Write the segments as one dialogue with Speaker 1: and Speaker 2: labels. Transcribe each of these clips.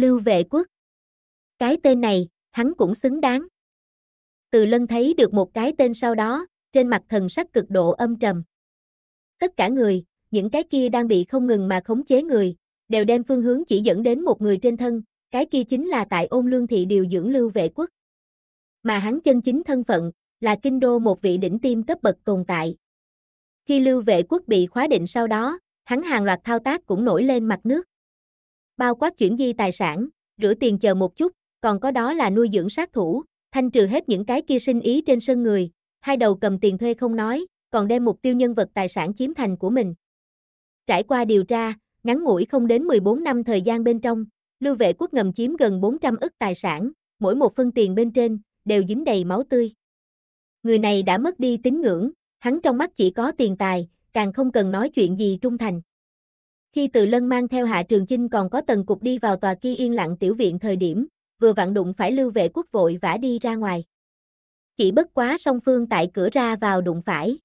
Speaker 1: Lưu Vệ Quốc. Cái tên này, hắn cũng xứng đáng. Từ lân thấy được một cái tên sau đó, trên mặt thần sắc cực độ âm trầm. Tất cả người, những cái kia đang bị không ngừng mà khống chế người, đều đem phương hướng chỉ dẫn đến một người trên thân, cái kia chính là tại ôn lương thị điều dưỡng lưu vệ quốc. Mà hắn chân chính thân phận, là kinh đô một vị đỉnh tiêm cấp bậc tồn tại. Khi lưu vệ quốc bị khóa định sau đó, hắn hàng loạt thao tác cũng nổi lên mặt nước bao quát chuyển di tài sản, rửa tiền chờ một chút, còn có đó là nuôi dưỡng sát thủ, thanh trừ hết những cái kia sinh ý trên sân người, hai đầu cầm tiền thuê không nói, còn đem mục tiêu nhân vật tài sản chiếm thành của mình. Trải qua điều tra, ngắn ngủi không đến 14 năm thời gian bên trong, lưu vệ quốc ngầm chiếm gần 400 ức tài sản, mỗi một phân tiền bên trên, đều dính đầy máu tươi. Người này đã mất đi tín ngưỡng, hắn trong mắt chỉ có tiền tài, càng không cần nói chuyện gì trung thành. Khi Từ Lân mang theo Hạ Trường Chinh còn có tần cục đi vào tòa kia yên lặng tiểu viện thời điểm, vừa vặn đụng phải Lưu Vệ Quốc vội vã đi ra ngoài. Chỉ bất quá song phương tại cửa ra vào đụng phải.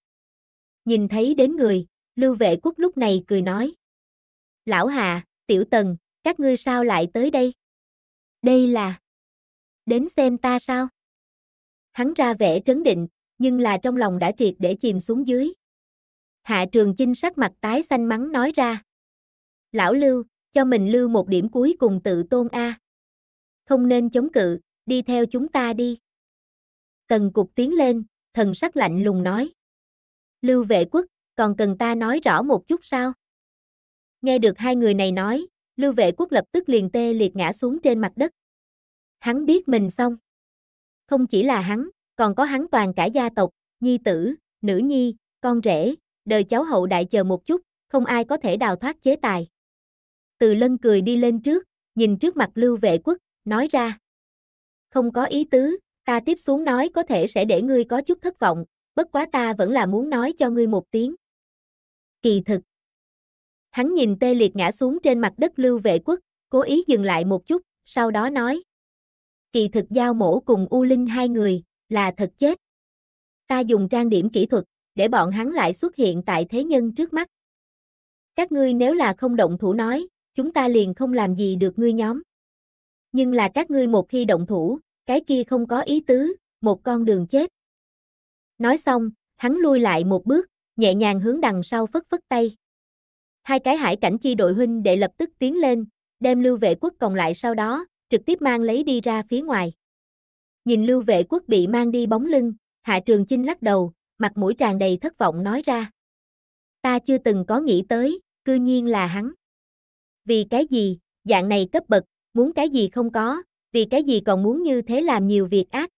Speaker 1: Nhìn thấy đến người, Lưu Vệ Quốc lúc này cười nói. Lão Hà, Tiểu Tần, các ngươi sao lại tới đây? Đây là... Đến xem ta sao? Hắn ra vẻ trấn định, nhưng là trong lòng đã triệt để chìm xuống dưới. Hạ Trường Chinh sắc mặt tái xanh mắng nói ra lão lưu, cho mình lưu một điểm cuối cùng tự tôn A. Không nên chống cự, đi theo chúng ta đi. Tần cục tiến lên, thần sắc lạnh lùng nói. Lưu vệ quốc, còn cần ta nói rõ một chút sao? Nghe được hai người này nói, lưu vệ quốc lập tức liền tê liệt ngã xuống trên mặt đất. Hắn biết mình xong. Không chỉ là hắn, còn có hắn toàn cả gia tộc, nhi tử, nữ nhi, con rể, đời cháu hậu đại chờ một chút, không ai có thể đào thoát chế tài. Từ lân cười đi lên trước, nhìn trước mặt Lưu Vệ Quốc, nói ra. Không có ý tứ, ta tiếp xuống nói có thể sẽ để ngươi có chút thất vọng, bất quá ta vẫn là muốn nói cho ngươi một tiếng. Kỳ thực. Hắn nhìn tê liệt ngã xuống trên mặt đất Lưu Vệ Quốc, cố ý dừng lại một chút, sau đó nói. Kỳ thực giao mổ cùng U Linh hai người, là thật chết. Ta dùng trang điểm kỹ thuật, để bọn hắn lại xuất hiện tại thế nhân trước mắt. Các ngươi nếu là không động thủ nói, chúng ta liền không làm gì được ngươi nhóm. Nhưng là các ngươi một khi động thủ, cái kia không có ý tứ, một con đường chết. Nói xong, hắn lui lại một bước, nhẹ nhàng hướng đằng sau phất phất tay. Hai cái hải cảnh chi đội huynh đệ lập tức tiến lên, đem lưu vệ quốc còn lại sau đó, trực tiếp mang lấy đi ra phía ngoài. Nhìn lưu vệ quốc bị mang đi bóng lưng, hạ trường chinh lắc đầu, mặt mũi tràn đầy thất vọng nói ra. Ta chưa từng có nghĩ tới, cư nhiên là hắn vì cái gì, dạng này cấp bậc, muốn cái gì không có, vì cái gì còn muốn như thế làm nhiều việc ác.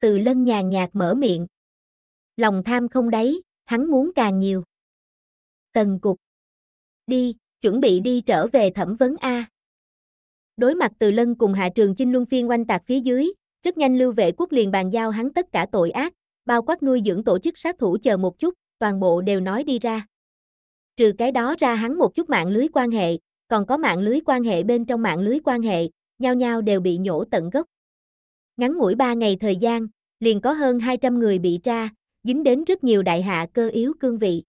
Speaker 1: Từ lân nhàn nhạt mở miệng. Lòng tham không đấy hắn muốn càng nhiều. Tần cục. Đi, chuẩn bị đi trở về thẩm vấn A. Đối mặt từ lân cùng hạ trường chinh luân phiên quanh tạc phía dưới, rất nhanh lưu vệ quốc liền bàn giao hắn tất cả tội ác, bao quát nuôi dưỡng tổ chức sát thủ chờ một chút, toàn bộ đều nói đi ra. Trừ cái đó ra hắn một chút mạng lưới quan hệ, còn có mạng lưới quan hệ bên trong mạng lưới quan hệ, nhau nhau đều bị nhổ tận gốc. Ngắn ngủi 3 ngày thời gian, liền có hơn 200 người bị tra, dính đến rất nhiều đại hạ cơ yếu cương vị.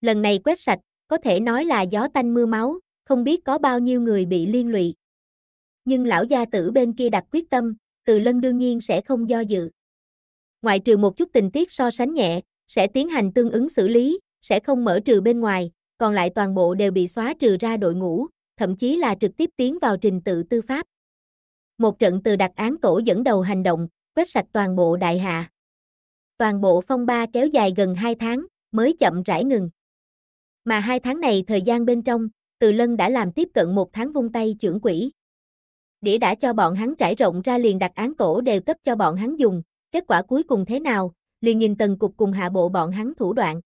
Speaker 1: Lần này quét sạch, có thể nói là gió tanh mưa máu, không biết có bao nhiêu người bị liên lụy. Nhưng lão gia tử bên kia đặt quyết tâm, từ lân đương nhiên sẽ không do dự. Ngoại trừ một chút tình tiết so sánh nhẹ, sẽ tiến hành tương ứng xử lý, sẽ không mở trừ bên ngoài, còn lại toàn bộ đều bị xóa trừ ra đội ngũ, thậm chí là trực tiếp tiến vào trình tự tư pháp. Một trận từ đặc án tổ dẫn đầu hành động, quét sạch toàn bộ đại hạ. Toàn bộ phong ba kéo dài gần 2 tháng, mới chậm rãi ngừng. Mà hai tháng này thời gian bên trong, Từ Lân đã làm tiếp cận một tháng vung tay trưởng quỷ. Đĩa đã cho bọn hắn trải rộng ra liền đặt án tổ đều cấp cho bọn hắn dùng, kết quả cuối cùng thế nào, liền nhìn tần cục cùng hạ bộ bọn hắn thủ đoạn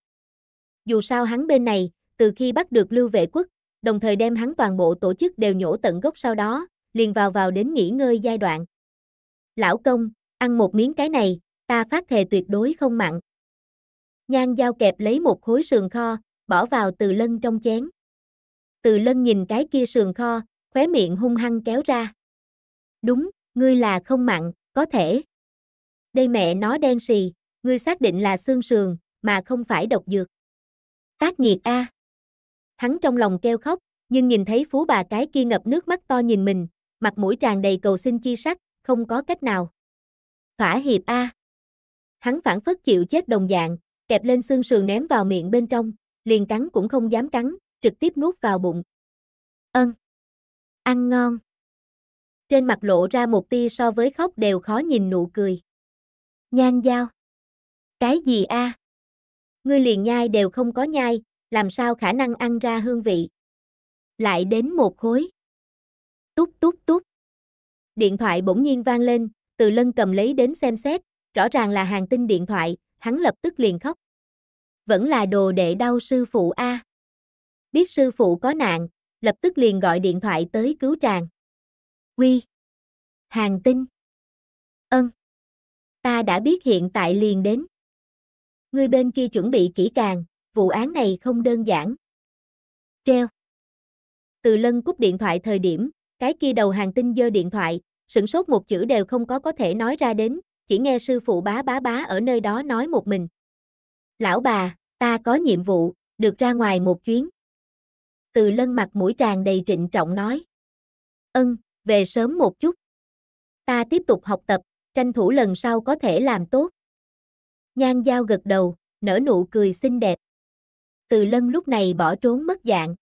Speaker 1: dù sao hắn bên này, từ khi bắt được Lưu Vệ Quốc, đồng thời đem hắn toàn bộ tổ chức đều nhổ tận gốc sau đó, liền vào vào đến nghỉ ngơi giai đoạn. Lão công, ăn một miếng cái này, ta phát thề tuyệt đối không mặn. Nhan giao kẹp lấy một khối sườn kho, bỏ vào từ lân trong chén. Từ lân nhìn cái kia sườn kho, khóe miệng hung hăng kéo ra. Đúng, ngươi là không mặn, có thể. Đây mẹ nó đen xì, ngươi xác định là xương sườn, mà không phải độc dược tác nghiệt a. À. Hắn trong lòng kêu khóc, nhưng nhìn thấy phú bà cái kia ngập nước mắt to nhìn mình, mặt mũi tràn đầy cầu xin chi sắc, không có cách nào. Thỏa hiệp a. À. Hắn phản phất chịu chết đồng dạng, kẹp lên xương sườn ném vào miệng bên trong, liền cắn cũng không dám cắn, trực tiếp nuốt vào bụng. Ân. Ăn ngon. Trên mặt lộ ra một tia so với khóc đều khó nhìn nụ cười. Nhan dao. Cái gì a? À? ngươi liền nhai đều không có nhai, làm sao khả năng ăn ra hương vị. Lại đến một khối. Túc túc túc. Điện thoại bỗng nhiên vang lên, từ lân cầm lấy đến xem xét, rõ ràng là hàng tinh điện thoại, hắn lập tức liền khóc. Vẫn là đồ đệ đau sư phụ A. Biết sư phụ có nạn, lập tức liền gọi điện thoại tới cứu tràng. Quy. Hàng tinh. Ân. Ta đã biết hiện tại liền đến. Người bên kia chuẩn bị kỹ càng, vụ án này không đơn giản. Treo. Từ lân cúp điện thoại thời điểm, cái kia đầu hàng tinh dơ điện thoại, sửng sốt một chữ đều không có có thể nói ra đến, chỉ nghe sư phụ bá bá bá ở nơi đó nói một mình. Lão bà, ta có nhiệm vụ, được ra ngoài một chuyến. Từ lân mặt mũi tràn đầy trịnh trọng nói. Ân, về sớm một chút. Ta tiếp tục học tập, tranh thủ lần sau có thể làm tốt. Nhan Giao gật đầu, nở nụ cười xinh đẹp. Từ lân lúc này bỏ trốn mất dạng.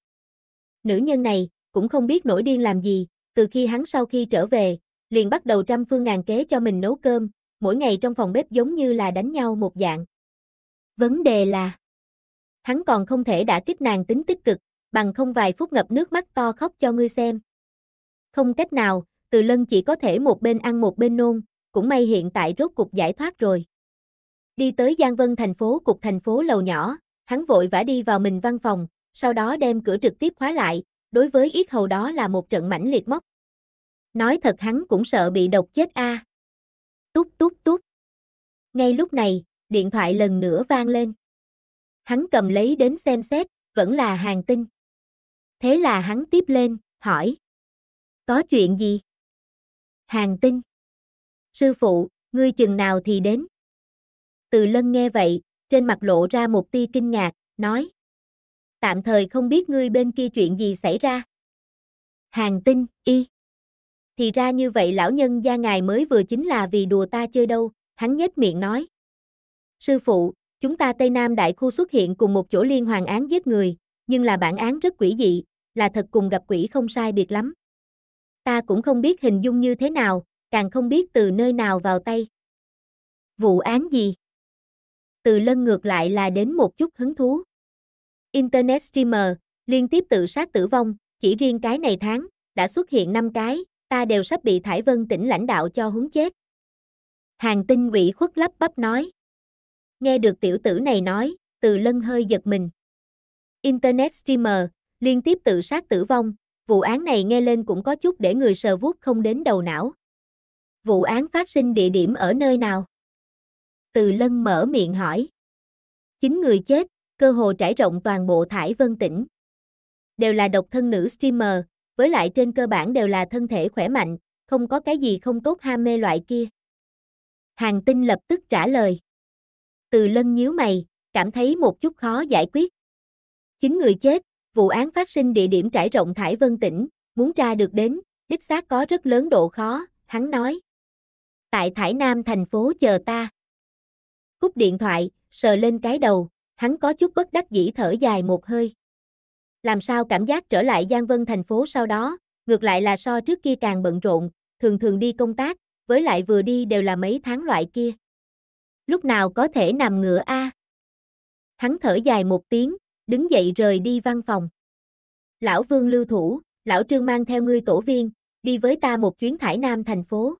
Speaker 1: Nữ nhân này, cũng không biết nổi điên làm gì, từ khi hắn sau khi trở về, liền bắt đầu trăm phương ngàn kế cho mình nấu cơm, mỗi ngày trong phòng bếp giống như là đánh nhau một dạng. Vấn đề là, hắn còn không thể đã kích nàng tính tích cực, bằng không vài phút ngập nước mắt to khóc cho ngươi xem. Không cách nào, từ lân chỉ có thể một bên ăn một bên nôn, cũng may hiện tại rốt cục giải thoát rồi. Đi tới Giang Vân thành phố cục thành phố lầu nhỏ, hắn vội vã đi vào mình văn phòng, sau đó đem cửa trực tiếp khóa lại, đối với Yết Hầu đó là một trận mãnh liệt móc. Nói thật hắn cũng sợ bị độc chết a. À. Tút tút tút. Ngay lúc này, điện thoại lần nữa vang lên. Hắn cầm lấy đến xem xét, vẫn là hàng tinh. Thế là hắn tiếp lên, hỏi. Có chuyện gì? Hàng tinh. Sư phụ, ngươi chừng nào thì đến? Từ lân nghe vậy, trên mặt lộ ra một tia kinh ngạc, nói. Tạm thời không biết ngươi bên kia chuyện gì xảy ra. Hàng tinh, y. Thì ra như vậy lão nhân gia ngài mới vừa chính là vì đùa ta chơi đâu, hắn nhếch miệng nói. Sư phụ, chúng ta Tây Nam đại khu xuất hiện cùng một chỗ liên hoàn án giết người, nhưng là bản án rất quỷ dị, là thật cùng gặp quỷ không sai biệt lắm. Ta cũng không biết hình dung như thế nào, càng không biết từ nơi nào vào tay. Vụ án gì? từ lân ngược lại là đến một chút hứng thú. Internet streamer, liên tiếp tự sát tử vong, chỉ riêng cái này tháng, đã xuất hiện 5 cái, ta đều sắp bị Thải Vân tỉnh lãnh đạo cho húng chết. Hàng tinh quỷ khuất lắp bắp nói. Nghe được tiểu tử này nói, từ lân hơi giật mình. Internet streamer, liên tiếp tự sát tử vong, vụ án này nghe lên cũng có chút để người sờ vuốt không đến đầu não. Vụ án phát sinh địa điểm ở nơi nào? Từ Lân mở miệng hỏi. chính người chết, cơ hồ trải rộng toàn bộ Thải Vân tỉnh. Đều là độc thân nữ streamer, với lại trên cơ bản đều là thân thể khỏe mạnh, không có cái gì không tốt ham mê loại kia. Hàng tinh lập tức trả lời. Từ Lân nhíu mày, cảm thấy một chút khó giải quyết. Chính người chết, vụ án phát sinh địa điểm trải rộng Thải Vân tỉnh, muốn tra được đến, đích xác có rất lớn độ khó, hắn nói. Tại Thải Nam thành phố chờ ta cúp điện thoại, sờ lên cái đầu, hắn có chút bất đắc dĩ thở dài một hơi. Làm sao cảm giác trở lại Giang Vân thành phố sau đó, ngược lại là so trước kia càng bận rộn, thường thường đi công tác, với lại vừa đi đều là mấy tháng loại kia. Lúc nào có thể nằm ngựa a? Hắn thở dài một tiếng, đứng dậy rời đi văn phòng. Lão Vương lưu thủ, lão Trương mang theo ngươi tổ viên, đi với ta một chuyến thải nam thành phố.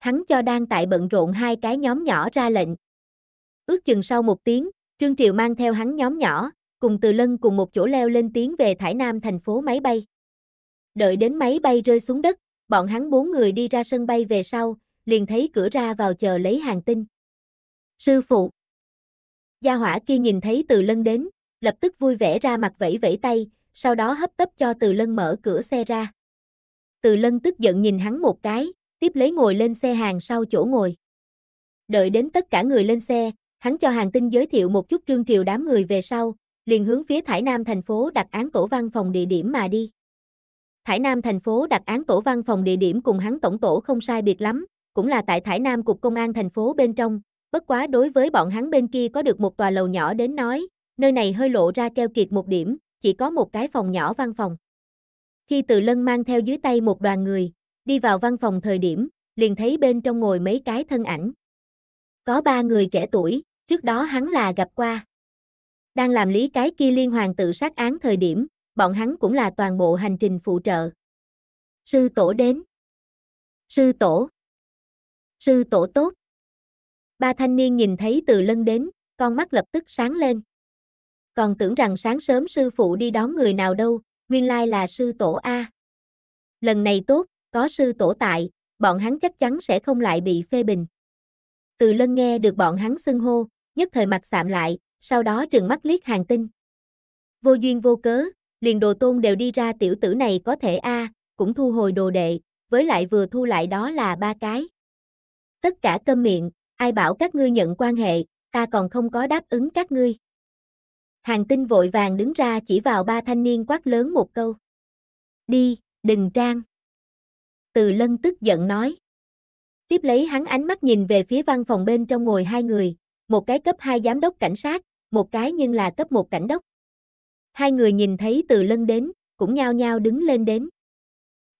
Speaker 1: Hắn cho đang tại bận rộn hai cái nhóm nhỏ ra lệnh, Ước chừng sau một tiếng, Trương Triệu mang theo hắn nhóm nhỏ, cùng từ lân cùng một chỗ leo lên tiếng về Thải Nam thành phố máy bay. Đợi đến máy bay rơi xuống đất, bọn hắn bốn người đi ra sân bay về sau, liền thấy cửa ra vào chờ lấy hàng tinh. Sư phụ. Gia hỏa kia nhìn thấy từ lân đến, lập tức vui vẻ ra mặt vẫy vẫy tay, sau đó hấp tấp cho từ lân mở cửa xe ra. Từ lân tức giận nhìn hắn một cái, tiếp lấy ngồi lên xe hàng sau chỗ ngồi. Đợi đến tất cả người lên xe, Hắn cho Hàng Tinh giới thiệu một chút Trương Triều đám người về sau, liền hướng phía Thải Nam thành phố đặt án tổ văn phòng địa điểm mà đi. Thải Nam thành phố đặt án tổ văn phòng địa điểm cùng hắn tổng tổ không sai biệt lắm, cũng là tại Thải Nam cục công an thành phố bên trong, bất quá đối với bọn hắn bên kia có được một tòa lầu nhỏ đến nói, nơi này hơi lộ ra keo kiệt một điểm, chỉ có một cái phòng nhỏ văn phòng. Khi Từ Lân mang theo dưới tay một đoàn người, đi vào văn phòng thời điểm, liền thấy bên trong ngồi mấy cái thân ảnh. Có ba người trẻ tuổi, trước đó hắn là gặp qua. Đang làm lý cái kia liên hoàng tự sát án thời điểm, bọn hắn cũng là toàn bộ hành trình phụ trợ. Sư tổ đến. Sư tổ. Sư tổ tốt. Ba thanh niên nhìn thấy từ lân đến, con mắt lập tức sáng lên. Còn tưởng rằng sáng sớm sư phụ đi đón người nào đâu, nguyên lai là sư tổ A. Lần này tốt, có sư tổ tại, bọn hắn chắc chắn sẽ không lại bị phê bình. Từ lân nghe được bọn hắn xưng hô, nhất thời mặt sạm lại, sau đó trừng mắt liếc hàng tinh. Vô duyên vô cớ, liền đồ tôn đều đi ra tiểu tử này có thể a cũng thu hồi đồ đệ, với lại vừa thu lại đó là ba cái. Tất cả câm miệng, ai bảo các ngươi nhận quan hệ, ta còn không có đáp ứng các ngươi. Hàng tinh vội vàng đứng ra chỉ vào ba thanh niên quát lớn một câu. Đi, đừng trang. Từ lân tức giận nói. Tiếp lấy hắn ánh mắt nhìn về phía văn phòng bên trong ngồi hai người, một cái cấp 2 giám đốc cảnh sát, một cái nhưng là cấp 1 cảnh đốc. Hai người nhìn thấy từ lân đến, cũng nhao nhao đứng lên đến.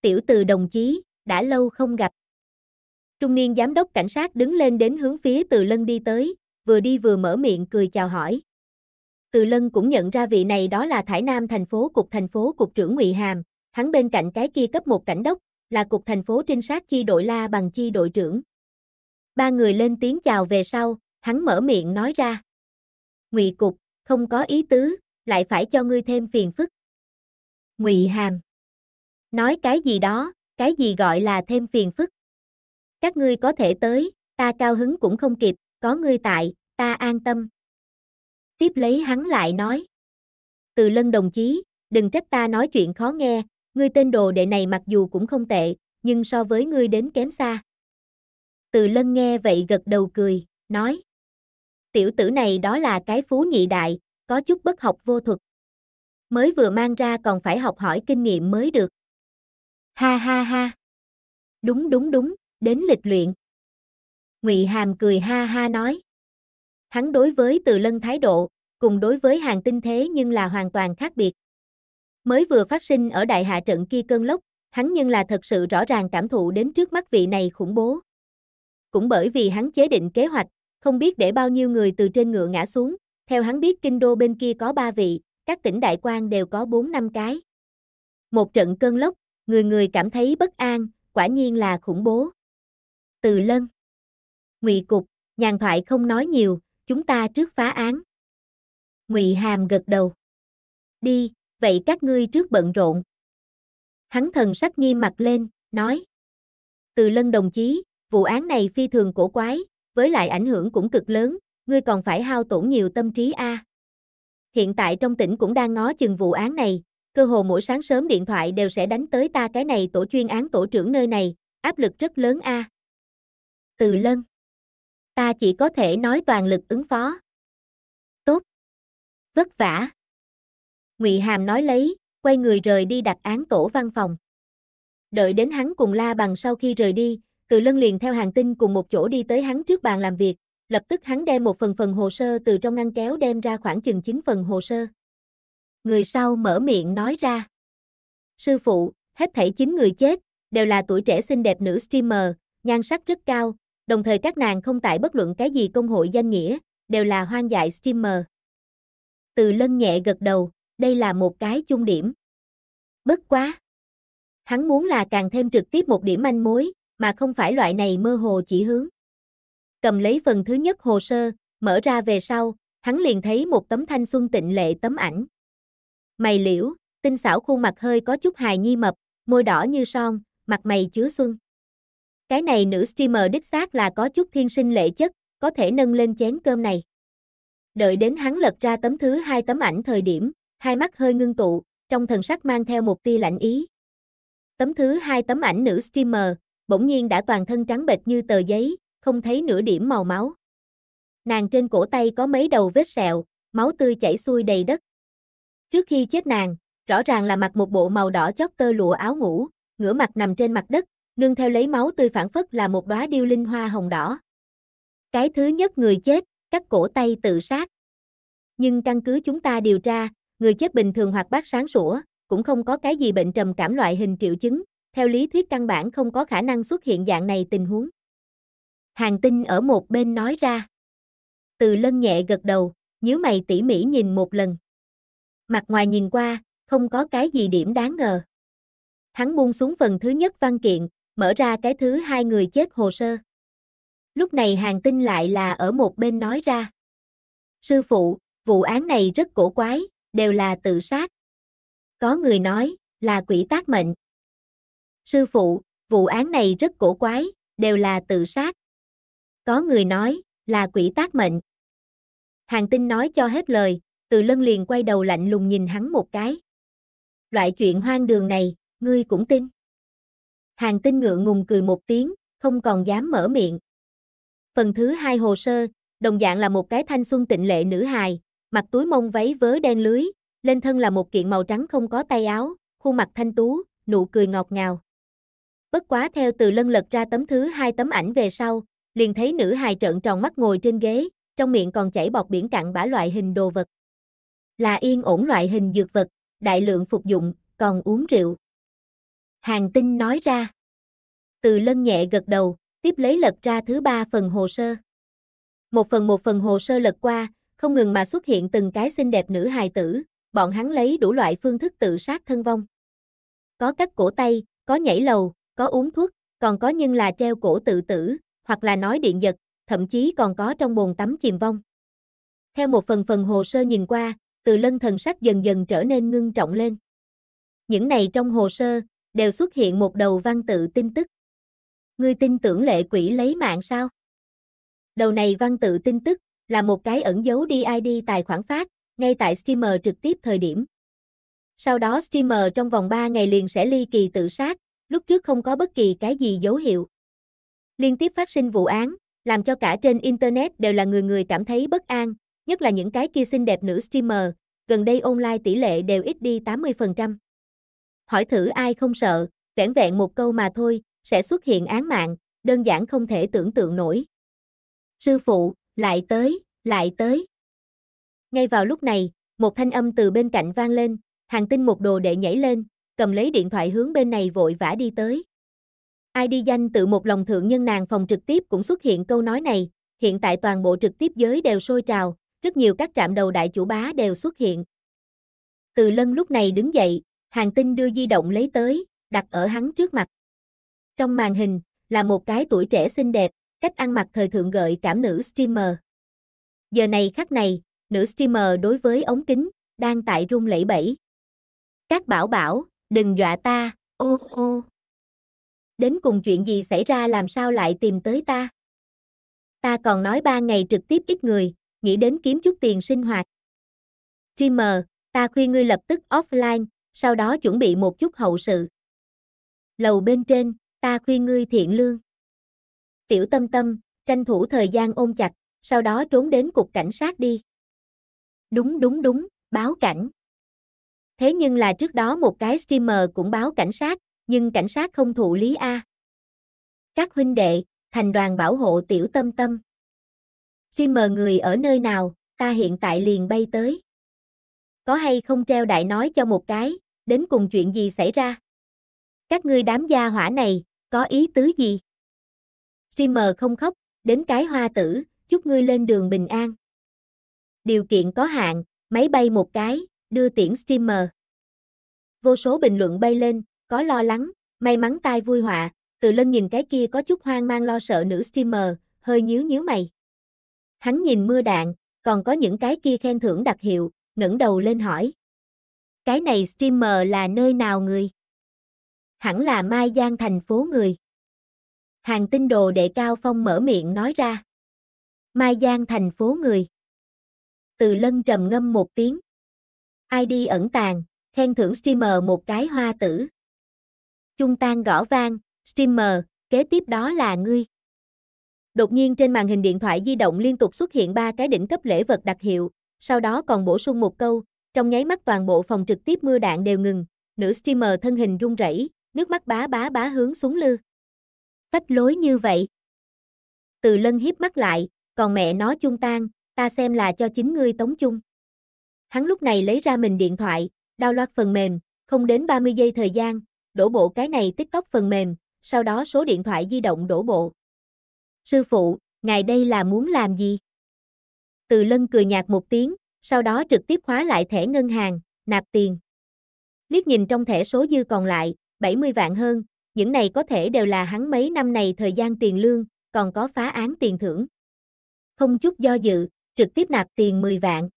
Speaker 1: Tiểu từ đồng chí, đã lâu không gặp. Trung niên giám đốc cảnh sát đứng lên đến hướng phía từ lân đi tới, vừa đi vừa mở miệng cười chào hỏi. Từ lân cũng nhận ra vị này đó là Thải Nam thành phố cục thành phố cục trưởng Ngụy Hàm, hắn bên cạnh cái kia cấp một cảnh đốc, là cục thành phố trinh sát chi đội la bằng chi đội trưởng. Ba người lên tiếng chào về sau, hắn mở miệng nói ra. Ngụy Cục, không có ý tứ, lại phải cho ngươi thêm phiền phức. Ngụy Hàm. Nói cái gì đó, cái gì gọi là thêm phiền phức. Các ngươi có thể tới, ta cao hứng cũng không kịp, có ngươi tại, ta an tâm. Tiếp lấy hắn lại nói. Từ lân đồng chí, đừng trách ta nói chuyện khó nghe, ngươi tên đồ đệ này mặc dù cũng không tệ, nhưng so với ngươi đến kém xa. Từ lân nghe vậy gật đầu cười, nói tiểu tử này đó là cái phú nhị đại, có chút bất học vô thuật. Mới vừa mang ra còn phải học hỏi kinh nghiệm mới được. Ha ha ha. Đúng đúng đúng, đến lịch luyện. Ngụy Hàm cười ha ha nói. Hắn đối với Từ Lân thái độ, cùng đối với hàng tinh thế nhưng là hoàn toàn khác biệt. Mới vừa phát sinh ở đại hạ trận kia cơn lốc, hắn nhưng là thật sự rõ ràng cảm thụ đến trước mắt vị này khủng bố. Cũng bởi vì hắn chế định kế hoạch, không biết để bao nhiêu người từ trên ngựa ngã xuống, theo hắn biết kinh đô bên kia có ba vị, các tỉnh đại quan đều có bốn năm cái. Một trận cơn lốc, người người cảm thấy bất an, quả nhiên là khủng bố. Từ lân, ngụy cục, nhàn thoại không nói nhiều, chúng ta trước phá án. Ngụy hàm gật đầu. Đi, vậy các ngươi trước bận rộn. Hắn thần sắc nghiêm mặt lên, nói. Từ lân đồng chí, vụ án này phi thường cổ quái, với lại ảnh hưởng cũng cực lớn, ngươi còn phải hao tổn nhiều tâm trí a. À. Hiện tại trong tỉnh cũng đang ngó chừng vụ án này, cơ hồ mỗi sáng sớm điện thoại đều sẽ đánh tới ta cái này tổ chuyên án tổ trưởng nơi này, áp lực rất lớn a. À. Từ Lân, ta chỉ có thể nói toàn lực ứng phó. Tốt, vất vả. Ngụy Hàm nói lấy, quay người rời đi đặt án tổ văn phòng. Đợi đến hắn cùng La Bằng sau khi rời đi, từ lân liền theo hàng tinh cùng một chỗ đi tới hắn trước bàn làm việc, lập tức hắn đem một phần phần hồ sơ từ trong ngăn kéo đem ra khoảng chừng 9 phần hồ sơ. Người sau mở miệng nói ra. Sư phụ, hết thảy 9 người chết, đều là tuổi trẻ xinh đẹp nữ streamer, nhan sắc rất cao, đồng thời các nàng không tại bất luận cái gì công hội danh nghĩa, đều là hoang dại streamer. Từ lân nhẹ gật đầu, đây là một cái chung điểm. Bất quá! Hắn muốn là càng thêm trực tiếp một điểm manh mối, mà không phải loại này mơ hồ chỉ hướng. Cầm lấy phần thứ nhất hồ sơ, mở ra về sau, hắn liền thấy một tấm thanh xuân tịnh lệ tấm ảnh. Mày liễu, tinh xảo khuôn mặt hơi có chút hài nhi mập, môi đỏ như son, mặt mày chứa xuân. Cái này nữ streamer đích xác là có chút thiên sinh lệ chất, có thể nâng lên chén cơm này. Đợi đến hắn lật ra tấm thứ hai tấm ảnh thời điểm, hai mắt hơi ngưng tụ, trong thần sắc mang theo một tia lạnh ý. Tấm thứ hai tấm ảnh nữ streamer, bỗng nhiên đã toàn thân trắng bệch như tờ giấy, không thấy nửa điểm màu máu. Nàng trên cổ tay có mấy đầu vết sẹo, máu tươi chảy xuôi đầy đất. Trước khi chết nàng, rõ ràng là mặc một bộ màu đỏ chót tơ lụa áo ngủ, ngửa mặt nằm trên mặt đất, nương theo lấy máu tươi phản phất là một đóa điêu linh hoa hồng đỏ. Cái thứ nhất người chết, cắt cổ tay tự sát. Nhưng căn cứ chúng ta điều tra, người chết bình thường hoặc bát sáng sủa, cũng không có cái gì bệnh trầm cảm loại hình triệu chứng, theo lý thuyết căn bản không có khả năng xuất hiện dạng này tình huống. Hàng tinh ở một bên nói ra. Từ lân nhẹ gật đầu, nhớ mày tỉ mỉ nhìn một lần. Mặt ngoài nhìn qua, không có cái gì điểm đáng ngờ. Hắn buông xuống phần thứ nhất văn kiện, mở ra cái thứ hai người chết hồ sơ. Lúc này hàng tinh lại là ở một bên nói ra. Sư phụ, vụ án này rất cổ quái, đều là tự sát. Có người nói, là quỷ tác mệnh, Sư phụ, vụ án này rất cổ quái, đều là tự sát. Có người nói, là quỷ tác mệnh. Hàng tinh nói cho hết lời, từ lân liền quay đầu lạnh lùng nhìn hắn một cái. Loại chuyện hoang đường này, ngươi cũng tin. Hàng tinh ngựa ngùng cười một tiếng, không còn dám mở miệng. Phần thứ hai hồ sơ, đồng dạng là một cái thanh xuân tịnh lệ nữ hài, mặc túi mông váy vớ đen lưới, lên thân là một kiện màu trắng không có tay áo, khuôn mặt thanh tú, nụ cười ngọt ngào. Bất quá theo từ lân lật ra tấm thứ hai tấm ảnh về sau, liền thấy nữ hài trợn tròn mắt ngồi trên ghế, trong miệng còn chảy bọt biển cặn bã loại hình đồ vật. Là yên ổn loại hình dược vật, đại lượng phục dụng, còn uống rượu. Hàng tinh nói ra. Từ lân nhẹ gật đầu, tiếp lấy lật ra thứ ba phần hồ sơ. Một phần một phần hồ sơ lật qua, không ngừng mà xuất hiện từng cái xinh đẹp nữ hài tử, bọn hắn lấy đủ loại phương thức tự sát thân vong. Có cắt cổ tay, có nhảy lầu, có uống thuốc, còn có nhưng là treo cổ tự tử, hoặc là nói điện giật, thậm chí còn có trong bồn tắm chìm vong. Theo một phần phần hồ sơ nhìn qua, từ lân thần sắc dần dần trở nên ngưng trọng lên. Những này trong hồ sơ, đều xuất hiện một đầu văn tự tin tức. Ngươi tin tưởng lệ quỷ lấy mạng sao? Đầu này văn tự tin tức, là một cái ẩn dấu DID tài khoản phát, ngay tại streamer trực tiếp thời điểm. Sau đó streamer trong vòng 3 ngày liền sẽ ly kỳ tự sát, lúc trước không có bất kỳ cái gì dấu hiệu. Liên tiếp phát sinh vụ án, làm cho cả trên Internet đều là người người cảm thấy bất an, nhất là những cái kia xinh đẹp nữ streamer, gần đây online tỷ lệ đều ít đi 80%. Hỏi thử ai không sợ, vẻn vẹn một câu mà thôi, sẽ xuất hiện án mạng, đơn giản không thể tưởng tượng nổi. Sư phụ, lại tới, lại tới. Ngay vào lúc này, một thanh âm từ bên cạnh vang lên, hàng tinh một đồ đệ nhảy lên, cầm lấy điện thoại hướng bên này vội vã đi tới. Ai đi danh tự một lòng thượng nhân nàng phòng trực tiếp cũng xuất hiện câu nói này, hiện tại toàn bộ trực tiếp giới đều sôi trào, rất nhiều các trạm đầu đại chủ bá đều xuất hiện. Từ lân lúc này đứng dậy, hàng tinh đưa di động lấy tới, đặt ở hắn trước mặt. Trong màn hình, là một cái tuổi trẻ xinh đẹp, cách ăn mặc thời thượng gợi cảm nữ streamer. Giờ này khắc này, nữ streamer đối với ống kính, đang tại rung lẫy bẫy. Các bảo bảo, Đừng dọa ta, ô ô. Đến cùng chuyện gì xảy ra làm sao lại tìm tới ta? Ta còn nói ba ngày trực tiếp ít người, nghĩ đến kiếm chút tiền sinh hoạt. Dreamer, ta khuyên ngươi lập tức offline, sau đó chuẩn bị một chút hậu sự. Lầu bên trên, ta khuyên ngươi thiện lương. Tiểu tâm tâm, tranh thủ thời gian ôm chặt, sau đó trốn đến cục cảnh sát đi. Đúng đúng đúng, báo cảnh. Thế nhưng là trước đó một cái streamer cũng báo cảnh sát, nhưng cảnh sát không thụ lý A. Các huynh đệ, thành đoàn bảo hộ tiểu tâm tâm. Streamer người ở nơi nào, ta hiện tại liền bay tới. Có hay không treo đại nói cho một cái, đến cùng chuyện gì xảy ra? Các ngươi đám gia hỏa này, có ý tứ gì? Streamer không khóc, đến cái hoa tử, chúc ngươi lên đường bình an. Điều kiện có hạn, máy bay một cái, đưa tiễn streamer. Vô số bình luận bay lên, có lo lắng, may mắn tai vui họa, từ lân nhìn cái kia có chút hoang mang lo sợ nữ streamer, hơi nhíu nhíu mày. Hắn nhìn mưa đạn, còn có những cái kia khen thưởng đặc hiệu, ngẩng đầu lên hỏi. Cái này streamer là nơi nào người? Hẳn là Mai Giang thành phố người. Hàng tinh đồ đệ cao phong mở miệng nói ra. Mai Giang thành phố người. Từ lân trầm ngâm một tiếng. ID ẩn tàng, khen thưởng streamer một cái hoa tử. Trung tan gõ vang, streamer, kế tiếp đó là ngươi. Đột nhiên trên màn hình điện thoại di động liên tục xuất hiện ba cái đỉnh cấp lễ vật đặc hiệu, sau đó còn bổ sung một câu, trong nháy mắt toàn bộ phòng trực tiếp mưa đạn đều ngừng, nữ streamer thân hình run rẩy, nước mắt bá bá bá hướng xuống lư. Phách lối như vậy. Từ lân hiếp mắt lại, còn mẹ nó chung tan, ta xem là cho chính ngươi tống chung. Hắn lúc này lấy ra mình điện thoại, download phần mềm, không đến 30 giây thời gian, đổ bộ cái này TikTok phần mềm, sau đó số điện thoại di động đổ bộ. Sư phụ, ngài đây là muốn làm gì? Từ lân cười nhạt một tiếng, sau đó trực tiếp khóa lại thẻ ngân hàng, nạp tiền. Liếc nhìn trong thẻ số dư còn lại, 70 vạn hơn, những này có thể đều là hắn mấy năm này thời gian tiền lương, còn có phá án tiền thưởng. Không chút do dự, trực tiếp nạp tiền 10 vạn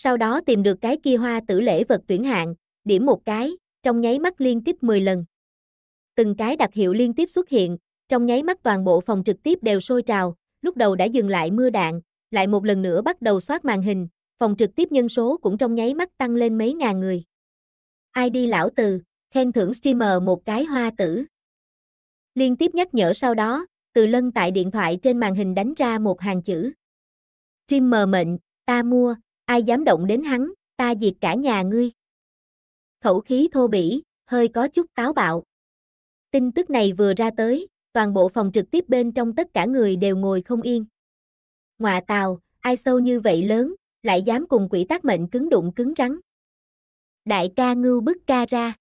Speaker 1: sau đó tìm được cái kia hoa tử lễ vật tuyển hạng, điểm một cái, trong nháy mắt liên tiếp 10 lần. Từng cái đặc hiệu liên tiếp xuất hiện, trong nháy mắt toàn bộ phòng trực tiếp đều sôi trào, lúc đầu đã dừng lại mưa đạn, lại một lần nữa bắt đầu soát màn hình, phòng trực tiếp nhân số cũng trong nháy mắt tăng lên mấy ngàn người. Ai đi lão từ, khen thưởng streamer một cái hoa tử. Liên tiếp nhắc nhở sau đó, từ lân tại điện thoại trên màn hình đánh ra một hàng chữ. Streamer mệnh, ta mua, ai dám động đến hắn, ta diệt cả nhà ngươi. Khẩu khí thô bỉ, hơi có chút táo bạo. Tin tức này vừa ra tới, toàn bộ phòng trực tiếp bên trong tất cả người đều ngồi không yên. Ngoạ tàu, ai sâu như vậy lớn, lại dám cùng quỷ tác mệnh cứng đụng cứng rắn. Đại ca ngưu bức ca ra.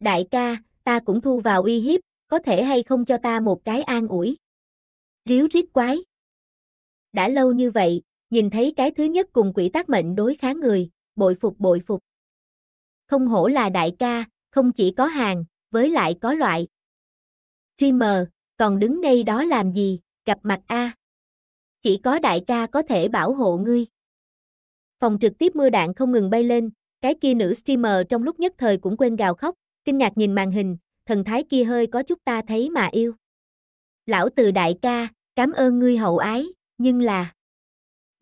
Speaker 1: Đại ca, ta cũng thu vào uy hiếp, có thể hay không cho ta một cái an ủi. Ríu rít quái. Đã lâu như vậy, nhìn thấy cái thứ nhất cùng quỷ tác mệnh đối kháng người, bội phục bội phục. Không hổ là đại ca, không chỉ có hàng, với lại có loại. Dreamer, còn đứng ngay đó làm gì, gặp mặt A. Chỉ có đại ca có thể bảo hộ ngươi. Phòng trực tiếp mưa đạn không ngừng bay lên, cái kia nữ streamer trong lúc nhất thời cũng quên gào khóc, kinh ngạc nhìn màn hình, thần thái kia hơi có chút ta thấy mà yêu. Lão từ đại ca, cảm ơn ngươi hậu ái, nhưng là...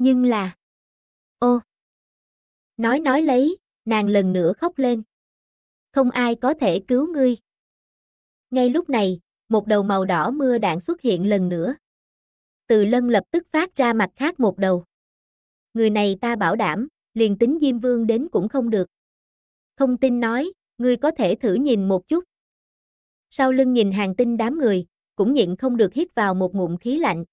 Speaker 1: Nhưng là... Ô! Nói nói lấy, nàng lần nữa khóc lên. Không ai có thể cứu ngươi. Ngay lúc này, một đầu màu đỏ mưa đạn xuất hiện lần nữa. Từ lân lập tức phát ra mặt khác một đầu. Người này ta bảo đảm, liền tính Diêm Vương đến cũng không được. Không tin nói, ngươi có thể thử nhìn một chút. Sau lưng nhìn hàng tinh đám người, cũng nhịn không được hít vào một ngụm khí lạnh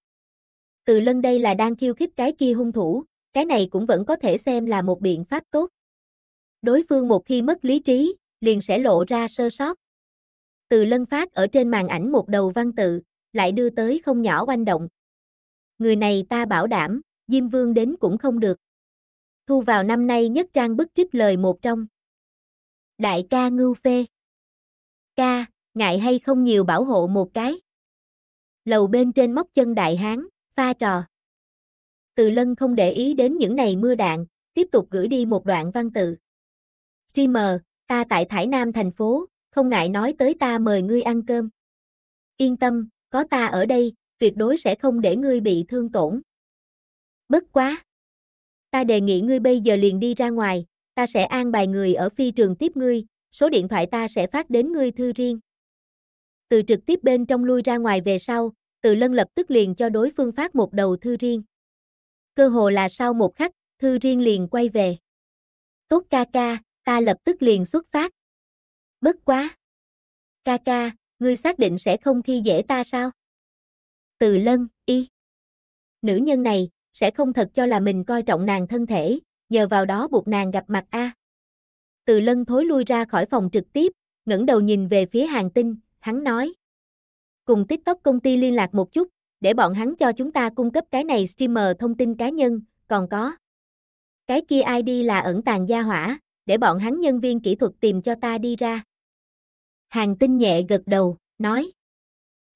Speaker 1: từ lân đây là đang khiêu khích cái kia hung thủ, cái này cũng vẫn có thể xem là một biện pháp tốt. Đối phương một khi mất lý trí, liền sẽ lộ ra sơ sót. Từ lân phát ở trên màn ảnh một đầu văn tự, lại đưa tới không nhỏ oanh động. Người này ta bảo đảm, Diêm Vương đến cũng không được. Thu vào năm nay nhất trang bức trích lời một trong. Đại ca ngưu phê. Ca, ngại hay không nhiều bảo hộ một cái. Lầu bên trên móc chân đại hán pha trò. Từ lân không để ý đến những này mưa đạn, tiếp tục gửi đi một đoạn văn tự. Dreamer, ta tại Thải Nam thành phố, không ngại nói tới ta mời ngươi ăn cơm. Yên tâm, có ta ở đây, tuyệt đối sẽ không để ngươi bị thương tổn. Bất quá. Ta đề nghị ngươi bây giờ liền đi ra ngoài, ta sẽ an bài người ở phi trường tiếp ngươi, số điện thoại ta sẽ phát đến ngươi thư riêng. Từ trực tiếp bên trong lui ra ngoài về sau, từ Lân lập tức liền cho đối phương phát một đầu thư riêng. Cơ hồ là sau một khắc, thư riêng liền quay về. Tốt ca ca, ta lập tức liền xuất phát. Bất quá. Ca ca, ngươi xác định sẽ không khi dễ ta sao? Từ Lân, y. Nữ nhân này, sẽ không thật cho là mình coi trọng nàng thân thể, nhờ vào đó buộc nàng gặp mặt A. Từ Lân thối lui ra khỏi phòng trực tiếp, ngẩng đầu nhìn về phía hàng tinh, hắn nói cùng TikTok công ty liên lạc một chút, để bọn hắn cho chúng ta cung cấp cái này streamer thông tin cá nhân, còn có. Cái kia ID là ẩn tàng gia hỏa, để bọn hắn nhân viên kỹ thuật tìm cho ta đi ra. Hàng tinh nhẹ gật đầu, nói.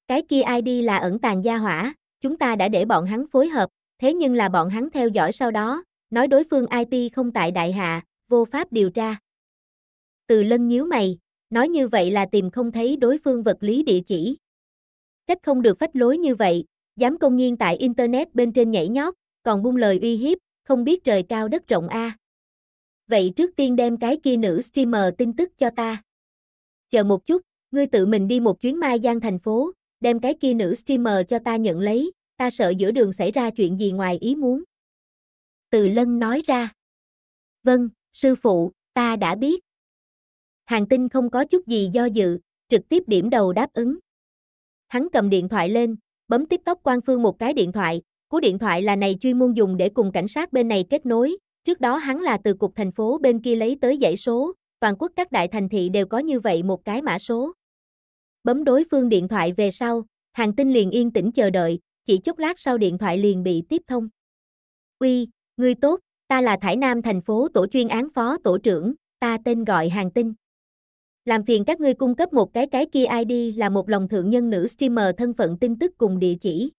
Speaker 1: Cái kia ID là ẩn tàng gia hỏa, chúng ta đã để bọn hắn phối hợp, thế nhưng là bọn hắn theo dõi sau đó, nói đối phương IP không tại đại hạ, vô pháp điều tra. Từ lân nhíu mày, nói như vậy là tìm không thấy đối phương vật lý địa chỉ. Trách không được phách lối như vậy, dám công nhiên tại Internet bên trên nhảy nhót, còn buông lời uy hiếp, không biết trời cao đất rộng a. À. Vậy trước tiên đem cái kia nữ streamer tin tức cho ta. Chờ một chút, ngươi tự mình đi một chuyến mai giang thành phố, đem cái kia nữ streamer cho ta nhận lấy, ta sợ giữa đường xảy ra chuyện gì ngoài ý muốn. Từ lân nói ra. Vâng, sư phụ, ta đã biết. Hàng tinh không có chút gì do dự, trực tiếp điểm đầu đáp ứng hắn cầm điện thoại lên, bấm TikTok quan phương một cái điện thoại, cú điện thoại là này chuyên môn dùng để cùng cảnh sát bên này kết nối, trước đó hắn là từ cục thành phố bên kia lấy tới dãy số, toàn quốc các đại thành thị đều có như vậy một cái mã số. Bấm đối phương điện thoại về sau, hàng tinh liền yên tĩnh chờ đợi, chỉ chốc lát sau điện thoại liền bị tiếp thông. Uy, người tốt, ta là Thải Nam thành phố tổ chuyên án phó tổ trưởng, ta tên gọi hàng tinh. Làm phiền các ngươi cung cấp một cái cái kia ID là một lòng thượng nhân nữ streamer thân phận tin tức cùng địa chỉ.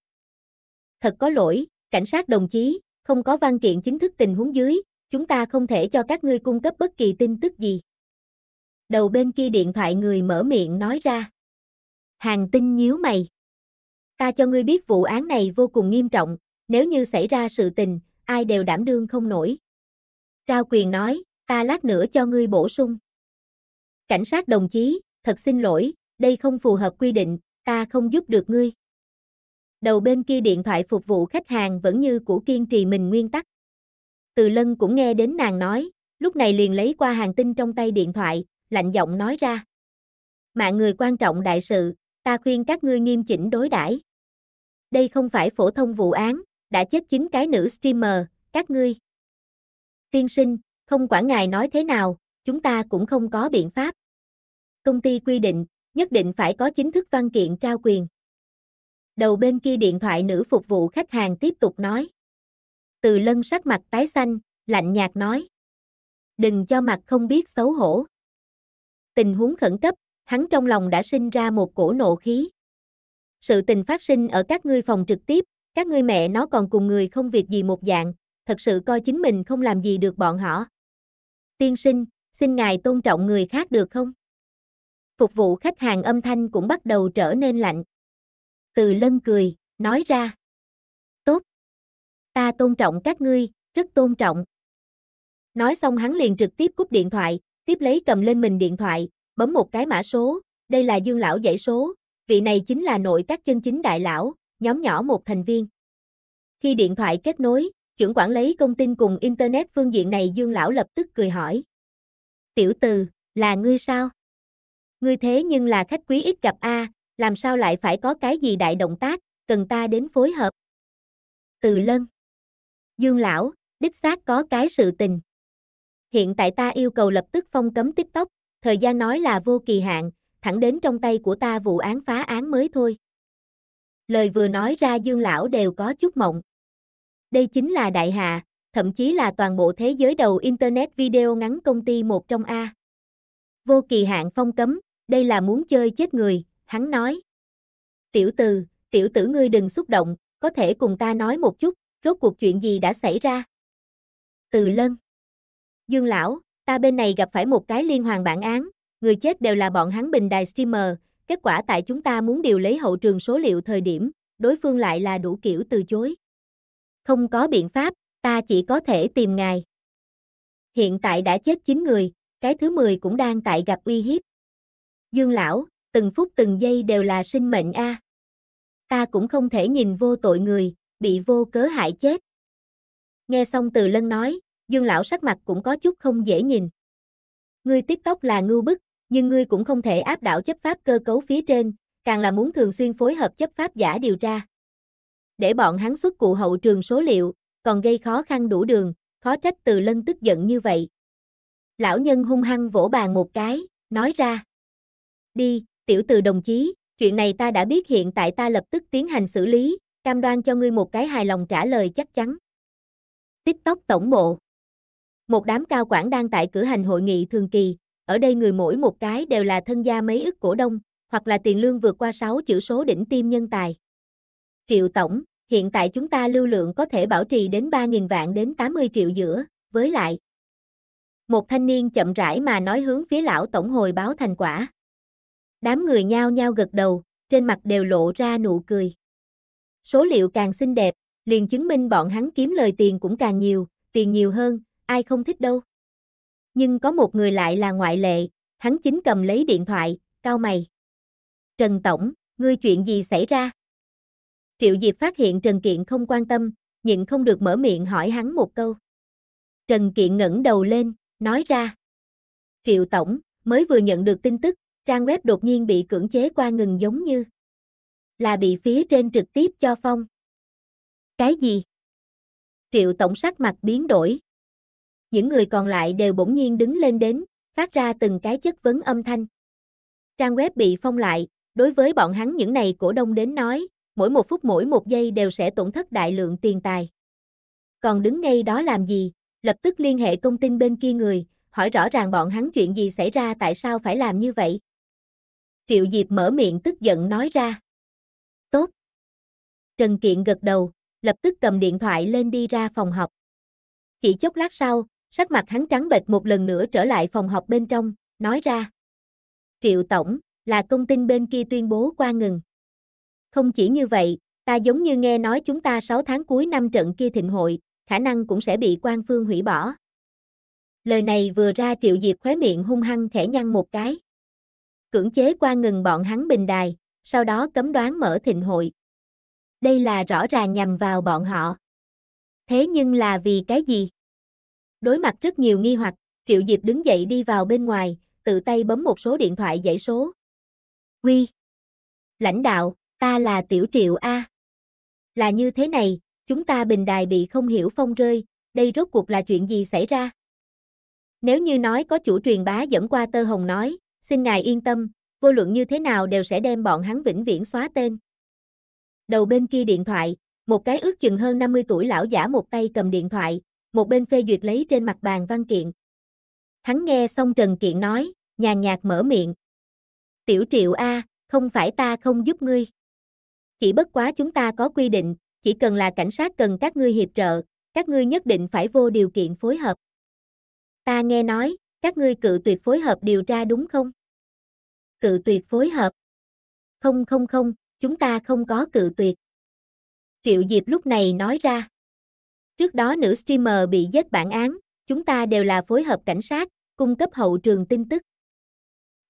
Speaker 1: Thật có lỗi, cảnh sát đồng chí, không có văn kiện chính thức tình huống dưới, chúng ta không thể cho các ngươi cung cấp bất kỳ tin tức gì. Đầu bên kia điện thoại người mở miệng nói ra. Hàng tinh nhíu mày. Ta cho ngươi biết vụ án này vô cùng nghiêm trọng, nếu như xảy ra sự tình, ai đều đảm đương không nổi. Trao quyền nói, ta lát nữa cho ngươi bổ sung. Cảnh sát đồng chí, thật xin lỗi, đây không phù hợp quy định, ta không giúp được ngươi. Đầu bên kia điện thoại phục vụ khách hàng vẫn như cũ kiên trì mình nguyên tắc. Từ lân cũng nghe đến nàng nói, lúc này liền lấy qua hàng tin trong tay điện thoại, lạnh giọng nói ra. Mạng người quan trọng đại sự, ta khuyên các ngươi nghiêm chỉnh đối đãi. Đây không phải phổ thông vụ án, đã chết chính cái nữ streamer, các ngươi. Tiên sinh, không quản ngài nói thế nào, chúng ta cũng không có biện pháp. Công ty quy định, nhất định phải có chính thức văn kiện trao quyền. Đầu bên kia điện thoại nữ phục vụ khách hàng tiếp tục nói. Từ lân sắc mặt tái xanh, lạnh nhạt nói. Đừng cho mặt không biết xấu hổ. Tình huống khẩn cấp, hắn trong lòng đã sinh ra một cổ nộ khí. Sự tình phát sinh ở các ngươi phòng trực tiếp, các ngươi mẹ nó còn cùng người không việc gì một dạng, thật sự coi chính mình không làm gì được bọn họ. Tiên sinh, xin ngài tôn trọng người khác được không? Phục vụ khách hàng âm thanh cũng bắt đầu trở nên lạnh. Từ lân cười, nói ra. Tốt. Ta tôn trọng các ngươi, rất tôn trọng. Nói xong hắn liền trực tiếp cúp điện thoại, tiếp lấy cầm lên mình điện thoại, bấm một cái mã số, đây là Dương lão dãy số, vị này chính là nội các chân chính đại lão, nhóm nhỏ một thành viên. Khi điện thoại kết nối, trưởng quản lý công ty cùng internet phương diện này Dương lão lập tức cười hỏi, tiểu từ, là ngươi sao? Ngươi thế nhưng là khách quý ít gặp a, làm sao lại phải có cái gì đại động tác, cần ta đến phối hợp. Từ lân. Dương lão, đích xác có cái sự tình. Hiện tại ta yêu cầu lập tức phong cấm TikTok, thời gian nói là vô kỳ hạn, thẳng đến trong tay của ta vụ án phá án mới thôi. Lời vừa nói ra Dương lão đều có chút mộng. Đây chính là đại hạ, thậm chí là toàn bộ thế giới đầu Internet video ngắn công ty một trong A. Vô kỳ hạn phong cấm, đây là muốn chơi chết người, hắn nói. Tiểu từ, tiểu tử ngươi đừng xúc động, có thể cùng ta nói một chút, rốt cuộc chuyện gì đã xảy ra? Từ lân. Dương lão, ta bên này gặp phải một cái liên hoàn bản án, người chết đều là bọn hắn bình đài streamer, kết quả tại chúng ta muốn điều lấy hậu trường số liệu thời điểm, đối phương lại là đủ kiểu từ chối. Không có biện pháp, ta chỉ có thể tìm ngài. Hiện tại đã chết 9 người, cái thứ 10 cũng đang tại gặp uy hiếp. Dương lão, từng phút từng giây đều là sinh mệnh a. Ta cũng không thể nhìn vô tội người, bị vô cớ hại chết. Nghe xong từ lân nói, dương lão sắc mặt cũng có chút không dễ nhìn. Ngươi tiếp tóc là ngưu bức, nhưng ngươi cũng không thể áp đảo chấp pháp cơ cấu phía trên, càng là muốn thường xuyên phối hợp chấp pháp giả điều tra. Để bọn hắn xuất cụ hậu trường số liệu, còn gây khó khăn đủ đường, khó trách từ lân tức giận như vậy. Lão nhân hung hăng vỗ bàn một cái, nói ra. Đi, tiểu từ đồng chí, chuyện này ta đã biết hiện tại ta lập tức tiến hành xử lý, cam đoan cho ngươi một cái hài lòng trả lời chắc chắn. TikTok tổng bộ Một đám cao quản đang tại cửa hành hội nghị thường kỳ, ở đây người mỗi một cái đều là thân gia mấy ức cổ đông, hoặc là tiền lương vượt qua 6 chữ số đỉnh tiêm nhân tài. Triệu tổng hiện tại chúng ta lưu lượng có thể bảo trì đến 3.000 vạn đến 80 triệu giữa, với lại. Một thanh niên chậm rãi mà nói hướng phía lão tổng hồi báo thành quả. Đám người nhao nhao gật đầu, trên mặt đều lộ ra nụ cười. Số liệu càng xinh đẹp, liền chứng minh bọn hắn kiếm lời tiền cũng càng nhiều, tiền nhiều hơn, ai không thích đâu. Nhưng có một người lại là ngoại lệ, hắn chính cầm lấy điện thoại, cao mày. Trần Tổng, ngươi chuyện gì xảy ra? Triệu Diệp phát hiện Trần Kiện không quan tâm, nhịn không được mở miệng hỏi hắn một câu. Trần Kiện ngẩng đầu lên, nói ra. Triệu Tổng, mới vừa nhận được tin tức, trang web đột nhiên bị cưỡng chế qua ngừng giống như là bị phía trên trực tiếp cho phong. Cái gì? Triệu Tổng sắc mặt biến đổi. Những người còn lại đều bỗng nhiên đứng lên đến, phát ra từng cái chất vấn âm thanh. Trang web bị phong lại, đối với bọn hắn những này cổ đông đến nói, mỗi một phút mỗi một giây đều sẽ tổn thất đại lượng tiền tài. Còn đứng ngay đó làm gì, lập tức liên hệ công tin bên kia người, hỏi rõ ràng bọn hắn chuyện gì xảy ra tại sao phải làm như vậy. Triệu Diệp mở miệng tức giận nói ra. Tốt. Trần Kiện gật đầu, lập tức cầm điện thoại lên đi ra phòng học. Chỉ chốc lát sau, sắc mặt hắn trắng bệch một lần nữa trở lại phòng học bên trong, nói ra. Triệu Tổng, là công tin bên kia tuyên bố qua ngừng. Không chỉ như vậy, ta giống như nghe nói chúng ta 6 tháng cuối năm trận kia thịnh hội, khả năng cũng sẽ bị quan phương hủy bỏ. Lời này vừa ra Triệu Diệp khóe miệng hung hăng khẽ nhăn một cái. Cưỡng chế qua ngừng bọn hắn bình đài, sau đó cấm đoán mở thịnh hội. Đây là rõ ràng nhằm vào bọn họ. Thế nhưng là vì cái gì? Đối mặt rất nhiều nghi hoặc, Triệu Diệp đứng dậy đi vào bên ngoài, tự tay bấm một số điện thoại dãy số. Quy. Lãnh đạo, ta là tiểu triệu A. Là như thế này, chúng ta bình đài bị không hiểu phong rơi, đây rốt cuộc là chuyện gì xảy ra? Nếu như nói có chủ truyền bá dẫn qua tơ hồng nói, xin ngài yên tâm, vô luận như thế nào đều sẽ đem bọn hắn vĩnh viễn xóa tên. Đầu bên kia điện thoại, một cái ước chừng hơn 50 tuổi lão giả một tay cầm điện thoại, một bên phê duyệt lấy trên mặt bàn văn kiện. Hắn nghe xong Trần Kiện nói, nhàn nhạt mở miệng. Tiểu Triệu A, không phải ta không giúp ngươi. Chỉ bất quá chúng ta có quy định, chỉ cần là cảnh sát cần các ngươi hiệp trợ, các ngươi nhất định phải vô điều kiện phối hợp. Ta nghe nói, các ngươi cự tuyệt phối hợp điều tra đúng không? Cự tuyệt phối hợp. Không không không, chúng ta không có cự tuyệt. Triệu Diệp lúc này nói ra. Trước đó nữ streamer bị giết bản án, chúng ta đều là phối hợp cảnh sát, cung cấp hậu trường tin tức.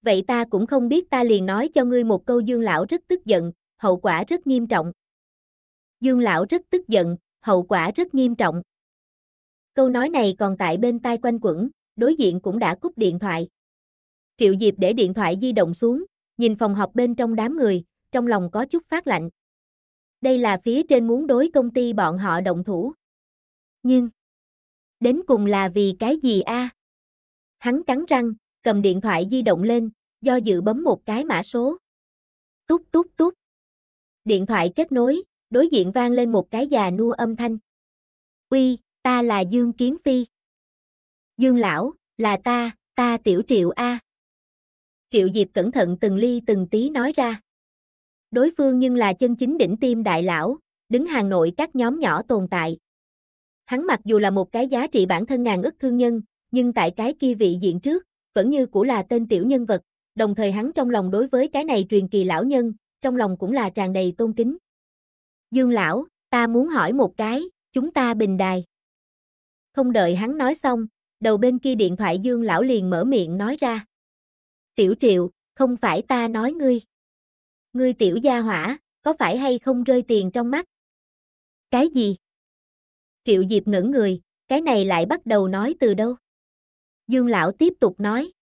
Speaker 1: Vậy ta cũng không biết ta liền nói cho ngươi một câu Dương Lão rất tức giận, hậu quả rất nghiêm trọng. Dương lão rất tức giận, hậu quả rất nghiêm trọng. Câu nói này còn tại bên tai quanh quẩn, đối diện cũng đã cúp điện thoại. Triệu Diệp để điện thoại di động xuống, nhìn phòng họp bên trong đám người, trong lòng có chút phát lạnh. Đây là phía trên muốn đối công ty bọn họ động thủ. Nhưng, đến cùng là vì cái gì a? Hắn cắn răng, cầm điện thoại di động lên, do dự bấm một cái mã số. Túc túc túc. Điện thoại kết nối, đối diện vang lên một cái già nua âm thanh. Uy, ta là Dương Kiến Phi. Dương Lão, là ta, ta tiểu triệu A. Triệu Diệp cẩn thận từng ly từng tí nói ra. Đối phương nhưng là chân chính đỉnh tim đại lão, đứng hàng nội các nhóm nhỏ tồn tại. Hắn mặc dù là một cái giá trị bản thân ngàn ức thương nhân, nhưng tại cái kia vị diện trước, vẫn như cũ là tên tiểu nhân vật, đồng thời hắn trong lòng đối với cái này truyền kỳ lão nhân, trong lòng cũng là tràn đầy tôn kính. Dương lão, ta muốn hỏi một cái, chúng ta bình đài. Không đợi hắn nói xong, đầu bên kia điện thoại Dương lão liền mở miệng nói ra. Tiểu Triệu, không phải ta nói ngươi. Ngươi tiểu gia hỏa, có phải hay không rơi tiền trong mắt? Cái gì? Triệu Diệp ngẩn người, cái này lại bắt đầu nói từ đâu? Dương lão tiếp tục nói.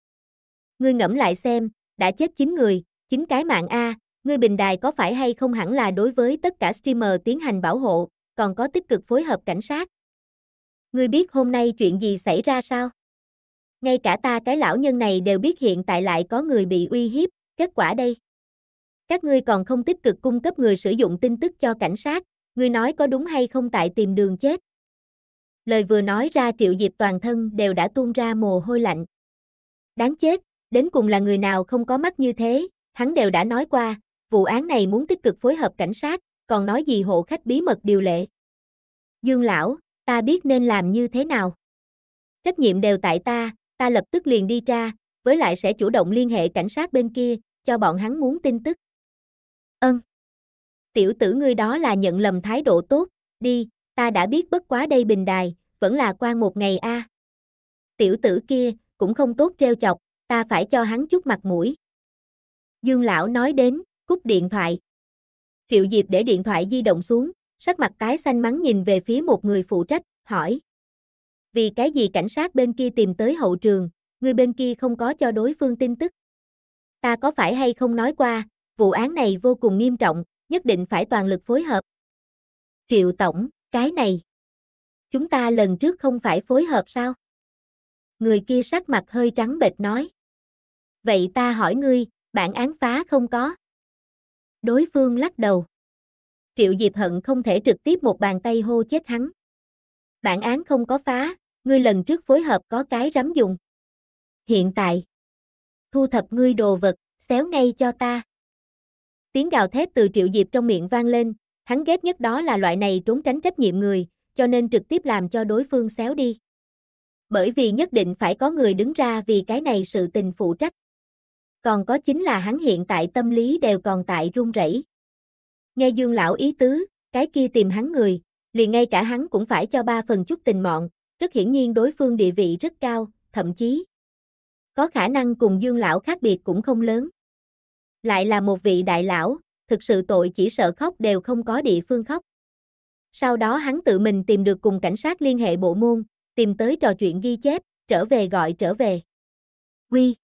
Speaker 1: Ngươi ngẫm lại xem, đã chết 9 người, 9 cái mạng A, Ngươi bình đài có phải hay không hẳn là đối với tất cả streamer tiến hành bảo hộ, còn có tích cực phối hợp cảnh sát. Ngươi biết hôm nay chuyện gì xảy ra sao? Ngay cả ta cái lão nhân này đều biết hiện tại lại có người bị uy hiếp, kết quả đây. Các ngươi còn không tích cực cung cấp người sử dụng tin tức cho cảnh sát, ngươi nói có đúng hay không tại tìm đường chết. Lời vừa nói ra triệu diệp toàn thân đều đã tuôn ra mồ hôi lạnh. Đáng chết, đến cùng là người nào không có mắt như thế, hắn đều đã nói qua, vụ án này muốn tích cực phối hợp cảnh sát, còn nói gì hộ khách bí mật điều lệ. Dương lão, ta biết nên làm như thế nào. Trách nhiệm đều tại ta, ta lập tức liền đi ra, với lại sẽ chủ động liên hệ cảnh sát bên kia, cho bọn hắn muốn tin tức. Ân. Tiểu tử ngươi đó là nhận lầm thái độ tốt, đi, ta đã biết bất quá đây bình đài, vẫn là qua một ngày a. À. Tiểu tử kia, cũng không tốt treo chọc, ta phải cho hắn chút mặt mũi. Dương lão nói đến, cúp điện thoại. Triệu Diệp để điện thoại di động xuống, sắc mặt tái xanh mắng nhìn về phía một người phụ trách, hỏi. Vì cái gì cảnh sát bên kia tìm tới hậu trường, người bên kia không có cho đối phương tin tức. Ta có phải hay không nói qua, vụ án này vô cùng nghiêm trọng, nhất định phải toàn lực phối hợp. Triệu Tổng, cái này. Chúng ta lần trước không phải phối hợp sao? Người kia sắc mặt hơi trắng bệch nói. Vậy ta hỏi ngươi, bản án phá không có? Đối phương lắc đầu. Triệu Diệp Hận không thể trực tiếp một bàn tay hô chết hắn. Bản án không có phá, ngươi lần trước phối hợp có cái rắm dùng. Hiện tại, thu thập ngươi đồ vật, xéo ngay cho ta. Tiếng gào thét từ Triệu Diệp trong miệng vang lên, hắn ghét nhất đó là loại này trốn tránh trách nhiệm người, cho nên trực tiếp làm cho đối phương xéo đi. Bởi vì nhất định phải có người đứng ra vì cái này sự tình phụ trách còn có chính là hắn hiện tại tâm lý đều còn tại run rẩy. Nghe Dương lão ý tứ, cái kia tìm hắn người, liền ngay cả hắn cũng phải cho ba phần chút tình mọn, rất hiển nhiên đối phương địa vị rất cao, thậm chí có khả năng cùng Dương lão khác biệt cũng không lớn. Lại là một vị đại lão, thực sự tội chỉ sợ khóc đều không có địa phương khóc. Sau đó hắn tự mình tìm được cùng cảnh sát liên hệ bộ môn, tìm tới trò chuyện ghi chép, trở về gọi trở về. Quy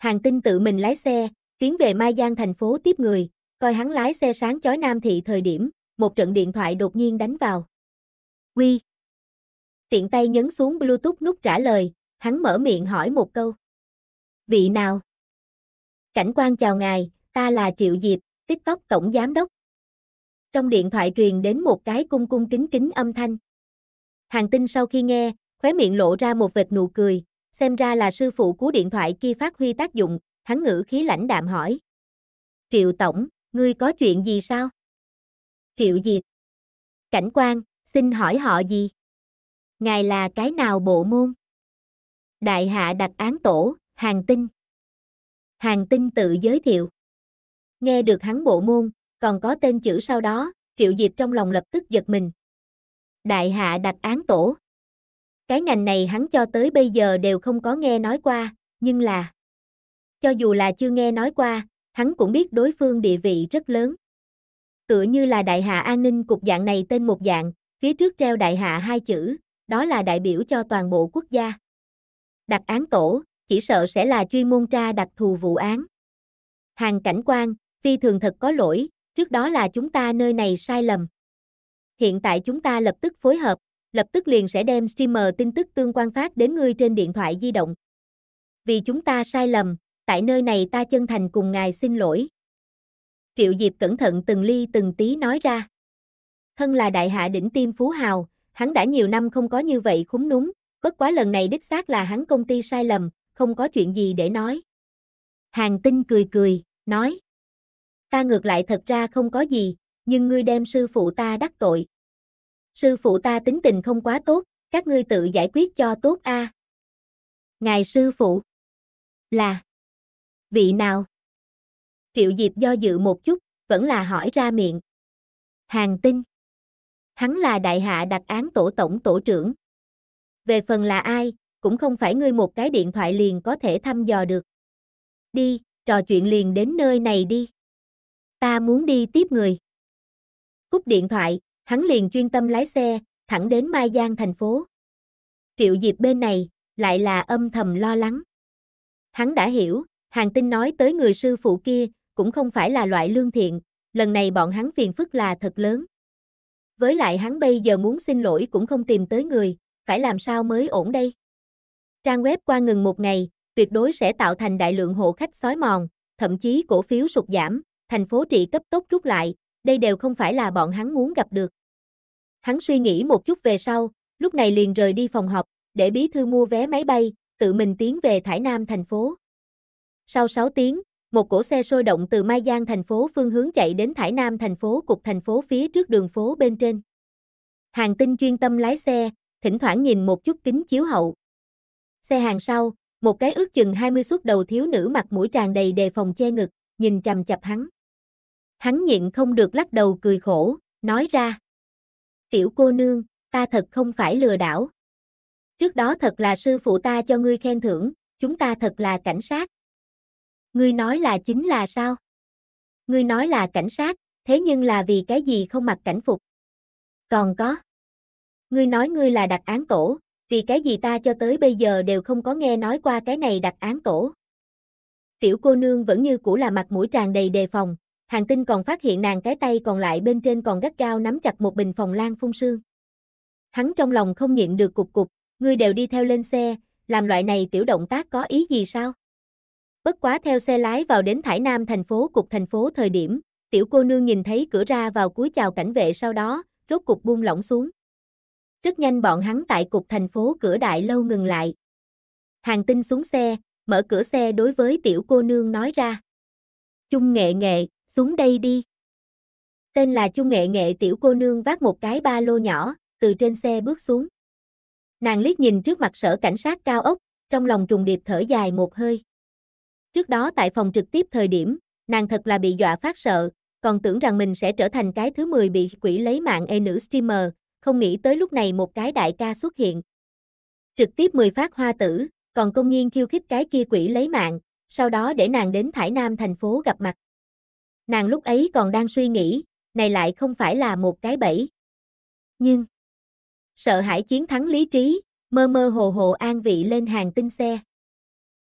Speaker 1: Hàng tinh tự mình lái xe, tiến về Mai Giang thành phố tiếp người, coi hắn lái xe sáng chói Nam Thị thời điểm, một trận điện thoại đột nhiên đánh vào. Quy. Tiện tay nhấn xuống Bluetooth nút trả lời, hắn mở miệng hỏi một câu. Vị nào? Cảnh quan chào ngài, ta là Triệu Diệp, TikTok tổng giám đốc. Trong điện thoại truyền đến một cái cung cung kính kính âm thanh. Hàng tinh sau khi nghe, khóe miệng lộ ra một vệt nụ cười, xem ra là sư phụ cú điện thoại kia phát huy tác dụng, hắn ngữ khí lãnh đạm hỏi. Triệu Tổng, ngươi có chuyện gì sao? Triệu Diệp. Cảnh quan, xin hỏi họ gì? Ngài là cái nào bộ môn? Đại hạ đặc án tổ, hàng tinh. Hàng tinh tự giới thiệu. Nghe được hắn bộ môn, còn có tên chữ sau đó, Triệu Diệp trong lòng lập tức giật mình. Đại hạ đặc án tổ. Cái ngành này hắn cho tới bây giờ đều không có nghe nói qua, nhưng là cho dù là chưa nghe nói qua, hắn cũng biết đối phương địa vị rất lớn. Tựa như là đại hạ an ninh cục dạng này tên một dạng, phía trước treo đại hạ hai chữ, đó là đại biểu cho toàn bộ quốc gia. Đặc án tổ, chỉ sợ sẽ là chuyên môn tra đặc thù vụ án. Hàng cảnh quan, phi thường thật có lỗi, trước đó là chúng ta nơi này sai lầm. Hiện tại chúng ta lập tức phối hợp, lập tức liền sẽ đem streamer tin tức tương quan phát đến ngươi trên điện thoại di động. Vì chúng ta sai lầm, tại nơi này ta chân thành cùng ngài xin lỗi. Triệu Diệp cẩn thận từng ly từng tí nói ra. Thân là đại hạ đỉnh tiêm phú hào, hắn đã nhiều năm không có như vậy khúng núng. bất quá lần này đích xác là hắn công ty sai lầm, không có chuyện gì để nói. Hàng tinh cười cười, nói. Ta ngược lại thật ra không có gì, nhưng ngươi đem sư phụ ta đắc tội, sư phụ ta tính tình không quá tốt, các ngươi tự giải quyết cho tốt a. Ngài sư phụ là vị nào? Triệu Diệp do dự một chút, vẫn là hỏi ra miệng. Hàng tinh. Hắn là đại hạ đặc án tổ tổng tổ trưởng. Về phần là ai, cũng không phải ngươi một cái điện thoại liền có thể thăm dò được. Đi, trò chuyện liền đến nơi này đi. Ta muốn đi tiếp người. Cúp điện thoại, hắn liền chuyên tâm lái xe, thẳng đến Mai Giang thành phố. Triệu Diệp bên này, lại là âm thầm lo lắng. Hắn đã hiểu, hàng tinh nói tới người sư phụ kia, cũng không phải là loại lương thiện, lần này bọn hắn phiền phức là thật lớn. Với lại hắn bây giờ muốn xin lỗi cũng không tìm tới người, phải làm sao mới ổn đây? Trang web qua ngừng một ngày, tuyệt đối sẽ tạo thành đại lượng hộ khách sói mòn, thậm chí cổ phiếu sụt giảm, thành phố trị cấp tốc rút lại, đây đều không phải là bọn hắn muốn gặp được. Hắn suy nghĩ một chút về sau, lúc này liền rời đi phòng học, để bí thư mua vé máy bay, tự mình tiến về Thải Nam thành phố. Sau 6 tiếng, một cỗ xe sôi động từ Mai Giang thành phố phương hướng chạy đến Thải Nam thành phố cục thành phố phía trước đường phố bên trên. Hàng tinh chuyên tâm lái xe, thỉnh thoảng nhìn một chút kính chiếu hậu. Xe hàng sau, một cái ước chừng 20 suốt đầu thiếu nữ mặt mũi tràn đầy đề phòng che ngực, nhìn chằm chập hắn. Hắn nhịn không được lắc đầu cười khổ, nói ra tiểu cô nương, ta thật không phải lừa đảo. Trước đó thật là sư phụ ta cho ngươi khen thưởng, chúng ta thật là cảnh sát. Ngươi nói là chính là sao? Ngươi nói là cảnh sát, thế nhưng là vì cái gì không mặc cảnh phục? Còn có. Ngươi nói ngươi là đặc án tổ, vì cái gì ta cho tới bây giờ đều không có nghe nói qua cái này đặc án tổ. Tiểu cô nương vẫn như cũ là mặt mũi tràn đầy đề phòng, Hàng tinh còn phát hiện nàng cái tay còn lại bên trên còn gắt cao nắm chặt một bình phòng lan phun sương. Hắn trong lòng không nhịn được cục cục, ngươi đều đi theo lên xe, làm loại này tiểu động tác có ý gì sao? Bất quá theo xe lái vào đến Thải Nam thành phố cục thành phố thời điểm, tiểu cô nương nhìn thấy cửa ra vào cuối chào cảnh vệ sau đó, rốt cục buông lỏng xuống. Rất nhanh bọn hắn tại cục thành phố cửa đại lâu ngừng lại. Hàng tinh xuống xe, mở cửa xe đối với tiểu cô nương nói ra. Chung nghệ nghệ, xuống đây đi. Tên là Chung Nghệ Nghệ tiểu cô nương vác một cái ba lô nhỏ, từ trên xe bước xuống. Nàng liếc nhìn trước mặt sở cảnh sát cao ốc, trong lòng trùng điệp thở dài một hơi. Trước đó tại phòng trực tiếp thời điểm, nàng thật là bị dọa phát sợ, còn tưởng rằng mình sẽ trở thành cái thứ 10 bị quỷ lấy mạng e nữ streamer, không nghĩ tới lúc này một cái đại ca xuất hiện. Trực tiếp 10 phát hoa tử, còn công nhiên khiêu khích cái kia quỷ lấy mạng, sau đó để nàng đến Thải Nam thành phố gặp mặt. Nàng lúc ấy còn đang suy nghĩ, này lại không phải là một cái bẫy. Nhưng, sợ hãi chiến thắng lý trí, mơ mơ hồ hồ an vị lên hàng tinh xe.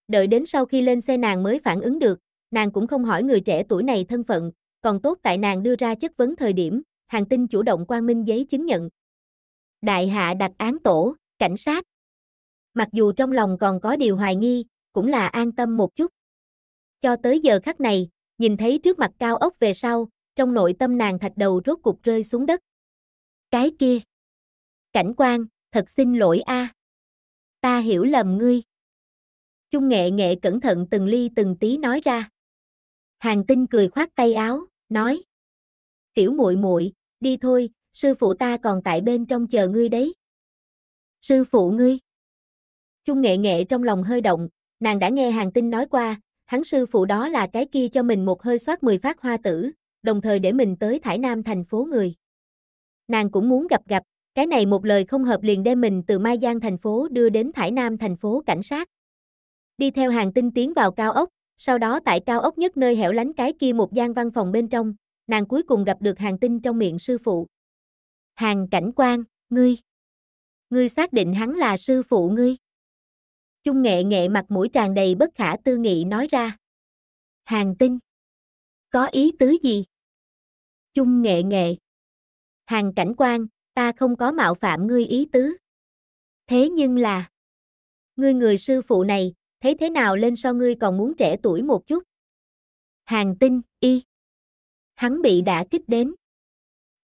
Speaker 1: Đợi đến sau khi lên xe nàng mới phản ứng được, nàng cũng không hỏi người trẻ tuổi này thân phận, còn tốt tại nàng đưa ra chất vấn thời điểm, hàng tinh chủ động quan minh giấy chứng nhận. Đại hạ đặt án tổ, cảnh sát. Mặc dù trong lòng còn có điều hoài nghi, cũng là an tâm một chút. Cho tới giờ khắc này, nhìn thấy trước mặt cao ốc về sau, trong nội tâm nàng thạch đầu rốt cục rơi xuống đất. Cái kia. Cảnh quan, thật xin lỗi a. À. Ta hiểu lầm ngươi. trung nghệ nghệ cẩn thận từng ly từng tí nói ra. Hàng tinh cười khoát tay áo, nói. Tiểu muội muội đi thôi, sư phụ ta còn tại bên trong chờ ngươi đấy. Sư phụ ngươi. trung nghệ nghệ trong lòng hơi động, nàng đã nghe hàng tinh nói qua, hắn sư phụ đó là cái kia cho mình một hơi soát 10 phát hoa tử, đồng thời để mình tới Thải Nam thành phố người. Nàng cũng muốn gặp gặp, cái này một lời không hợp liền đem mình từ Mai Giang thành phố đưa đến Thải Nam thành phố cảnh sát. Đi theo hàng tinh tiến vào cao ốc, sau đó tại cao ốc nhất nơi hẻo lánh cái kia một gian văn phòng bên trong, nàng cuối cùng gặp được hàng tinh trong miệng sư phụ. Hàng cảnh quan, ngươi. Ngươi xác định hắn là sư phụ ngươi. Chung nghệ nghệ mặt mũi tràn đầy bất khả tư nghị nói ra. Hàng tinh. Có ý tứ gì? Chung nghệ nghệ. Hàng cảnh quan, ta không có mạo phạm ngươi ý tứ. Thế nhưng là. Ngươi người sư phụ này, thế thế nào lên so ngươi còn muốn trẻ tuổi một chút? Hàng tinh, y. Hắn bị đã kích đến.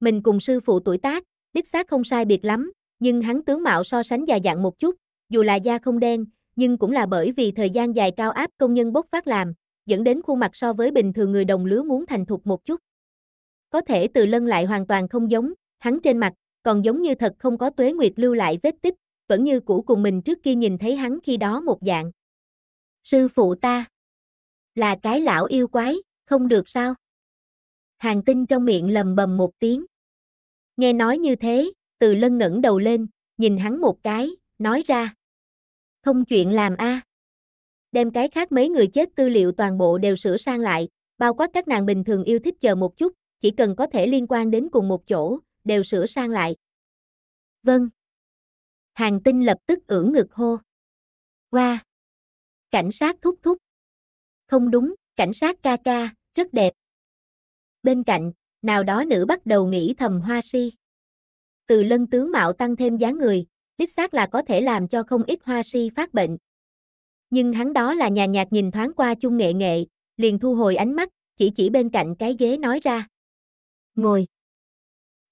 Speaker 1: Mình cùng sư phụ tuổi tác, đích xác không sai biệt lắm, nhưng hắn tướng mạo so sánh già dặn một chút, dù là da không đen, nhưng cũng là bởi vì thời gian dài cao áp công nhân bốc phát làm, dẫn đến khuôn mặt so với bình thường người đồng lứa muốn thành thục một chút. Có thể từ lân lại hoàn toàn không giống, hắn trên mặt, còn giống như thật không có tuế nguyệt lưu lại vết tích, vẫn như cũ cùng mình trước kia nhìn thấy hắn khi đó một dạng. Sư phụ ta, là cái lão yêu quái, không được sao? Hàng tinh trong miệng lầm bầm một tiếng. Nghe nói như thế, từ lân ngẩng đầu lên, nhìn hắn một cái, nói ra. Thông chuyện làm a. À. Đem cái khác mấy người chết tư liệu toàn bộ đều sửa sang lại, bao quát các nàng bình thường yêu thích chờ một chút, chỉ cần có thể liên quan đến cùng một chỗ, đều sửa sang lại. Vâng. Hàng tinh lập tức ưỡn ngực hô. Qua. Wow. Cảnh sát thúc thúc. Không đúng, cảnh sát ca ca, rất đẹp. Bên cạnh, nào đó nữ bắt đầu nghĩ thầm hoa si. Từ lân tướng mạo tăng thêm dáng người, đích xác là có thể làm cho không ít hoa si phát bệnh. Nhưng hắn đó là nhà nhạt nhìn thoáng qua chung nghệ nghệ, liền thu hồi ánh mắt, chỉ chỉ bên cạnh cái ghế nói ra. Ngồi.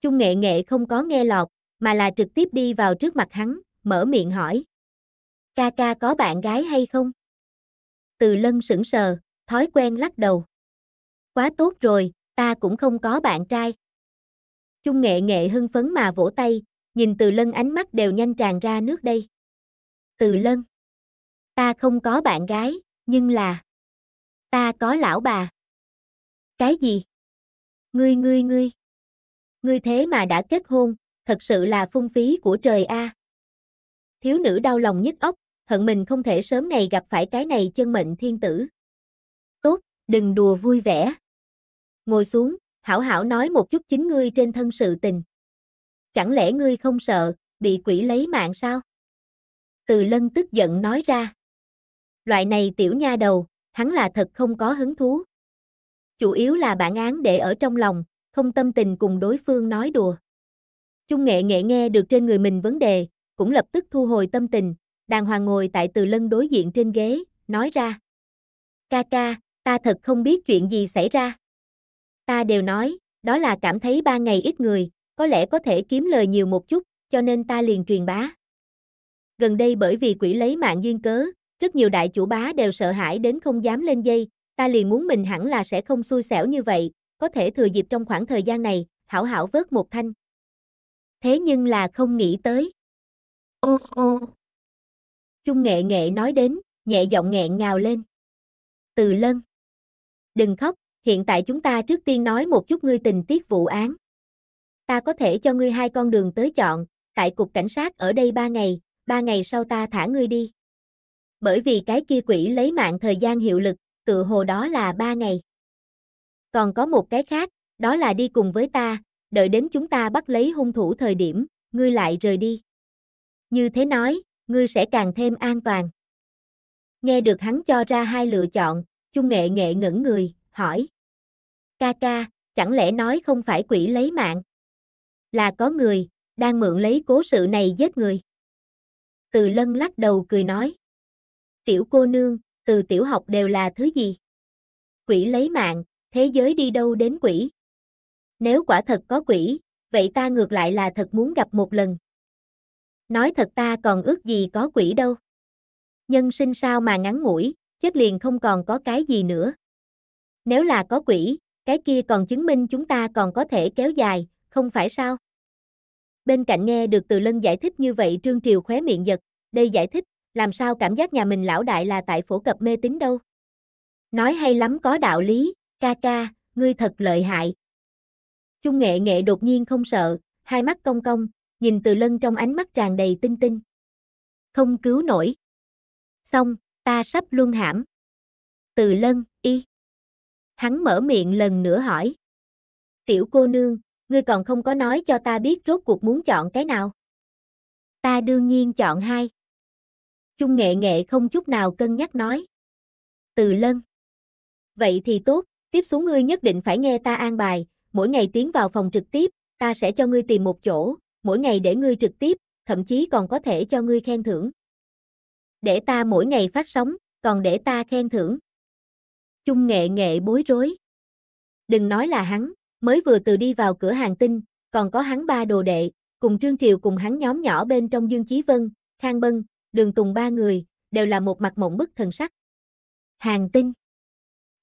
Speaker 1: Chung nghệ nghệ không có nghe lọt, mà là trực tiếp đi vào trước mặt hắn, mở miệng hỏi. Ca ca có bạn gái hay không? Từ lân sững sờ, thói quen lắc đầu. Quá tốt rồi, ta cũng không có bạn trai. Trung nghệ nghệ hưng phấn mà vỗ tay, nhìn từ lân ánh mắt đều nhanh tràn ra nước đây. Từ lân, ta không có bạn gái, nhưng là, ta có lão bà. Cái gì? Ngươi ngươi ngươi, ngươi thế mà đã kết hôn, thật sự là phung phí của trời a. Thiếu nữ đau lòng nhức óc, hận mình không thể sớm ngày gặp phải cái này chân mệnh thiên tử. Tốt, đừng đùa vui vẻ. Ngồi xuống, hảo hảo nói một chút chính ngươi trên thân sự tình chẳng lẽ ngươi không sợ, bị quỷ lấy mạng sao? Từ lân tức giận nói ra. Loại này tiểu nha đầu, hắn là thật không có hứng thú. Chủ yếu là bản án để ở trong lòng, không tâm tình cùng đối phương nói đùa. Trung nghệ nghệ nghe được trên người mình vấn đề, cũng lập tức thu hồi tâm tình, đàng hoàng ngồi tại từ lân đối diện trên ghế, nói ra. Ca ca, ta thật không biết chuyện gì xảy ra. Ta đều nói, đó là cảm thấy ba ngày ít người, có lẽ có thể kiếm lời nhiều một chút, cho nên ta liền truyền bá. Gần đây bởi vì quỷ lấy mạng duyên cớ, rất nhiều đại chủ bá đều sợ hãi đến không dám lên dây, ta liền muốn mình hẳn là sẽ không xui xẻo như vậy, có thể thừa dịp trong khoảng thời gian này, hảo hảo vớt một thanh. Thế nhưng là không nghĩ tới. Ô ô. Trung nghệ nghệ nói đến, nhẹ giọng nghẹn ngào lên. Từ lân. Đừng khóc, hiện tại chúng ta trước tiên nói một chút ngươi tình tiết vụ án ta có thể cho ngươi hai con đường tới chọn, tại cục cảnh sát ở đây ba ngày, ba ngày sau ta thả ngươi đi. Bởi vì cái kia quỷ lấy mạng thời gian hiệu lực, tự hồ đó là ba ngày. Còn có một cái khác, đó là đi cùng với ta, đợi đến chúng ta bắt lấy hung thủ thời điểm, ngươi lại rời đi. Như thế nói, ngươi sẽ càng thêm an toàn. Nghe được hắn cho ra hai lựa chọn, Chung Nghệ Nghệ ngẩn người, hỏi. Ca ca, chẳng lẽ nói không phải quỷ lấy mạng? là có người, đang mượn lấy cố sự này giết người. Từ lân lắc đầu cười nói. Tiểu cô nương, từ tiểu học đều là thứ gì? Quỷ lấy mạng, thế giới đi đâu đến quỷ? Nếu quả thật có quỷ, vậy ta ngược lại là thật muốn gặp một lần. Nói thật ta còn ước gì có quỷ đâu. Nhân sinh sao mà ngắn ngủi, chết liền không còn có cái gì nữa. Nếu là có quỷ, cái kia còn chứng minh chúng ta còn có thể kéo dài, không phải sao? Bên cạnh nghe được từ lân giải thích như vậy Trương Triều khóe miệng giật, đây giải thích, làm sao cảm giác nhà mình lão đại là tại phổ cập mê tín đâu. Nói hay lắm có đạo lý, ca ca, ngươi thật lợi hại. Trung nghệ nghệ đột nhiên không sợ, hai mắt cong cong, nhìn từ lân trong ánh mắt tràn đầy tinh tinh. Không cứu nổi. Xong, ta sắp luân hãm. Từ lân, y. Hắn mở miệng lần nữa hỏi. Tiểu cô nương, ngươi còn không có nói cho ta biết rốt cuộc muốn chọn cái nào. Ta đương nhiên chọn hai. Trung nghệ nghệ không chút nào cân nhắc nói. Từ lân. Vậy thì tốt, tiếp xuống ngươi nhất định phải nghe ta an bài, mỗi ngày tiến vào phòng trực tiếp, ta sẽ cho ngươi tìm một chỗ, mỗi ngày để ngươi trực tiếp, thậm chí còn có thể cho ngươi khen thưởng. Để ta mỗi ngày phát sóng, còn để ta khen thưởng. Trung nghệ nghệ bối rối. Đừng nói là hắn, mới vừa từ đi vào cửa hàng tinh, còn có hắn ba đồ đệ, cùng Trương Triều cùng hắn nhóm nhỏ bên trong Dương Chí Vân, Khang Bân, Đường Tùng ba người, đều là một mặt mộng bức thần sắc. Hàng tinh.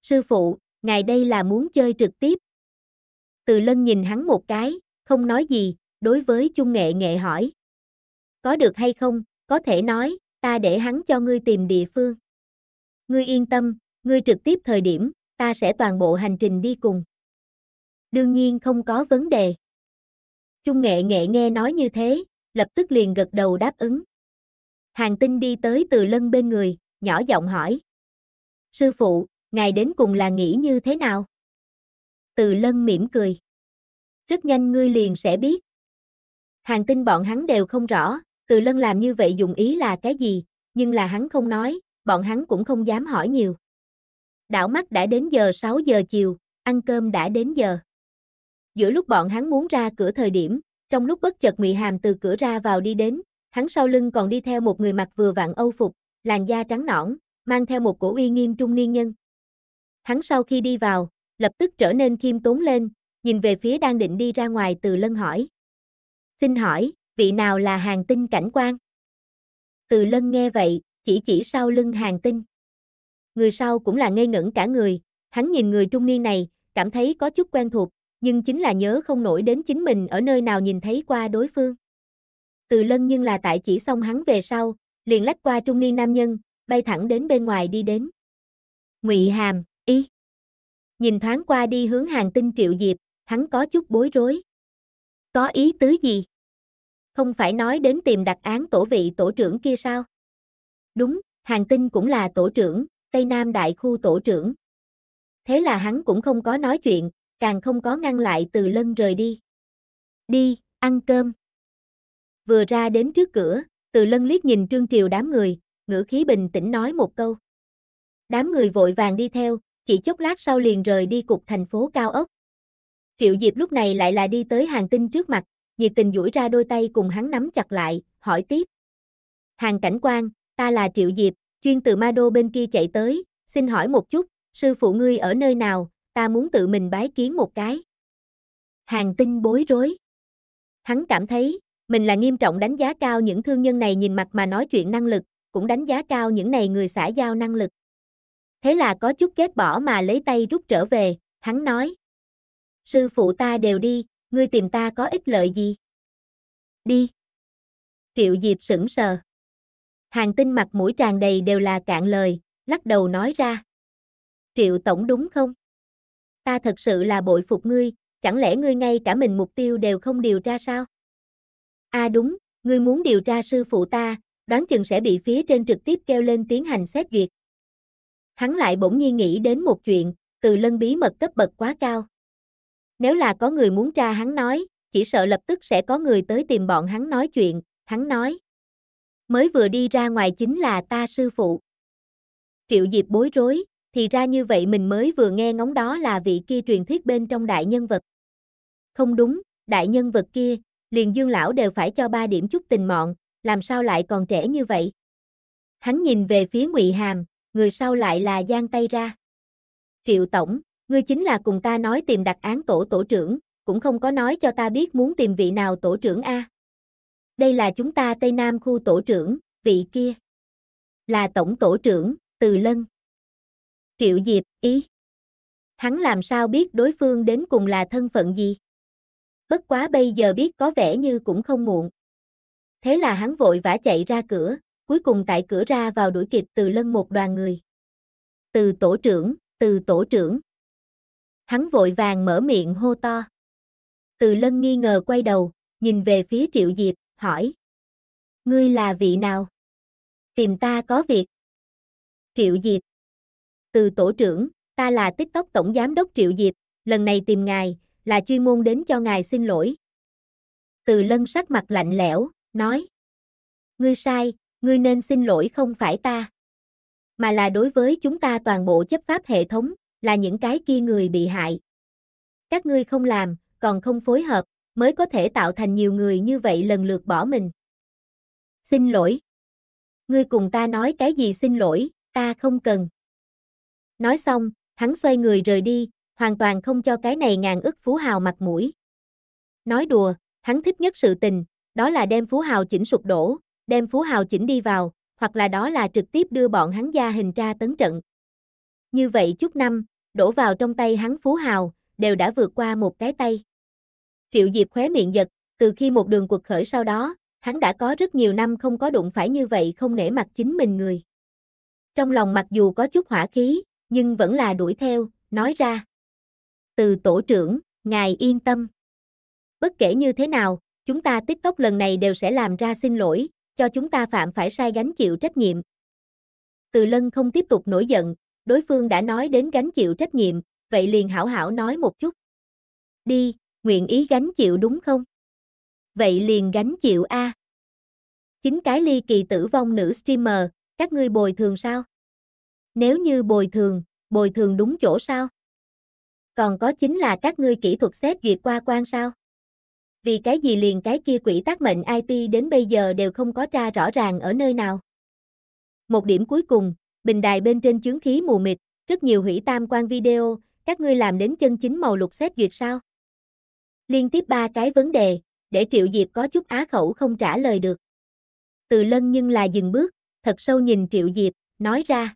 Speaker 1: Sư phụ, ngài đây là muốn chơi trực tiếp. Từ lân nhìn hắn một cái, không nói gì, đối với Chung Nghệ Nghệ hỏi. Có được hay không, có thể nói, ta để hắn cho ngươi tìm địa phương. Ngươi yên tâm, ngươi trực tiếp thời điểm, ta sẽ toàn bộ hành trình đi cùng đương nhiên không có vấn đề. Trung nghệ nghệ nghe nói như thế, lập tức liền gật đầu đáp ứng. Hàng tinh đi tới từ lân bên người, nhỏ giọng hỏi. Sư phụ, ngài đến cùng là nghĩ như thế nào? Từ lân mỉm cười. Rất nhanh ngươi liền sẽ biết. Hàng tinh bọn hắn đều không rõ, từ lân làm như vậy dùng ý là cái gì, nhưng là hắn không nói, bọn hắn cũng không dám hỏi nhiều. Đảo mắt đã đến giờ 6 giờ chiều, ăn cơm đã đến giờ. Giữa lúc bọn hắn muốn ra cửa thời điểm, trong lúc bất chợt Mị Hàm từ cửa ra vào đi đến, hắn sau lưng còn đi theo một người mặc vừa vặn Âu phục, làn da trắng nõn, mang theo một cổ uy nghiêm trung niên nhân. Hắn sau khi đi vào, lập tức trở nên khiêm tốn lên, nhìn về phía đang định đi ra ngoài từ lân hỏi. Xin hỏi, vị nào là Hàn tinh cảnh quan? Từ lân nghe vậy, chỉ chỉ sau lưng Hàn tinh. Người sau cũng là ngây ngẩn cả người, hắn nhìn người trung niên này, cảm thấy có chút quen thuộc, nhưng chính là nhớ không nổi đến chính mình ở nơi nào nhìn thấy qua đối phương. Từ lân nhưng là tại chỉ xong hắn về sau, liền lách qua trung niên nam nhân, bay thẳng đến bên ngoài đi đến. Ngụy Hàm, y. Nhìn thoáng qua đi hướng hàng tinh triệu diệp, hắn có chút bối rối. Có ý tứ gì? Không phải nói đến tìm đặc án tổ vị tổ trưởng kia sao? Đúng, hàng tinh cũng là tổ trưởng, Tây Nam đại khu tổ trưởng. Thế là hắn cũng không có nói chuyện, càng không có ngăn lại từ lân rời đi. Đi, ăn cơm. Vừa ra đến trước cửa, từ lân liếc nhìn trương triều đám người, ngữ khí bình tĩnh nói một câu. Đám người vội vàng đi theo, chỉ chốc lát sau liền rời đi cục thành phố cao ốc. Triệu Diệp lúc này lại là đi tới hàng tinh trước mặt, nhiệt tình duỗi ra đôi tay cùng hắn nắm chặt lại, hỏi tiếp. Hàng cảnh quan, ta là Triệu Diệp, chuyên từ ma đô bên kia chạy tới, xin hỏi một chút, sư phụ ngươi ở nơi nào, ta muốn tự mình bái kiến một cái. Hàng tinh bối rối. Hắn cảm thấy, mình là nghiêm trọng đánh giá cao những thương nhân này nhìn mặt mà nói chuyện năng lực, cũng đánh giá cao những này người xã giao năng lực. Thế là có chút ghét bỏ mà lấy tay rút trở về, hắn nói. Sư phụ ta đều đi, ngươi tìm ta có ích lợi gì? Đi. Triệu Diệp sững sờ. Hàng tinh mặt mũi tràn đầy đều là cạn lời, lắc đầu nói ra. Triệu Tổng đúng không? ta thật sự là bội phục ngươi, chẳng lẽ ngươi ngay cả mình mục tiêu đều không điều tra sao? À đúng, ngươi muốn điều tra sư phụ ta, đoán chừng sẽ bị phía trên trực tiếp kêu lên tiến hành xét duyệt. Hắn lại bỗng nhiên nghĩ đến một chuyện, từ lân bí mật cấp bậc quá cao. Nếu là có người muốn tra hắn nói, chỉ sợ lập tức sẽ có người tới tìm bọn hắn nói chuyện, hắn nói. Mới vừa đi ra ngoài chính là ta sư phụ. Triệu Diệp bối rối, thì ra như vậy mình mới vừa nghe ngóng đó là vị kia truyền thuyết bên trong đại nhân vật. Không đúng, đại nhân vật kia, liền dương lão đều phải cho ba điểm chút tình mọn, làm sao lại còn trẻ như vậy? Hắn nhìn về phía ngụy Hàm, người sau lại là giang tay ra. Triệu Tổng, ngươi chính là cùng ta nói tìm đặc án tổ tổ trưởng, cũng không có nói cho ta biết muốn tìm vị nào tổ trưởng A. Đây là chúng ta Tây Nam khu tổ trưởng, vị kia. Là tổng tổ trưởng, Từ Lân. Triệu Diệp, ý. Hắn làm sao biết đối phương đến cùng là thân phận gì? Bất quá bây giờ biết có vẻ như cũng không muộn. Thế là hắn vội vã chạy ra cửa, cuối cùng tại cửa ra vào đuổi kịp từ lân một đoàn người. Từ tổ trưởng, từ tổ trưởng. Hắn vội vàng mở miệng hô to. Từ lân nghi ngờ quay đầu, nhìn về phía Triệu Diệp, hỏi. Ngươi là vị nào? Tìm ta có việc. Triệu Diệp, từ tổ trưởng, ta là TikTok tổng giám đốc Triệu Diệp, lần này tìm ngài, là chuyên môn đến cho ngài xin lỗi. Từ lân sắc mặt lạnh lẽo, nói. Ngươi sai, ngươi nên xin lỗi không phải ta. Mà là đối với chúng ta toàn bộ chấp pháp hệ thống, là những cái kia người bị hại. Các ngươi không làm, còn không phối hợp, mới có thể tạo thành nhiều người như vậy lần lượt bỏ mình. Xin lỗi. Ngươi cùng ta nói cái gì xin lỗi, ta không cần. Nói xong, hắn xoay người rời đi, hoàn toàn không cho cái này ngàn ức phú hào mặt mũi. Nói đùa, hắn thích nhất sự tình, đó là đem phú hào chỉnh sụp đổ, đem phú hào chỉnh đi vào, hoặc là đó là trực tiếp đưa bọn hắn gia hình ra tấn trận. Như vậy chút năm, đổ vào trong tay hắn phú hào, đều đã vượt qua một cái tay. Triệu Diệp khóe miệng giật, từ khi một đường cuộc khởi sau đó, hắn đã có rất nhiều năm không có đụng phải như vậy không nể mặt chính mình người. Trong lòng mặc dù có chút hỏa khí, nhưng vẫn là đuổi theo, nói ra. Từ tổ trưởng, ngài yên tâm. Bất kể như thế nào, chúng ta TikTok lần này đều sẽ làm ra xin lỗi, cho chúng ta phạm phải sai gánh chịu trách nhiệm. Từ lân không tiếp tục nổi giận, đối phương đã nói đến gánh chịu trách nhiệm, vậy liền hảo hảo nói một chút. Đi, nguyện ý gánh chịu đúng không? Vậy liền gánh chịu A. Chính cái ly kỳ tử vong nữ streamer, các ngươi bồi thường sao? Nếu như bồi thường, bồi thường đúng chỗ sao? Còn có chính là các ngươi kỹ thuật xét duyệt qua quan sao? Vì cái gì liền cái kia quỹ tác mệnh IP đến bây giờ đều không có tra rõ ràng ở nơi nào? Một điểm cuối cùng, bình đài bên trên chứng khí mù mịt, rất nhiều hủy tam quan video, các ngươi làm đến chân chính màu lục xét duyệt sao? Liên tiếp ba cái vấn đề, để Triệu Diệp có chút á khẩu không trả lời được. Từ lân nhưng là dừng bước, thật sâu nhìn Triệu Diệp, nói ra.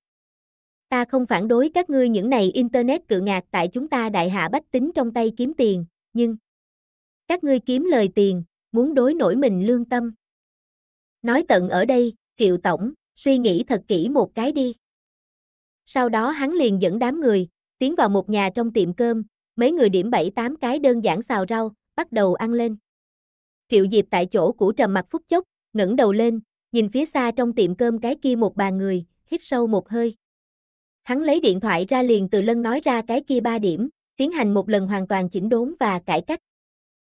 Speaker 1: Ta không phản đối các ngươi những này Internet cự ngạc tại chúng ta đại hạ bách tính trong tay kiếm tiền, nhưng các ngươi kiếm lời tiền, muốn đối nổi mình lương tâm. Nói tận ở đây, Triệu Tổng, suy nghĩ thật kỹ một cái đi. Sau đó hắn liền dẫn đám người, tiến vào một nhà trong tiệm cơm, mấy người điểm bảy tám cái đơn giản xào rau, bắt đầu ăn lên. Triệu Diệp tại chỗ của trầm mặt phút chốc, ngẩng đầu lên, nhìn phía xa trong tiệm cơm cái kia một bà người, hít sâu một hơi. Hắn lấy điện thoại ra liền từ lân nói ra cái kia ba điểm, tiến hành một lần hoàn toàn chỉnh đốn và cải cách.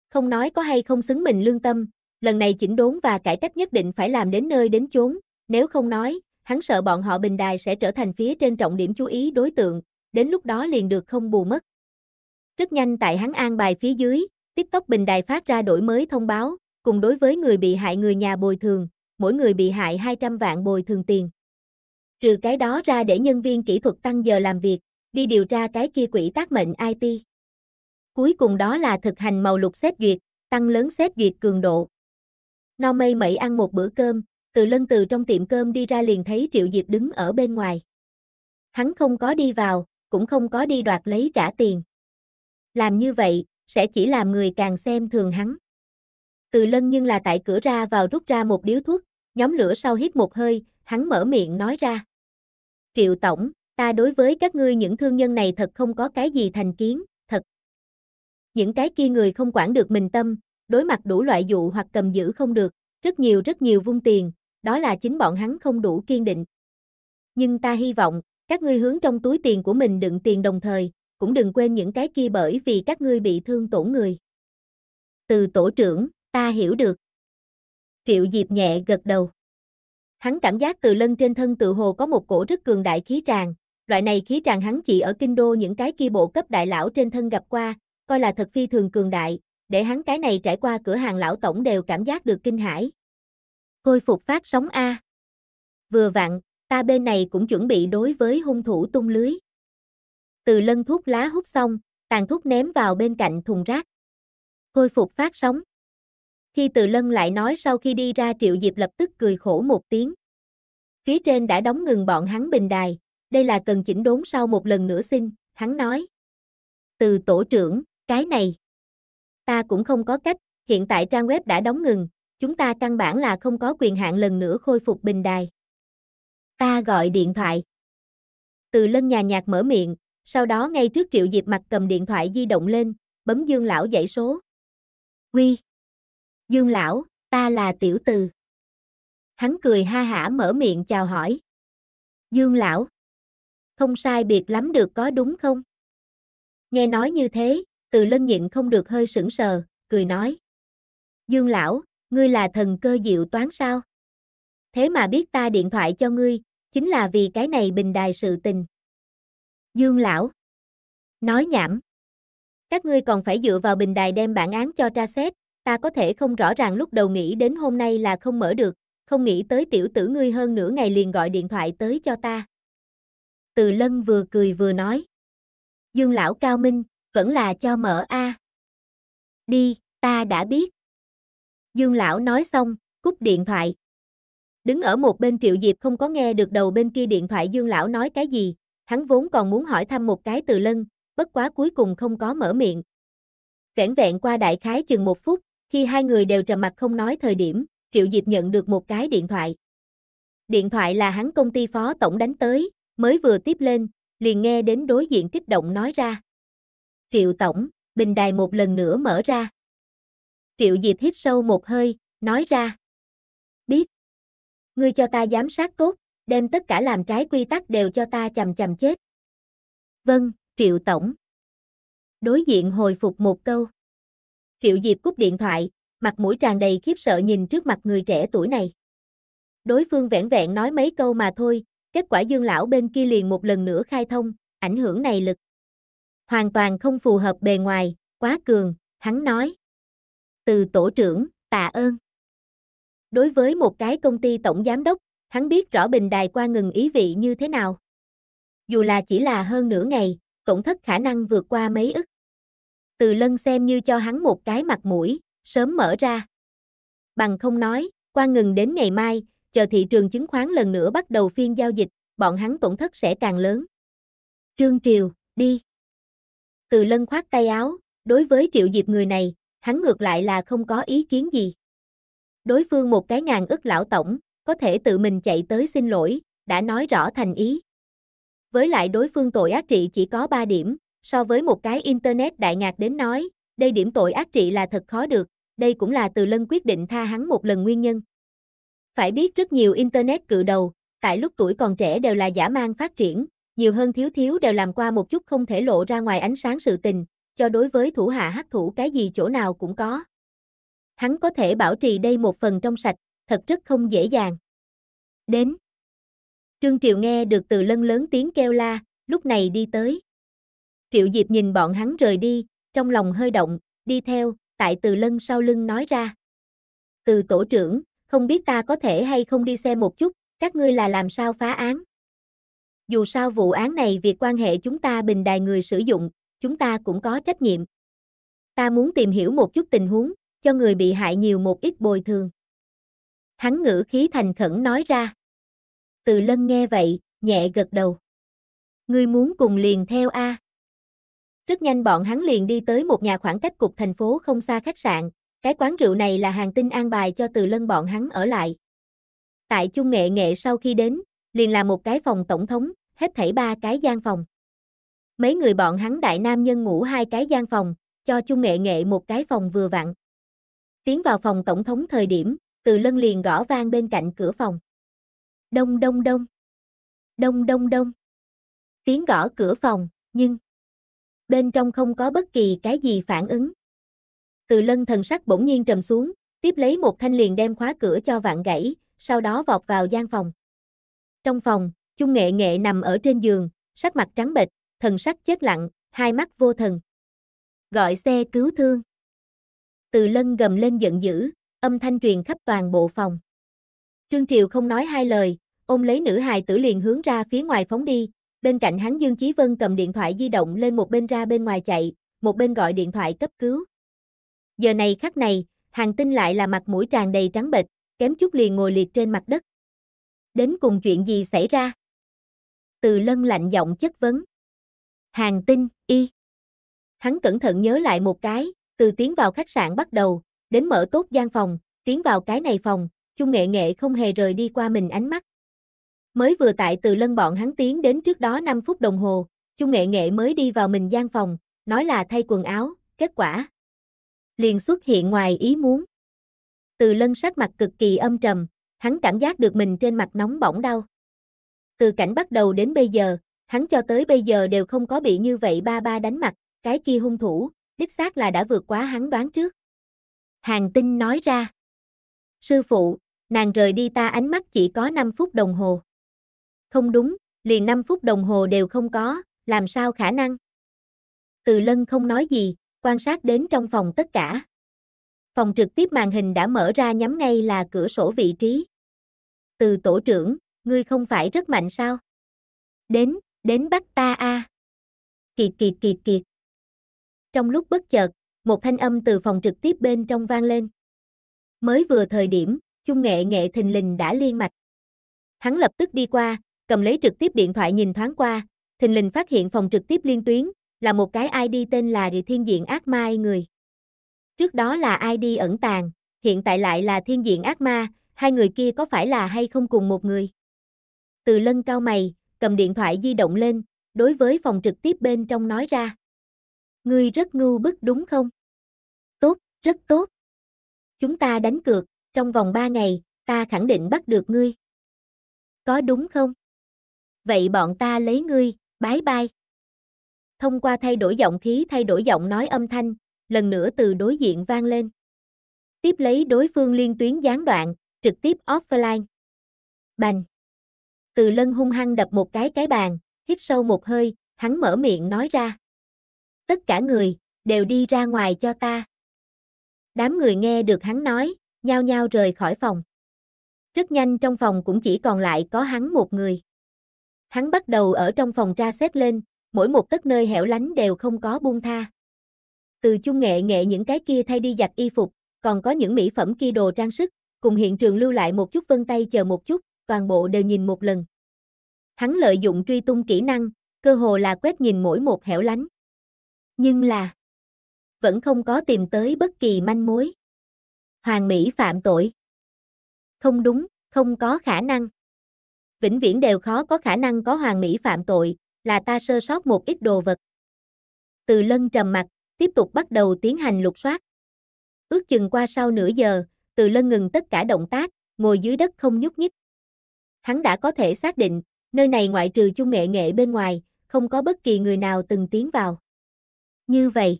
Speaker 1: Không nói có hay không xứng mình lương tâm, lần này chỉnh đốn và cải cách nhất định phải làm đến nơi đến chốn, nếu không nói, hắn sợ bọn họ bình đài sẽ trở thành phía trên trọng điểm chú ý đối tượng, đến lúc đó liền được không bù mất. Rất nhanh tại hắn an bài phía dưới, TikTok bình đài phát ra đổi mới thông báo, cùng đối với người bị hại người nhà bồi thường, mỗi người bị hại 200 vạn bồi thường tiền. Trừ cái đó ra để nhân viên kỹ thuật tăng giờ làm việc, đi điều tra cái kia quỹ tác mệnh ip Cuối cùng đó là thực hành màu lục xét duyệt, tăng lớn xét duyệt cường độ. No mây mẩy ăn một bữa cơm, từ lân từ trong tiệm cơm đi ra liền thấy Triệu Diệp đứng ở bên ngoài. Hắn không có đi vào, cũng không có đi đoạt lấy trả tiền. Làm như vậy, sẽ chỉ làm người càng xem thường hắn. Từ lân nhưng là tại cửa ra vào rút ra một điếu thuốc, nhóm lửa sau hít một hơi, hắn mở miệng nói ra. Triệu Tổng, ta đối với các ngươi những thương nhân này thật không có cái gì thành kiến, thật. Những cái kia người không quản được mình tâm, đối mặt đủ loại dụ hoặc cầm giữ không được, rất nhiều rất nhiều vung tiền, đó là chính bọn hắn không đủ kiên định. Nhưng ta hy vọng, các ngươi hướng trong túi tiền của mình đựng tiền đồng thời, cũng đừng quên những cái kia bởi vì các ngươi bị thương tổn người. Từ tổ trưởng, ta hiểu được. Triệu Diệp nhẹ gật đầu. Hắn cảm giác từ lân trên thân tự hồ có một cổ rất cường đại khí tràn, loại này khí tràn hắn chỉ ở kinh đô những cái kia bộ cấp đại lão trên thân gặp qua, coi là thật phi thường cường đại, để hắn cái này trải qua cửa hàng lão tổng đều cảm giác được kinh hãi. Khôi phục phát sóng A. Vừa vặn, ta bên này cũng chuẩn bị đối với hung thủ tung lưới. Từ lân thuốc lá hút xong, tàn thuốc ném vào bên cạnh thùng rác. Khôi phục phát sóng. Khi Từ Lân lại nói sau khi đi ra Triệu Diệp lập tức cười khổ một tiếng. Phía trên đã đóng ngừng bọn hắn bình đài, đây là cần chỉnh đốn sau một lần nữa xin, hắn nói. Từ tổ trưởng, cái này. Ta cũng không có cách, hiện tại trang web đã đóng ngừng, chúng ta căn bản là không có quyền hạn lần nữa khôi phục bình đài. Ta gọi điện thoại. Từ lân nhà nhạc mở miệng, sau đó ngay trước triệu diệp mặt cầm điện thoại di động lên, bấm dương lão dãy số. Quy. Dương lão, ta là tiểu từ. Hắn cười ha hả mở miệng chào hỏi. Dương lão, không sai biệt lắm được có đúng không? Nghe nói như thế, từ lân nhịn không được hơi sững sờ, cười nói. Dương lão, ngươi là thần cơ diệu toán sao? Thế mà biết ta điện thoại cho ngươi, chính là vì cái này bình đài sự tình. Dương lão, nói nhảm. Các ngươi còn phải dựa vào bình đài đem bản án cho tra xét, ta có thể không rõ ràng lúc đầu nghĩ đến hôm nay là không mở được, không nghĩ tới tiểu tử ngươi hơn nửa ngày liền gọi điện thoại tới cho ta. Từ lân vừa cười vừa nói. Dương lão cao minh, vẫn là cho mở a. Đi, ta đã biết. Dương lão nói xong, cúp điện thoại. Đứng ở một bên Triệu Diệp không có nghe được đầu bên kia điện thoại Dương lão nói cái gì, hắn vốn còn muốn hỏi thăm một cái từ lân, bất quá cuối cùng không có mở miệng. vẹn vẹn qua đại khái chừng một phút, khi hai người đều trầm mặt không nói thời điểm, Triệu Diệp nhận được một cái điện thoại. Điện thoại là hắn công ty phó tổng đánh tới, mới vừa tiếp lên, liền nghe đến đối diện kích động nói ra. Triệu tổng, bình đài một lần nữa mở ra. Triệu Diệp hít sâu một hơi, nói ra. Biết. Ngươi cho ta giám sát tốt, đem tất cả làm trái quy tắc đều cho ta chầm chầm chết. Vâng, Triệu Tổng. Đối diện hồi phục một câu. Triệu Diệp cúp điện thoại, mặt mũi tràn đầy khiếp sợ nhìn trước mặt người trẻ tuổi này. Đối phương vẻn vẹn nói mấy câu mà thôi, kết quả Dương lão bên kia liền một lần nữa khai thông, ảnh hưởng này lực. Hoàn toàn không phù hợp bề ngoài, quá cường, hắn nói. Từ tổ trưởng, tạ ơn. Đối với một cái công ty tổng giám đốc, hắn biết rõ bình đài qua ngừng ý vị như thế nào. Dù là chỉ là hơn nửa ngày, tổn thất khả năng vượt qua mấy ức từ lân xem như cho hắn một cái mặt mũi, sớm mở ra. Bằng không nói, qua ngừng đến ngày mai, chờ thị trường chứng khoán lần nữa bắt đầu phiên giao dịch, bọn hắn tổn thất sẽ càng lớn. Trương Triều, đi. Từ lân khoát tay áo, đối với triệu diệp người này, hắn ngược lại là không có ý kiến gì. Đối phương một cái ngàn ức lão tổng, có thể tự mình chạy tới xin lỗi, đã nói rõ thành ý. Với lại đối phương tội ác trị chỉ có 3 điểm, So với một cái Internet đại ngạc đến nói, đây điểm tội ác trị là thật khó được, đây cũng là từ lân quyết định tha hắn một lần nguyên nhân. Phải biết rất nhiều Internet cự đầu, tại lúc tuổi còn trẻ đều là giả mang phát triển, nhiều hơn thiếu thiếu đều làm qua một chút không thể lộ ra ngoài ánh sáng sự tình, cho đối với thủ hạ hắc thủ cái gì chỗ nào cũng có. Hắn có thể bảo trì đây một phần trong sạch, thật rất không dễ dàng. Đến. Trương Triều nghe được từ lân lớn tiếng kêu la, lúc này đi tới. Triệu Diệp nhìn bọn hắn rời đi, trong lòng hơi động, đi theo, tại từ lân sau lưng nói ra. Từ tổ trưởng, không biết ta có thể hay không đi xem một chút, các ngươi là làm sao phá án. Dù sao vụ án này việc quan hệ chúng ta bình đài người sử dụng, chúng ta cũng có trách nhiệm. Ta muốn tìm hiểu một chút tình huống, cho người bị hại nhiều một ít bồi thường. Hắn ngữ khí thành khẩn nói ra. Từ lân nghe vậy, nhẹ gật đầu. Ngươi muốn cùng liền theo A. Rất nhanh bọn hắn liền đi tới một nhà khoảng cách cục thành phố không xa khách sạn, cái quán rượu này là hàng tinh an bài cho từ lân bọn hắn ở lại. Tại chung nghệ nghệ sau khi đến, liền là một cái phòng tổng thống, hết thảy ba cái gian phòng. Mấy người bọn hắn đại nam nhân ngủ hai cái gian phòng, cho chung nghệ nghệ một cái phòng vừa vặn. Tiến vào phòng tổng thống thời điểm, từ lân liền gõ vang bên cạnh cửa phòng. Đông đông đông. Đông đông đông. Tiếng gõ cửa phòng, nhưng bên trong không có bất kỳ cái gì phản ứng. Từ lân thần sắc bỗng nhiên trầm xuống, tiếp lấy một thanh liền đem khóa cửa cho vạn gãy, sau đó vọt vào gian phòng. Trong phòng, Chung Nghệ Nghệ nằm ở trên giường, sắc mặt trắng bệch, thần sắc chết lặng, hai mắt vô thần. Gọi xe cứu thương. Từ lân gầm lên giận dữ, âm thanh truyền khắp toàn bộ phòng. Trương Triều không nói hai lời, ôm lấy nữ hài tử liền hướng ra phía ngoài phóng đi, Bên cạnh hắn Dương Chí Vân cầm điện thoại di động lên một bên ra bên ngoài chạy, một bên gọi điện thoại cấp cứu. Giờ này khắc này, hàng tinh lại là mặt mũi tràn đầy trắng bệch, kém chút liền ngồi liệt trên mặt đất. Đến cùng chuyện gì xảy ra? Từ lân lạnh giọng chất vấn. Hàng tinh, y. Hắn cẩn thận nhớ lại một cái, từ tiến vào khách sạn bắt đầu, đến mở tốt gian phòng, tiến vào cái này phòng, chung nghệ nghệ không hề rời đi qua mình ánh mắt. Mới vừa tại từ lân bọn hắn tiến đến trước đó 5 phút đồng hồ, Chung Nghệ Nghệ mới đi vào mình gian phòng, nói là thay quần áo, kết quả. Liền xuất hiện ngoài ý muốn. Từ lân sắc mặt cực kỳ âm trầm, hắn cảm giác được mình trên mặt nóng bỏng đau. Từ cảnh bắt đầu đến bây giờ, hắn cho tới bây giờ đều không có bị như vậy ba ba đánh mặt, cái kia hung thủ, đích xác là đã vượt quá hắn đoán trước. Hàng tinh nói ra. Sư phụ, nàng rời đi ta ánh mắt chỉ có 5 phút đồng hồ. Không đúng, liền 5 phút đồng hồ đều không có, làm sao khả năng? Từ lân không nói gì, quan sát đến trong phòng tất cả. Phòng trực tiếp màn hình đã mở ra nhắm ngay là cửa sổ vị trí. Từ tổ trưởng, ngươi không phải rất mạnh sao? Đến, đến bắt ta a. À. Kiệt kiệt kiệt kiệt. Trong lúc bất chợt, một thanh âm từ phòng trực tiếp bên trong vang lên. Mới vừa thời điểm, Chung Nghệ Nghệ thình lình đã liên mạch. Hắn lập tức đi qua, cầm lấy trực tiếp điện thoại nhìn thoáng qua, thình lình phát hiện phòng trực tiếp liên tuyến, là một cái ID tên là Địa Thiên Diện Ác Ma người. Trước đó là ID ẩn tàng, hiện tại lại là Thiên Diện Ác Ma, hai người kia có phải là hay không cùng một người? Từ lân cao mày, cầm điện thoại di động lên, đối với phòng trực tiếp bên trong nói ra. Ngươi rất ngu bức đúng không? Tốt, rất tốt. Chúng ta đánh cược, trong vòng 3 ngày, ta khẳng định bắt được ngươi. Có đúng không? vậy bọn ta lấy ngươi, bái bai. Thông qua thay đổi giọng khí thay đổi giọng nói âm thanh, lần nữa từ đối diện vang lên. Tiếp lấy đối phương liên tuyến gián đoạn, trực tiếp offline. Bành. Từ lân hung hăng đập một cái cái bàn, hít sâu một hơi, hắn mở miệng nói ra. Tất cả người, đều đi ra ngoài cho ta. Đám người nghe được hắn nói, nhao nhao rời khỏi phòng. Rất nhanh trong phòng cũng chỉ còn lại có hắn một người. Hắn bắt đầu ở trong phòng tra xếp lên, mỗi một tất nơi hẻo lánh đều không có buông tha. Từ chung nghệ nghệ những cái kia thay đi giặt y phục, còn có những mỹ phẩm kia đồ trang sức, cùng hiện trường lưu lại một chút vân tay chờ một chút, toàn bộ đều nhìn một lần. Hắn lợi dụng truy tung kỹ năng, cơ hồ là quét nhìn mỗi một hẻo lánh. Nhưng là vẫn không có tìm tới bất kỳ manh mối. Hoàng Mỹ phạm tội. Không đúng, không có khả năng vĩnh viễn đều khó có khả năng có hoàng mỹ phạm tội, là ta sơ sót một ít đồ vật. Từ lân trầm mặt, tiếp tục bắt đầu tiến hành lục soát. Ước chừng qua sau nửa giờ, từ lân ngừng tất cả động tác, ngồi dưới đất không nhúc nhích. Hắn đã có thể xác định, nơi này ngoại trừ chung nghệ nghệ bên ngoài, không có bất kỳ người nào từng tiến vào. Như vậy,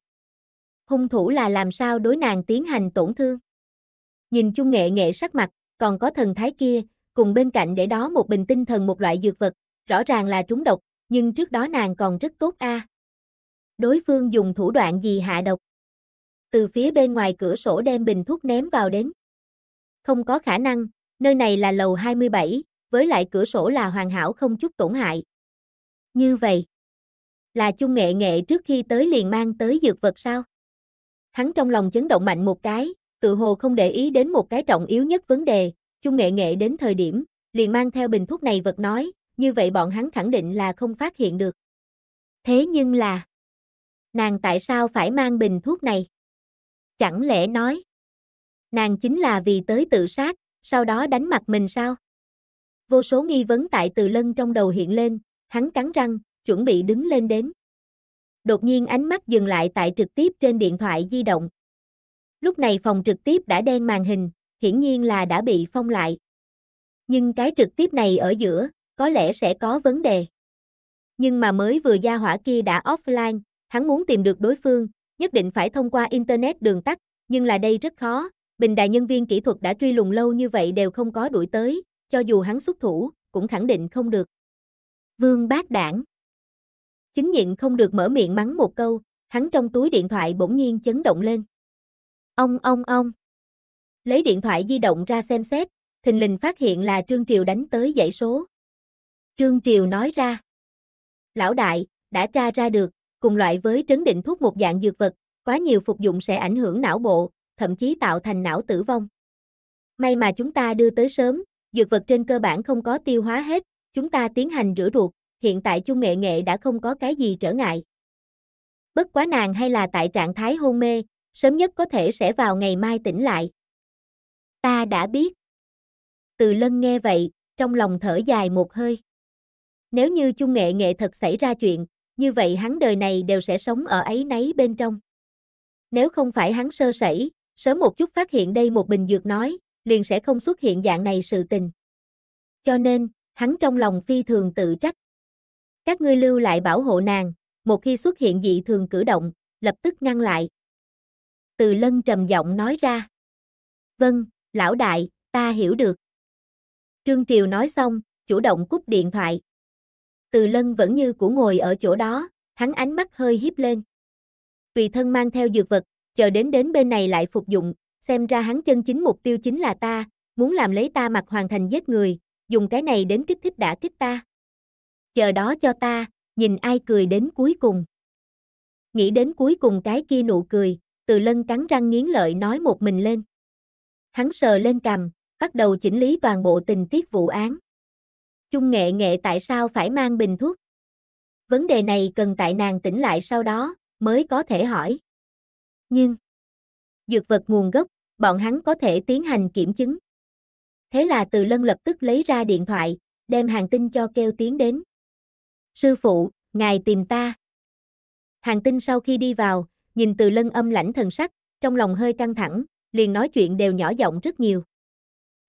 Speaker 1: hung thủ là làm sao đối nàng tiến hành tổn thương. Nhìn chung nghệ nghệ sắc mặt, còn có thần thái kia, cùng bên cạnh để đó một bình tinh thần một loại dược vật, rõ ràng là trúng độc, nhưng trước đó nàng còn rất tốt a. À. Đối phương dùng thủ đoạn gì hạ độc? Từ phía bên ngoài cửa sổ đem bình thuốc ném vào đến. Không có khả năng, nơi này là lầu 27, với lại cửa sổ là hoàn hảo không chút tổn hại. Như vậy, là chung nghệ nghệ trước khi tới liền mang tới dược vật sao? Hắn trong lòng chấn động mạnh một cái, tự hồ không để ý đến một cái trọng yếu nhất vấn đề, Chung nghệ nghệ đến thời điểm, liền mang theo bình thuốc này vật nói, như vậy bọn hắn khẳng định là không phát hiện được. Thế nhưng là, nàng tại sao phải mang bình thuốc này? Chẳng lẽ nói, nàng chính là vì tới tự sát, sau đó đánh mặt mình sao? Vô số nghi vấn tại từ lân trong đầu hiện lên, hắn cắn răng, chuẩn bị đứng lên đến. Đột nhiên ánh mắt dừng lại tại trực tiếp trên điện thoại di động. Lúc này phòng trực tiếp đã đen màn hình, hiển nhiên là đã bị phong lại. Nhưng cái trực tiếp này ở giữa, có lẽ sẽ có vấn đề. Nhưng mà mới vừa gia hỏa kia đã offline, hắn muốn tìm được đối phương, nhất định phải thông qua Internet đường tắt, nhưng là đây rất khó, bình đại nhân viên kỹ thuật đã truy lùng lâu như vậy đều không có đuổi tới, cho dù hắn xuất thủ, cũng khẳng định không được. Vương bác đảng Chính nhịn không được mở miệng mắng một câu, hắn trong túi điện thoại bỗng nhiên chấn động lên. Ông ông ông Lấy điện thoại di động ra xem xét, thình lình phát hiện là Trương Triều đánh tới dãy số. Trương Triều nói ra. Lão đại, đã tra ra được, cùng loại với trấn định thuốc một dạng dược vật, quá nhiều phục dụng sẽ ảnh hưởng não bộ, thậm chí tạo thành não tử vong. May mà chúng ta đưa tới sớm, dược vật trên cơ bản không có tiêu hóa hết, chúng ta tiến hành rửa ruột, hiện tại chung nghệ nghệ đã không có cái gì trở ngại. Bất quá nàng hay là tại trạng thái hôn mê, sớm nhất có thể sẽ vào ngày mai tỉnh lại ta đã biết. Từ lân nghe vậy, trong lòng thở dài một hơi. Nếu như chung nghệ nghệ thật xảy ra chuyện, như vậy hắn đời này đều sẽ sống ở ấy nấy bên trong. Nếu không phải hắn sơ sẩy, sớm một chút phát hiện đây một bình dược nói, liền sẽ không xuất hiện dạng này sự tình. Cho nên, hắn trong lòng phi thường tự trách. Các ngươi lưu lại bảo hộ nàng, một khi xuất hiện dị thường cử động, lập tức ngăn lại. Từ lân trầm giọng nói ra. Vâng, lão đại, ta hiểu được. Trương Triều nói xong, chủ động cúp điện thoại. Từ lân vẫn như cũ ngồi ở chỗ đó, hắn ánh mắt hơi hiếp lên. Tùy thân mang theo dược vật, chờ đến đến bên này lại phục dụng, xem ra hắn chân chính mục tiêu chính là ta, muốn làm lấy ta mặc hoàn thành giết người, dùng cái này đến kích thích đã kích ta. Chờ đó cho ta, nhìn ai cười đến cuối cùng. Nghĩ đến cuối cùng cái kia nụ cười, từ lân cắn răng nghiến lợi nói một mình lên hắn sờ lên cằm, bắt đầu chỉnh lý toàn bộ tình tiết vụ án. trung nghệ nghệ tại sao phải mang bình thuốc? Vấn đề này cần tại nàng tỉnh lại sau đó, mới có thể hỏi. Nhưng, dược vật nguồn gốc, bọn hắn có thể tiến hành kiểm chứng. Thế là từ lân lập tức lấy ra điện thoại, đem hàng tin cho kêu tiến đến. Sư phụ, ngài tìm ta. Hàng tin sau khi đi vào, nhìn từ lân âm lãnh thần sắc, trong lòng hơi căng thẳng, liền nói chuyện đều nhỏ giọng rất nhiều.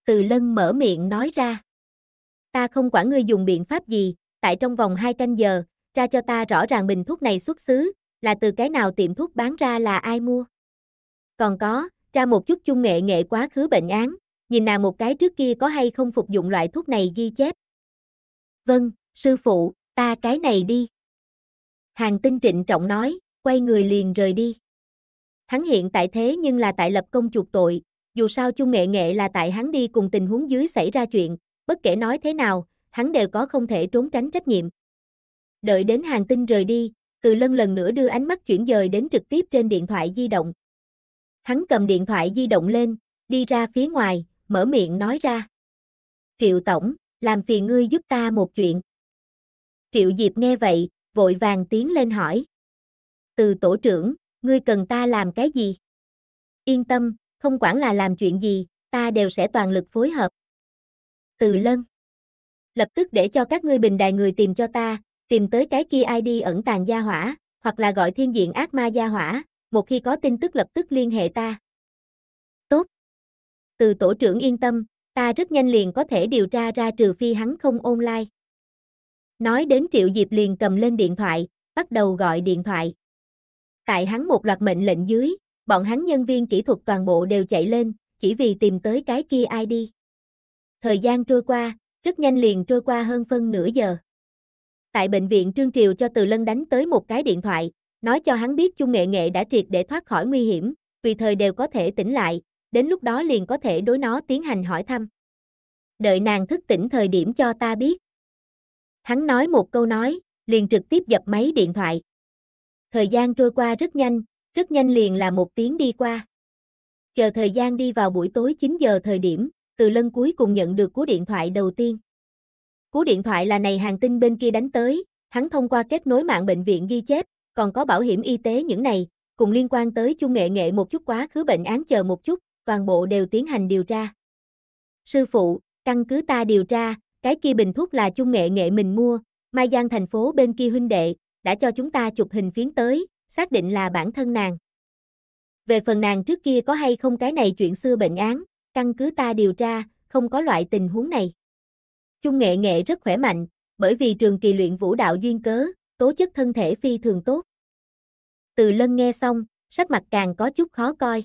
Speaker 1: Từ lân mở miệng nói ra. Ta không quản ngươi dùng biện pháp gì, tại trong vòng 2 canh giờ, ra cho ta rõ ràng bình thuốc này xuất xứ, là từ cái nào tiệm thuốc bán ra là ai mua. Còn có, ra một chút chung nghệ nghệ quá khứ bệnh án, nhìn nào một cái trước kia có hay không phục dụng loại thuốc này ghi chép. Vâng, sư phụ, ta cái này đi. Hàng tinh trịnh trọng nói, quay người liền rời đi. Hắn hiện tại thế nhưng là tại lập công chuộc tội, dù sao chung nghệ nghệ là tại hắn đi cùng tình huống dưới xảy ra chuyện, bất kể nói thế nào, hắn đều có không thể trốn tránh trách nhiệm. Đợi đến hàng tinh rời đi, từ lân lần nữa đưa ánh mắt chuyển dời đến trực tiếp trên điện thoại di động. Hắn cầm điện thoại di động lên, đi ra phía ngoài, mở miệng nói ra. Triệu Tổng, làm phiền ngươi giúp ta một chuyện. Triệu Diệp nghe vậy, vội vàng tiến lên hỏi. Từ tổ trưởng, ngươi cần ta làm cái gì? Yên tâm, không quản là làm chuyện gì, ta đều sẽ toàn lực phối hợp. Từ lân. Lập tức để cho các ngươi bình đài người tìm cho ta, tìm tới cái kia ID ẩn tàng gia hỏa, hoặc là gọi thiên diện ác ma gia hỏa, một khi có tin tức lập tức liên hệ ta. Tốt. Từ tổ trưởng yên tâm, ta rất nhanh liền có thể điều tra ra trừ phi hắn không online. Nói đến Triệu Diệp liền cầm lên điện thoại, bắt đầu gọi điện thoại. Tại hắn một loạt mệnh lệnh dưới, bọn hắn nhân viên kỹ thuật toàn bộ đều chạy lên, chỉ vì tìm tới cái kia ai đi. Thời gian trôi qua, rất nhanh liền trôi qua hơn phân nửa giờ. Tại bệnh viện Trương Triều cho Từ Lân đánh tới một cái điện thoại, nói cho hắn biết Chung Nghệ Nghệ đã triệt để thoát khỏi nguy hiểm, vì thời đều có thể tỉnh lại, đến lúc đó liền có thể đối nó tiến hành hỏi thăm. Đợi nàng thức tỉnh thời điểm cho ta biết. Hắn nói một câu nói, liền trực tiếp dập máy điện thoại thời gian trôi qua rất nhanh, rất nhanh liền là một tiếng đi qua. Chờ thời gian đi vào buổi tối 9 giờ thời điểm, từ lân cuối cùng nhận được cú điện thoại đầu tiên. Cú điện thoại là này hàng tinh bên kia đánh tới, hắn thông qua kết nối mạng bệnh viện ghi chép, còn có bảo hiểm y tế những này, cùng liên quan tới chung nghệ nghệ một chút quá khứ bệnh án chờ một chút, toàn bộ đều tiến hành điều tra. Sư phụ, căn cứ ta điều tra, cái kia bình thuốc là chung nghệ nghệ mình mua, Mai Giang thành phố bên kia huynh đệ, đã cho chúng ta chụp hình phiến tới, xác định là bản thân nàng. Về phần nàng trước kia có hay không cái này chuyện xưa bệnh án, căn cứ ta điều tra, không có loại tình huống này. Chung nghệ nghệ rất khỏe mạnh, bởi vì trường kỳ luyện vũ đạo duyên cớ, tố chất thân thể phi thường tốt. Từ lân nghe xong, sắc mặt càng có chút khó coi.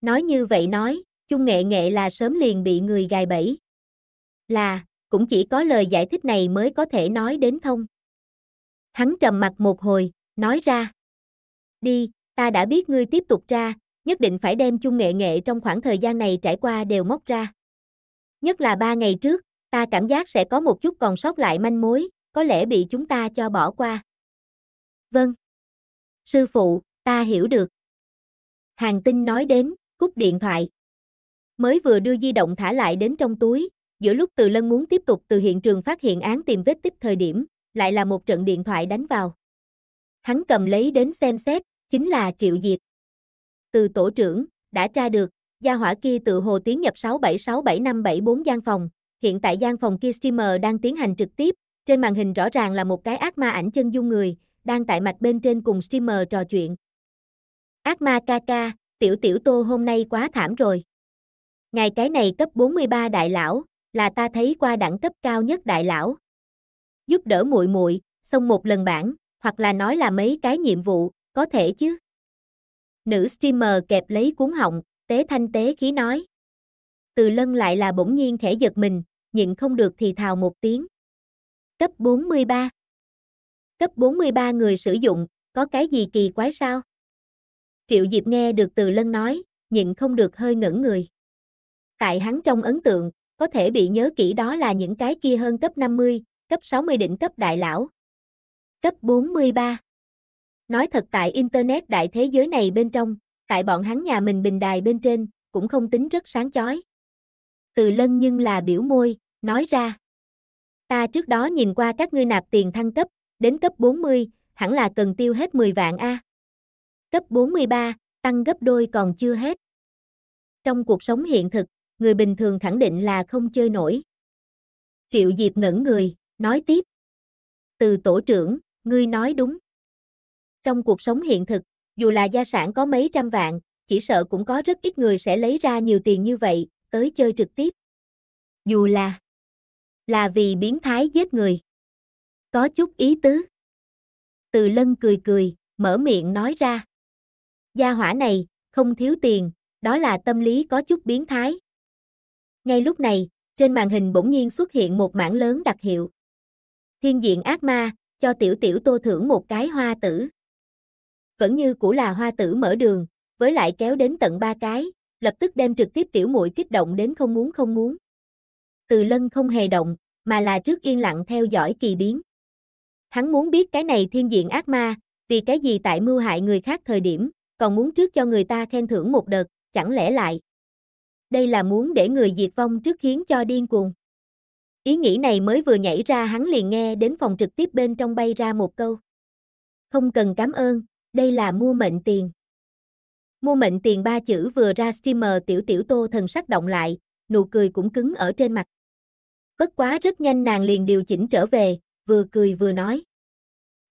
Speaker 1: Nói như vậy nói, chung nghệ nghệ là sớm liền bị người gài bẫy. Là, cũng chỉ có lời giải thích này mới có thể nói đến thông. Hắn trầm mặt một hồi, nói ra. Đi, ta đã biết ngươi tiếp tục ra, nhất định phải đem chung nghệ nghệ trong khoảng thời gian này trải qua đều móc ra. Nhất là ba ngày trước, ta cảm giác sẽ có một chút còn sót lại manh mối, có lẽ bị chúng ta cho bỏ qua. Vâng. Sư phụ, ta hiểu được. Hàng tinh nói đến, cúp điện thoại. Mới vừa đưa di động thả lại đến trong túi, giữa lúc Từ Lân muốn tiếp tục từ hiện trường phát hiện án tìm vết tích thời điểm, lại là một trận điện thoại đánh vào. Hắn cầm lấy đến xem xét, chính là Triệu Diệp. Từ tổ trưởng, đã tra được, gia hỏa kia tự hồ tiến nhập 6767574 gian phòng, hiện tại gian phòng kia streamer đang tiến hành trực tiếp, trên màn hình rõ ràng là một cái ác ma ảnh chân dung người, đang tại mạch bên trên cùng streamer trò chuyện. Ác ma ca ca, tiểu tiểu tô hôm nay quá thảm rồi. ngày cái này cấp 43 đại lão, là ta thấy qua đẳng cấp cao nhất đại lão giúp đỡ muội muội, xong một lần bản, hoặc là nói là mấy cái nhiệm vụ, có thể chứ? Nữ streamer kẹp lấy cuốn họng, tế thanh tế khí nói. Từ lân lại là bỗng nhiên khẽ giật mình, nhịn không được thì thào một tiếng. Cấp 43 Cấp 43 người sử dụng, có cái gì kỳ quái sao? Triệu Diệp nghe được từ lân nói, nhịn không được hơi ngẩn người. Tại hắn trong ấn tượng, có thể bị nhớ kỹ đó là những cái kia hơn cấp 50, cấp 60 đỉnh cấp đại lão. Cấp 43 Nói thật tại Internet đại thế giới này bên trong, tại bọn hắn nhà mình bình đài bên trên, cũng không tính rất sáng chói. Từ lân nhưng là biểu môi, nói ra. Ta trước đó nhìn qua các ngươi nạp tiền thăng cấp, đến cấp 40, hẳn là cần tiêu hết 10 vạn A. Cấp 43, tăng gấp đôi còn chưa hết. Trong cuộc sống hiện thực, người bình thường khẳng định là không chơi nổi. Triệu Diệp ngẩn người nói tiếp. Từ tổ trưởng, ngươi nói đúng. Trong cuộc sống hiện thực, dù là gia sản có mấy trăm vạn, chỉ sợ cũng có rất ít người sẽ lấy ra nhiều tiền như vậy, tới chơi trực tiếp. Dù là là vì biến thái giết người. Có chút ý tứ. Từ lân cười cười, mở miệng nói ra. Gia hỏa này, không thiếu tiền, đó là tâm lý có chút biến thái. Ngay lúc này, trên màn hình bỗng nhiên xuất hiện một mảng lớn đặc hiệu. Thiên diện ác ma, cho tiểu tiểu tô thưởng một cái hoa tử. Vẫn như cũ là hoa tử mở đường, với lại kéo đến tận ba cái, lập tức đem trực tiếp tiểu muội kích động đến không muốn không muốn. Từ lân không hề động, mà là trước yên lặng theo dõi kỳ biến. Hắn muốn biết cái này thiên diện ác ma, vì cái gì tại mưu hại người khác thời điểm, còn muốn trước cho người ta khen thưởng một đợt, chẳng lẽ lại. Đây là muốn để người diệt vong trước khiến cho điên cuồng. Ý nghĩ này mới vừa nhảy ra hắn liền nghe đến phòng trực tiếp bên trong bay ra một câu. Không cần cảm ơn, đây là mua mệnh tiền. Mua mệnh tiền ba chữ vừa ra streamer tiểu tiểu tô thần sắc động lại, nụ cười cũng cứng ở trên mặt. Bất quá rất nhanh nàng liền điều chỉnh trở về, vừa cười vừa nói.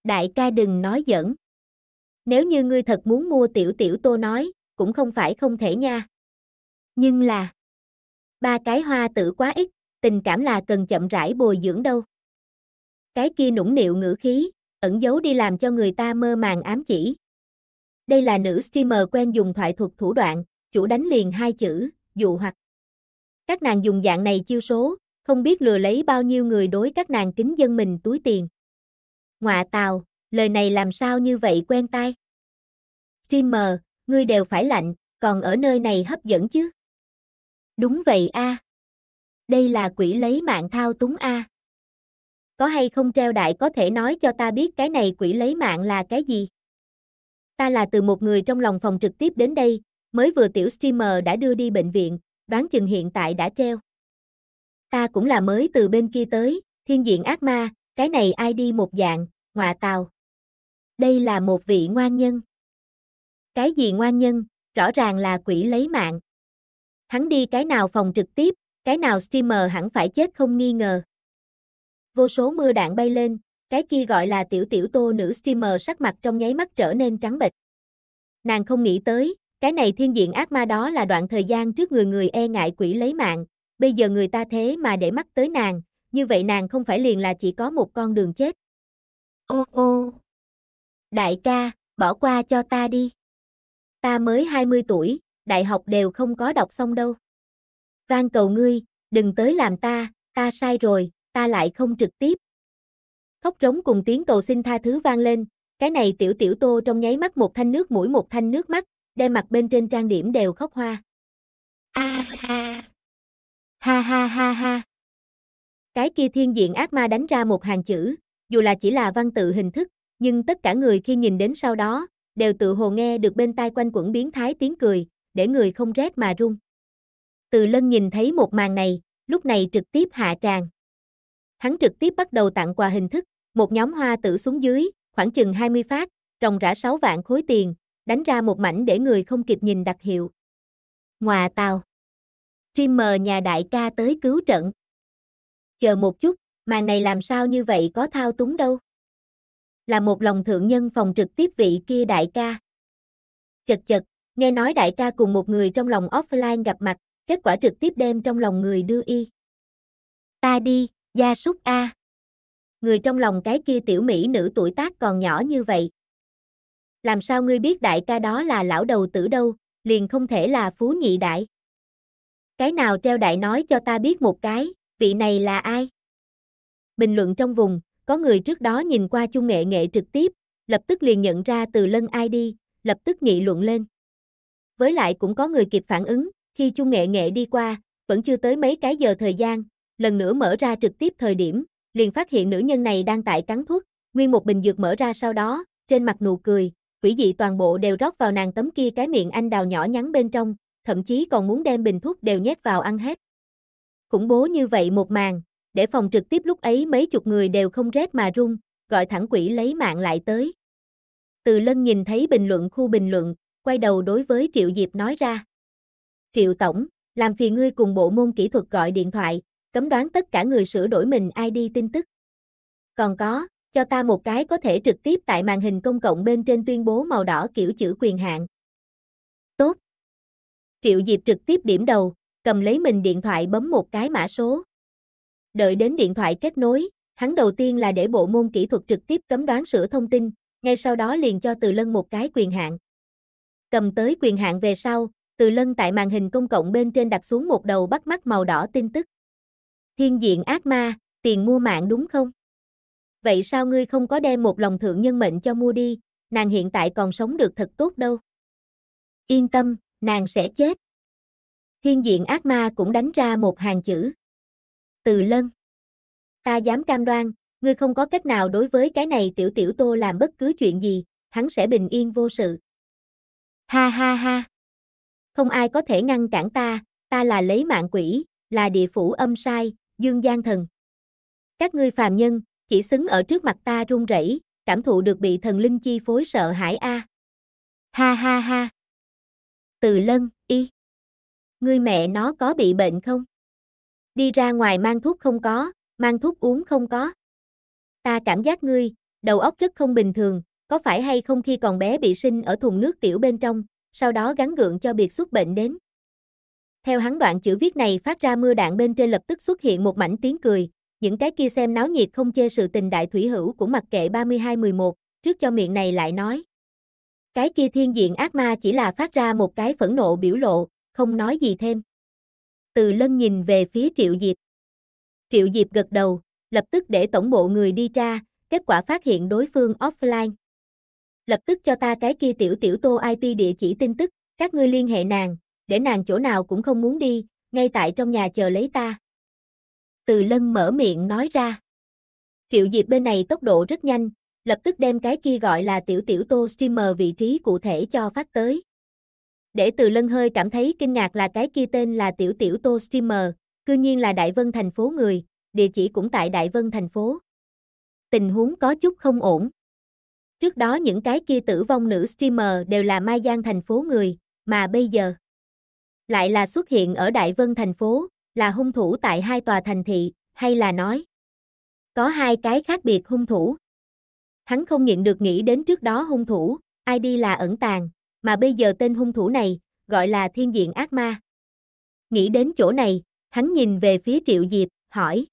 Speaker 1: Đại ca đừng nói giỡn. Nếu như ngươi thật muốn mua tiểu tiểu tô nói, cũng không phải không thể nha. Nhưng là, ba cái hoa tử quá ít, tình cảm là cần chậm rãi bồi dưỡng đâu. Cái kia nũng nịu ngữ khí, ẩn giấu đi làm cho người ta mơ màng ám chỉ. Đây là nữ streamer quen dùng thoại thuật thủ đoạn, chủ đánh liền hai chữ, dụ hoặc. Các nàng dùng dạng này chiêu số, không biết lừa lấy bao nhiêu người đối các nàng kính dân mình túi tiền. Ngoạ tào, lời này làm sao như vậy quen tai. Streamer, ngươi đều phải lạnh, còn ở nơi này hấp dẫn chứ. Đúng vậy a. À đây là quỷ lấy mạng thao túng A. Có hay không treo đại có thể nói cho ta biết cái này quỷ lấy mạng là cái gì? Ta là từ một người trong lòng phòng trực tiếp đến đây, mới vừa tiểu streamer đã đưa đi bệnh viện, đoán chừng hiện tại đã treo. Ta cũng là mới từ bên kia tới, thiên diện ác ma, cái này ai đi một dạng, ngọa tàu. Đây là một vị ngoan nhân. Cái gì ngoan nhân, rõ ràng là quỷ lấy mạng. Hắn đi cái nào phòng trực tiếp, cái nào streamer hẳn phải chết không nghi ngờ. Vô số mưa đạn bay lên, cái kia gọi là tiểu tiểu tô nữ streamer sắc mặt trong nháy mắt trở nên trắng bệch. Nàng không nghĩ tới, cái này thiên diện ác ma đó là đoạn thời gian trước người người e ngại quỷ lấy mạng, bây giờ người ta thế mà để mắt tới nàng, như vậy nàng không phải liền là chỉ có một con đường chết. Ô ô, đại ca, bỏ qua cho ta đi. Ta mới 20 tuổi, đại học đều không có đọc xong đâu van cầu ngươi, đừng tới làm ta, ta sai rồi, ta lại không trực tiếp. Khóc rống cùng tiếng cầu xin tha thứ vang lên, cái này tiểu tiểu tô trong nháy mắt một thanh nước mũi một thanh nước mắt, đem mặt bên trên trang điểm đều khóc hoa. A ha. Ha ha ha ha. Cái kia thiên diện ác ma đánh ra một hàng chữ, dù là chỉ là văn tự hình thức, nhưng tất cả người khi nhìn đến sau đó, đều tự hồ nghe được bên tai quanh quẩn biến thái tiếng cười, để người không rét mà run. Từ lân nhìn thấy một màn này, lúc này trực tiếp hạ tràng. Hắn trực tiếp bắt đầu tặng quà hình thức, một nhóm hoa tử xuống dưới, khoảng chừng 20 phát, ròng rã 6 vạn khối tiền, đánh ra một mảnh để người không kịp nhìn đặc hiệu. Ngoà tàu. Trimmer nhà đại ca tới cứu trận. Chờ một chút, màn này làm sao như vậy có thao túng đâu. Là một lòng thượng nhân phòng trực tiếp vị kia đại ca. Chật chật, nghe nói đại ca cùng một người trong lòng offline gặp mặt, kết quả trực tiếp đem trong lòng người đưa y. Ta đi, gia súc A. Người trong lòng cái kia tiểu mỹ nữ tuổi tác còn nhỏ như vậy. Làm sao ngươi biết đại ca đó là lão đầu tử đâu, liền không thể là phú nhị đại. Cái nào treo đại nói cho ta biết một cái, vị này là ai? Bình luận trong vùng, có người trước đó nhìn qua chung nghệ nghệ trực tiếp, lập tức liền nhận ra từ lân ai đi, lập tức nghị luận lên. Với lại cũng có người kịp phản ứng, khi Chung Nghệ Nghệ đi qua, vẫn chưa tới mấy cái giờ thời gian, lần nữa mở ra trực tiếp thời điểm, liền phát hiện nữ nhân này đang tại cắn thuốc, nguyên một bình dược mở ra sau đó, trên mặt nụ cười, quỷ dị toàn bộ đều rót vào nàng tấm kia cái miệng anh đào nhỏ nhắn bên trong, thậm chí còn muốn đem bình thuốc đều nhét vào ăn hết. Khủng bố như vậy một màn, để phòng trực tiếp lúc ấy mấy chục người đều không rét mà run, gọi thẳng quỷ lấy mạng lại tới. Từ lân nhìn thấy bình luận khu bình luận, quay đầu đối với Triệu Diệp nói ra. Triệu Tổng, làm phiền ngươi cùng bộ môn kỹ thuật gọi điện thoại, cấm đoán tất cả người sửa đổi mình ID tin tức. Còn có, cho ta một cái có thể trực tiếp tại màn hình công cộng bên trên tuyên bố màu đỏ kiểu chữ quyền hạn. Tốt. Triệu Diệp trực tiếp điểm đầu, cầm lấy mình điện thoại bấm một cái mã số. Đợi đến điện thoại kết nối, hắn đầu tiên là để bộ môn kỹ thuật trực tiếp cấm đoán sửa thông tin, ngay sau đó liền cho Từ Lân một cái quyền hạn. Cầm tới quyền hạn về sau, từ lân tại màn hình công cộng bên trên đặt xuống một đầu bắt mắt màu đỏ tin tức. Thiên diện ác ma, tiền mua mạng đúng không? Vậy sao ngươi không có đem một lòng thượng nhân mệnh cho mua đi, nàng hiện tại còn sống được thật tốt đâu. Yên tâm, nàng sẽ chết. Thiên diện ác ma cũng đánh ra một hàng chữ. Từ lân. Ta dám cam đoan, ngươi không có cách nào đối với cái này tiểu tiểu tô làm bất cứ chuyện gì, hắn sẽ bình yên vô sự. Ha ha ha không ai có thể ngăn cản ta, ta là lấy mạng quỷ, là địa phủ âm sai, dương gian thần. Các ngươi phàm nhân, chỉ xứng ở trước mặt ta run rẩy, cảm thụ được bị thần linh chi phối sợ hãi a. Ha ha ha. Từ lân, y. Ngươi mẹ nó có bị bệnh không? Đi ra ngoài mang thuốc không có, mang thuốc uống không có. Ta cảm giác ngươi, đầu óc rất không bình thường, có phải hay không khi còn bé bị sinh ở thùng nước tiểu bên trong, sau đó gắn gượng cho biệt xuất bệnh đến. Theo hắn đoạn chữ viết này phát ra mưa đạn bên trên lập tức xuất hiện một mảnh tiếng cười, những cái kia xem náo nhiệt không chê sự tình đại thủy hữu của mặt kệ 32-11, trước cho miệng này lại nói. Cái kia thiên diện ác ma chỉ là phát ra một cái phẫn nộ biểu lộ, không nói gì thêm. Từ lân nhìn về phía triệu diệp. Triệu diệp gật đầu, lập tức để tổng bộ người đi ra, kết quả phát hiện đối phương offline lập tức cho ta cái kia tiểu tiểu tô IP địa chỉ tin tức, các ngươi liên hệ nàng, để nàng chỗ nào cũng không muốn đi, ngay tại trong nhà chờ lấy ta. Từ lân mở miệng nói ra. Triệu Diệp bên này tốc độ rất nhanh, lập tức đem cái kia gọi là tiểu tiểu tô streamer vị trí cụ thể cho phát tới. Để từ lân hơi cảm thấy kinh ngạc là cái kia tên là tiểu tiểu tô streamer, cư nhiên là Đại Vân thành phố người, địa chỉ cũng tại Đại Vân thành phố. Tình huống có chút không ổn. Trước đó những cái kia tử vong nữ streamer đều là Mai Giang thành phố người, mà bây giờ lại là xuất hiện ở Đại Vân thành phố, là hung thủ tại hai tòa thành thị, hay là nói có hai cái khác biệt hung thủ. Hắn không nhịn được nghĩ đến trước đó hung thủ, ID là ẩn tàng, mà bây giờ tên hung thủ này gọi là thiên diện ác ma. Nghĩ đến chỗ này, hắn nhìn về phía Triệu Diệp, hỏi.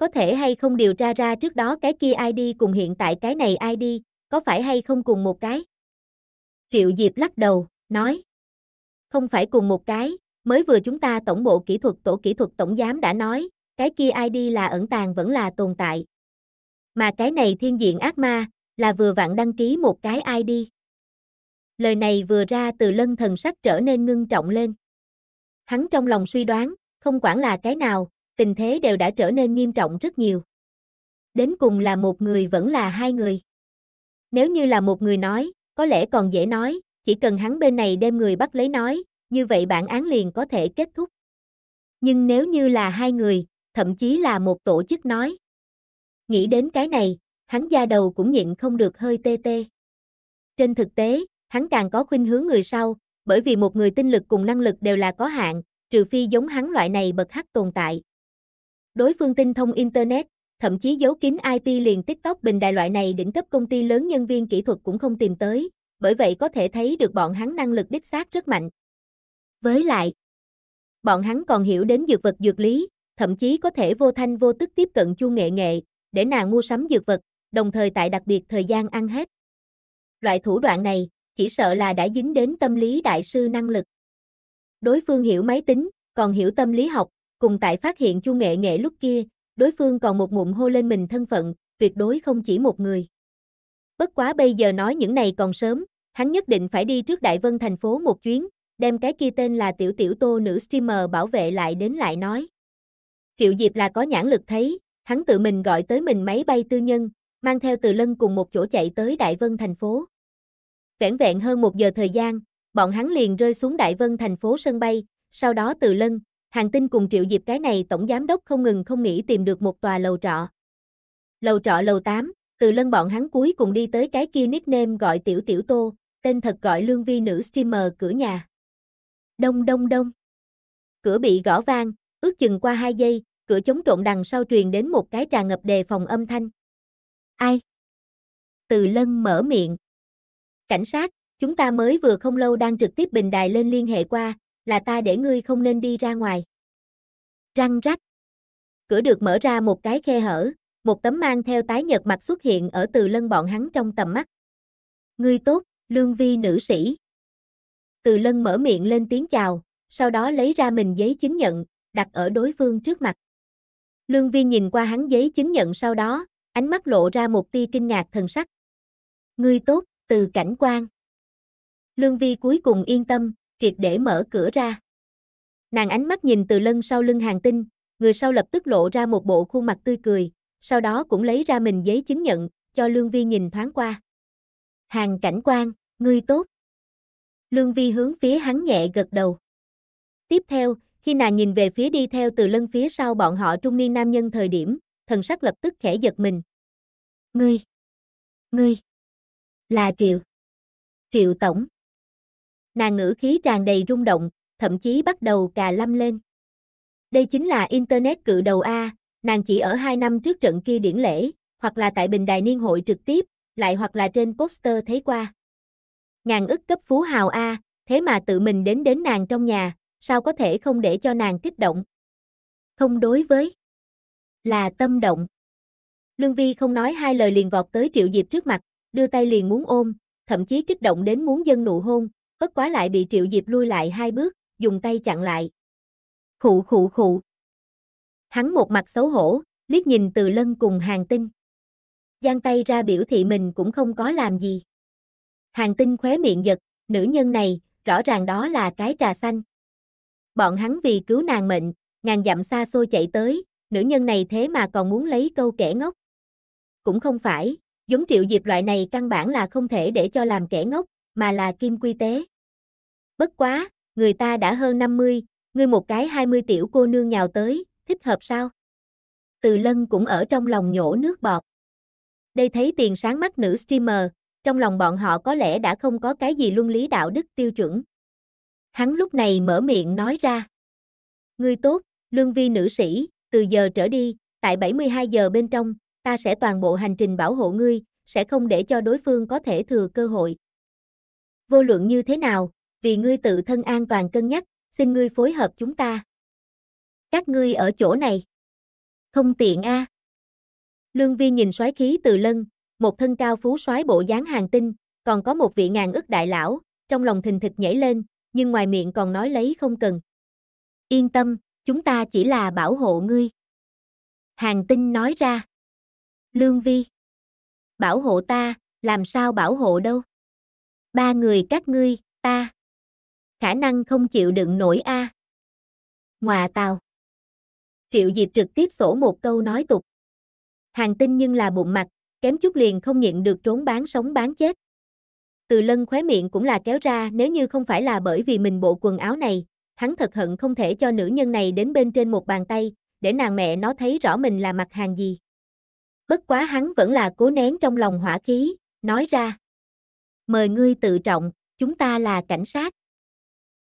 Speaker 1: Có thể hay không điều tra ra trước đó cái kia ID cùng hiện tại cái này ID, có phải hay không cùng một cái? Triệu Diệp lắc đầu, nói. Không phải cùng một cái, mới vừa chúng ta tổng bộ kỹ thuật tổ kỹ thuật tổng giám đã nói, cái kia ID là ẩn tàng vẫn là tồn tại. Mà cái này thiên diện ác ma, là vừa vặn đăng ký một cái ID. Lời này vừa ra từ lân thần sắc trở nên ngưng trọng lên. Hắn trong lòng suy đoán, không quản là cái nào, tình thế đều đã trở nên nghiêm trọng rất nhiều. Đến cùng là một người vẫn là hai người. Nếu như là một người nói, có lẽ còn dễ nói, chỉ cần hắn bên này đem người bắt lấy nói, như vậy bản án liền có thể kết thúc. Nhưng nếu như là hai người, thậm chí là một tổ chức nói. Nghĩ đến cái này, hắn da đầu cũng nhịn không được hơi tê tê. Trên thực tế, hắn càng có khuynh hướng người sau, bởi vì một người tinh lực cùng năng lực đều là có hạn, trừ phi giống hắn loại này bậc hắc tồn tại, đối phương tinh thông Internet, thậm chí giấu kín IP liền TikTok bình đại loại này đỉnh cấp công ty lớn nhân viên kỹ thuật cũng không tìm tới, bởi vậy có thể thấy được bọn hắn năng lực đích xác rất mạnh. Với lại, bọn hắn còn hiểu đến dược vật dược lý, thậm chí có thể vô thanh vô tức tiếp cận chu nghệ nghệ, để nàng mua sắm dược vật, đồng thời tại đặc biệt thời gian ăn hết. Loại thủ đoạn này, chỉ sợ là đã dính đến tâm lý đại sư năng lực. Đối phương hiểu máy tính, còn hiểu tâm lý học, Cùng tại phát hiện Chu Nghệ Nghệ lúc kia, đối phương còn một mụn hô lên mình thân phận, tuyệt đối không chỉ một người. Bất quá bây giờ nói những này còn sớm, hắn nhất định phải đi trước Đại Vân thành phố một chuyến, đem cái kia tên là Tiểu Tiểu Tô nữ streamer bảo vệ lại đến lại nói. Triệu Diệp là có nhãn lực thấy, hắn tự mình gọi tới mình máy bay tư nhân, mang theo từ lân cùng một chỗ chạy tới Đại Vân thành phố. vẹn vẹn hơn một giờ thời gian, bọn hắn liền rơi xuống Đại Vân thành phố sân bay, sau đó từ lân, Hàng Tinh cùng Triệu dịp cái này tổng giám đốc không ngừng không nghĩ tìm được một tòa lầu trọ. Lầu trọ lầu 8, từ lân bọn hắn cuối cùng đi tới cái kia nickname gọi Tiểu Tiểu Tô, tên thật gọi lương vi nữ streamer cửa nhà. Đông đông đông. Cửa bị gõ vang, ước chừng qua 2 giây, cửa chống trộn đằng sau truyền đến một cái trà ngập đề phòng âm thanh. Ai? Từ lân mở miệng. Cảnh sát, chúng ta mới vừa không lâu đang trực tiếp bình đài lên liên hệ qua, là ta để ngươi không nên đi ra ngoài. Răng rắc. Cửa được mở ra một cái khe hở, một tấm mang theo tái nhật mặt xuất hiện ở từ lân bọn hắn trong tầm mắt. Ngươi tốt, lương vi nữ sĩ. Từ lân mở miệng lên tiếng chào, sau đó lấy ra mình giấy chứng nhận, đặt ở đối phương trước mặt. Lương vi nhìn qua hắn giấy chứng nhận sau đó, ánh mắt lộ ra một tia kinh ngạc thần sắc. Ngươi tốt, từ cảnh quan. Lương vi cuối cùng yên tâm, triệt để mở cửa ra. Nàng ánh mắt nhìn từ lân sau lưng hàng tinh, người sau lập tức lộ ra một bộ khuôn mặt tươi cười, sau đó cũng lấy ra mình giấy chứng nhận, cho Lương Vi nhìn thoáng qua. Hàng cảnh quan, ngươi tốt. Lương Vi hướng phía hắn nhẹ gật đầu. Tiếp theo, khi nàng nhìn về phía đi theo từ lân phía sau bọn họ trung niên nam nhân thời điểm, thần sắc lập tức khẽ giật mình. Ngươi! Ngươi! Là Triệu! Triệu Tổng! nàng ngữ khí tràn đầy rung động, thậm chí bắt đầu cà lâm lên. Đây chính là Internet cự đầu A, nàng chỉ ở 2 năm trước trận kia điển lễ, hoặc là tại bình đài niên hội trực tiếp, lại hoặc là trên poster thấy qua. Ngàn ức cấp phú hào A, thế mà tự mình đến đến nàng trong nhà, sao có thể không để cho nàng kích động. Không đối với, là tâm động. Lương Vi không nói hai lời liền vọt tới Triệu Diệp trước mặt, đưa tay liền muốn ôm, thậm chí kích động đến muốn dâng nụ hôn, bất quá lại bị Triệu Diệp lui lại hai bước, dùng tay chặn lại. Khụ khụ khụ. Hắn một mặt xấu hổ, liếc nhìn Từ Lân cùng Hàng Tinh. Giang tay ra biểu thị mình cũng không có làm gì. Hàng Tinh khóe miệng giật, nữ nhân này, rõ ràng đó là cái trà xanh. Bọn hắn vì cứu nàng mệnh, ngàn dặm xa xôi chạy tới, nữ nhân này thế mà còn muốn lấy câu kẻ ngốc. Cũng không phải, giống triệu diệp loại này căn bản là không thể để cho làm kẻ ngốc, mà là kim quy tế. Bất quá, người ta đã hơn 50, ngươi một cái 20 tiểu cô nương nhào tới, thích hợp sao? Từ lân cũng ở trong lòng nhổ nước bọt. Đây thấy tiền sáng mắt nữ streamer, trong lòng bọn họ có lẽ đã không có cái gì luân lý đạo đức tiêu chuẩn. Hắn lúc này mở miệng nói ra. Ngươi tốt, lương vi nữ sĩ, từ giờ trở đi, tại 72 giờ bên trong, ta sẽ toàn bộ hành trình bảo hộ ngươi, sẽ không để cho đối phương có thể thừa cơ hội vô luận như thế nào, vì ngươi tự thân an toàn cân nhắc, xin ngươi phối hợp chúng ta. Các ngươi ở chỗ này. Không tiện a. Lương vi nhìn xoáy khí từ lân, một thân cao phú xoáy bộ dáng hàng tinh, còn có một vị ngàn ức đại lão, trong lòng thình thịch nhảy lên, nhưng ngoài miệng còn nói lấy không cần. Yên tâm, chúng ta chỉ là bảo hộ ngươi. Hàng tinh nói ra. Lương Vi. Bảo hộ ta, làm sao bảo hộ đâu? ba người các ngươi, ta. Khả năng không chịu đựng nổi a. À. Ngoà tàu. Triệu Diệp trực tiếp sổ một câu nói tục. Hàng tin nhưng là bụng mặt, kém chút liền không nhịn được trốn bán sống bán chết. Từ lân khóe miệng cũng là kéo ra nếu như không phải là bởi vì mình bộ quần áo này, hắn thật hận không thể cho nữ nhân này đến bên trên một bàn tay, để nàng mẹ nó thấy rõ mình là mặt hàng gì. Bất quá hắn vẫn là cố nén trong lòng hỏa khí, nói ra mời ngươi tự trọng, chúng ta là cảnh sát.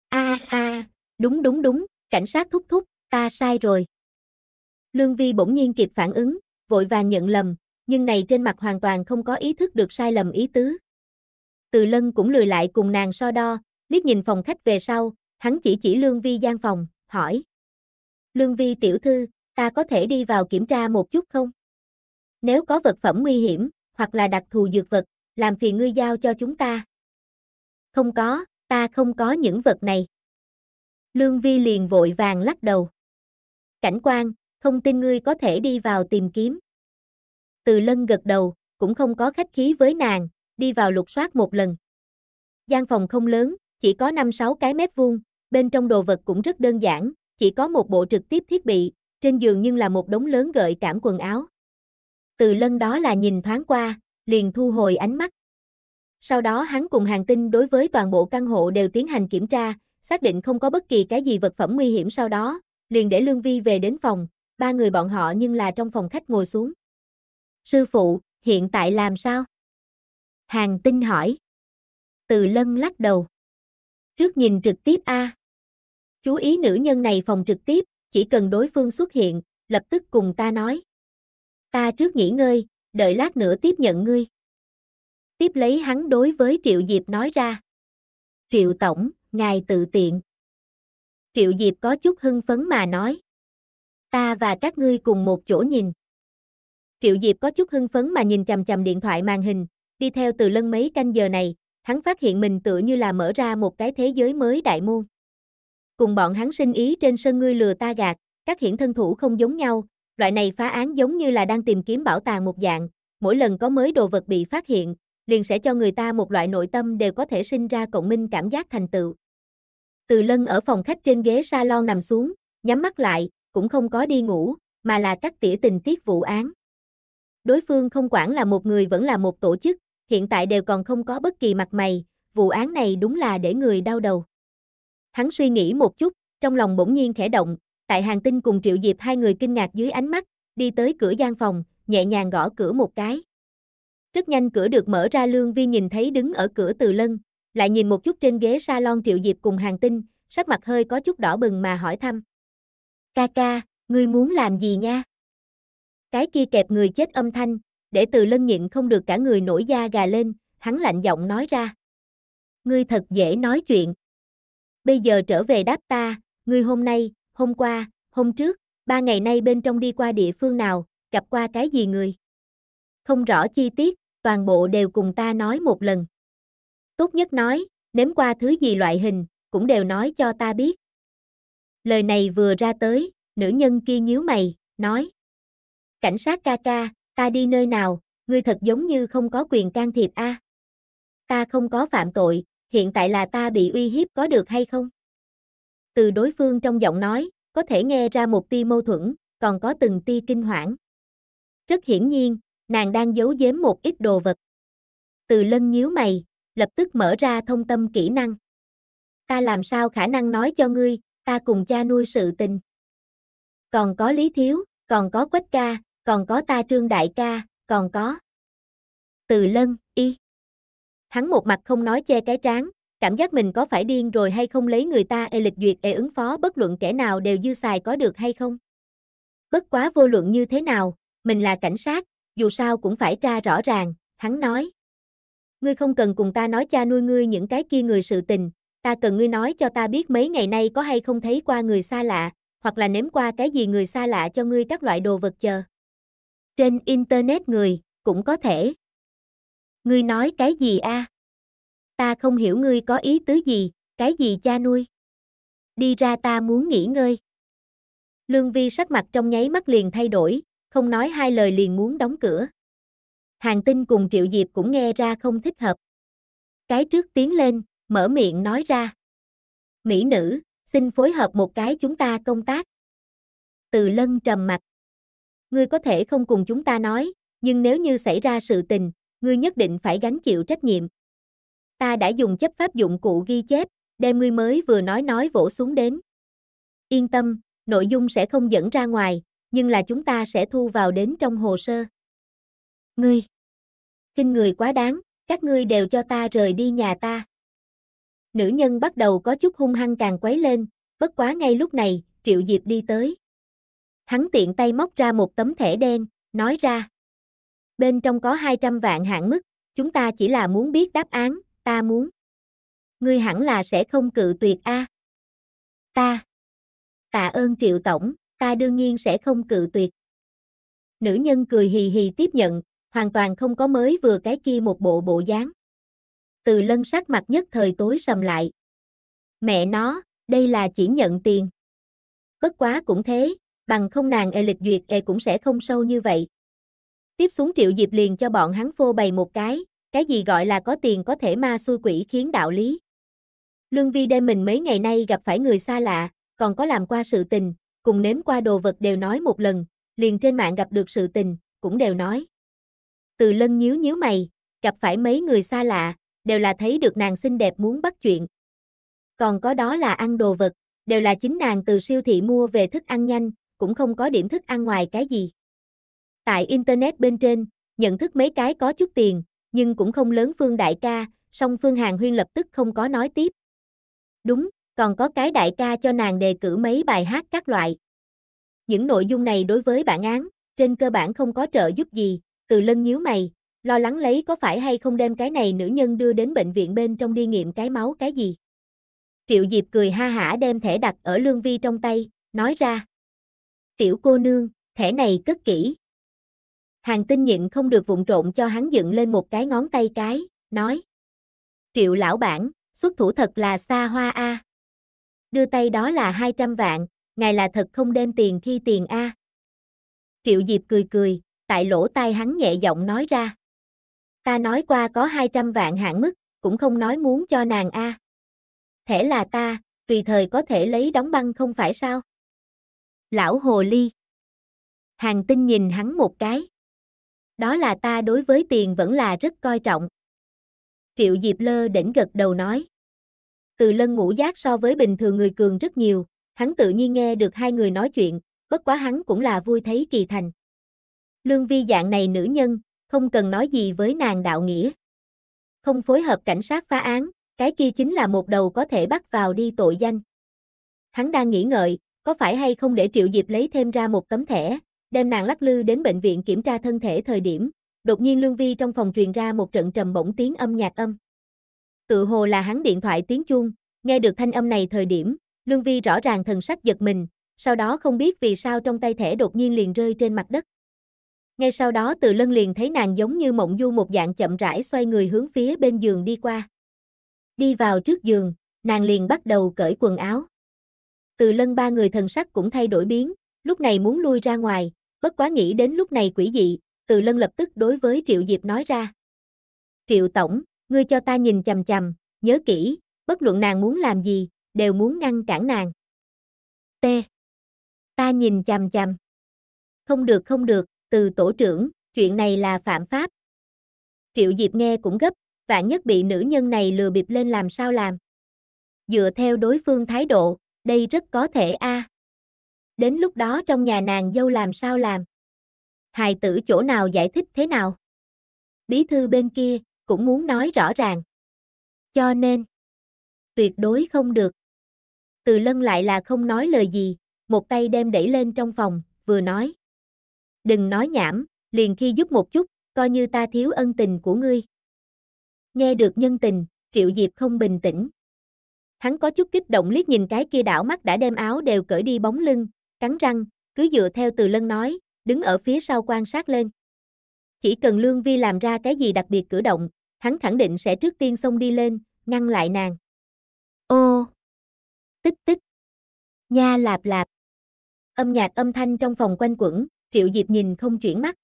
Speaker 1: A a, đúng đúng đúng, cảnh sát thúc thúc, ta sai rồi. Lương Vi bỗng nhiên kịp phản ứng, vội vàng nhận lầm, nhưng này trên mặt hoàn toàn không có ý thức được sai lầm ý tứ. Từ Lân cũng lười lại cùng nàng so đo, liếc nhìn phòng khách về sau, hắn chỉ chỉ Lương Vi gian phòng, hỏi. Lương Vi tiểu thư, ta có thể đi vào kiểm tra một chút không? Nếu có vật phẩm nguy hiểm, hoặc là đặc thù dược vật, làm phiền ngươi giao cho chúng ta. Không có, ta không có những vật này. Lương Vi liền vội vàng lắc đầu. Cảnh quan, không tin ngươi có thể đi vào tìm kiếm. Từ lân gật đầu, cũng không có khách khí với nàng, đi vào lục soát một lần. gian phòng không lớn, chỉ có 5-6 cái mét vuông, bên trong đồ vật cũng rất đơn giản, chỉ có một bộ trực tiếp thiết bị, trên giường nhưng là một đống lớn gợi cảm quần áo. Từ lân đó là nhìn thoáng qua, liền thu hồi ánh mắt. Sau đó hắn cùng hàng tinh đối với toàn bộ căn hộ đều tiến hành kiểm tra, xác định không có bất kỳ cái gì vật phẩm nguy hiểm sau đó, liền để Lương Vi về đến phòng, ba người bọn họ nhưng là trong phòng khách ngồi xuống. Sư phụ, hiện tại làm sao? Hàng tinh hỏi. Từ lân lắc đầu. Trước nhìn trực tiếp A. Chú ý nữ nhân này phòng trực tiếp, chỉ cần đối phương xuất hiện, lập tức cùng ta nói. Ta trước nghỉ ngơi, đợi lát nữa tiếp nhận ngươi. Tiếp lấy hắn đối với Triệu Diệp nói ra. Triệu Tổng, ngài tự tiện. Triệu Diệp có chút hưng phấn mà nói. Ta và các ngươi cùng một chỗ nhìn. Triệu Diệp có chút hưng phấn mà nhìn chầm chầm điện thoại màn hình, đi theo từ lân mấy canh giờ này, hắn phát hiện mình tựa như là mở ra một cái thế giới mới đại môn. Cùng bọn hắn sinh ý trên sân ngươi lừa ta gạt, các hiển thân thủ không giống nhau, Loại này phá án giống như là đang tìm kiếm bảo tàng một dạng, mỗi lần có mới đồ vật bị phát hiện, liền sẽ cho người ta một loại nội tâm đều có thể sinh ra cộng minh cảm giác thành tựu. Từ lân ở phòng khách trên ghế salon nằm xuống, nhắm mắt lại, cũng không có đi ngủ, mà là cắt tỉa tình tiết vụ án. Đối phương không quản là một người vẫn là một tổ chức, hiện tại đều còn không có bất kỳ mặt mày, vụ án này đúng là để người đau đầu. Hắn suy nghĩ một chút, trong lòng bỗng nhiên khẽ động, Tại hàng tinh cùng Triệu Diệp hai người kinh ngạc dưới ánh mắt, đi tới cửa gian phòng, nhẹ nhàng gõ cửa một cái. Rất nhanh cửa được mở ra Lương Vi nhìn thấy đứng ở cửa Từ Lân, lại nhìn một chút trên ghế salon Triệu Diệp cùng hàng tinh, sắc mặt hơi có chút đỏ bừng mà hỏi thăm. Ca ca, ngươi muốn làm gì nha? Cái kia kẹp người chết âm thanh, để Từ Lân nhịn không được cả người nổi da gà lên, hắn lạnh giọng nói ra. Ngươi thật dễ nói chuyện. Bây giờ trở về đáp ta, ngươi hôm nay, hôm qua, hôm trước, ba ngày nay bên trong đi qua địa phương nào, gặp qua cái gì người. Không rõ chi tiết, toàn bộ đều cùng ta nói một lần. Tốt nhất nói, nếm qua thứ gì loại hình, cũng đều nói cho ta biết. Lời này vừa ra tới, nữ nhân kia nhíu mày, nói. Cảnh sát ca ca, ta đi nơi nào, ngươi thật giống như không có quyền can thiệp a. À? Ta không có phạm tội, hiện tại là ta bị uy hiếp có được hay không? Từ đối phương trong giọng nói, có thể nghe ra một tia mâu thuẫn, còn có từng tia kinh hoảng. Rất hiển nhiên, nàng đang giấu giếm một ít đồ vật. Từ lân nhíu mày, lập tức mở ra thông tâm kỹ năng. Ta làm sao khả năng nói cho ngươi, ta cùng cha nuôi sự tình. Còn có Lý Thiếu, còn có Quách ca, còn có ta Trương Đại ca, còn có. Từ lân, y. Hắn một mặt không nói che cái tráng cảm giác mình có phải điên rồi hay không lấy người ta e lịch duyệt e ứng phó bất luận kẻ nào đều dư xài có được hay không. Bất quá vô luận như thế nào, mình là cảnh sát, dù sao cũng phải tra rõ ràng, hắn nói. Ngươi không cần cùng ta nói cha nuôi ngươi những cái kia người sự tình, ta cần ngươi nói cho ta biết mấy ngày nay có hay không thấy qua người xa lạ, hoặc là nếm qua cái gì người xa lạ cho ngươi các loại đồ vật chờ. Trên Internet người, cũng có thể. Ngươi nói cái gì a? À? ta không hiểu ngươi có ý tứ gì, cái gì cha nuôi. Đi ra ta muốn nghỉ ngơi. Lương Vi sắc mặt trong nháy mắt liền thay đổi, không nói hai lời liền muốn đóng cửa. Hàng tinh cùng Triệu Diệp cũng nghe ra không thích hợp. Cái trước tiến lên, mở miệng nói ra. Mỹ nữ, xin phối hợp một cái chúng ta công tác. Từ lân trầm mặt. Ngươi có thể không cùng chúng ta nói, nhưng nếu như xảy ra sự tình, ngươi nhất định phải gánh chịu trách nhiệm ta đã dùng chấp pháp dụng cụ ghi chép, đem ngươi mới vừa nói nói vỗ xuống đến. Yên tâm, nội dung sẽ không dẫn ra ngoài, nhưng là chúng ta sẽ thu vào đến trong hồ sơ. Ngươi, kinh người quá đáng, các ngươi đều cho ta rời đi nhà ta. Nữ nhân bắt đầu có chút hung hăng càng quấy lên, bất quá ngay lúc này, Triệu Diệp đi tới. Hắn tiện tay móc ra một tấm thẻ đen, nói ra. Bên trong có 200 vạn hạn mức, chúng ta chỉ là muốn biết đáp án, ta muốn. Ngươi hẳn là sẽ không cự tuyệt a. À. Ta. Tạ ơn Triệu tổng, ta đương nhiên sẽ không cự tuyệt. Nữ nhân cười hì hì tiếp nhận, hoàn toàn không có mới vừa cái kia một bộ bộ dáng. Từ lân sắc mặt nhất thời tối sầm lại. Mẹ nó, đây là chỉ nhận tiền. Bất quá cũng thế, bằng không nàng e lịch duyệt e cũng sẽ không sâu như vậy. Tiếp xuống triệu diệp liền cho bọn hắn phô bày một cái, cái gì gọi là có tiền có thể ma xui quỷ khiến đạo lý. Lương Vi đêm mình mấy ngày nay gặp phải người xa lạ, còn có làm qua sự tình, cùng nếm qua đồ vật đều nói một lần, liền trên mạng gặp được sự tình, cũng đều nói. Từ lân nhíu nhíu mày, gặp phải mấy người xa lạ, đều là thấy được nàng xinh đẹp muốn bắt chuyện. Còn có đó là ăn đồ vật, đều là chính nàng từ siêu thị mua về thức ăn nhanh, cũng không có điểm thức ăn ngoài cái gì. Tại Internet bên trên, nhận thức mấy cái có chút tiền, nhưng cũng không lớn Phương đại ca, song Phương hàng Huyên lập tức không có nói tiếp. Đúng, còn có cái đại ca cho nàng đề cử mấy bài hát các loại. Những nội dung này đối với bản án, trên cơ bản không có trợ giúp gì, từ lân nhíu mày, lo lắng lấy có phải hay không đem cái này nữ nhân đưa đến bệnh viện bên trong đi nghiệm cái máu cái gì. Triệu Diệp cười ha hả đem thẻ đặt ở Lương Vi trong tay, nói ra. Tiểu cô nương, thẻ này cất kỹ, Hàng tinh nhịn không được vụng trộn cho hắn dựng lên một cái ngón tay cái, nói. Triệu lão bản, xuất thủ thật là xa hoa a. Đưa tay đó là 200 vạn, ngài là thật không đem tiền khi tiền a. Triệu Diệp cười cười, tại lỗ tai hắn nhẹ giọng nói ra. Ta nói qua có 200 vạn hạn mức, cũng không nói muốn cho nàng a. Thể là ta, tùy thời có thể lấy đóng băng không phải sao? Lão Hồ Ly Hàng tinh nhìn hắn một cái đó là ta đối với tiền vẫn là rất coi trọng. Triệu Diệp lơ đỉnh gật đầu nói. Từ lân ngũ giác so với bình thường người cường rất nhiều, hắn tự nhiên nghe được hai người nói chuyện, bất quá hắn cũng là vui thấy kỳ thành. Lương vi dạng này nữ nhân, không cần nói gì với nàng đạo nghĩa. Không phối hợp cảnh sát phá án, cái kia chính là một đầu có thể bắt vào đi tội danh. Hắn đang nghĩ ngợi, có phải hay không để Triệu Diệp lấy thêm ra một tấm thẻ, đem nàng lắc lư đến bệnh viện kiểm tra thân thể thời điểm, đột nhiên Lương Vi trong phòng truyền ra một trận trầm bổng tiếng âm nhạc âm. Tự hồ là hắn điện thoại tiếng chuông, nghe được thanh âm này thời điểm, Lương Vi rõ ràng thần sắc giật mình, sau đó không biết vì sao trong tay thẻ đột nhiên liền rơi trên mặt đất. Ngay sau đó Từ Lân liền thấy nàng giống như mộng du một dạng chậm rãi xoay người hướng phía bên giường đi qua. Đi vào trước giường, nàng liền bắt đầu cởi quần áo. Từ Lân ba người thần sắc cũng thay đổi biến, lúc này muốn lui ra ngoài, bất quá nghĩ đến lúc này quỷ dị, từ lân lập tức đối với Triệu Diệp nói ra. Triệu Tổng, ngươi cho ta nhìn chầm chầm, nhớ kỹ, bất luận nàng muốn làm gì, đều muốn ngăn cản nàng. T. Ta nhìn chầm chầm. Không được không được, từ tổ trưởng, chuyện này là phạm pháp. Triệu Diệp nghe cũng gấp, vạn nhất bị nữ nhân này lừa bịp lên làm sao làm. Dựa theo đối phương thái độ, đây rất có thể a. À đến lúc đó trong nhà nàng dâu làm sao làm. Hài tử chỗ nào giải thích thế nào? Bí thư bên kia cũng muốn nói rõ ràng. Cho nên, tuyệt đối không được. Từ lân lại là không nói lời gì, một tay đem đẩy lên trong phòng, vừa nói. Đừng nói nhảm, liền khi giúp một chút, coi như ta thiếu ân tình của ngươi. Nghe được nhân tình, Triệu Diệp không bình tĩnh. Hắn có chút kích động liếc nhìn cái kia đảo mắt đã đem áo đều cởi đi bóng lưng, cắn răng, cứ dựa theo từ lân nói, đứng ở phía sau quan sát lên. Chỉ cần Lương Vi làm ra cái gì đặc biệt cử động, hắn khẳng định sẽ trước tiên xông đi lên, ngăn lại nàng. Ô! Tích tích! Nha lạp lạp! Âm nhạc âm thanh trong phòng quanh quẩn, Triệu Diệp nhìn không chuyển mắt.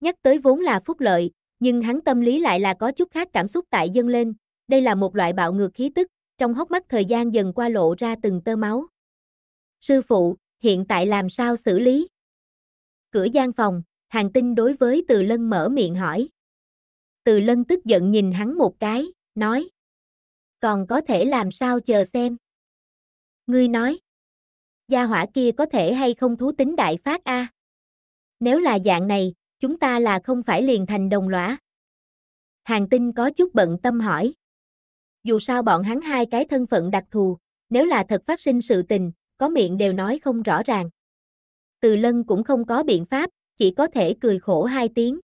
Speaker 1: Nhắc tới vốn là phúc lợi, nhưng hắn tâm lý lại là có chút khác cảm xúc tại dâng lên, đây là một loại bạo ngược khí tức, trong hốc mắt thời gian dần qua lộ ra từng tơ máu. Sư phụ, hiện tại làm sao xử lý? Cửa gian phòng, hàng tinh đối với từ lân mở miệng hỏi. Từ lân tức giận nhìn hắn một cái, nói. Còn có thể làm sao chờ xem? Ngươi nói. Gia hỏa kia có thể hay không thú tính đại phát a? À? Nếu là dạng này, chúng ta là không phải liền thành đồng lõa. Hàng tinh có chút bận tâm hỏi. Dù sao bọn hắn hai cái thân phận đặc thù, nếu là thật phát sinh sự tình, có miệng đều nói không rõ ràng. Từ lân cũng không có biện pháp, chỉ có thể cười khổ hai tiếng.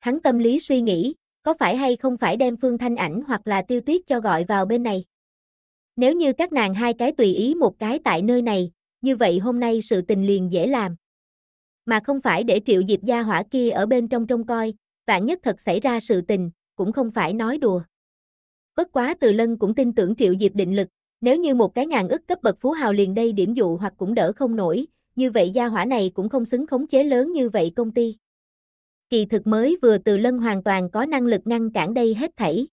Speaker 1: Hắn tâm lý suy nghĩ, có phải hay không phải đem phương thanh ảnh hoặc là tiêu tuyết cho gọi vào bên này. Nếu như các nàng hai cái tùy ý một cái tại nơi này, như vậy hôm nay sự tình liền dễ làm. Mà không phải để triệu diệp gia hỏa kia ở bên trong trông coi, vạn nhất thật xảy ra sự tình, cũng không phải nói đùa. Bất quá từ lân cũng tin tưởng triệu diệp định lực, nếu như một cái ngàn ức cấp bậc phú hào liền đây điểm dụ hoặc cũng đỡ không nổi, như vậy gia hỏa này cũng không xứng khống chế lớn như vậy công ty. Kỳ thực mới vừa từ lân hoàn toàn có năng lực ngăn cản đây hết thảy.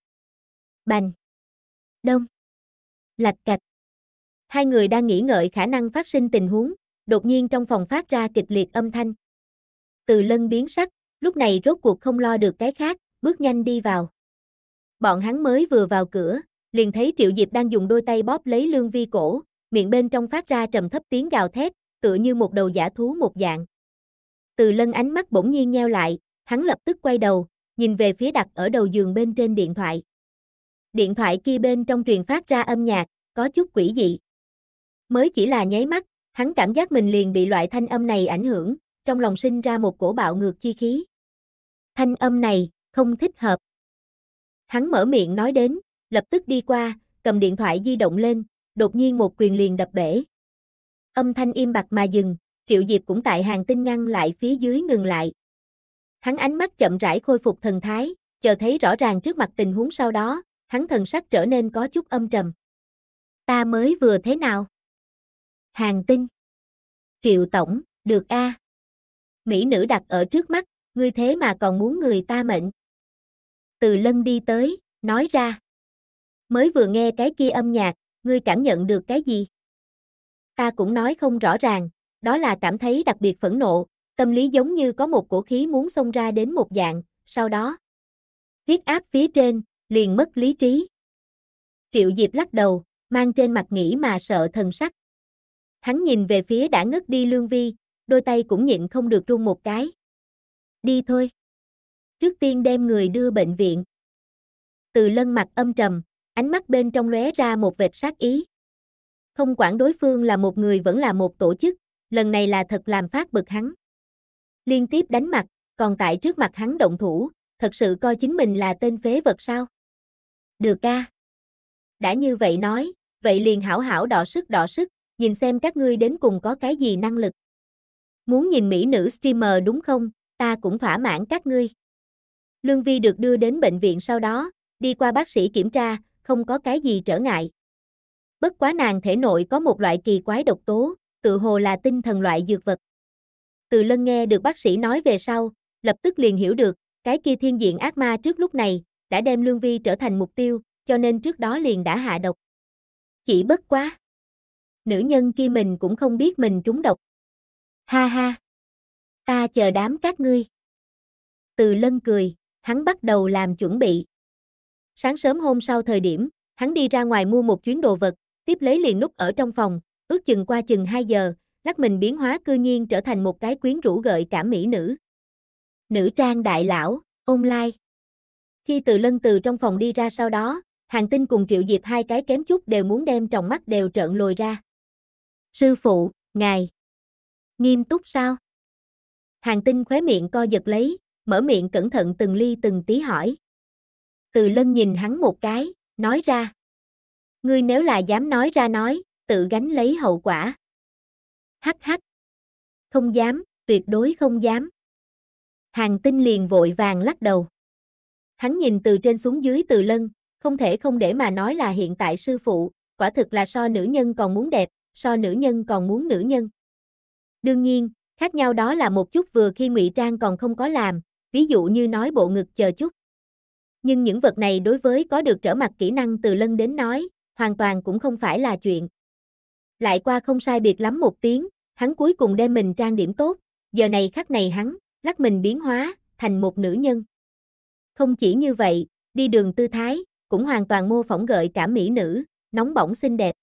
Speaker 1: Bành. Đông. Lạch cạch. Hai người đang nghĩ ngợi khả năng phát sinh tình huống, đột nhiên trong phòng phát ra kịch liệt âm thanh. Từ lân biến sắc, lúc này rốt cuộc không lo được cái khác, bước nhanh đi vào. Bọn hắn mới vừa vào cửa, liền thấy Triệu Diệp đang dùng đôi tay bóp lấy Lương Vi cổ, miệng bên trong phát ra trầm thấp tiếng gào thét, tựa như một đầu giả thú một dạng. Từ lân ánh mắt bỗng nhiên nheo lại, hắn lập tức quay đầu, nhìn về phía đặt ở đầu giường bên trên điện thoại. Điện thoại kia bên trong truyền phát ra âm nhạc, có chút quỷ dị. Mới chỉ là nháy mắt, hắn cảm giác mình liền bị loại thanh âm này ảnh hưởng, trong lòng sinh ra một cổ bạo ngược chi khí. Thanh âm này, không thích hợp. Hắn mở miệng nói đến, lập tức đi qua, cầm điện thoại di động lên, đột nhiên một quyền liền đập bể. Âm thanh im bặt mà dừng, Triệu Diệp cũng tại hàng tinh ngăn lại phía dưới ngừng lại. Hắn ánh mắt chậm rãi khôi phục thần thái, chờ thấy rõ ràng trước mặt tình huống sau đó, hắn thần sắc trở nên có chút âm trầm. Ta mới vừa thế nào? Hàng tinh. Triệu tổng, được a. Mỹ nữ đặt ở trước mắt, ngươi thế mà còn muốn người ta mệnh. Từ lân đi tới, nói ra mới vừa nghe cái kia âm nhạc, ngươi cảm nhận được cái gì? Ta cũng nói không rõ ràng, đó là cảm thấy đặc biệt phẫn nộ, tâm lý giống như có một cổ khí muốn xông ra đến một dạng, sau đó. Huyết áp phía trên, liền mất lý trí. Triệu Diệp lắc đầu, mang trên mặt nghĩ mà sợ thần sắc. Hắn nhìn về phía đã ngất đi Lương Vi, đôi tay cũng nhịn không được run một cái. Đi thôi. Trước tiên đem người đưa bệnh viện. Từ lân mặt âm trầm, Ánh mắt bên trong lóe ra một vệt sát ý. Không quản đối phương là một người vẫn là một tổ chức, lần này là thật làm phát bực hắn. Liên tiếp đánh mặt, còn tại trước mặt hắn động thủ, thật sự coi chính mình là tên phế vật sao? Được ca. Đã như vậy nói, vậy liền hảo hảo đỏ sức đỏ sức, nhìn xem các ngươi đến cùng có cái gì năng lực. Muốn nhìn mỹ nữ streamer đúng không, ta cũng thỏa mãn các ngươi. Lương Vi được đưa đến bệnh viện sau đó, đi qua bác sĩ kiểm tra, không có cái gì trở ngại. Bất quá nàng thể nội có một loại kỳ quái độc tố, tự hồ là tinh thần loại dược vật. Từ lân nghe được bác sĩ nói về sau, lập tức liền hiểu được, cái kia thiên diện ác ma trước lúc này, đã đem Lương Vi trở thành mục tiêu, cho nên trước đó liền đã hạ độc. Chỉ bất quá. Nữ nhân kia mình cũng không biết mình trúng độc. Ha ha. Ta chờ đám các ngươi. Từ lân cười, hắn bắt đầu làm chuẩn bị. Sáng sớm hôm sau thời điểm, hắn đi ra ngoài mua một chuyến đồ vật, tiếp lấy liền núp ở trong phòng, ước chừng qua chừng 2 giờ, lắc mình biến hóa cư nhiên trở thành một cái quyến rũ gợi cảm mỹ nữ. Nữ trang đại lão, online. Khi từ lân từ trong phòng đi ra sau đó, hàng tinh cùng triệu diệp hai cái kém chút đều muốn đem trong mắt đều trợn lồi ra. Sư phụ, ngài. Nghiêm túc sao? Hàng tinh khóe miệng co giật lấy, mở miệng cẩn thận từng ly từng tí hỏi. Từ lân nhìn hắn một cái, nói ra. Ngươi nếu là dám nói ra nói, tự gánh lấy hậu quả. Hắc hắc. Không dám, tuyệt đối không dám. Hàng tinh liền vội vàng lắc đầu. Hắn nhìn từ trên xuống dưới từ lân, không thể không để mà nói là hiện tại sư phụ, quả thực là so nữ nhân còn muốn đẹp, so nữ nhân còn muốn nữ nhân. Đương nhiên, khác nhau đó là một chút vừa khi ngụy trang còn không có làm, ví dụ như nói bộ ngực chờ chút. Nhưng những vật này đối với có được trở mặt kỹ năng từ lân đến nói, hoàn toàn cũng không phải là chuyện. Lại qua không sai biệt lắm một tiếng, hắn cuối cùng đem mình trang điểm tốt, giờ này khắc này hắn, lắc mình biến hóa, thành một nữ nhân. Không chỉ như vậy, đi đường tư thái, cũng hoàn toàn mô phỏng gợi cảm mỹ nữ, nóng bỏng xinh đẹp.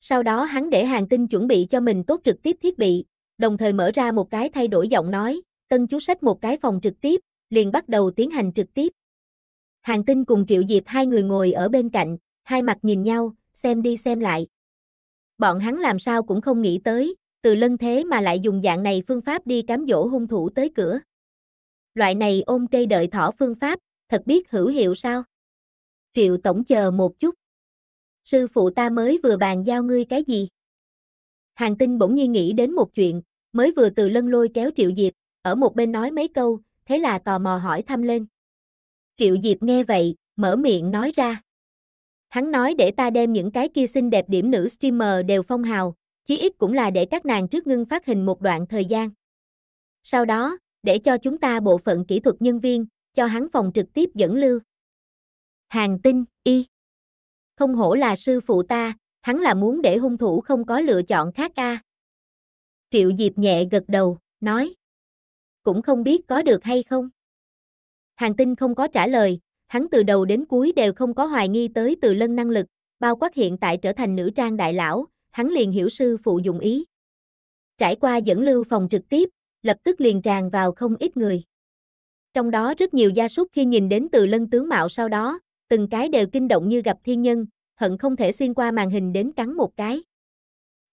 Speaker 1: Sau đó hắn để hàng tinh chuẩn bị cho mình tốt trực tiếp thiết bị, đồng thời mở ra một cái thay đổi giọng nói, tân chú sách một cái phòng trực tiếp, liền bắt đầu tiến hành trực tiếp. Hàng tinh cùng Triệu Diệp hai người ngồi ở bên cạnh, hai mặt nhìn nhau, xem đi xem lại. Bọn hắn làm sao cũng không nghĩ tới, từ lân thế mà lại dùng dạng này phương pháp đi cám dỗ hung thủ tới cửa. Loại này ôm cây đợi thỏ phương pháp, thật biết hữu hiệu sao? Triệu tổng chờ một chút. Sư phụ ta mới vừa bàn giao ngươi cái gì? Hàng tinh bỗng nhiên nghĩ đến một chuyện, mới vừa từ lân lôi kéo Triệu Diệp, ở một bên nói mấy câu, thế là tò mò hỏi thăm lên. Triệu Diệp nghe vậy, mở miệng nói ra. Hắn nói để ta đem những cái kia xinh đẹp điểm nữ streamer đều phong hào, chí ít cũng là để các nàng trước ngưng phát hình một đoạn thời gian. Sau đó, để cho chúng ta bộ phận kỹ thuật nhân viên, cho hắn phòng trực tiếp dẫn lưu. Hàng tinh, y. Không hổ là sư phụ ta, hắn là muốn để hung thủ không có lựa chọn khác a. Triệu Diệp nhẹ gật đầu, nói. Cũng không biết có được hay không. Hàng tinh không có trả lời, hắn từ đầu đến cuối đều không có hoài nghi tới từ lân năng lực, bao quát hiện tại trở thành nữ trang đại lão, hắn liền hiểu sư phụ dụng ý. Trải qua dẫn lưu phòng trực tiếp, lập tức liền tràn vào không ít người. Trong đó rất nhiều gia súc khi nhìn đến từ lân tướng mạo sau đó, từng cái đều kinh động như gặp thiên nhân, hận không thể xuyên qua màn hình đến cắn một cái.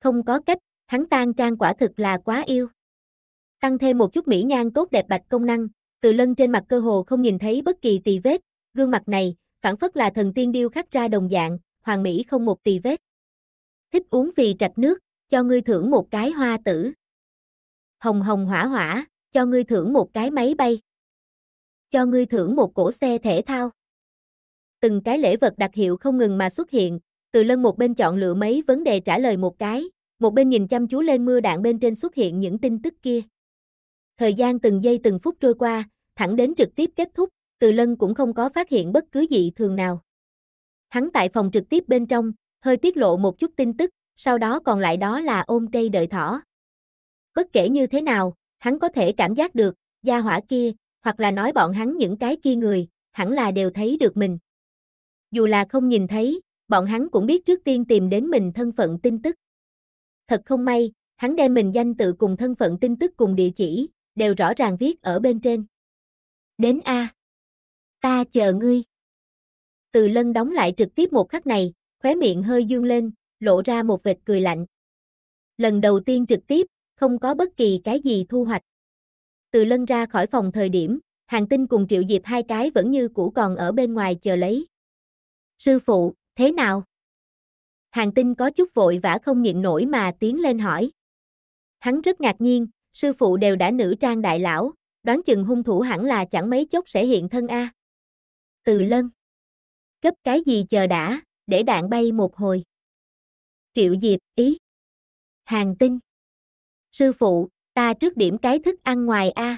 Speaker 1: Không có cách, hắn tan trang quả thực là quá yêu. Tăng thêm một chút mỹ nhan tốt đẹp bạch công năng, từ lân trên mặt cơ hồ không nhìn thấy bất kỳ tì vết, gương mặt này, phản phất là thần tiên điêu khắc ra đồng dạng, hoàng mỹ không một tì vết. Thích uống vì trạch nước, cho ngươi thưởng một cái hoa tử. Hồng hồng hỏa hỏa, cho ngươi thưởng một cái máy bay. Cho ngươi thưởng một cổ xe thể thao. Từng cái lễ vật đặc hiệu không ngừng mà xuất hiện, từ lân một bên chọn lựa mấy vấn đề trả lời một cái, một bên nhìn chăm chú lên mưa đạn bên trên xuất hiện những tin tức kia. Thời gian từng giây từng phút trôi qua, thẳng đến trực tiếp kết thúc, Từ Lân cũng không có phát hiện bất cứ dị thường nào. Hắn tại phòng trực tiếp bên trong, hơi tiết lộ một chút tin tức, sau đó còn lại đó là ôm cây đợi thỏ. Bất kể như thế nào, hắn có thể cảm giác được, gia hỏa kia, hoặc là nói bọn hắn những cái kia người, hẳn là đều thấy được mình. Dù là không nhìn thấy, bọn hắn cũng biết trước tiên tìm đến mình thân phận tin tức. Thật không may, hắn đem mình danh tự cùng thân phận tin tức cùng địa chỉ, đều rõ ràng viết ở bên trên. Đến A. Ta chờ ngươi. Từ lân đóng lại trực tiếp một khắc này, khóe miệng hơi dương lên, lộ ra một vệt cười lạnh. Lần đầu tiên trực tiếp, không có bất kỳ cái gì thu hoạch. Từ lân ra khỏi phòng thời điểm, hàng tinh cùng triệu diệp hai cái vẫn như cũ còn ở bên ngoài chờ lấy. Sư phụ, thế nào? Hàng tinh có chút vội vã không nhịn nổi mà tiến lên hỏi. Hắn rất ngạc nhiên, sư phụ đều đã nữ trang đại lão, đoán chừng hung thủ hẳn là chẳng mấy chốc sẽ hiện thân a. Từ lân. cấp cái gì chờ đã, để đạn bay một hồi. Triệu Diệp, ý. Hàng tinh. Sư phụ, ta trước điểm cái thức ăn ngoài a.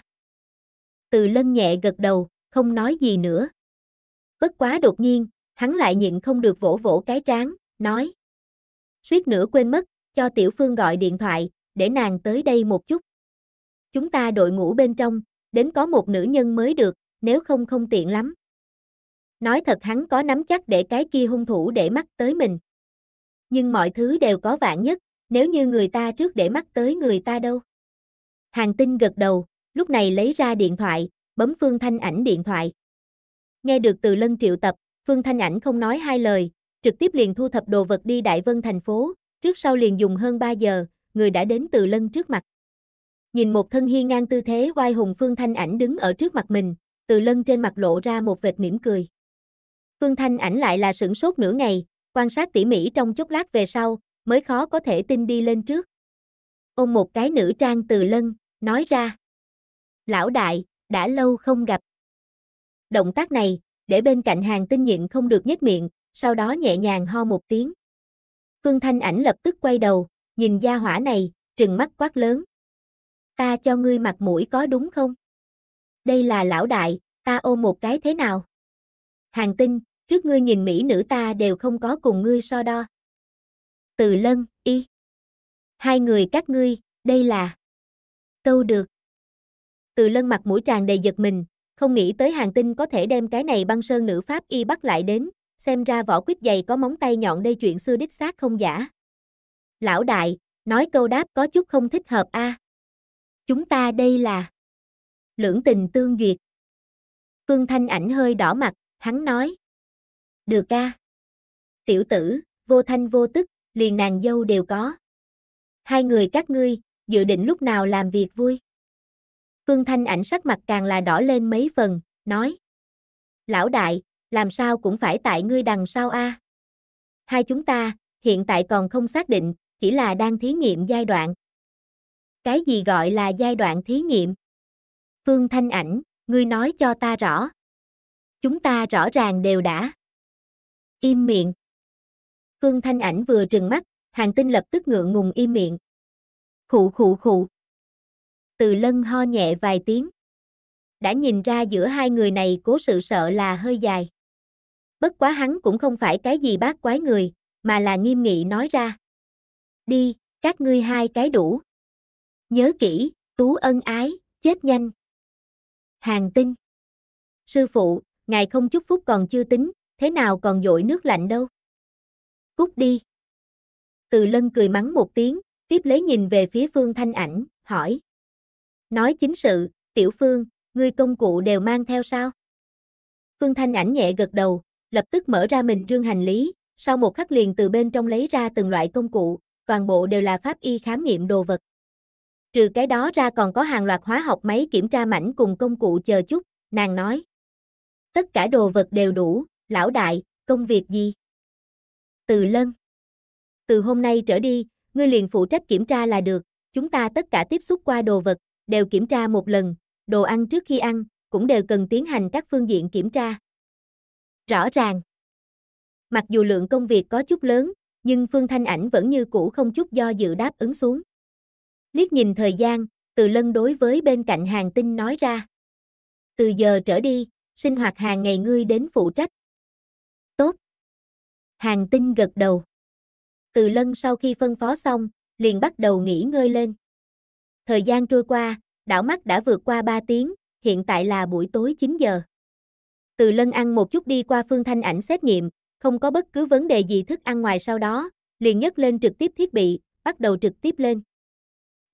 Speaker 1: Từ lân nhẹ gật đầu, không nói gì nữa. Bất quá đột nhiên, hắn lại nhịn không được vỗ vỗ cái trán, nói. Suýt nữa quên mất, cho tiểu phương gọi điện thoại, để nàng tới đây một chút chúng ta đội ngũ bên trong, đến có một nữ nhân mới được, nếu không không tiện lắm. Nói thật hắn có nắm chắc để cái kia hung thủ để mắt tới mình. Nhưng mọi thứ đều có vạn nhất, nếu như người ta trước để mắt tới người ta đâu. Hàng tinh gật đầu, lúc này lấy ra điện thoại, bấm Phương Thanh Ảnh điện thoại. Nghe được từ lân triệu tập, Phương Thanh Ảnh không nói hai lời, trực tiếp liền thu thập đồ vật đi Đại Vân thành phố, trước sau liền dùng hơn 3 giờ, người đã đến từ lân trước mặt nhìn một thân hiên ngang tư thế oai hùng Phương Thanh Ảnh đứng ở trước mặt mình, từ lân trên mặt lộ ra một vệt mỉm cười. Phương Thanh Ảnh lại là sửng sốt nửa ngày, quan sát tỉ mỉ trong chốc lát về sau, mới khó có thể tin đi lên trước. Ôm một cái nữ trang từ lân, nói ra. Lão đại, đã lâu không gặp. Động tác này, để bên cạnh hàng tinh nhịn không được nhếch miệng, sau đó nhẹ nhàng ho một tiếng. Phương Thanh Ảnh lập tức quay đầu, nhìn gia hỏa này, trừng mắt quát lớn, ta cho ngươi mặt mũi có đúng không? Đây là lão đại, ta ôm một cái thế nào? Hàng tinh, trước ngươi nhìn mỹ nữ ta đều không có cùng ngươi so đo. Từ lân, y. Hai người các ngươi, đây là. Câu được. Từ lân mặt mũi tràn đầy giật mình, không nghĩ tới hàng tinh có thể đem cái này băng sơn nữ pháp y bắt lại đến, xem ra võ quyết giày có móng tay nhọn đây chuyện xưa đích xác không giả. Lão đại, nói câu đáp có chút không thích hợp a. À. Chúng ta đây là lưỡng tình tương duyệt. Phương Thanh ảnh hơi đỏ mặt, hắn nói. Được ca. Tiểu tử, vô thanh vô tức, liền nàng dâu đều có. Hai người các ngươi, dự định lúc nào làm việc vui. Phương Thanh ảnh sắc mặt càng là đỏ lên mấy phần, nói. Lão đại, làm sao cũng phải tại ngươi đằng sau a. Hai chúng ta, hiện tại còn không xác định, chỉ là đang thí nghiệm giai đoạn, cái gì gọi là giai đoạn thí nghiệm? Phương Thanh Ảnh, ngươi nói cho ta rõ. Chúng ta rõ ràng đều đã. Im miệng. Phương Thanh Ảnh vừa trừng mắt, hàng tinh lập tức ngượng ngùng im miệng. Khụ khụ khụ. Từ lân ho nhẹ vài tiếng. Đã nhìn ra giữa hai người này cố sự sợ là hơi dài. Bất quá hắn cũng không phải cái gì bác quái người, mà là nghiêm nghị nói ra. Đi, các ngươi hai cái đủ. Nhớ kỹ, tú ân ái, chết nhanh. Hàng tinh. Sư phụ, ngài không chúc phúc còn chưa tính, thế nào còn dội nước lạnh đâu. Cút đi. Từ lân cười mắng một tiếng, tiếp lấy nhìn về phía phương thanh ảnh, hỏi. Nói chính sự, tiểu phương, ngươi công cụ đều mang theo sao? Phương thanh ảnh nhẹ gật đầu, lập tức mở ra mình rương hành lý, sau một khắc liền từ bên trong lấy ra từng loại công cụ, toàn bộ đều là pháp y khám nghiệm đồ vật. Trừ cái đó ra còn có hàng loạt hóa học máy kiểm tra mảnh cùng công cụ chờ chút, nàng nói. Tất cả đồ vật đều đủ, lão đại, công việc gì? Từ lân. Từ hôm nay trở đi, ngươi liền phụ trách kiểm tra là được, chúng ta tất cả tiếp xúc qua đồ vật, đều kiểm tra một lần, đồ ăn trước khi ăn, cũng đều cần tiến hành các phương diện kiểm tra. Rõ ràng. Mặc dù lượng công việc có chút lớn, nhưng Phương Thanh Ảnh vẫn như cũ không chút do dự đáp ứng xuống liếc nhìn thời gian, từ lân đối với bên cạnh hàng tinh nói ra. Từ giờ trở đi, sinh hoạt hàng ngày ngươi đến phụ trách. Tốt. Hàng tinh gật đầu. Từ lân sau khi phân phó xong, liền bắt đầu nghỉ ngơi lên. Thời gian trôi qua, đảo mắt đã vượt qua 3 tiếng, hiện tại là buổi tối 9 giờ. Từ lân ăn một chút đi qua phương thanh ảnh xét nghiệm, không có bất cứ vấn đề gì thức ăn ngoài sau đó, liền nhấc lên trực tiếp thiết bị, bắt đầu trực tiếp lên.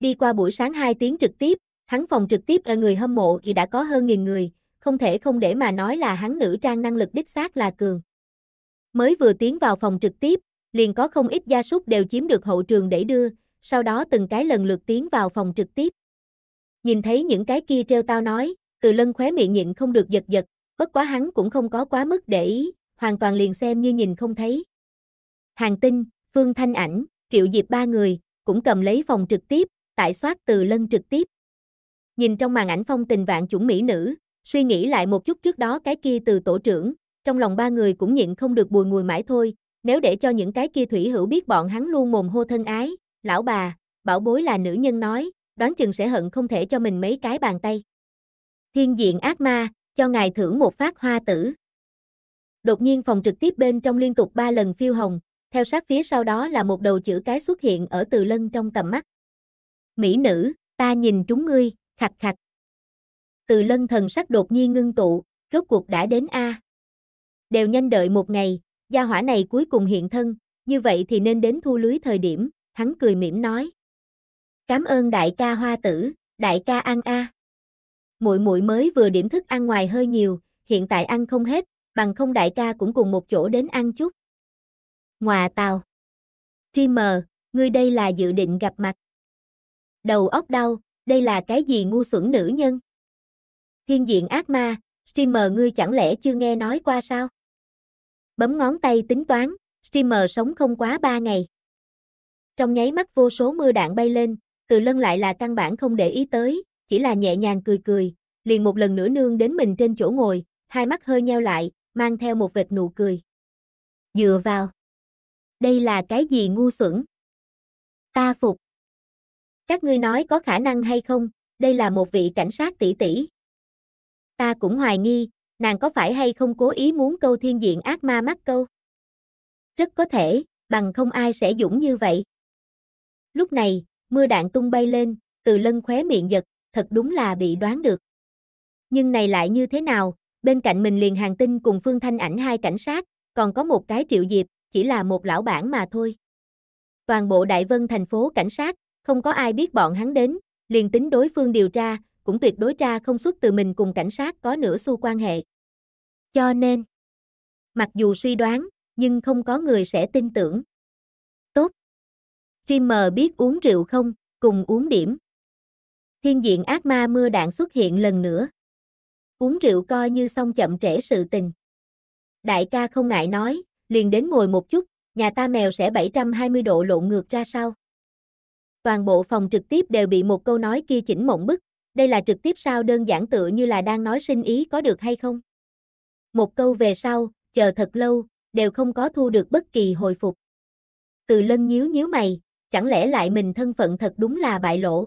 Speaker 1: Đi qua buổi sáng 2 tiếng trực tiếp, hắn phòng trực tiếp ở người hâm mộ thì đã có hơn nghìn người, không thể không để mà nói là hắn nữ trang năng lực đích xác là cường. Mới vừa tiến vào phòng trực tiếp, liền có không ít gia súc đều chiếm được hậu trường để đưa, sau đó từng cái lần lượt tiến vào phòng trực tiếp. Nhìn thấy những cái kia treo tao nói, từ lân khóe miệng nhịn không được giật giật, bất quá hắn cũng không có quá mức để ý, hoàn toàn liền xem như nhìn không thấy. Hàng tinh, Phương Thanh Ảnh, Triệu Diệp ba người, cũng cầm lấy phòng trực tiếp, tại soát từ lân trực tiếp. Nhìn trong màn ảnh phong tình vạn chủng mỹ nữ, suy nghĩ lại một chút trước đó cái kia từ tổ trưởng, trong lòng ba người cũng nhịn không được bùi ngùi mãi thôi, nếu để cho những cái kia thủy hữu biết bọn hắn luôn mồm hô thân ái, lão bà, bảo bối là nữ nhân nói, đoán chừng sẽ hận không thể cho mình mấy cái bàn tay. Thiên diện ác ma, cho ngài thưởng một phát hoa tử. Đột nhiên phòng trực tiếp bên trong liên tục ba lần phiêu hồng, theo sát phía sau đó là một đầu chữ cái xuất hiện ở từ lân trong tầm mắt. Mỹ nữ, ta nhìn chúng ngươi, khạch khạch. Từ lân thần sắc đột nhiên ngưng tụ, rốt cuộc đã đến A. Đều nhanh đợi một ngày, gia hỏa này cuối cùng hiện thân, như vậy thì nên đến thu lưới thời điểm, hắn cười mỉm nói. Cảm ơn đại ca hoa tử, đại ca ăn A. À. Muội muội mới vừa điểm thức ăn ngoài hơi nhiều, hiện tại ăn không hết, bằng không đại ca cũng cùng một chỗ đến ăn chút. Ngoà tàu. Trimmer, ngươi đây là dự định gặp mặt đầu óc đau, đây là cái gì ngu xuẩn nữ nhân? Thiên diện ác ma, streamer ngươi chẳng lẽ chưa nghe nói qua sao? Bấm ngón tay tính toán, streamer sống không quá 3 ngày. Trong nháy mắt vô số mưa đạn bay lên, từ lân lại là căn bản không để ý tới, chỉ là nhẹ nhàng cười cười, liền một lần nữa nương đến mình trên chỗ ngồi, hai mắt hơi nheo lại, mang theo một vệt nụ cười. Dựa vào. Đây là cái gì ngu xuẩn? Ta phục. Các ngươi nói có khả năng hay không, đây là một vị cảnh sát tỷ tỷ. Ta cũng hoài nghi, nàng có phải hay không cố ý muốn câu thiên diện ác ma mắc câu. Rất có thể, bằng không ai sẽ dũng như vậy. Lúc này, mưa đạn tung bay lên, từ lân khóe miệng giật, thật đúng là bị đoán được. Nhưng này lại như thế nào, bên cạnh mình liền hàng tinh cùng Phương Thanh ảnh hai cảnh sát, còn có một cái triệu diệp, chỉ là một lão bản mà thôi. Toàn bộ Đại Vân thành phố cảnh sát, không có ai biết bọn hắn đến, liền tính đối phương điều tra, cũng tuyệt đối ra không xuất từ mình cùng cảnh sát có nửa xu quan hệ. Cho nên, mặc dù suy đoán, nhưng không có người sẽ tin tưởng. Tốt. Trimmer biết uống rượu không, cùng uống điểm. Thiên diện ác ma mưa đạn xuất hiện lần nữa. Uống rượu coi như xong chậm trễ sự tình. Đại ca không ngại nói, liền đến ngồi một chút, nhà ta mèo sẽ 720 độ lộn ngược ra sau toàn bộ phòng trực tiếp đều bị một câu nói kia chỉnh mộng bức, đây là trực tiếp sao đơn giản tựa như là đang nói sinh ý có được hay không. Một câu về sau, chờ thật lâu, đều không có thu được bất kỳ hồi phục. Từ lân nhíu nhíu mày, chẳng lẽ lại mình thân phận thật đúng là bại lộ.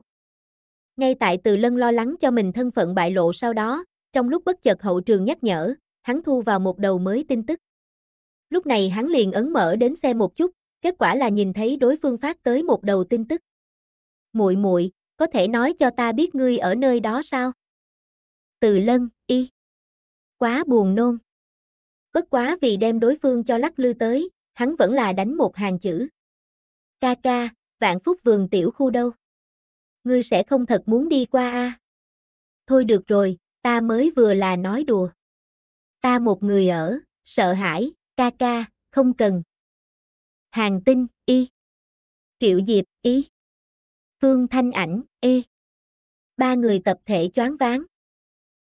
Speaker 1: Ngay tại từ lân lo lắng cho mình thân phận bại lộ sau đó, trong lúc bất chợt hậu trường nhắc nhở, hắn thu vào một đầu mới tin tức. Lúc này hắn liền ấn mở đến xe một chút, kết quả là nhìn thấy đối phương phát tới một đầu tin tức muội muội, có thể nói cho ta biết ngươi ở nơi đó sao? Từ lân, y. Quá buồn nôn. Bất quá vì đem đối phương cho lắc lư tới, hắn vẫn là đánh một hàng chữ. Ca ca, vạn phúc vườn tiểu khu đâu? Ngươi sẽ không thật muốn đi qua a à? Thôi được rồi, ta mới vừa là nói đùa. Ta một người ở, sợ hãi, ca ca, không cần. Hàng tinh, y. Triệu Diệp, y. Phương Thanh Ảnh, e Ba người tập thể choáng váng.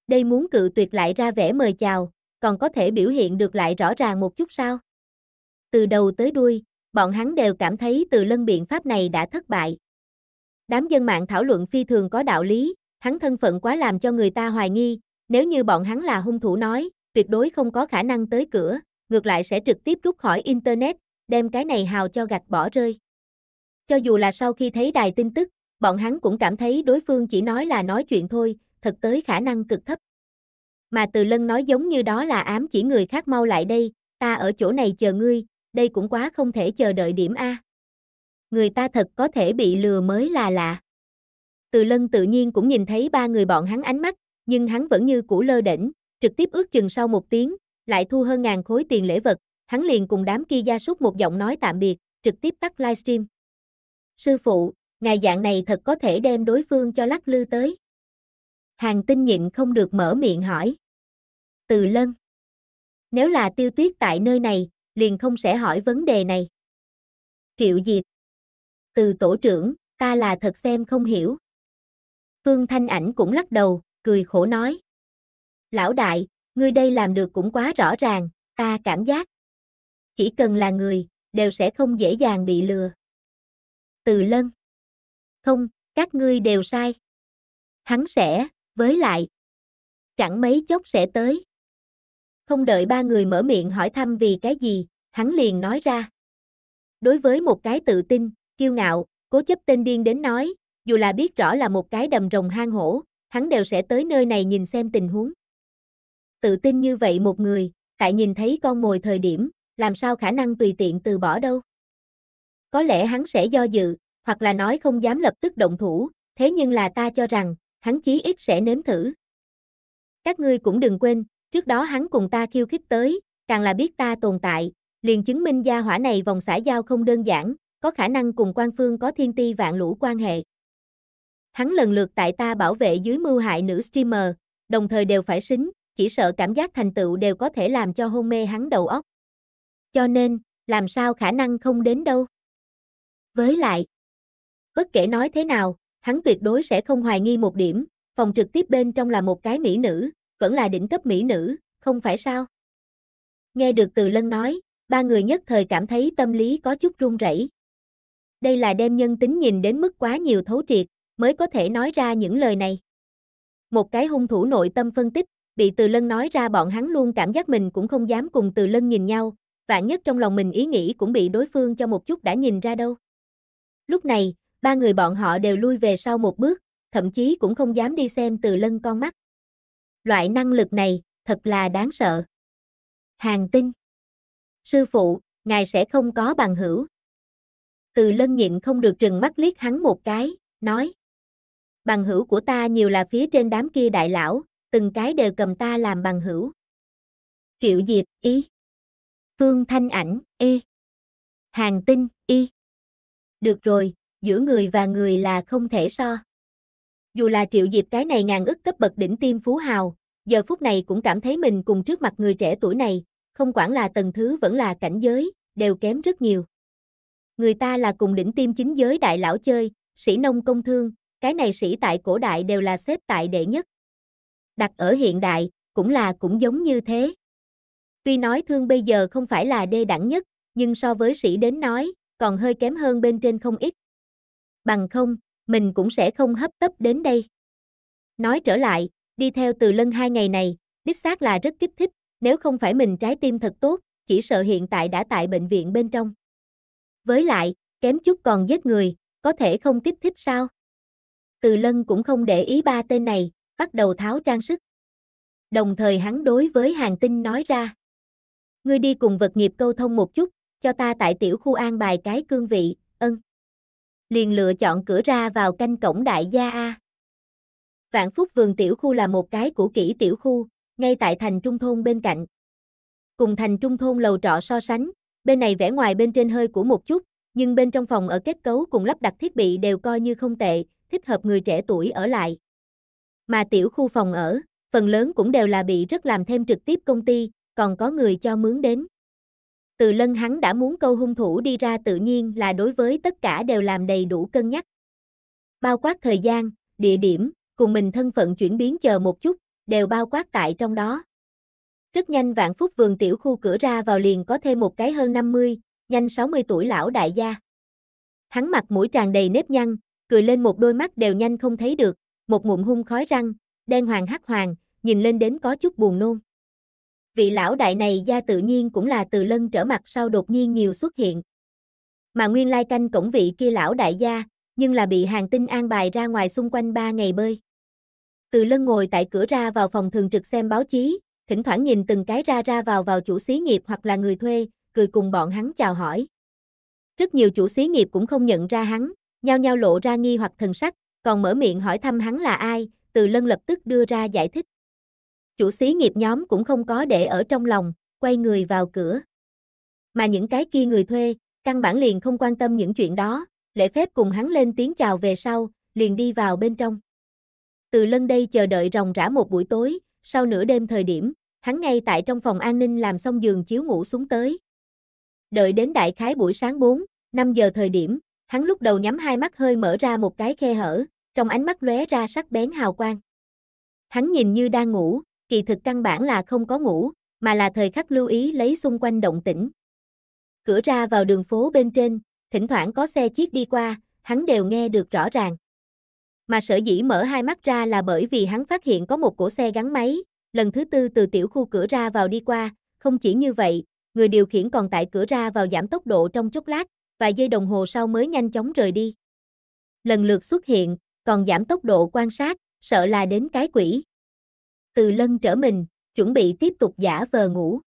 Speaker 1: Đây muốn cự tuyệt lại ra vẻ mời chào, còn có thể biểu hiện được lại rõ ràng một chút sao? Từ đầu tới đuôi, bọn hắn đều cảm thấy từ lân biện pháp này đã thất bại. Đám dân mạng thảo luận phi thường có đạo lý, hắn thân phận quá làm cho người ta hoài nghi, nếu như bọn hắn là hung thủ nói, tuyệt đối không có khả năng tới cửa, ngược lại sẽ trực tiếp rút khỏi Internet, đem cái này hào cho gạch bỏ rơi. Cho dù là sau khi thấy đài tin tức, bọn hắn cũng cảm thấy đối phương chỉ nói là nói chuyện thôi, thật tới khả năng cực thấp. Mà Từ Lân nói giống như đó là ám chỉ người khác mau lại đây, ta ở chỗ này chờ ngươi, đây cũng quá không thể chờ đợi điểm A. Người ta thật có thể bị lừa mới là lạ. Từ Lân tự nhiên cũng nhìn thấy ba người bọn hắn ánh mắt, nhưng hắn vẫn như cũ lơ đỉnh, trực tiếp ước chừng sau một tiếng, lại thu hơn ngàn khối tiền lễ vật, hắn liền cùng đám kia gia súc một giọng nói tạm biệt, trực tiếp tắt livestream sư phụ, ngài dạng này thật có thể đem đối phương cho lắc lư tới. Hàng tinh nhịn không được mở miệng hỏi. Từ lân. Nếu là tiêu tuyết tại nơi này, liền không sẽ hỏi vấn đề này. Triệu Diệp. Từ tổ trưởng, ta là thật xem không hiểu. Phương Thanh Ảnh cũng lắc đầu, cười khổ nói. Lão đại, ngươi đây làm được cũng quá rõ ràng, ta cảm giác. Chỉ cần là người, đều sẽ không dễ dàng bị lừa từ lân. Không, các ngươi đều sai. Hắn sẽ, với lại. Chẳng mấy chốc sẽ tới. Không đợi ba người mở miệng hỏi thăm vì cái gì, hắn liền nói ra. Đối với một cái tự tin, kiêu ngạo, cố chấp tên điên đến nói, dù là biết rõ là một cái đầm rồng hang hổ, hắn đều sẽ tới nơi này nhìn xem tình huống. Tự tin như vậy một người, tại nhìn thấy con mồi thời điểm, làm sao khả năng tùy tiện từ bỏ đâu. Có lẽ hắn sẽ do dự, hoặc là nói không dám lập tức động thủ, thế nhưng là ta cho rằng, hắn chí ít sẽ nếm thử. Các ngươi cũng đừng quên, trước đó hắn cùng ta khiêu khích tới, càng là biết ta tồn tại, liền chứng minh gia hỏa này vòng xã giao không đơn giản, có khả năng cùng quan phương có thiên ti vạn lũ quan hệ. Hắn lần lượt tại ta bảo vệ dưới mưu hại nữ streamer, đồng thời đều phải xính, chỉ sợ cảm giác thành tựu đều có thể làm cho hôn mê hắn đầu óc. Cho nên, làm sao khả năng không đến đâu? Với lại, bất kể nói thế nào, hắn tuyệt đối sẽ không hoài nghi một điểm, phòng trực tiếp bên trong là một cái mỹ nữ, vẫn là đỉnh cấp mỹ nữ, không phải sao? Nghe được Từ Lân nói, ba người nhất thời cảm thấy tâm lý có chút run rẩy. Đây là đem nhân tính nhìn đến mức quá nhiều thấu triệt, mới có thể nói ra những lời này. Một cái hung thủ nội tâm phân tích, bị Từ Lân nói ra bọn hắn luôn cảm giác mình cũng không dám cùng Từ Lân nhìn nhau, vạn nhất trong lòng mình ý nghĩ cũng bị đối phương cho một chút đã nhìn ra đâu. Lúc này, ba người bọn họ đều lui về sau một bước, thậm chí cũng không dám đi xem từ lân con mắt. Loại năng lực này, thật là đáng sợ. Hàng tinh. Sư phụ, ngài sẽ không có bằng hữu. Từ lân nhịn không được trừng mắt liếc hắn một cái, nói. Bằng hữu của ta nhiều là phía trên đám kia đại lão, từng cái đều cầm ta làm bằng hữu. Triệu Diệp, y. Phương Thanh Ảnh, y. Hàng Tinh, y. Được rồi, giữa người và người là không thể so. Dù là triệu diệp cái này ngàn ức cấp bậc đỉnh tiêm phú hào, giờ phút này cũng cảm thấy mình cùng trước mặt người trẻ tuổi này, không quản là tầng thứ vẫn là cảnh giới, đều kém rất nhiều. Người ta là cùng đỉnh tiêm chính giới đại lão chơi, sĩ nông công thương, cái này sĩ tại cổ đại đều là xếp tại đệ nhất. Đặt ở hiện đại, cũng là cũng giống như thế. Tuy nói thương bây giờ không phải là đê đẳng nhất, nhưng so với sĩ đến nói, còn hơi kém hơn bên trên không ít. Bằng không, mình cũng sẽ không hấp tấp đến đây. Nói trở lại, đi theo từ lân hai ngày này, đích xác là rất kích thích, nếu không phải mình trái tim thật tốt, chỉ sợ hiện tại đã tại bệnh viện bên trong. Với lại, kém chút còn giết người, có thể không kích thích sao? Từ lân cũng không để ý ba tên này, bắt đầu tháo trang sức. Đồng thời hắn đối với hàng tinh nói ra. Ngươi đi cùng vật nghiệp câu thông một chút, cho ta tại tiểu khu an bài cái cương vị, ân. Liền lựa chọn cửa ra vào canh cổng đại gia A. Vạn Phúc Vườn Tiểu Khu là một cái của kỹ tiểu khu, ngay tại thành trung thôn bên cạnh. Cùng thành trung thôn lầu trọ so sánh, bên này vẽ ngoài bên trên hơi của một chút, nhưng bên trong phòng ở kết cấu cùng lắp đặt thiết bị đều coi như không tệ, thích hợp người trẻ tuổi ở lại. Mà tiểu khu phòng ở, phần lớn cũng đều là bị rất làm thêm trực tiếp công ty, còn có người cho mướn đến từ lân hắn đã muốn câu hung thủ đi ra tự nhiên là đối với tất cả đều làm đầy đủ cân nhắc. Bao quát thời gian, địa điểm, cùng mình thân phận chuyển biến chờ một chút, đều bao quát tại trong đó. Rất nhanh vạn phúc vườn tiểu khu cửa ra vào liền có thêm một cái hơn 50, nhanh 60 tuổi lão đại gia. Hắn mặt mũi tràn đầy nếp nhăn, cười lên một đôi mắt đều nhanh không thấy được, một mụn hung khói răng, đen hoàng hắc hoàng, nhìn lên đến có chút buồn nôn vị lão đại này gia tự nhiên cũng là từ lân trở mặt sau đột nhiên nhiều xuất hiện. Mà nguyên lai canh cổng vị kia lão đại gia, nhưng là bị hàng tinh an bài ra ngoài xung quanh ba ngày bơi. Từ lân ngồi tại cửa ra vào phòng thường trực xem báo chí, thỉnh thoảng nhìn từng cái ra ra vào vào chủ xí nghiệp hoặc là người thuê, cười cùng bọn hắn chào hỏi. Rất nhiều chủ xí nghiệp cũng không nhận ra hắn, nhao nhao lộ ra nghi hoặc thần sắc, còn mở miệng hỏi thăm hắn là ai, từ lân lập tức đưa ra giải thích chủ xí nghiệp nhóm cũng không có để ở trong lòng, quay người vào cửa. Mà những cái kia người thuê, căn bản liền không quan tâm những chuyện đó, lễ phép cùng hắn lên tiếng chào về sau, liền đi vào bên trong. Từ lân đây chờ đợi ròng rã một buổi tối, sau nửa đêm thời điểm, hắn ngay tại trong phòng an ninh làm xong giường chiếu ngủ xuống tới. Đợi đến đại khái buổi sáng 4, 5 giờ thời điểm, hắn lúc đầu nhắm hai mắt hơi mở ra một cái khe hở, trong ánh mắt lóe ra sắc bén hào quang. Hắn nhìn như đang ngủ, kỳ thực căn bản là không có ngủ, mà là thời khắc lưu ý lấy xung quanh động tĩnh. Cửa ra vào đường phố bên trên, thỉnh thoảng có xe chiếc đi qua, hắn đều nghe được rõ ràng. Mà sở dĩ mở hai mắt ra là bởi vì hắn phát hiện có một cỗ xe gắn máy, lần thứ tư từ tiểu khu cửa ra vào đi qua, không chỉ như vậy, người điều khiển còn tại cửa ra vào giảm tốc độ trong chốc lát, vài giây đồng hồ sau mới nhanh chóng rời đi. Lần lượt xuất hiện, còn giảm tốc độ quan sát, sợ là đến cái quỷ từ lân trở mình, chuẩn bị tiếp tục giả vờ ngủ.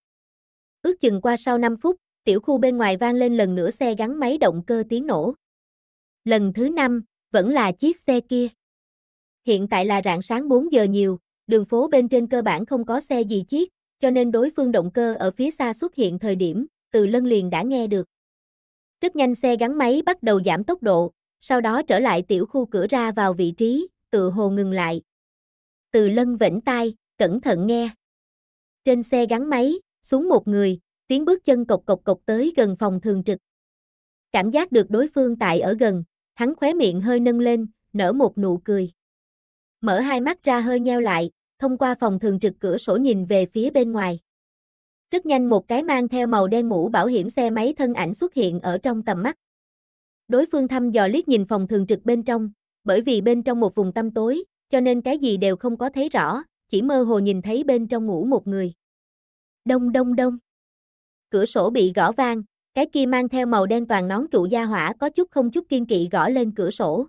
Speaker 1: Ước chừng qua sau 5 phút, tiểu khu bên ngoài vang lên lần nữa xe gắn máy động cơ tiếng nổ. Lần thứ 5, vẫn là chiếc xe kia. Hiện tại là rạng sáng 4 giờ nhiều, đường phố bên trên cơ bản không có xe gì chiếc, cho nên đối phương động cơ ở phía xa xuất hiện thời điểm, từ lân liền đã nghe được. Rất nhanh xe gắn máy bắt đầu giảm tốc độ, sau đó trở lại tiểu khu cửa ra vào vị trí, tự hồ ngừng lại, từ lân vĩnh tai, cẩn thận nghe. Trên xe gắn máy, xuống một người, tiếng bước chân cộc cộc cộc tới gần phòng thường trực. Cảm giác được đối phương tại ở gần, hắn khóe miệng hơi nâng lên, nở một nụ cười. Mở hai mắt ra hơi nheo lại, thông qua phòng thường trực cửa sổ nhìn về phía bên ngoài. Rất nhanh một cái mang theo màu đen mũ bảo hiểm xe máy thân ảnh xuất hiện ở trong tầm mắt. Đối phương thăm dò liếc nhìn phòng thường trực bên trong, bởi vì bên trong một vùng tăm tối, cho nên cái gì đều không có thấy rõ, chỉ mơ hồ nhìn thấy bên trong ngủ một người. Đông đông đông. Cửa sổ bị gõ vang, cái kia mang theo màu đen toàn nón trụ gia hỏa có chút không chút kiên kỵ gõ lên cửa sổ.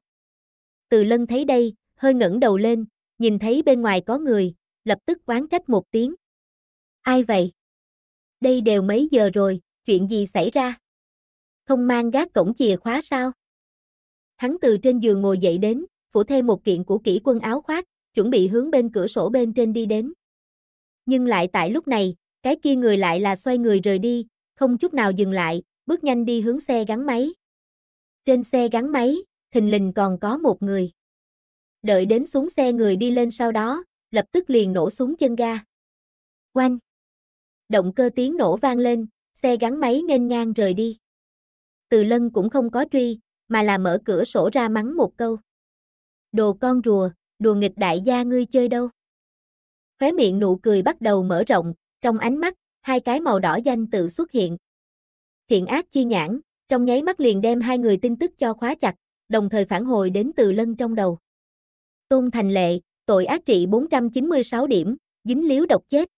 Speaker 1: Từ lân thấy đây, hơi ngẩng đầu lên, nhìn thấy bên ngoài có người, lập tức quán trách một tiếng. Ai vậy? Đây đều mấy giờ rồi, chuyện gì xảy ra? Không mang gác cổng chìa khóa sao? Hắn từ trên giường ngồi dậy đến, phủ thêm một kiện của kỹ quân áo khoác, chuẩn bị hướng bên cửa sổ bên trên đi đến. Nhưng lại tại lúc này, cái kia người lại là xoay người rời đi, không chút nào dừng lại, bước nhanh đi hướng xe gắn máy. Trên xe gắn máy, thình lình còn có một người. Đợi đến xuống xe người đi lên sau đó, lập tức liền nổ súng chân ga. Oanh! Động cơ tiếng nổ vang lên, xe gắn máy nghênh ngang rời đi. Từ Lân cũng không có truy, mà là mở cửa sổ ra mắng một câu đồ con rùa, đùa nghịch đại gia ngươi chơi đâu. Khóe miệng nụ cười bắt đầu mở rộng, trong ánh mắt, hai cái màu đỏ danh tự xuất hiện. Thiện ác chi nhãn, trong nháy mắt liền đem hai người tin tức cho khóa chặt, đồng thời phản hồi đến từ lân trong đầu. Tôn Thành Lệ, tội ác trị 496 điểm, dính líu độc chết.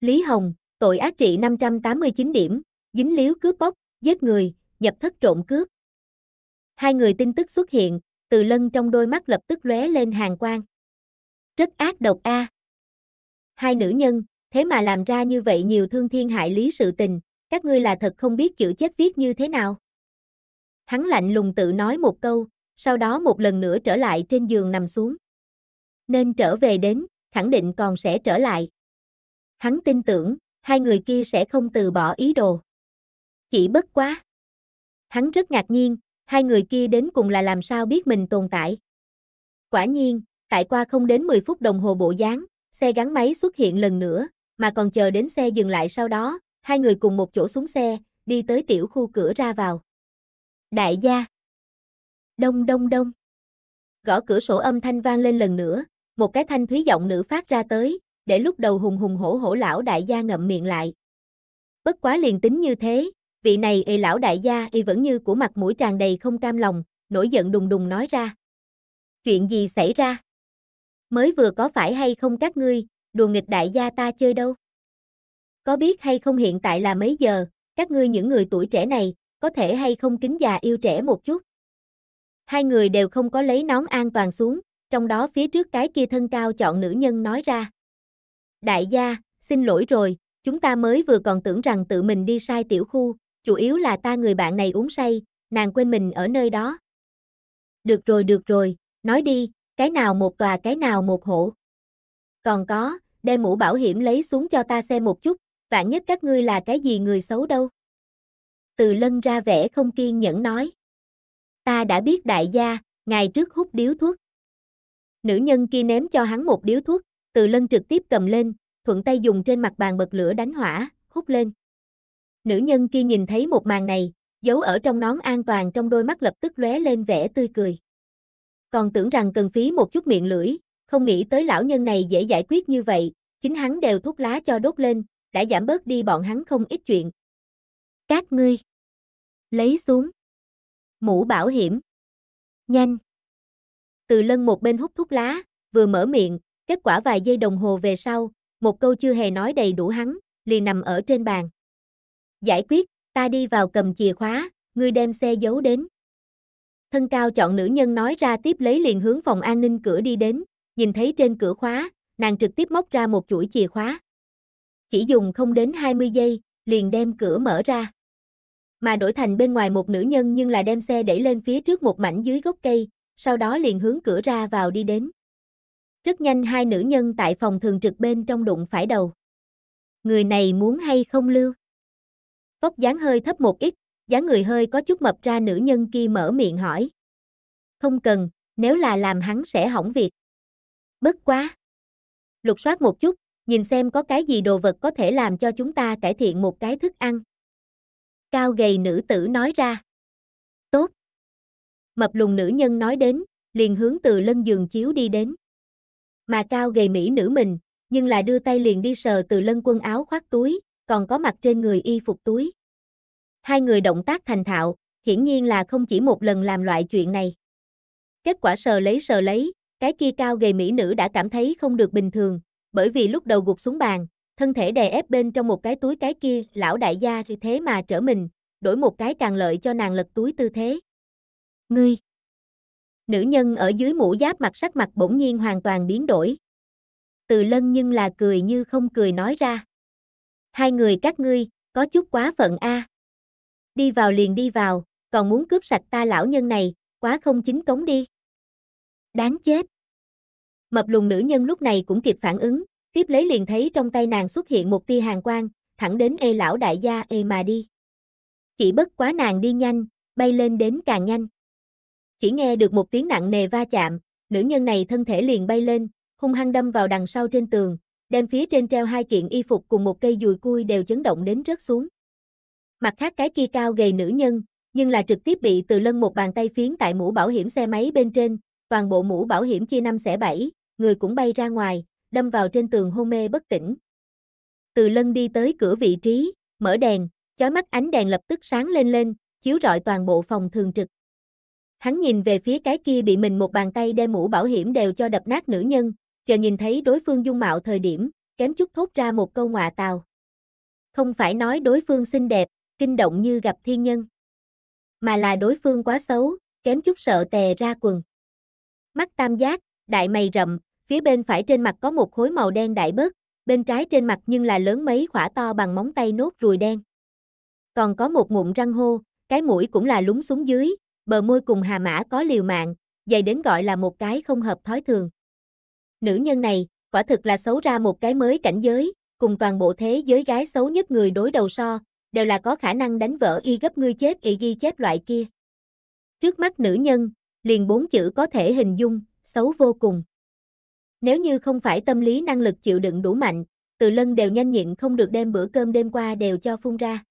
Speaker 1: Lý Hồng, tội ác trị 589 điểm, dính líu cướp bóc, giết người, nhập thất trộm cướp. Hai người tin tức xuất hiện, từ lân trong đôi mắt lập tức lóe lên hàng quang. Rất ác độc a. Hai nữ nhân, thế mà làm ra như vậy nhiều thương thiên hại lý sự tình, các ngươi là thật không biết chữ chết viết như thế nào. Hắn lạnh lùng tự nói một câu, sau đó một lần nữa trở lại trên giường nằm xuống. Nên trở về đến, khẳng định còn sẽ trở lại. Hắn tin tưởng, hai người kia sẽ không từ bỏ ý đồ. Chỉ bất quá. Hắn rất ngạc nhiên, hai người kia đến cùng là làm sao biết mình tồn tại. Quả nhiên, tại qua không đến 10 phút đồng hồ bộ dáng, xe gắn máy xuất hiện lần nữa, mà còn chờ đến xe dừng lại sau đó, hai người cùng một chỗ xuống xe, đi tới tiểu khu cửa ra vào. Đại gia. Đông đông đông. Gõ cửa sổ âm thanh vang lên lần nữa, một cái thanh thúy giọng nữ phát ra tới, để lúc đầu hùng hùng hổ hổ lão đại gia ngậm miệng lại. Bất quá liền tính như thế, vị này y lão đại gia y vẫn như của mặt mũi tràn đầy không cam lòng, nổi giận đùng đùng nói ra. Chuyện gì xảy ra? Mới vừa có phải hay không các ngươi, đùa nghịch đại gia ta chơi đâu? Có biết hay không hiện tại là mấy giờ, các ngươi những người tuổi trẻ này, có thể hay không kính già yêu trẻ một chút? Hai người đều không có lấy nón an toàn xuống, trong đó phía trước cái kia thân cao chọn nữ nhân nói ra. Đại gia, xin lỗi rồi, chúng ta mới vừa còn tưởng rằng tự mình đi sai tiểu khu, chủ yếu là ta người bạn này uống say, nàng quên mình ở nơi đó. Được rồi được rồi, nói đi, cái nào một tòa cái nào một hộ. Còn có, đem mũ bảo hiểm lấy xuống cho ta xem một chút, vạn nhất các ngươi là cái gì người xấu đâu. Từ lân ra vẻ không kiên nhẫn nói. Ta đã biết đại gia, ngày trước hút điếu thuốc. Nữ nhân kia ném cho hắn một điếu thuốc, từ lân trực tiếp cầm lên, thuận tay dùng trên mặt bàn bật lửa đánh hỏa, hút lên. Nữ nhân kia nhìn thấy một màn này, giấu ở trong nón an toàn trong đôi mắt lập tức lóe lên vẻ tươi cười. Còn tưởng rằng cần phí một chút miệng lưỡi, không nghĩ tới lão nhân này dễ giải quyết như vậy, chính hắn đều thuốc lá cho đốt lên, đã giảm bớt đi bọn hắn không ít chuyện. Các ngươi, lấy xuống mũ bảo hiểm. Nhanh. Từ lân một bên hút thuốc lá, vừa mở miệng, kết quả vài giây đồng hồ về sau, một câu chưa hề nói đầy đủ hắn, liền nằm ở trên bàn. Giải quyết, ta đi vào cầm chìa khóa, ngươi đem xe giấu đến. Thân cao chọn nữ nhân nói ra tiếp lấy liền hướng phòng an ninh cửa đi đến, nhìn thấy trên cửa khóa, nàng trực tiếp móc ra một chuỗi chìa khóa. Chỉ dùng không đến 20 giây, liền đem cửa mở ra. Mà đổi thành bên ngoài một nữ nhân nhưng là đem xe đẩy lên phía trước một mảnh dưới gốc cây, sau đó liền hướng cửa ra vào đi đến. Rất nhanh hai nữ nhân tại phòng thường trực bên trong đụng phải đầu. Người này muốn hay không lưu? Vóc dáng hơi thấp một ít, dáng người hơi có chút mập ra nữ nhân kia mở miệng hỏi. Không cần, nếu là làm hắn sẽ hỏng việc. Bất quá. Lục soát một chút, nhìn xem có cái gì đồ vật có thể làm cho chúng ta cải thiện một cái thức ăn. Cao gầy nữ tử nói ra. Tốt. Mập lùng nữ nhân nói đến, liền hướng từ lân giường chiếu đi đến. Mà cao gầy mỹ nữ mình, nhưng là đưa tay liền đi sờ từ lân quân áo khoác túi, còn có mặt trên người y phục túi. Hai người động tác thành thạo, hiển nhiên là không chỉ một lần làm loại chuyện này. Kết quả sờ lấy sờ lấy, cái kia cao gầy mỹ nữ đã cảm thấy không được bình thường, bởi vì lúc đầu gục xuống bàn, thân thể đè ép bên trong một cái túi cái kia, lão đại gia thì thế mà trở mình, đổi một cái càng lợi cho nàng lật túi tư thế. Ngươi! Nữ nhân ở dưới mũ giáp mặt sắc mặt bỗng nhiên hoàn toàn biến đổi. Từ lân nhưng là cười như không cười nói ra. Hai người các ngươi, có chút quá phận a. À. Đi vào liền đi vào, còn muốn cướp sạch ta lão nhân này, quá không chính cống đi. Đáng chết. Mập lùn nữ nhân lúc này cũng kịp phản ứng, tiếp lấy liền thấy trong tay nàng xuất hiện một tia hàng quang, thẳng đến ê lão đại gia ê mà đi. Chỉ bất quá nàng đi nhanh, bay lên đến càng nhanh. Chỉ nghe được một tiếng nặng nề va chạm, nữ nhân này thân thể liền bay lên, hung hăng đâm vào đằng sau trên tường, đem phía trên treo hai kiện y phục cùng một cây dùi cui đều chấn động đến rớt xuống. Mặt khác cái kia cao gầy nữ nhân, nhưng là trực tiếp bị từ lân một bàn tay phiến tại mũ bảo hiểm xe máy bên trên, toàn bộ mũ bảo hiểm chia năm xẻ bảy, người cũng bay ra ngoài, đâm vào trên tường hôn mê bất tỉnh. Từ lân đi tới cửa vị trí, mở đèn, chói mắt ánh đèn lập tức sáng lên lên, chiếu rọi toàn bộ phòng thường trực. Hắn nhìn về phía cái kia bị mình một bàn tay đem mũ bảo hiểm đều cho đập nát nữ nhân, chờ nhìn thấy đối phương dung mạo thời điểm, kém chút thốt ra một câu ngọa tào. Không phải nói đối phương xinh đẹp, kinh động như gặp thiên nhân, mà là đối phương quá xấu, kém chút sợ tè ra quần. Mắt tam giác, đại mày rậm, phía bên phải trên mặt có một khối màu đen đại bớt, bên trái trên mặt nhưng là lớn mấy khỏa to bằng móng tay nốt ruồi đen. Còn có một mụn răng hô, cái mũi cũng là lúng xuống dưới, bờ môi cùng hà mã có liều mạng, dày đến gọi là một cái không hợp thói thường. Nữ nhân này, quả thực là xấu ra một cái mới cảnh giới, cùng toàn bộ thế giới gái xấu nhất người đối đầu so, đều là có khả năng đánh vỡ y gấp ngươi chết y ghi chép loại kia. Trước mắt nữ nhân, liền bốn chữ có thể hình dung, xấu vô cùng. Nếu như không phải tâm lý năng lực chịu đựng đủ mạnh, từ lân đều nhanh nhịn không được đem bữa cơm đêm qua đều cho phun ra.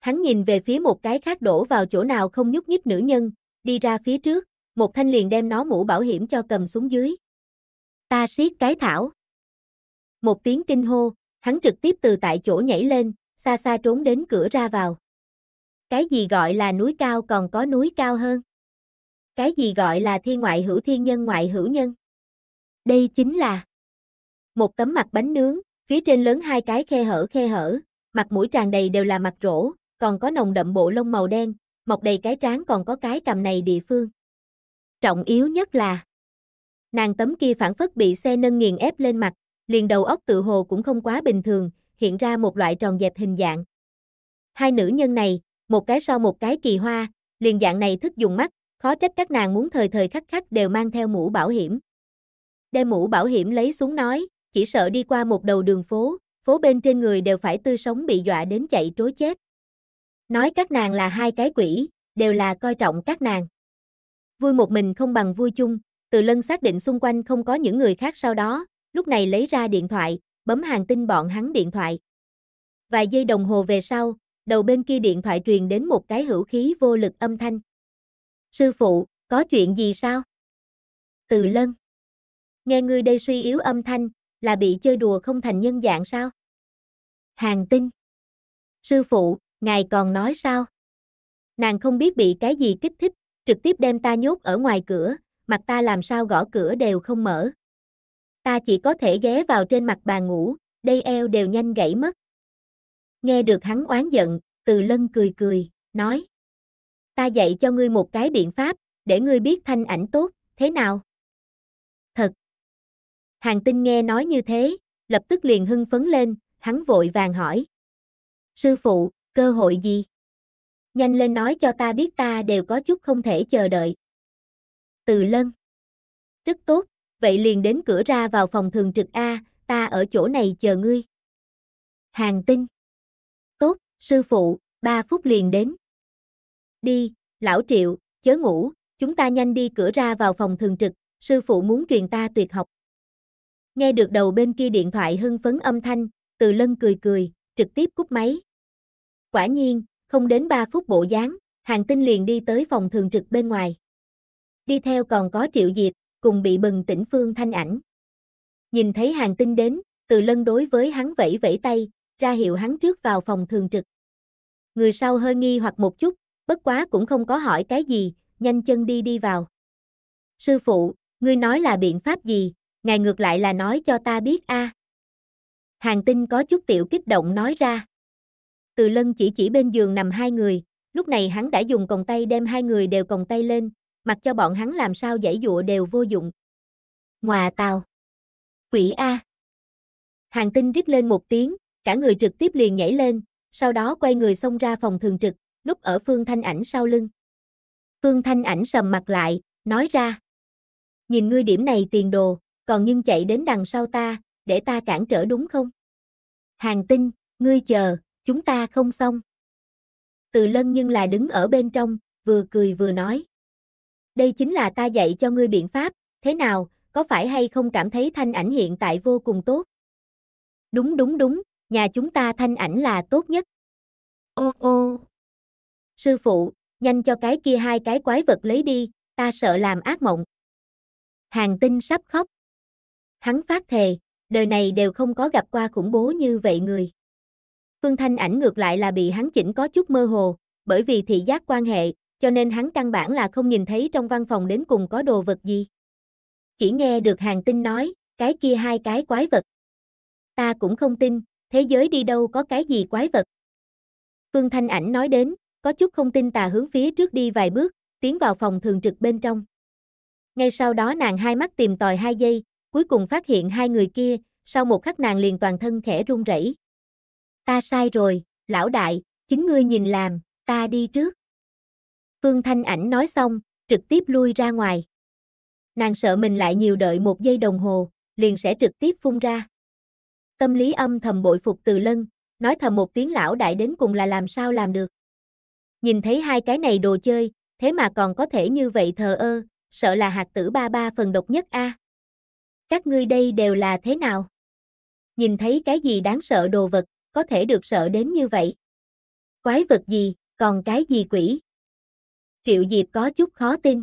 Speaker 1: Hắn nhìn về phía một cái khác đổ vào chỗ nào không nhúc nhích nữ nhân, đi ra phía trước, một thanh liền đem nó mũ bảo hiểm cho cầm xuống dưới. Ta siết cái thảo. Một tiếng kinh hô, hắn trực tiếp từ tại chỗ nhảy lên, xa xa trốn đến cửa ra vào. Cái gì gọi là núi cao còn có núi cao hơn? Cái gì gọi là thiên ngoại hữu thiên nhân ngoại hữu nhân? Đây chính là một tấm mặt bánh nướng, phía trên lớn hai cái khe hở khe hở, mặt mũi tràn đầy đều là mặt rỗ, còn có nồng đậm bộ lông màu đen, mọc đầy cái trán còn có cái cằm này địa phương. Trọng yếu nhất là Nàng tấm kia phản phất bị xe nâng nghiền ép lên mặt, liền đầu óc tự hồ cũng không quá bình thường, hiện ra một loại tròn dẹp hình dạng. Hai nữ nhân này, một cái sau một cái kỳ hoa, liền dạng này thức dùng mắt, khó trách các nàng muốn thời thời khắc khắc đều mang theo mũ bảo hiểm. Đem mũ bảo hiểm lấy xuống nói, chỉ sợ đi qua một đầu đường phố, phố bên trên người đều phải tư sống bị dọa đến chạy trối chết. Nói các nàng là hai cái quỷ, đều là coi trọng các nàng. Vui một mình không bằng vui chung, từ lân xác định xung quanh không có những người khác sau đó, lúc này lấy ra điện thoại, bấm hàng tin bọn hắn điện thoại. Vài giây đồng hồ về sau, đầu bên kia điện thoại truyền đến một cái hữu khí vô lực âm thanh. Sư phụ, có chuyện gì sao? Từ lân. Nghe người đây suy yếu âm thanh, là bị chơi đùa không thành nhân dạng sao? Hàng tinh. Sư phụ, ngài còn nói sao? Nàng không biết bị cái gì kích thích, trực tiếp đem ta nhốt ở ngoài cửa, mặt ta làm sao gõ cửa đều không mở. Ta chỉ có thể ghé vào trên mặt bà ngủ, đây eo đều nhanh gãy mất. Nghe được hắn oán giận, từ lân cười cười, nói. Ta dạy cho ngươi một cái biện pháp, để ngươi biết thanh ảnh tốt, thế nào? Thật. Hàng tinh nghe nói như thế, lập tức liền hưng phấn lên, hắn vội vàng hỏi. Sư phụ, cơ hội gì? Nhanh lên nói cho ta biết ta đều có chút không thể chờ đợi. Từ Lân. Rất tốt, vậy liền đến cửa ra vào phòng thường trực A, ta ở chỗ này chờ ngươi. Hàng tinh. Tốt, sư phụ, ba phút liền đến. Đi, lão triệu, chớ ngủ, chúng ta nhanh đi cửa ra vào phòng thường trực, sư phụ muốn truyền ta tuyệt học. Nghe được đầu bên kia điện thoại hưng phấn âm thanh, từ lân cười cười, trực tiếp cúp máy. Quả nhiên, không đến 3 phút bộ dáng, hàng tinh liền đi tới phòng thường trực bên ngoài. Đi theo còn có Triệu Diệp, cùng bị bừng tỉnh Phương Thanh Ảnh. Nhìn thấy hàng tinh đến, từ lân đối với hắn vẫy vẫy tay, ra hiệu hắn trước vào phòng thường trực. Người sau hơi nghi hoặc một chút, bất quá cũng không có hỏi cái gì, nhanh chân đi đi vào. Sư phụ, ngươi nói là biện pháp gì, ngài ngược lại là nói cho ta biết a. À. Hàng tinh có chút tiểu kích động nói ra. Từ lân chỉ chỉ bên giường nằm hai người, lúc này hắn đã dùng còng tay đem hai người đều còng tay lên, mặc cho bọn hắn làm sao giải dụa đều vô dụng. Ngoà tàu. Quỷ A. Hàng tinh rít lên một tiếng, cả người trực tiếp liền nhảy lên, sau đó quay người xông ra phòng thường trực, núp ở Phương Thanh Ảnh sau lưng. Phương Thanh Ảnh sầm mặt lại, nói ra. Nhìn ngươi điểm này tiền đồ, còn nhưng chạy đến đằng sau ta, để ta cản trở đúng không? Hàng tinh, ngươi chờ, chúng ta không xong. Từ lân nhưng là đứng ở bên trong, vừa cười vừa nói. Đây chính là ta dạy cho ngươi biện pháp, thế nào, có phải hay không cảm thấy thanh ảnh hiện tại vô cùng tốt? Đúng đúng đúng, nhà chúng ta thanh ảnh là tốt nhất. Ô ô. Sư phụ, nhanh cho cái kia hai cái quái vật lấy đi, ta sợ làm ác mộng. Hàng tinh sắp khóc. Hắn phát thề, đời này đều không có gặp qua khủng bố như vậy người. Phương Thanh ảnh ngược lại là bị hắn chỉnh có chút mơ hồ, bởi vì thị giác quan hệ, cho nên hắn căn bản là không nhìn thấy trong văn phòng đến cùng có đồ vật gì. Chỉ nghe được hàng tinh nói, cái kia hai cái quái vật. Ta cũng không tin, thế giới đi đâu có cái gì quái vật. Phương Thanh Ảnh nói đến, có chút không tin tà hướng phía trước đi vài bước, tiến vào phòng thường trực bên trong. Ngay sau đó nàng hai mắt tìm tòi hai giây, cuối cùng phát hiện hai người kia, sau một khắc nàng liền toàn thân khẽ run rẩy. Ta sai rồi, lão đại, chính ngươi nhìn làm, ta đi trước. Phương Thanh Ảnh nói xong, trực tiếp lui ra ngoài. Nàng sợ mình lại nhiều đợi một giây đồng hồ, liền sẽ trực tiếp phun ra. Tâm lý âm thầm bội phục từ lân, nói thầm một tiếng lão đại đến cùng là làm sao làm được. Nhìn thấy hai cái này đồ chơi, thế mà còn có thể như vậy thờ ơ, sợ là hạt tử ba ba phần độc nhất a. Các ngươi đây đều là thế nào? Nhìn thấy cái gì đáng sợ đồ vật, có thể được sợ đến như vậy? Quái vật gì, còn cái gì quỷ? Triệu Diệp có chút khó tin.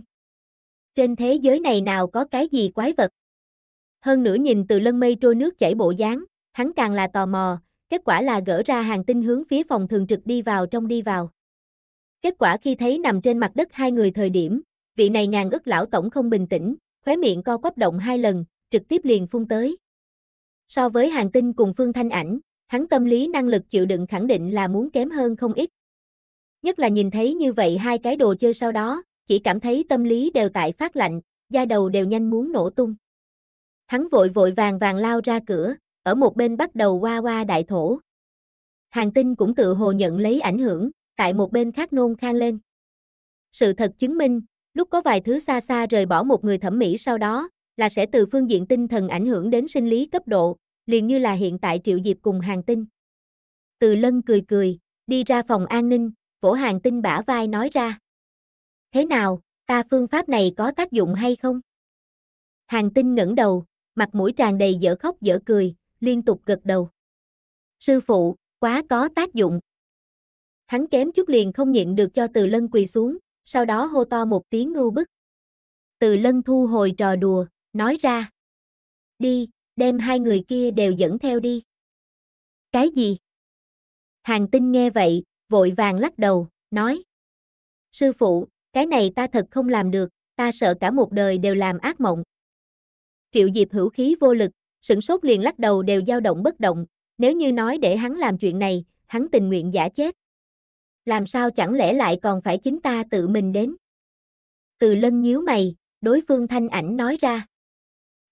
Speaker 1: Trên thế giới này nào có cái gì quái vật? Hơn nữa nhìn từ lân mây trôi nước chảy bộ dáng, hắn càng là tò mò, kết quả là gỡ ra hàng tinh hướng phía phòng thường trực đi vào trong đi vào. Kết quả khi thấy nằm trên mặt đất hai người thời điểm, vị này ngàn ức lão tổng không bình tĩnh, khóe miệng co quắp động hai lần, trực tiếp liền phun tới. So với hàng tinh cùng Phương Thanh Ảnh, hắn tâm lý năng lực chịu đựng khẳng định là muốn kém hơn không ít, Nhất là nhìn thấy như vậy hai cái đồ chơi sau đó, chỉ cảm thấy tâm lý đều tại phát lạnh, da đầu đều nhanh muốn nổ tung. Hắn vội vội vàng vàng lao ra cửa, ở một bên bắt đầu qua qua đại thổ. Hàng tinh cũng tự hồ nhận lấy ảnh hưởng, tại một bên khác nôn khang lên. Sự thật chứng minh, lúc có vài thứ xa xa rời bỏ một người thẩm mỹ sau đó, là sẽ từ phương diện tinh thần ảnh hưởng đến sinh lý cấp độ, liền như là hiện tại triệu diệp cùng hàng tinh. Từ lân cười cười, đi ra phòng an ninh, phổ hàng tinh bả vai nói ra. Thế nào, ta phương pháp này có tác dụng hay không? Hàng tinh ngẩng đầu, mặt mũi tràn đầy dở khóc dở cười, liên tục gật đầu. Sư phụ, quá có tác dụng. Hắn kém chút liền không nhịn được cho từ lân quỳ xuống, sau đó hô to một tiếng ngưu bức. Từ lân thu hồi trò đùa, nói ra. Đi, đem hai người kia đều dẫn theo đi. Cái gì? Hàng tinh nghe vậy, vội vàng lắc đầu, nói. Sư phụ, cái này ta thật không làm được, ta sợ cả một đời đều làm ác mộng. Triệu Diệp hữu khí vô lực, sửng sốt liền lắc đầu đều dao động bất động, nếu như nói để hắn làm chuyện này, hắn tình nguyện giả chết. Làm sao chẳng lẽ lại còn phải chính ta tự mình đến? Từ lân nhíu mày, đối phương thanh ảnh nói ra.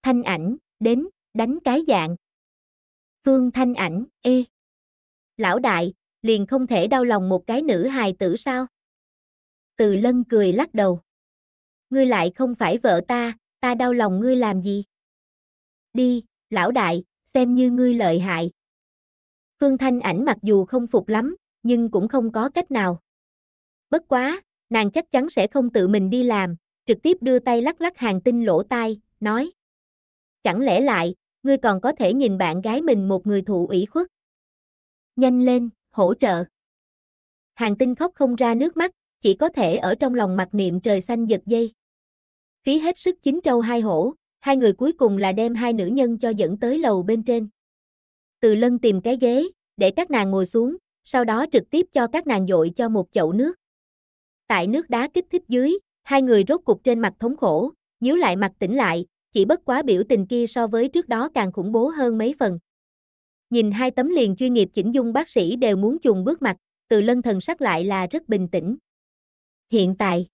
Speaker 1: Thanh ảnh, đến, đánh cái dạng. Phương thanh ảnh, ê. Lão đại, liền không thể đau lòng một cái nữ hài tử sao? Từ lân cười lắc đầu. Ngươi lại không phải vợ ta, ta đau lòng ngươi làm gì? Đi, lão đại, xem như ngươi lợi hại. Phương Thanh ảnh mặc dù không phục lắm, nhưng cũng không có cách nào. Bất quá, nàng chắc chắn sẽ không tự mình đi làm, trực tiếp đưa tay lắc lắc hàng tinh lỗ tai, nói. Chẳng lẽ lại, ngươi còn có thể nhìn bạn gái mình một người thụ ủy khuất? Nhanh lên! hỗ trợ. Hàng tinh khóc không ra nước mắt, chỉ có thể ở trong lòng mặc niệm trời xanh giật dây. Phí hết sức chín trâu hai hổ, hai người cuối cùng là đem hai nữ nhân cho dẫn tới lầu bên trên. Từ lân tìm cái ghế, để các nàng ngồi xuống, sau đó trực tiếp cho các nàng dội cho một chậu nước. Tại nước đá kích thích dưới, hai người rốt cục trên mặt thống khổ, nhíu lại mặt tỉnh lại, chỉ bất quá biểu tình kia so với trước đó càng khủng bố hơn mấy phần. Nhìn hai tấm liền chuyên nghiệp chỉnh dung bác sĩ đều muốn chùng bước mặt, từ lân thần sắc lại là rất bình tĩnh. Hiện tại,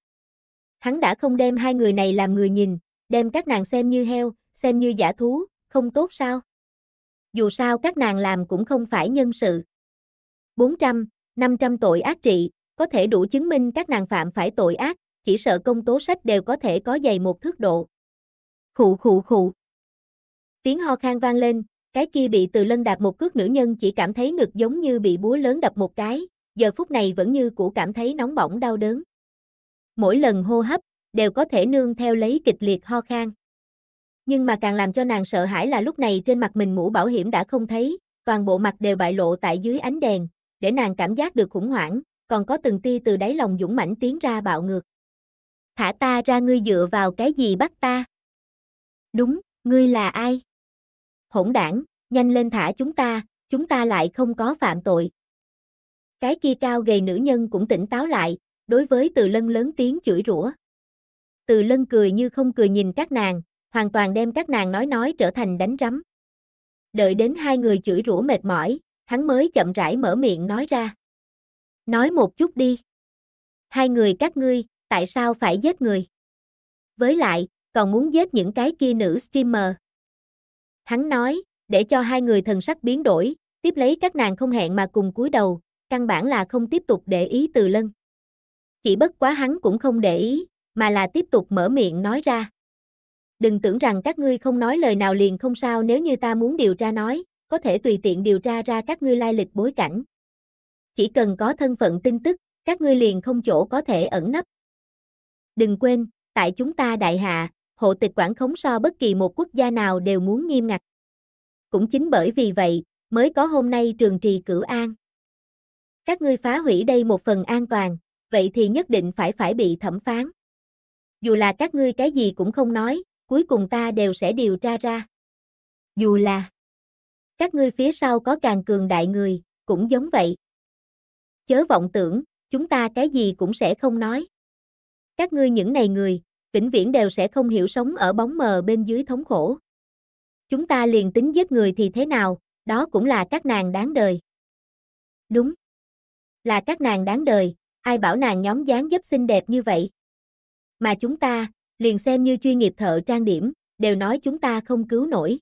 Speaker 1: hắn đã không đem hai người này làm người nhìn, đem các nàng xem như heo, xem như giả thú, không tốt sao? Dù sao các nàng làm cũng không phải nhân sự. 400, 500 tội ác trị, có thể đủ chứng minh các nàng phạm phải tội ác, chỉ sợ công tố sách đều có thể có dày một thước độ. Khụ khụ khụ. Tiếng ho khan vang lên, cái kia bị từ lân đạp một cước nữ nhân chỉ cảm thấy ngực giống như bị búa lớn đập một cái, giờ phút này vẫn như cũ cảm thấy nóng bỏng đau đớn. Mỗi lần hô hấp, đều có thể nương theo lấy kịch liệt ho khan. Nhưng mà càng làm cho nàng sợ hãi là lúc này trên mặt mình mũ bảo hiểm đã không thấy, toàn bộ mặt đều bại lộ tại dưới ánh đèn, để nàng cảm giác được khủng hoảng, còn có từng tia từ đáy lòng dũng mãnh tiến ra bạo ngược. Thả ta ra ngươi dựa vào cái gì bắt ta? Đúng, ngươi là ai? hỗn đảng, nhanh lên thả chúng ta, chúng ta lại không có phạm tội. Cái kia cao gầy nữ nhân cũng tỉnh táo lại, đối với từ lân lớn tiếng chửi rủa. Từ lân cười như không cười nhìn các nàng, hoàn toàn đem các nàng nói nói trở thành đánh rắm. Đợi đến hai người chửi rủa mệt mỏi, hắn mới chậm rãi mở miệng nói ra. Nói một chút đi. Hai người các ngươi, tại sao phải giết người? Với lại, còn muốn giết những cái kia nữ streamer. Hắn nói, để cho hai người thần sắc biến đổi, tiếp lấy các nàng không hẹn mà cùng cúi đầu, căn bản là không tiếp tục để ý từ lân. Chỉ bất quá hắn cũng không để ý, mà là tiếp tục mở miệng nói ra. Đừng tưởng rằng các ngươi không nói lời nào liền không sao nếu như ta muốn điều tra nói, có thể tùy tiện điều tra ra các ngươi lai lịch bối cảnh. Chỉ cần có thân phận tin tức, các ngươi liền không chỗ có thể ẩn nấp. Đừng quên, tại chúng ta đại hạ, hộ tịch quản khống so bất kỳ một quốc gia nào đều muốn nghiêm ngặt. Cũng chính bởi vì vậy, mới có hôm nay trường trì cử an. Các ngươi phá hủy đây một phần an toàn, vậy thì nhất định phải phải bị thẩm phán. Dù là các ngươi cái gì cũng không nói, cuối cùng ta đều sẽ điều tra ra. Dù là các ngươi phía sau có càng cường đại người, cũng giống vậy. Chớ vọng tưởng, chúng ta cái gì cũng sẽ không nói. Các ngươi những này người, vĩnh viễn đều sẽ không hiểu sống ở bóng mờ bên dưới thống khổ. Chúng ta liền tính giết người thì thế nào, đó cũng là các nàng đáng đời. Đúng. Là các nàng đáng đời, ai bảo nàng nhóm dáng dấp xinh đẹp như vậy. Mà chúng ta, liền xem như chuyên nghiệp thợ trang điểm, đều nói chúng ta không cứu nổi.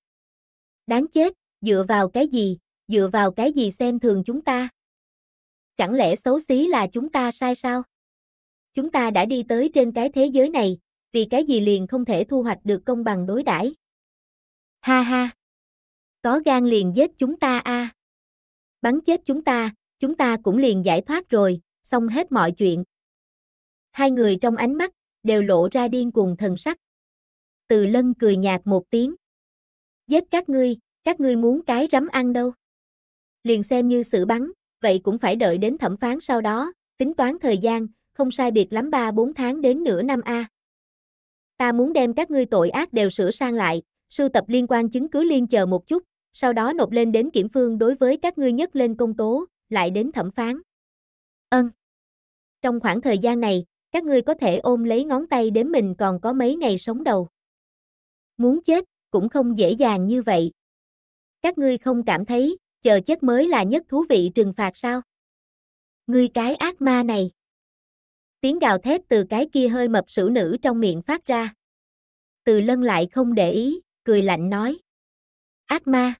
Speaker 1: Đáng chết, dựa vào cái gì, dựa vào cái gì xem thường chúng ta. Chẳng lẽ xấu xí là chúng ta sai sao? Chúng ta đã đi tới trên cái thế giới này, vì cái gì liền không thể thu hoạch được công bằng đối đãi. Ha ha! Có gan liền giết chúng ta a à. Bắn chết chúng ta, chúng ta cũng liền giải thoát rồi, xong hết mọi chuyện. Hai người trong ánh mắt, đều lộ ra điên cuồng thần sắc. Từ lân cười nhạt một tiếng. Giết các ngươi, các ngươi muốn cái rắm ăn đâu. Liền xem như xử bắn, vậy cũng phải đợi đến thẩm phán sau đó, tính toán thời gian, không sai biệt lắm ba bốn tháng đến nửa năm A. Ta muốn đem các ngươi tội ác đều sửa sang lại, sưu tập liên quan chứng cứ liên chờ một chút, sau đó nộp lên đến kiểm phương đối với các ngươi nhất lên công tố, lại đến thẩm phán. Ân. Trong khoảng thời gian này, các ngươi có thể ôm lấy ngón tay đến mình còn có mấy ngày sống đầu. Muốn chết, cũng không dễ dàng như vậy. Các ngươi không cảm thấy, chờ chết mới là nhất thú vị trừng phạt sao? Ngươi cái ác ma này tiếng gào thét từ cái kia hơi mập sử nữ trong miệng phát ra. Từ lân lại không để ý, cười lạnh nói. Ác ma.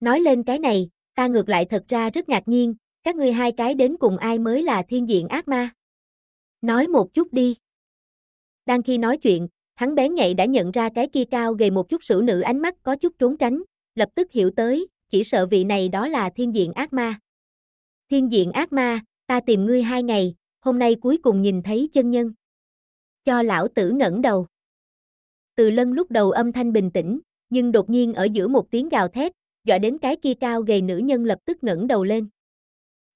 Speaker 1: Nói lên cái này, ta ngược lại thật ra rất ngạc nhiên, các ngươi hai cái đến cùng ai mới là thiên diện ác ma. Nói một chút đi. Đang khi nói chuyện, hắn bén nhạy đã nhận ra cái kia cao gầy một chút sử nữ ánh mắt có chút trốn tránh, lập tức hiểu tới, chỉ sợ vị này đó là thiên diện ác ma. Thiên diện ác ma, ta tìm ngươi hai ngày, hôm nay cuối cùng nhìn thấy chân nhân. Cho lão tử ngẩng đầu. Từ lân lúc đầu âm thanh bình tĩnh, nhưng đột nhiên ở giữa một tiếng gào thét, dọa đến cái kia cao gầy nữ nhân lập tức ngẩng đầu lên.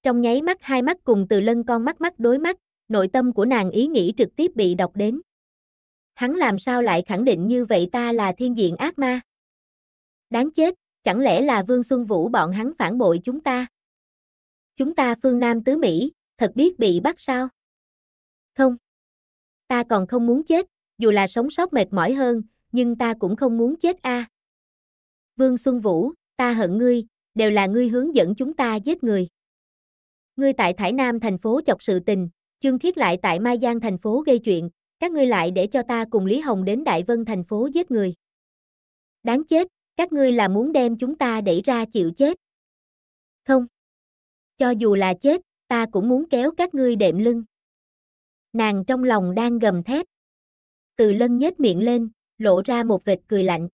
Speaker 1: Trong nháy mắt hai mắt cùng từ lân con mắt mắt đối mắt, nội tâm của nàng ý nghĩ trực tiếp bị đọc đến. Hắn làm sao lại khẳng định như vậy ta là thiên diện ác ma? Đáng chết, chẳng lẽ là Vương Xuân Vũ bọn hắn phản bội chúng ta? Chúng ta phương Nam tứ Mỹ, thật biết bị bắt sao? Không. Ta còn không muốn chết, dù là sống sót mệt mỏi hơn, nhưng ta cũng không muốn chết a. À. Vương Xuân Vũ, ta hận ngươi, đều là ngươi hướng dẫn chúng ta giết người. Ngươi tại Thải Nam thành phố chọc sự tình, Chương Khiết lại tại Mai Giang thành phố gây chuyện, các ngươi lại để cho ta cùng Lý Hồng đến Đại Vân thành phố giết người. Đáng chết, các ngươi là muốn đem chúng ta đẩy ra chịu chết. Không. Cho dù là chết, ta cũng muốn kéo các ngươi đệm lưng. Nàng trong lòng đang gầm thét. Từ lân nhếch miệng lên, lộ ra một vệt cười lạnh.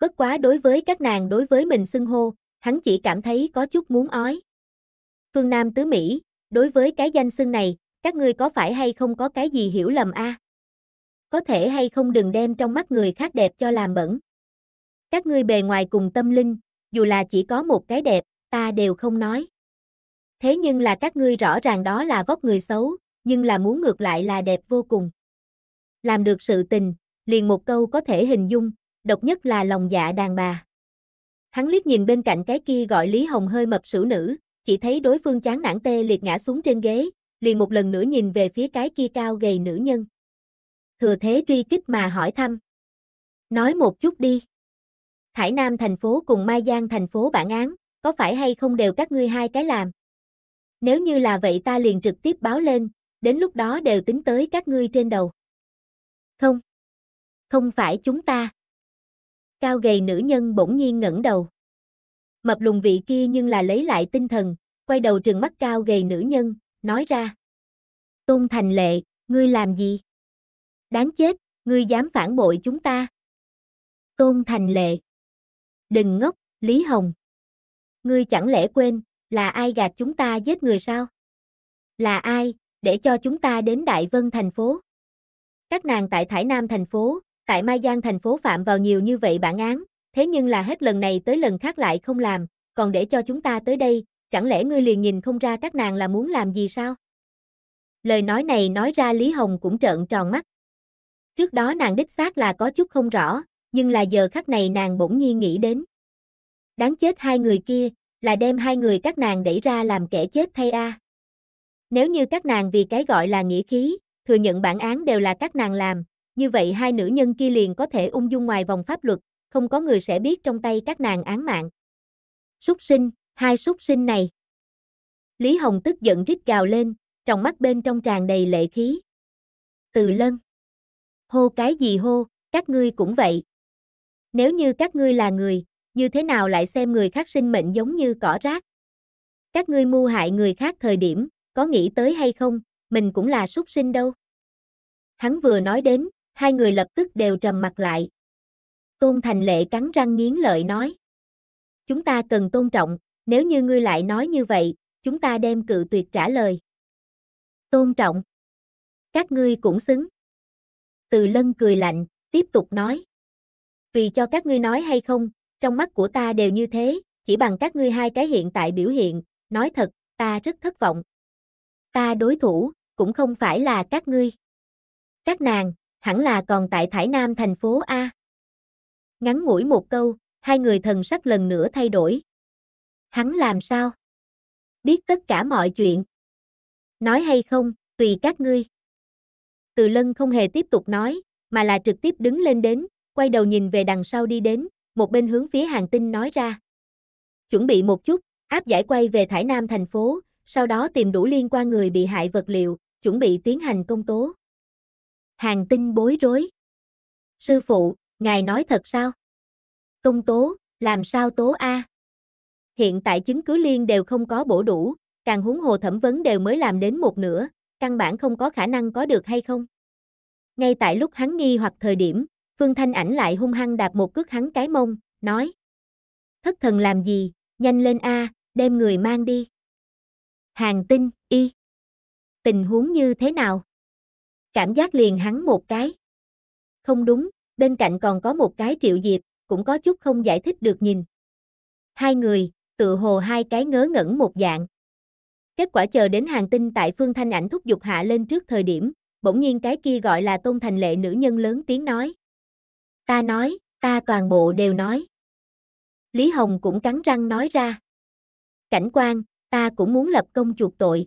Speaker 1: Bất quá đối với các nàng đối với mình xưng hô, hắn chỉ cảm thấy có chút muốn ói. Phương Nam Tứ Mỹ, đối với cái danh xưng này, các ngươi có phải hay không có cái gì hiểu lầm a? Có thể hay không đừng đem trong mắt người khác đẹp cho làm bẩn. Các ngươi bề ngoài cùng tâm linh, dù là chỉ có một cái đẹp, ta đều không nói. Thế nhưng là các ngươi rõ ràng đó là vóc người xấu, nhưng là muốn ngược lại là đẹp vô cùng. Làm được sự tình, liền một câu có thể hình dung, độc nhất là lòng dạ đàn bà. Hắn liếc nhìn bên cạnh cái kia gọi Lý Hồng hơi mập sử nữ, chỉ thấy đối phương chán nản tê liệt ngã xuống trên ghế, liền một lần nữa nhìn về phía cái kia cao gầy nữ nhân. Thừa thế truy kích mà hỏi thăm. Nói một chút đi. hải Nam thành phố cùng Mai Giang thành phố bản án, có phải hay không đều các ngươi hai cái làm? Nếu như là vậy ta liền trực tiếp báo lên, đến lúc đó đều tính tới các ngươi trên đầu. Không. Không phải chúng ta. Cao gầy nữ nhân bỗng nhiên ngẩng đầu. Mập lùng vị kia nhưng là lấy lại tinh thần, quay đầu trừng mắt cao gầy nữ nhân, nói ra. Tôn Thành Lệ, ngươi làm gì? Đáng chết, ngươi dám phản bội chúng ta. Tôn Thành Lệ. Đừng ngốc, Lý Hồng. Ngươi chẳng lẽ quên, là ai gạt chúng ta giết người sao? Là ai, để cho chúng ta đến Đại Vân thành phố? Các nàng tại Thải Nam thành phố, tại Mai Giang thành phố phạm vào nhiều như vậy bản án, thế nhưng là hết lần này tới lần khác lại không làm, còn để cho chúng ta tới đây, chẳng lẽ ngươi liền nhìn không ra các nàng là muốn làm gì sao? Lời nói này nói ra Lý Hồng cũng trợn tròn mắt. Trước đó nàng đích xác là có chút không rõ, nhưng là giờ khắc này nàng bỗng nhiên nghĩ đến. Đáng chết hai người kia, là đem hai người các nàng đẩy ra làm kẻ chết thay a. À. Nếu như các nàng vì cái gọi là nghĩa khí, thừa nhận bản án đều là các nàng làm, như vậy hai nữ nhân kia liền có thể ung dung ngoài vòng pháp luật, không có người sẽ biết trong tay các nàng án mạng. Súc sinh, hai súc sinh này. Lý Hồng tức giận rít gào lên, trong mắt bên trong tràn đầy lệ khí. Từ lân. Hô cái gì hô, các ngươi cũng vậy. Nếu như các ngươi là người, như thế nào lại xem người khác sinh mệnh giống như cỏ rác? Các ngươi mưu hại người khác thời điểm, có nghĩ tới hay không, mình cũng là súc sinh đâu. Hắn vừa nói đến, hai người lập tức đều trầm mặt lại. Tôn Thành Lệ cắn răng nghiến lợi nói. Chúng ta cần tôn trọng, nếu như ngươi lại nói như vậy, chúng ta đem cự tuyệt trả lời. Tôn trọng. Các ngươi cũng xứng. Từ lân cười lạnh, tiếp tục nói. vì cho các ngươi nói hay không, trong mắt của ta đều như thế, chỉ bằng các ngươi hai cái hiện tại biểu hiện, nói thật, ta rất thất vọng. Ta đối thủ, cũng không phải là các ngươi. Các nàng, hẳn là còn tại Thải Nam thành phố A. Ngắn ngủi một câu, hai người thần sắc lần nữa thay đổi. Hắn làm sao? Biết tất cả mọi chuyện. Nói hay không, tùy các ngươi. Từ lân không hề tiếp tục nói, mà là trực tiếp đứng lên đến, quay đầu nhìn về đằng sau đi đến, một bên hướng phía hàng tinh nói ra. Chuẩn bị một chút, áp giải quay về Thải Nam thành phố, sau đó tìm đủ liên quan người bị hại vật liệu, chuẩn bị tiến hành công tố. Hàng tinh bối rối. Sư phụ, ngài nói thật sao? Công tố, làm sao tố A? Hiện tại chứng cứ liên đều không có bổ đủ, càng huống hồ thẩm vấn đều mới làm đến một nửa, căn bản không có khả năng có được hay không? Ngay tại lúc hắn nghi hoặc thời điểm, Phương Thanh Ảnh lại hung hăng đạp một cước hắn cái mông, nói. Thất thần làm gì, nhanh lên a, đem người mang đi. Hàng tinh, y. Tình huống như thế nào? Cảm giác liền hắn một cái. Không đúng, bên cạnh còn có một cái triệu diệp, cũng có chút không giải thích được nhìn. Hai người, tự hồ hai cái ngớ ngẩn một dạng. Kết quả chờ đến hàng tinh tại Phương Thanh Ảnh thúc giục hạ lên trước thời điểm, bỗng nhiên cái kia gọi là Tôn Thành Lệ nữ nhân lớn tiếng nói. Ta nói, ta toàn bộ đều nói. Lý Hồng cũng cắn răng nói ra. Cảnh quan, ta cũng muốn lập công chuộc tội.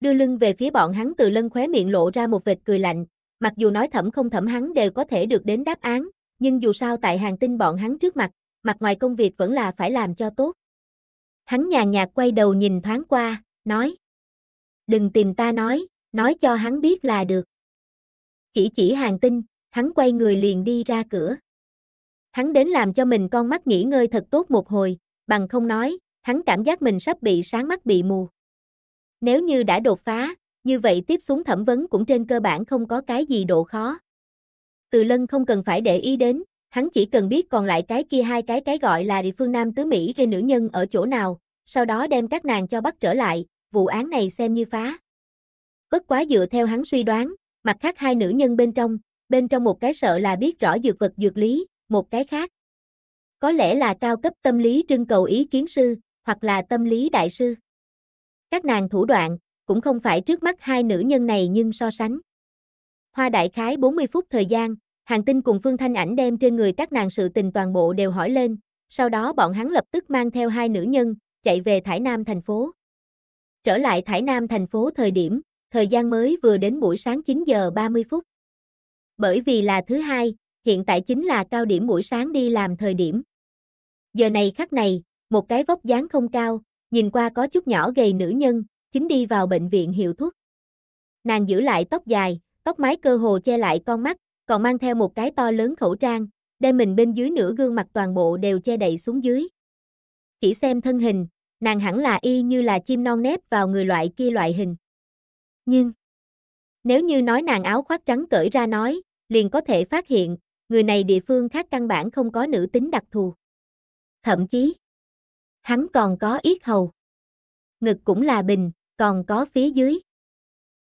Speaker 1: Đưa lưng về phía bọn hắn từ lân khóe miệng lộ ra một vệt cười lạnh, mặc dù nói thẩm không thẩm hắn đều có thể được đến đáp án, nhưng dù sao tại hàng tinh bọn hắn trước mặt, mặt ngoài công việc vẫn là phải làm cho tốt. Hắn nhàn nhạt quay đầu nhìn thoáng qua, nói. Đừng tìm ta nói, nói cho hắn biết là được. Chỉ chỉ hàng tinh, hắn quay người liền đi ra cửa. Hắn đến làm cho mình con mắt nghỉ ngơi thật tốt một hồi, bằng không nói, hắn cảm giác mình sắp bị sáng mắt bị mù. Nếu như đã đột phá, như vậy tiếp xuống thẩm vấn cũng trên cơ bản không có cái gì độ khó. Từ lân không cần phải để ý đến, hắn chỉ cần biết còn lại cái kia hai cái cái gọi là địa phương Nam Tứ Mỹ gây nữ nhân ở chỗ nào, sau đó đem các nàng cho bắt trở lại, vụ án này xem như phá. Bất quá dựa theo hắn suy đoán, mặt khác hai nữ nhân bên trong, bên trong một cái sợ là biết rõ dược vật dược lý, một cái khác. Có lẽ là cao cấp tâm lý trưng cầu ý kiến sư, hoặc là tâm lý đại sư. Các nàng thủ đoạn, cũng không phải trước mắt hai nữ nhân này nhưng so sánh. Hoa đại khái 40 phút thời gian, hàng tinh cùng Phương Thanh Ảnh đem trên người các nàng sự tình toàn bộ đều hỏi lên, sau đó bọn hắn lập tức mang theo hai nữ nhân, chạy về Thải Nam thành phố. Trở lại Thải Nam thành phố thời điểm, thời gian mới vừa đến buổi sáng 9 giờ 30 phút bởi vì là thứ hai, hiện tại chính là cao điểm buổi sáng đi làm thời điểm. Giờ này khắc này, một cái vóc dáng không cao, nhìn qua có chút nhỏ gầy nữ nhân, chính đi vào bệnh viện hiệu thuốc. Nàng giữ lại tóc dài, tóc mái cơ hồ che lại con mắt, còn mang theo một cái to lớn khẩu trang, đem mình bên dưới nửa gương mặt toàn bộ đều che đậy xuống dưới. Chỉ xem thân hình, nàng hẳn là y như là chim non nép vào người loại kia loại hình. Nhưng, nếu như nói nàng áo khoác trắng cởi ra nói, liền có thể phát hiện, người này địa phương khác căn bản không có nữ tính đặc thù. Thậm chí, hắn còn có ít hầu. Ngực cũng là bình, còn có phía dưới.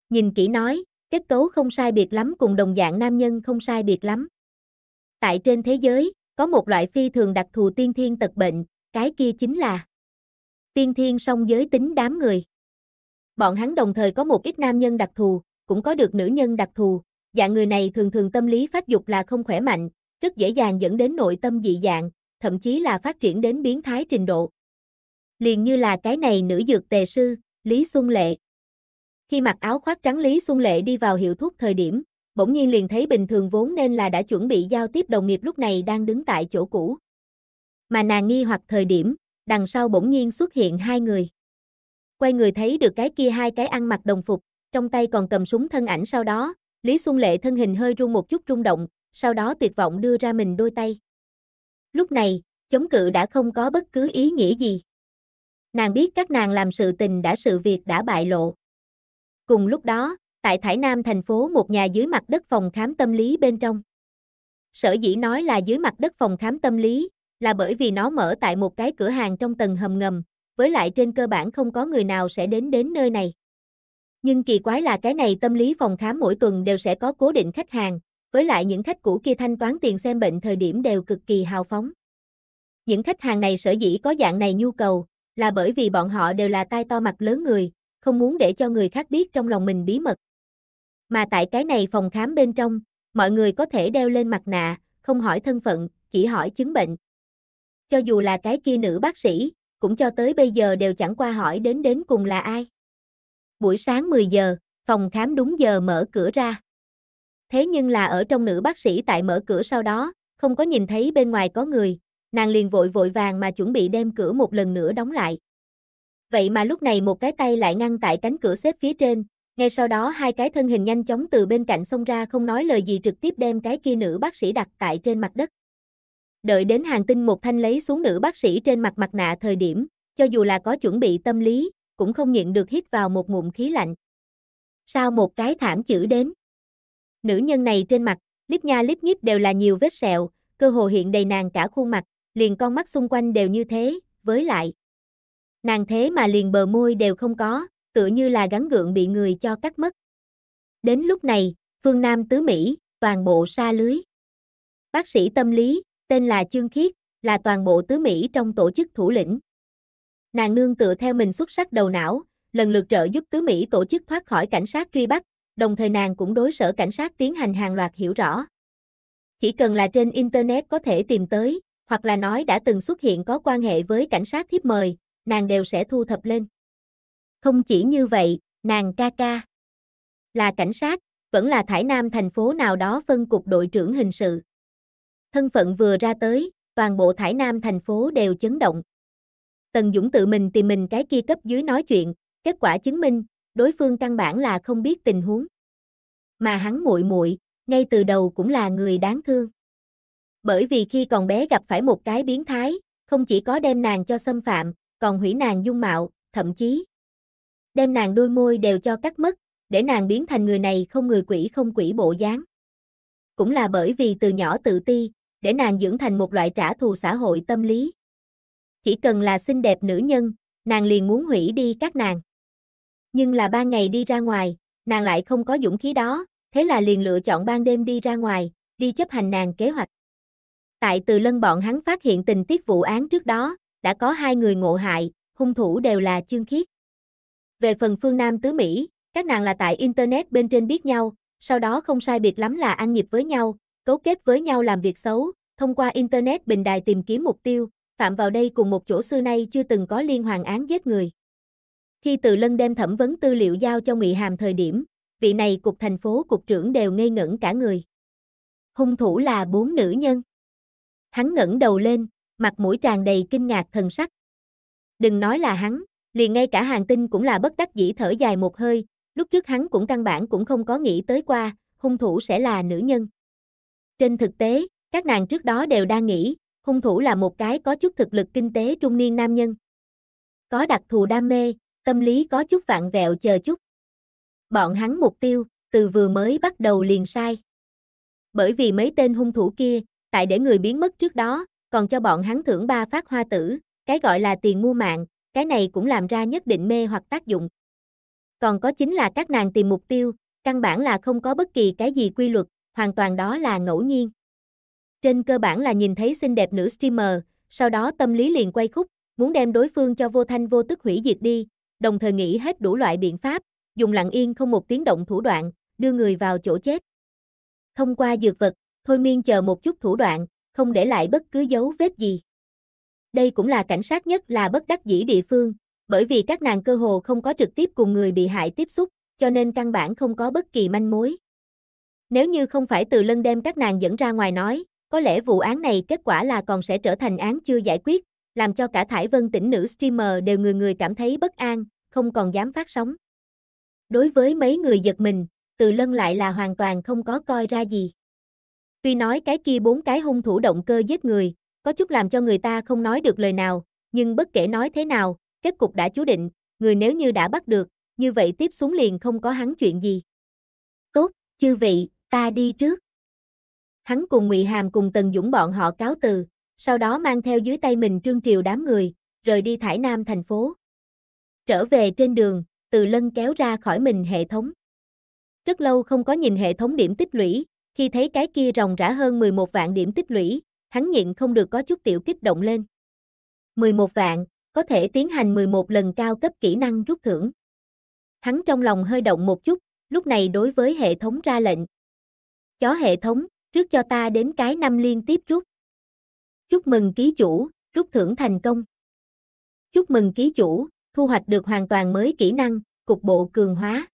Speaker 1: Nhìn kỹ nói, kết cấu không sai biệt lắm cùng đồng dạng nam nhân không sai biệt lắm. Tại trên thế giới, có một loại phi thường đặc thù tiên thiên tật bệnh, cái kia chính là tiên thiên song giới tính đám người. Bọn hắn đồng thời có một ít nam nhân đặc thù, cũng có được nữ nhân đặc thù, Dạng người này thường thường tâm lý phát dục là không khỏe mạnh, rất dễ dàng dẫn đến nội tâm dị dạng, thậm chí là phát triển đến biến thái trình độ. Liền như là cái này nữ dược tề sư, Lý Xuân Lệ. Khi mặc áo khoác trắng Lý Xuân Lệ đi vào hiệu thuốc thời điểm, bỗng nhiên liền thấy bình thường vốn nên là đã chuẩn bị giao tiếp đồng nghiệp lúc này đang đứng tại chỗ cũ. Mà nàng nghi hoặc thời điểm, đằng sau bỗng nhiên xuất hiện hai người. Quay người thấy được cái kia hai cái ăn mặc đồng phục, trong tay còn cầm súng thân ảnh sau đó, Lý Xuân Lệ thân hình hơi rung một chút rung động, sau đó tuyệt vọng đưa ra mình đôi tay. Lúc này, chống cự đã không có bất cứ ý nghĩa gì. Nàng biết các nàng làm sự tình đã sự việc đã bại lộ. Cùng lúc đó, tại Thải Nam thành phố một nhà dưới mặt đất phòng khám tâm lý bên trong. Sở dĩ nói là dưới mặt đất phòng khám tâm lý, là bởi vì nó mở tại một cái cửa hàng trong tầng hầm ngầm, với lại trên cơ bản không có người nào sẽ đến đến nơi này. Nhưng kỳ quái là cái này tâm lý phòng khám mỗi tuần đều sẽ có cố định khách hàng, với lại những khách cũ kia thanh toán tiền xem bệnh thời điểm đều cực kỳ hào phóng. Những khách hàng này sở dĩ có dạng này nhu cầu, là bởi vì bọn họ đều là tai to mặt lớn người, không muốn để cho người khác biết trong lòng mình bí mật. Mà tại cái này phòng khám bên trong, mọi người có thể đeo lên mặt nạ, không hỏi thân phận, chỉ hỏi chứng bệnh. Cho dù là cái kia nữ bác sĩ, cũng cho tới bây giờ đều chẳng qua hỏi đến đến cùng là ai buổi sáng 10 giờ, phòng khám đúng giờ mở cửa ra. Thế nhưng là ở trong nữ bác sĩ tại mở cửa sau đó, không có nhìn thấy bên ngoài có người, nàng liền vội vội vàng mà chuẩn bị đem cửa một lần nữa đóng lại. Vậy mà lúc này một cái tay lại ngăn tại cánh cửa xếp phía trên, ngay sau đó hai cái thân hình nhanh chóng từ bên cạnh xông ra không nói lời gì trực tiếp đem cái kia nữ bác sĩ đặt tại trên mặt đất. Đợi đến hàng tinh một thanh lấy xuống nữ bác sĩ trên mặt mặt nạ thời điểm, cho dù là có chuẩn bị tâm lý, cũng không nhịn được hít vào một ngụm khí lạnh. Sao một cái thảm chữ đến? Nữ nhân này trên mặt, líp nha líp nhíp đều là nhiều vết sẹo, cơ hồ hiện đầy nàng cả khuôn mặt, liền con mắt xung quanh đều như thế, với lại. Nàng thế mà liền bờ môi đều không có, tựa như là gắn gượng bị người cho cắt mất. Đến lúc này, phương Nam tứ Mỹ, toàn bộ xa lưới. Bác sĩ tâm lý, tên là trương Khiết, là toàn bộ tứ Mỹ trong tổ chức thủ lĩnh nàng nương tựa theo mình xuất sắc đầu não, lần lượt trợ giúp tứ Mỹ tổ chức thoát khỏi cảnh sát truy bắt, đồng thời nàng cũng đối sở cảnh sát tiến hành hàng loạt hiểu rõ. Chỉ cần là trên Internet có thể tìm tới, hoặc là nói đã từng xuất hiện có quan hệ với cảnh sát thiếp mời, nàng đều sẽ thu thập lên. Không chỉ như vậy, nàng ca ca là cảnh sát, vẫn là thải nam thành phố nào đó phân cục đội trưởng hình sự. Thân phận vừa ra tới, toàn bộ thải nam thành phố đều chấn động. Tần Dũng tự mình tìm mình cái kia cấp dưới nói chuyện, kết quả chứng minh, đối phương căn bản là không biết tình huống. Mà hắn muội muội, ngay từ đầu cũng là người đáng thương. Bởi vì khi còn bé gặp phải một cái biến thái, không chỉ có đem nàng cho xâm phạm, còn hủy nàng dung mạo, thậm chí đem nàng đôi môi đều cho cắt mất, để nàng biến thành người này không người quỷ không quỷ bộ dáng. Cũng là bởi vì từ nhỏ tự ti, để nàng dưỡng thành một loại trả thù xã hội tâm lý. Chỉ cần là xinh đẹp nữ nhân, nàng liền muốn hủy đi các nàng. Nhưng là ban ngày đi ra ngoài, nàng lại không có dũng khí đó, thế là liền lựa chọn ban đêm đi ra ngoài, đi chấp hành nàng kế hoạch. Tại từ lân bọn hắn phát hiện tình tiết vụ án trước đó, đã có hai người ngộ hại, hung thủ đều là chương khiết. Về phần phương Nam Tứ Mỹ, các nàng là tại Internet bên trên biết nhau, sau đó không sai biệt lắm là ăn nhịp với nhau, cấu kết với nhau làm việc xấu, thông qua Internet bình đài tìm kiếm mục tiêu, phạm vào đây cùng một chỗ xưa nay chưa từng có liên hoàn án giết người. Khi Từ Lân đem thẩm vấn tư liệu giao cho Ngụy Hàm thời điểm, vị này cục thành phố cục trưởng đều ngây ngẩn cả người. Hung thủ là bốn nữ nhân. Hắn ngẩng đầu lên, mặt mũi tràn đầy kinh ngạc thần sắc. Đừng nói là hắn, liền ngay cả hàng tinh cũng là bất đắc dĩ thở dài một hơi, lúc trước hắn cũng căn bản cũng không có nghĩ tới qua, hung thủ sẽ là nữ nhân. Trên thực tế, các nàng trước đó đều đang nghĩ, hung thủ là một cái có chút thực lực kinh tế trung niên nam nhân. Có đặc thù đam mê, tâm lý có chút vạn vẹo chờ chút. Bọn hắn mục tiêu, từ vừa mới bắt đầu liền sai. Bởi vì mấy tên hung thủ kia, tại để người biến mất trước đó, còn cho bọn hắn thưởng ba phát hoa tử, cái gọi là tiền mua mạng, cái này cũng làm ra nhất định mê hoặc tác dụng. Còn có chính là các nàng tìm mục tiêu, căn bản là không có bất kỳ cái gì quy luật, hoàn toàn đó là ngẫu nhiên. Trên cơ bản là nhìn thấy xinh đẹp nữ streamer, sau đó tâm lý liền quay khúc, muốn đem đối phương cho vô thanh vô tức hủy diệt đi, đồng thời nghĩ hết đủ loại biện pháp, dùng lặng yên không một tiếng động thủ đoạn, đưa người vào chỗ chết. Thông qua dược vật, thôi miên chờ một chút thủ đoạn, không để lại bất cứ dấu vết gì. Đây cũng là cảnh sát nhất là bất đắc dĩ địa phương, bởi vì các nàng cơ hồ không có trực tiếp cùng người bị hại tiếp xúc, cho nên căn bản không có bất kỳ manh mối. Nếu như không phải từ lân đem các nàng dẫn ra ngoài nói, có lẽ vụ án này kết quả là còn sẽ trở thành án chưa giải quyết, làm cho cả Thải Vân tỉnh nữ streamer đều người người cảm thấy bất an, không còn dám phát sóng. Đối với mấy người giật mình, Từ Lân lại là hoàn toàn không có coi ra gì. Tuy nói cái kia bốn cái hung thủ động cơ giết người, có chút làm cho người ta không nói được lời nào, nhưng bất kể nói thế nào, kết cục đã chú định, người nếu như đã bắt được, như vậy tiếp xuống liền không có hắn chuyện gì. Tốt, chư vị, ta đi trước hắn cùng Ngụy Hàm cùng Tần Dũng bọn họ cáo từ, sau đó mang theo dưới tay mình Trương Triều đám người, rời đi Thải Nam thành phố. Trở về trên đường, Từ Lân kéo ra khỏi mình hệ thống. Rất lâu không có nhìn hệ thống điểm tích lũy, khi thấy cái kia ròng rã hơn 11 vạn điểm tích lũy, hắn nhịn không được có chút tiểu kích động lên. 11 vạn, có thể tiến hành 11 lần cao cấp kỹ năng rút thưởng. Hắn trong lòng hơi động một chút, lúc này đối với hệ thống ra lệnh. Chó hệ thống, Trước cho ta đến cái năm liên tiếp rút. Chúc mừng ký chủ, rút thưởng thành công. Chúc mừng ký chủ, thu hoạch được hoàn toàn mới kỹ năng, cục bộ cường hóa.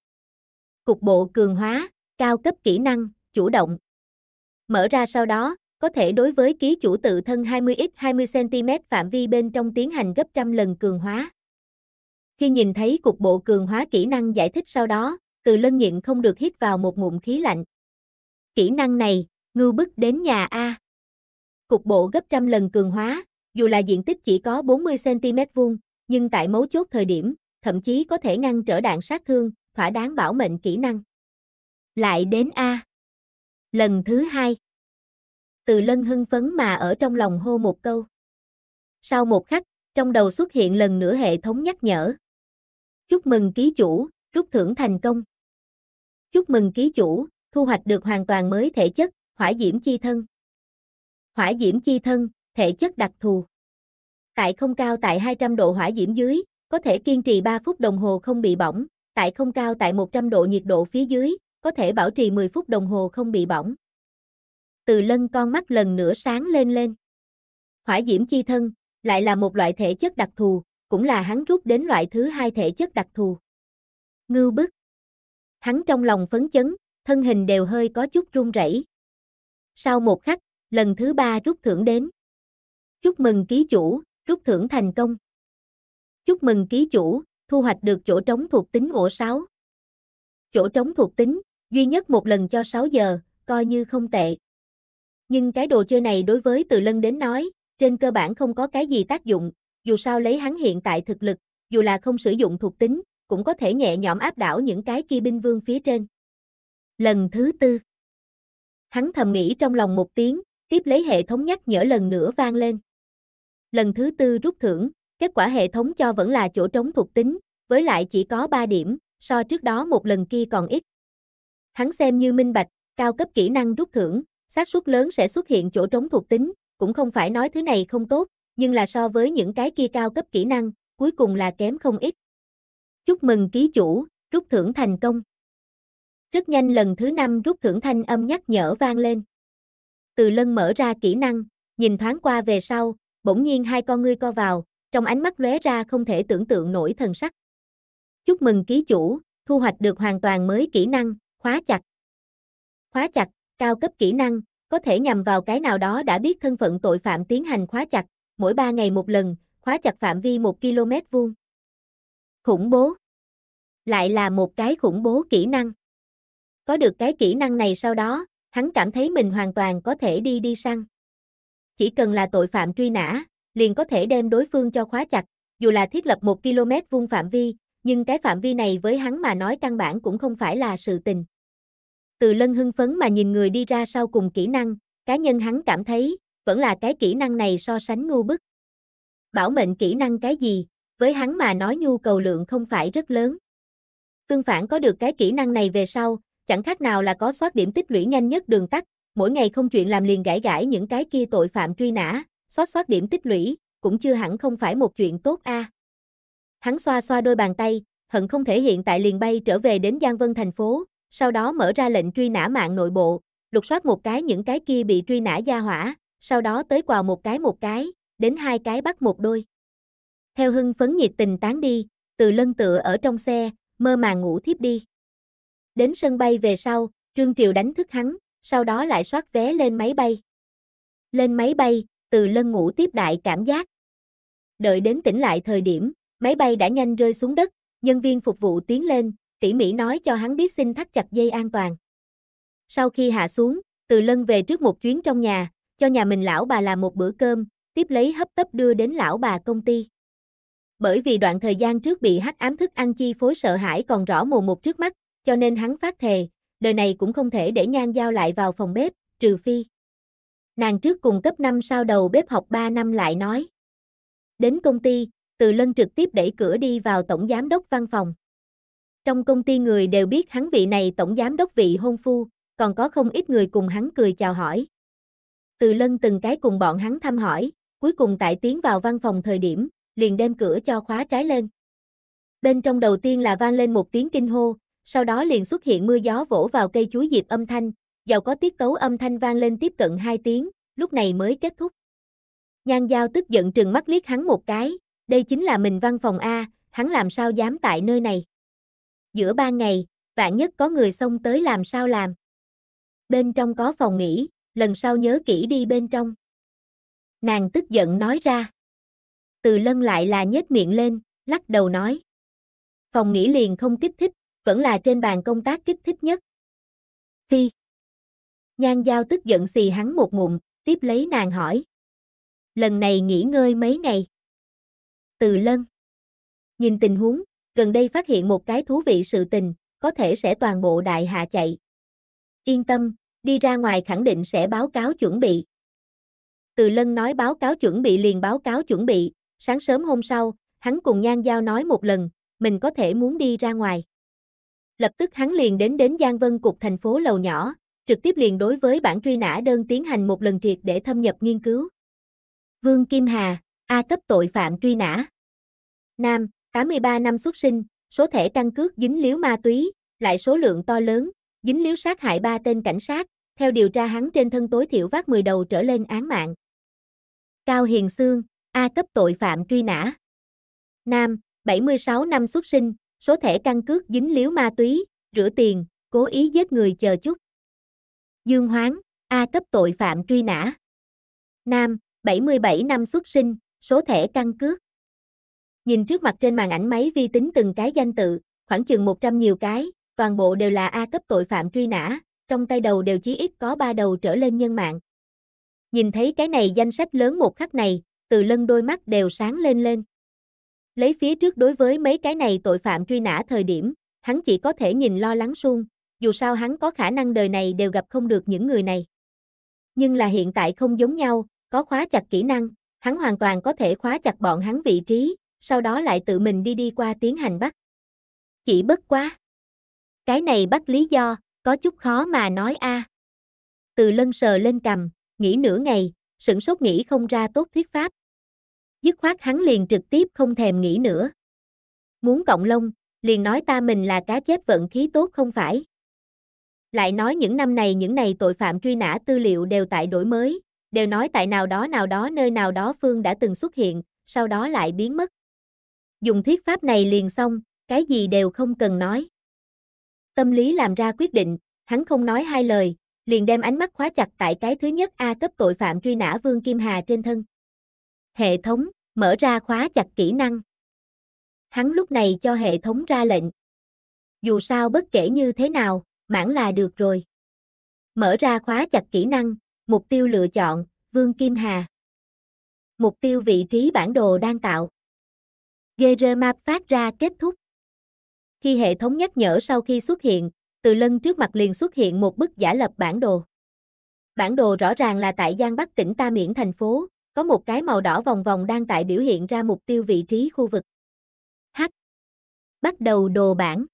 Speaker 1: Cục bộ cường hóa, cao cấp kỹ năng, chủ động. Mở ra sau đó, có thể đối với ký chủ tự thân 20x 20cm phạm vi bên trong tiến hành gấp trăm lần cường hóa. Khi nhìn thấy cục bộ cường hóa kỹ năng giải thích sau đó, từ lân nhịn không được hít vào một ngụm khí lạnh. Kỹ năng này, ngưu bức đến nhà A. Cục bộ gấp trăm lần cường hóa, dù là diện tích chỉ có 40cm vuông, nhưng tại mấu chốt thời điểm, thậm chí có thể ngăn trở đạn sát thương, thỏa đáng bảo mệnh kỹ năng. Lại đến A. Lần thứ hai. Từ lân hưng phấn mà ở trong lòng hô một câu. Sau một khắc, trong đầu xuất hiện lần nữa hệ thống nhắc nhở. Chúc mừng ký chủ, rút thưởng thành công. Chúc mừng ký chủ, thu hoạch được hoàn toàn mới thể chất, Hỏa diễm chi thân. Hỏa diễm chi thân, thể chất đặc thù. Tại không cao tại 200 độ hỏa diễm dưới, có thể kiên trì 3 phút đồng hồ không bị bỏng, tại không cao tại 100 độ nhiệt độ phía dưới, có thể bảo trì 10 phút đồng hồ không bị bỏng. Từ lân con mắt lần nữa sáng lên lên. Hỏa diễm chi thân, lại là một loại thể chất đặc thù, cũng là hắn rút đến loại thứ hai thể chất đặc thù. Ngưu bức. Hắn trong lòng phấn chấn, thân hình đều hơi có chút run rẩy, sau một khắc, lần thứ ba rút thưởng đến. Chúc mừng ký chủ, rút thưởng thành công. Chúc mừng ký chủ, thu hoạch được chỗ trống thuộc tính ổ 6. Chỗ trống thuộc tính, duy nhất một lần cho 6 giờ, coi như không tệ. Nhưng cái đồ chơi này đối với Từ Lân đến nói, trên cơ bản không có cái gì tác dụng, dù sao lấy hắn hiện tại thực lực, dù là không sử dụng thuộc tính, cũng có thể nhẹ nhõm áp đảo những cái kia binh vương phía trên. Lần thứ tư hắn thầm nghĩ trong lòng một tiếng, tiếp lấy hệ thống nhắc nhở lần nữa vang lên. Lần thứ tư rút thưởng, kết quả hệ thống cho vẫn là chỗ trống thuộc tính, với lại chỉ có 3 điểm, so trước đó một lần kia còn ít. Hắn xem như minh bạch, cao cấp kỹ năng rút thưởng, xác suất lớn sẽ xuất hiện chỗ trống thuộc tính, cũng không phải nói thứ này không tốt, nhưng là so với những cái kia cao cấp kỹ năng, cuối cùng là kém không ít. Chúc mừng ký chủ, rút thưởng thành công. Rất nhanh lần thứ năm rút thưởng thanh âm nhắc nhở vang lên. Từ lân mở ra kỹ năng, nhìn thoáng qua về sau, bỗng nhiên hai con ngươi co vào, trong ánh mắt lóe ra không thể tưởng tượng nổi thần sắc. Chúc mừng ký chủ, thu hoạch được hoàn toàn mới kỹ năng, khóa chặt. Khóa chặt, cao cấp kỹ năng, có thể nhằm vào cái nào đó đã biết thân phận tội phạm tiến hành khóa chặt, mỗi 3 ngày một lần, khóa chặt phạm vi 1 km vuông. Khủng bố. Lại là một cái khủng bố kỹ năng. Có được cái kỹ năng này sau đó, hắn cảm thấy mình hoàn toàn có thể đi đi săn. Chỉ cần là tội phạm truy nã, liền có thể đem đối phương cho khóa chặt, dù là thiết lập 1 km vuông phạm vi, nhưng cái phạm vi này với hắn mà nói căn bản cũng không phải là sự tình. Từ lân hưng phấn mà nhìn người đi ra sau cùng kỹ năng, cá nhân hắn cảm thấy, vẫn là cái kỹ năng này so sánh ngu bức. Bảo mệnh kỹ năng cái gì, với hắn mà nói nhu cầu lượng không phải rất lớn. Tương phản có được cái kỹ năng này về sau, chẳng khác nào là có soát điểm tích lũy nhanh nhất đường tắt, mỗi ngày không chuyện làm liền gãi gãi những cái kia tội phạm truy nã, soát soát điểm tích lũy, cũng chưa hẳn không phải một chuyện tốt a. À. Hắn xoa xoa đôi bàn tay, hận không thể hiện tại liền bay trở về đến Giang Vân thành phố, sau đó mở ra lệnh truy nã mạng nội bộ, lục soát một cái những cái kia bị truy nã gia hỏa, sau đó tới quào một cái một cái, đến hai cái bắt một đôi. Theo hưng phấn nhiệt tình tán đi, từ lân tựa ở trong xe, mơ màng ngủ thiếp đi. Đến sân bay về sau, Trương Triều đánh thức hắn, sau đó lại soát vé lên máy bay. Lên máy bay, từ lân ngủ tiếp đại cảm giác. Đợi đến tỉnh lại thời điểm, máy bay đã nhanh rơi xuống đất, nhân viên phục vụ tiến lên, tỉ mỉ nói cho hắn biết xin thắt chặt dây an toàn. Sau khi hạ xuống, từ lân về trước một chuyến trong nhà, cho nhà mình lão bà làm một bữa cơm, tiếp lấy hấp tấp đưa đến lão bà công ty. Bởi vì đoạn thời gian trước bị hắc ám thức ăn chi phối sợ hãi còn rõ mồn một trước mắt, cho nên hắn phát thề, đời này cũng không thể để nhan giao lại vào phòng bếp, trừ phi. Nàng trước cùng cấp 5 sau đầu bếp học 3 năm lại nói. Đến công ty, từ lân trực tiếp đẩy cửa đi vào tổng giám đốc văn phòng. Trong công ty người đều biết hắn vị này tổng giám đốc vị hôn phu, còn có không ít người cùng hắn cười chào hỏi. Từ lân từng cái cùng bọn hắn thăm hỏi, cuối cùng tại tiến vào văn phòng thời điểm, liền đem cửa cho khóa trái lên. Bên trong đầu tiên là vang lên một tiếng kinh hô, sau đó liền xuất hiện mưa gió vỗ vào cây chuối diệp âm thanh, giàu có tiết tấu âm thanh vang lên tiếp cận 2 tiếng, lúc này mới kết thúc. Nhan Giao tức giận trừng mắt liếc hắn một cái, đây chính là mình văn phòng A, hắn làm sao dám tại nơi này. Giữa ba ngày, vạn nhất có người xông tới làm sao làm. Bên trong có phòng nghỉ, lần sau nhớ kỹ đi bên trong. Nàng tức giận nói ra. Từ lân lại là nhếch miệng lên, lắc đầu nói. Phòng nghỉ liền không kích thích, vẫn là trên bàn công tác kích thích nhất. Phi. Nhan Giao tức giận xì hắn một mụn, tiếp lấy nàng hỏi. Lần này nghỉ ngơi mấy ngày? Từ lân. Nhìn tình huống, gần đây phát hiện một cái thú vị sự tình, có thể sẽ toàn bộ đại hạ chạy. Yên tâm, đi ra ngoài khẳng định sẽ báo cáo chuẩn bị. Từ lân nói báo cáo chuẩn bị liền báo cáo chuẩn bị, sáng sớm hôm sau, hắn cùng Nhan Giao nói một lần, mình có thể muốn đi ra ngoài lập tức hắn liền đến đến Giang Vân Cục thành phố Lầu Nhỏ, trực tiếp liền đối với bản truy nã đơn tiến hành một lần triệt để thâm nhập nghiên cứu. Vương Kim Hà, A cấp tội phạm truy nã. Nam, 83 năm xuất sinh, số thẻ căn cước dính liếu ma túy, lại số lượng to lớn, dính liếu sát hại ba tên cảnh sát, theo điều tra hắn trên thân tối thiểu vác 10 đầu trở lên án mạng. Cao Hiền Sương, A cấp tội phạm truy nã. Nam, 76 năm xuất sinh, số thẻ căn cước dính líu ma túy, rửa tiền, cố ý giết người chờ chút. Dương Hoáng, A cấp tội phạm truy nã. Nam, 77 năm xuất sinh, số thẻ căn cước. Nhìn trước mặt trên màn ảnh máy vi tính từng cái danh tự, khoảng chừng 100 nhiều cái, toàn bộ đều là A cấp tội phạm truy nã, trong tay đầu đều chí ít có ba đầu trở lên nhân mạng. Nhìn thấy cái này danh sách lớn một khắc này, từ lân đôi mắt đều sáng lên lên. Lấy phía trước đối với mấy cái này tội phạm truy nã thời điểm, hắn chỉ có thể nhìn lo lắng suông, dù sao hắn có khả năng đời này đều gặp không được những người này. Nhưng là hiện tại không giống nhau, có khóa chặt kỹ năng, hắn hoàn toàn có thể khóa chặt bọn hắn vị trí, sau đó lại tự mình đi đi qua tiến hành bắt. Chỉ bất quá. Cái này bắt lý do, có chút khó mà nói a. Từ lân sờ lên cầm, nghĩ nửa ngày, sửng sốt nghĩ không ra tốt thuyết pháp, dứt khoát hắn liền trực tiếp không thèm nghĩ nữa. Muốn cộng lông, liền nói ta mình là cá chép vận khí tốt không phải. Lại nói những năm này những này tội phạm truy nã tư liệu đều tại đổi mới, đều nói tại nào đó nào đó nơi nào đó Phương đã từng xuất hiện, sau đó lại biến mất. Dùng thuyết pháp này liền xong, cái gì đều không cần nói. Tâm lý làm ra quyết định, hắn không nói hai lời, liền đem ánh mắt khóa chặt tại cái thứ nhất A cấp tội phạm truy nã Vương Kim Hà trên thân. Hệ thống, Mở ra khóa chặt kỹ năng. Hắn lúc này cho hệ thống ra lệnh. Dù sao bất kể như thế nào, mãn là được rồi. Mở ra khóa chặt kỹ năng, mục tiêu lựa chọn, Vương Kim Hà. Mục tiêu vị trí bản đồ đang tạo. Gere Map phát ra kết thúc. Khi hệ thống nhắc nhở sau khi xuất hiện, từ lân trước mặt liền xuất hiện một bức giả lập bản đồ. Bản đồ rõ ràng là tại Giang Bắc tỉnh Ta Miễn thành phố, có một cái màu đỏ vòng vòng đang tại biểu hiện ra mục tiêu vị trí khu vực. H. Bắt đầu đồ bản.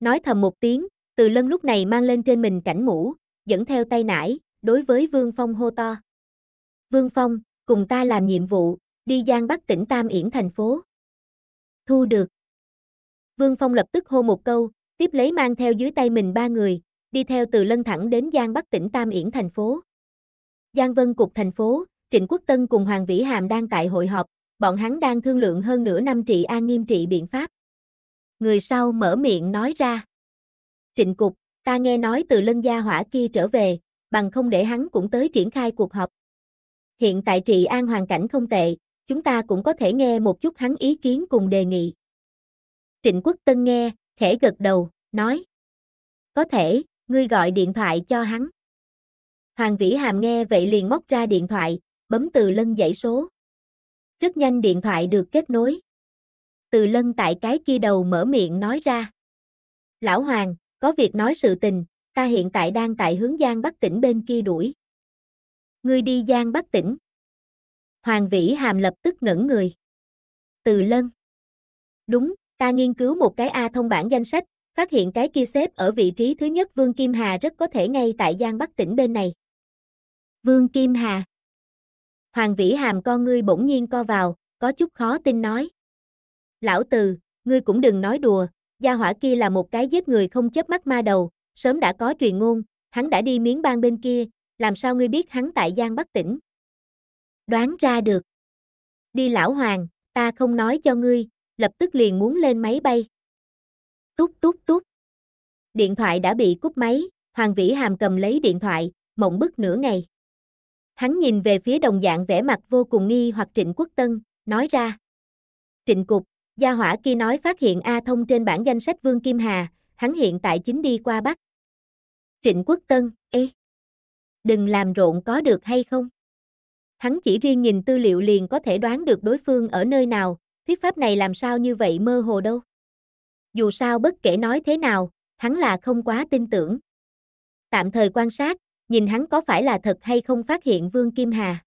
Speaker 1: Nói thầm một tiếng, từ lân lúc này mang lên trên mình cảnh mũ, dẫn theo tay nải, đối với Vương Phong hô to. Vương Phong, cùng ta làm nhiệm vụ, đi Giang Bắc tỉnh Tam Yển thành phố. Thu được. Vương Phong lập tức hô một câu, tiếp lấy mang theo dưới tay mình ba người, đi theo từ lân thẳng đến Giang Bắc tỉnh Tam Yển thành phố. Giang Vân Cục thành phố, Trịnh Quốc Tân cùng Hoàng Vĩ Hàm đang tại hội họp, bọn hắn đang thương lượng hơn nửa năm trị an nghiêm trị biện pháp. Người sau mở miệng nói ra. Trịnh Cục, ta nghe nói từ lân gia hỏa kia trở về, bằng không để hắn cũng tới triển khai cuộc họp. Hiện tại trị an hoàn cảnh không tệ, chúng ta cũng có thể nghe một chút hắn ý kiến cùng đề nghị. Trịnh Quốc Tân nghe, khẽ gật đầu, nói. Có thể, ngươi gọi điện thoại cho hắn. Hoàng Vĩ Hàm nghe vậy liền móc ra điện thoại, bấm từ lân dãy số. Rất nhanh điện thoại được kết nối. Từ lân tại cái kia đầu mở miệng nói ra. Lão Hoàng, có việc nói sự tình, ta hiện tại đang tại hướng Giang Bắc tỉnh bên kia đuổi. Ngươi đi Giang Bắc tỉnh. Hoàng Vĩ Hàm lập tức ngẩn người. Từ lân. Đúng, ta nghiên cứu một cái A thông bản danh sách, phát hiện cái kia xếp ở vị trí thứ nhất Vương Kim Hà rất có thể ngay tại Giang Bắc tỉnh bên này. Vương Kim Hà Hoàng Vĩ Hàm con ngươi bỗng nhiên co vào, có chút khó tin nói. Lão từ, ngươi cũng đừng nói đùa, gia hỏa kia là một cái giết người không chớp mắt ma đầu, sớm đã có truyền ngôn, hắn đã đi miếng bang bên kia, làm sao ngươi biết hắn tại Giang Bắc tỉnh? Đoán ra được. Đi lão hoàng, ta không nói cho ngươi, lập tức liền muốn lên máy bay. Tút tút tút. Điện thoại đã bị cúp máy, Hoàng Vĩ Hàm cầm lấy điện thoại, mộng bức nửa ngày. Hắn nhìn về phía đồng dạng vẻ mặt vô cùng nghi hoặc Trịnh Quốc Tân, nói ra. Trịnh Cục, gia hỏa kia nói phát hiện A Thông trên bản danh sách Vương Kim Hà, hắn hiện tại chính đi qua Bắc. Trịnh Quốc Tân, ê! Đừng làm rộn có được hay không? Hắn chỉ riêng nhìn tư liệu liền có thể đoán được đối phương ở nơi nào, thuyết pháp này làm sao như vậy mơ hồ đâu. Dù sao bất kể nói thế nào, hắn là không quá tin tưởng. Tạm thời quan sát, nhìn hắn có phải là thật hay không phát hiện Vương Kim Hà.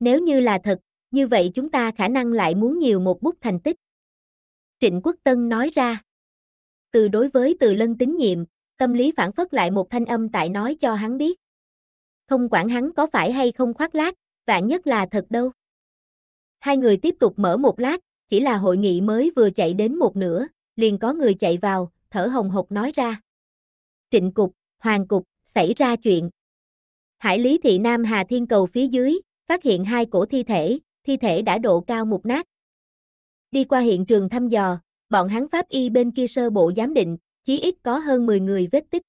Speaker 1: Nếu như là thật, như vậy chúng ta khả năng lại muốn nhiều một bút thành tích. Trịnh Quốc Tân nói ra. Từ đối với từ lân tín nhiệm, tâm lý phản phất lại một thanh âm tại nói cho hắn biết. Không quản hắn có phải hay không khoác lác, vạn nhất là thật đâu. Hai người tiếp tục mở một lát, chỉ là hội nghị mới vừa chạy đến một nửa, liền có người chạy vào, thở hồng hộc nói ra. Trịnh cục, hoàng cục, xảy ra chuyện. Hải Lý Thị Nam Hà Thiên Cầu phía dưới, phát hiện hai cổ thi thể, thi thể đã độ cao một nát. Đi qua hiện trường thăm dò, bọn hắn pháp y bên kia sơ bộ giám định, chí ít có hơn 10 người vết tích.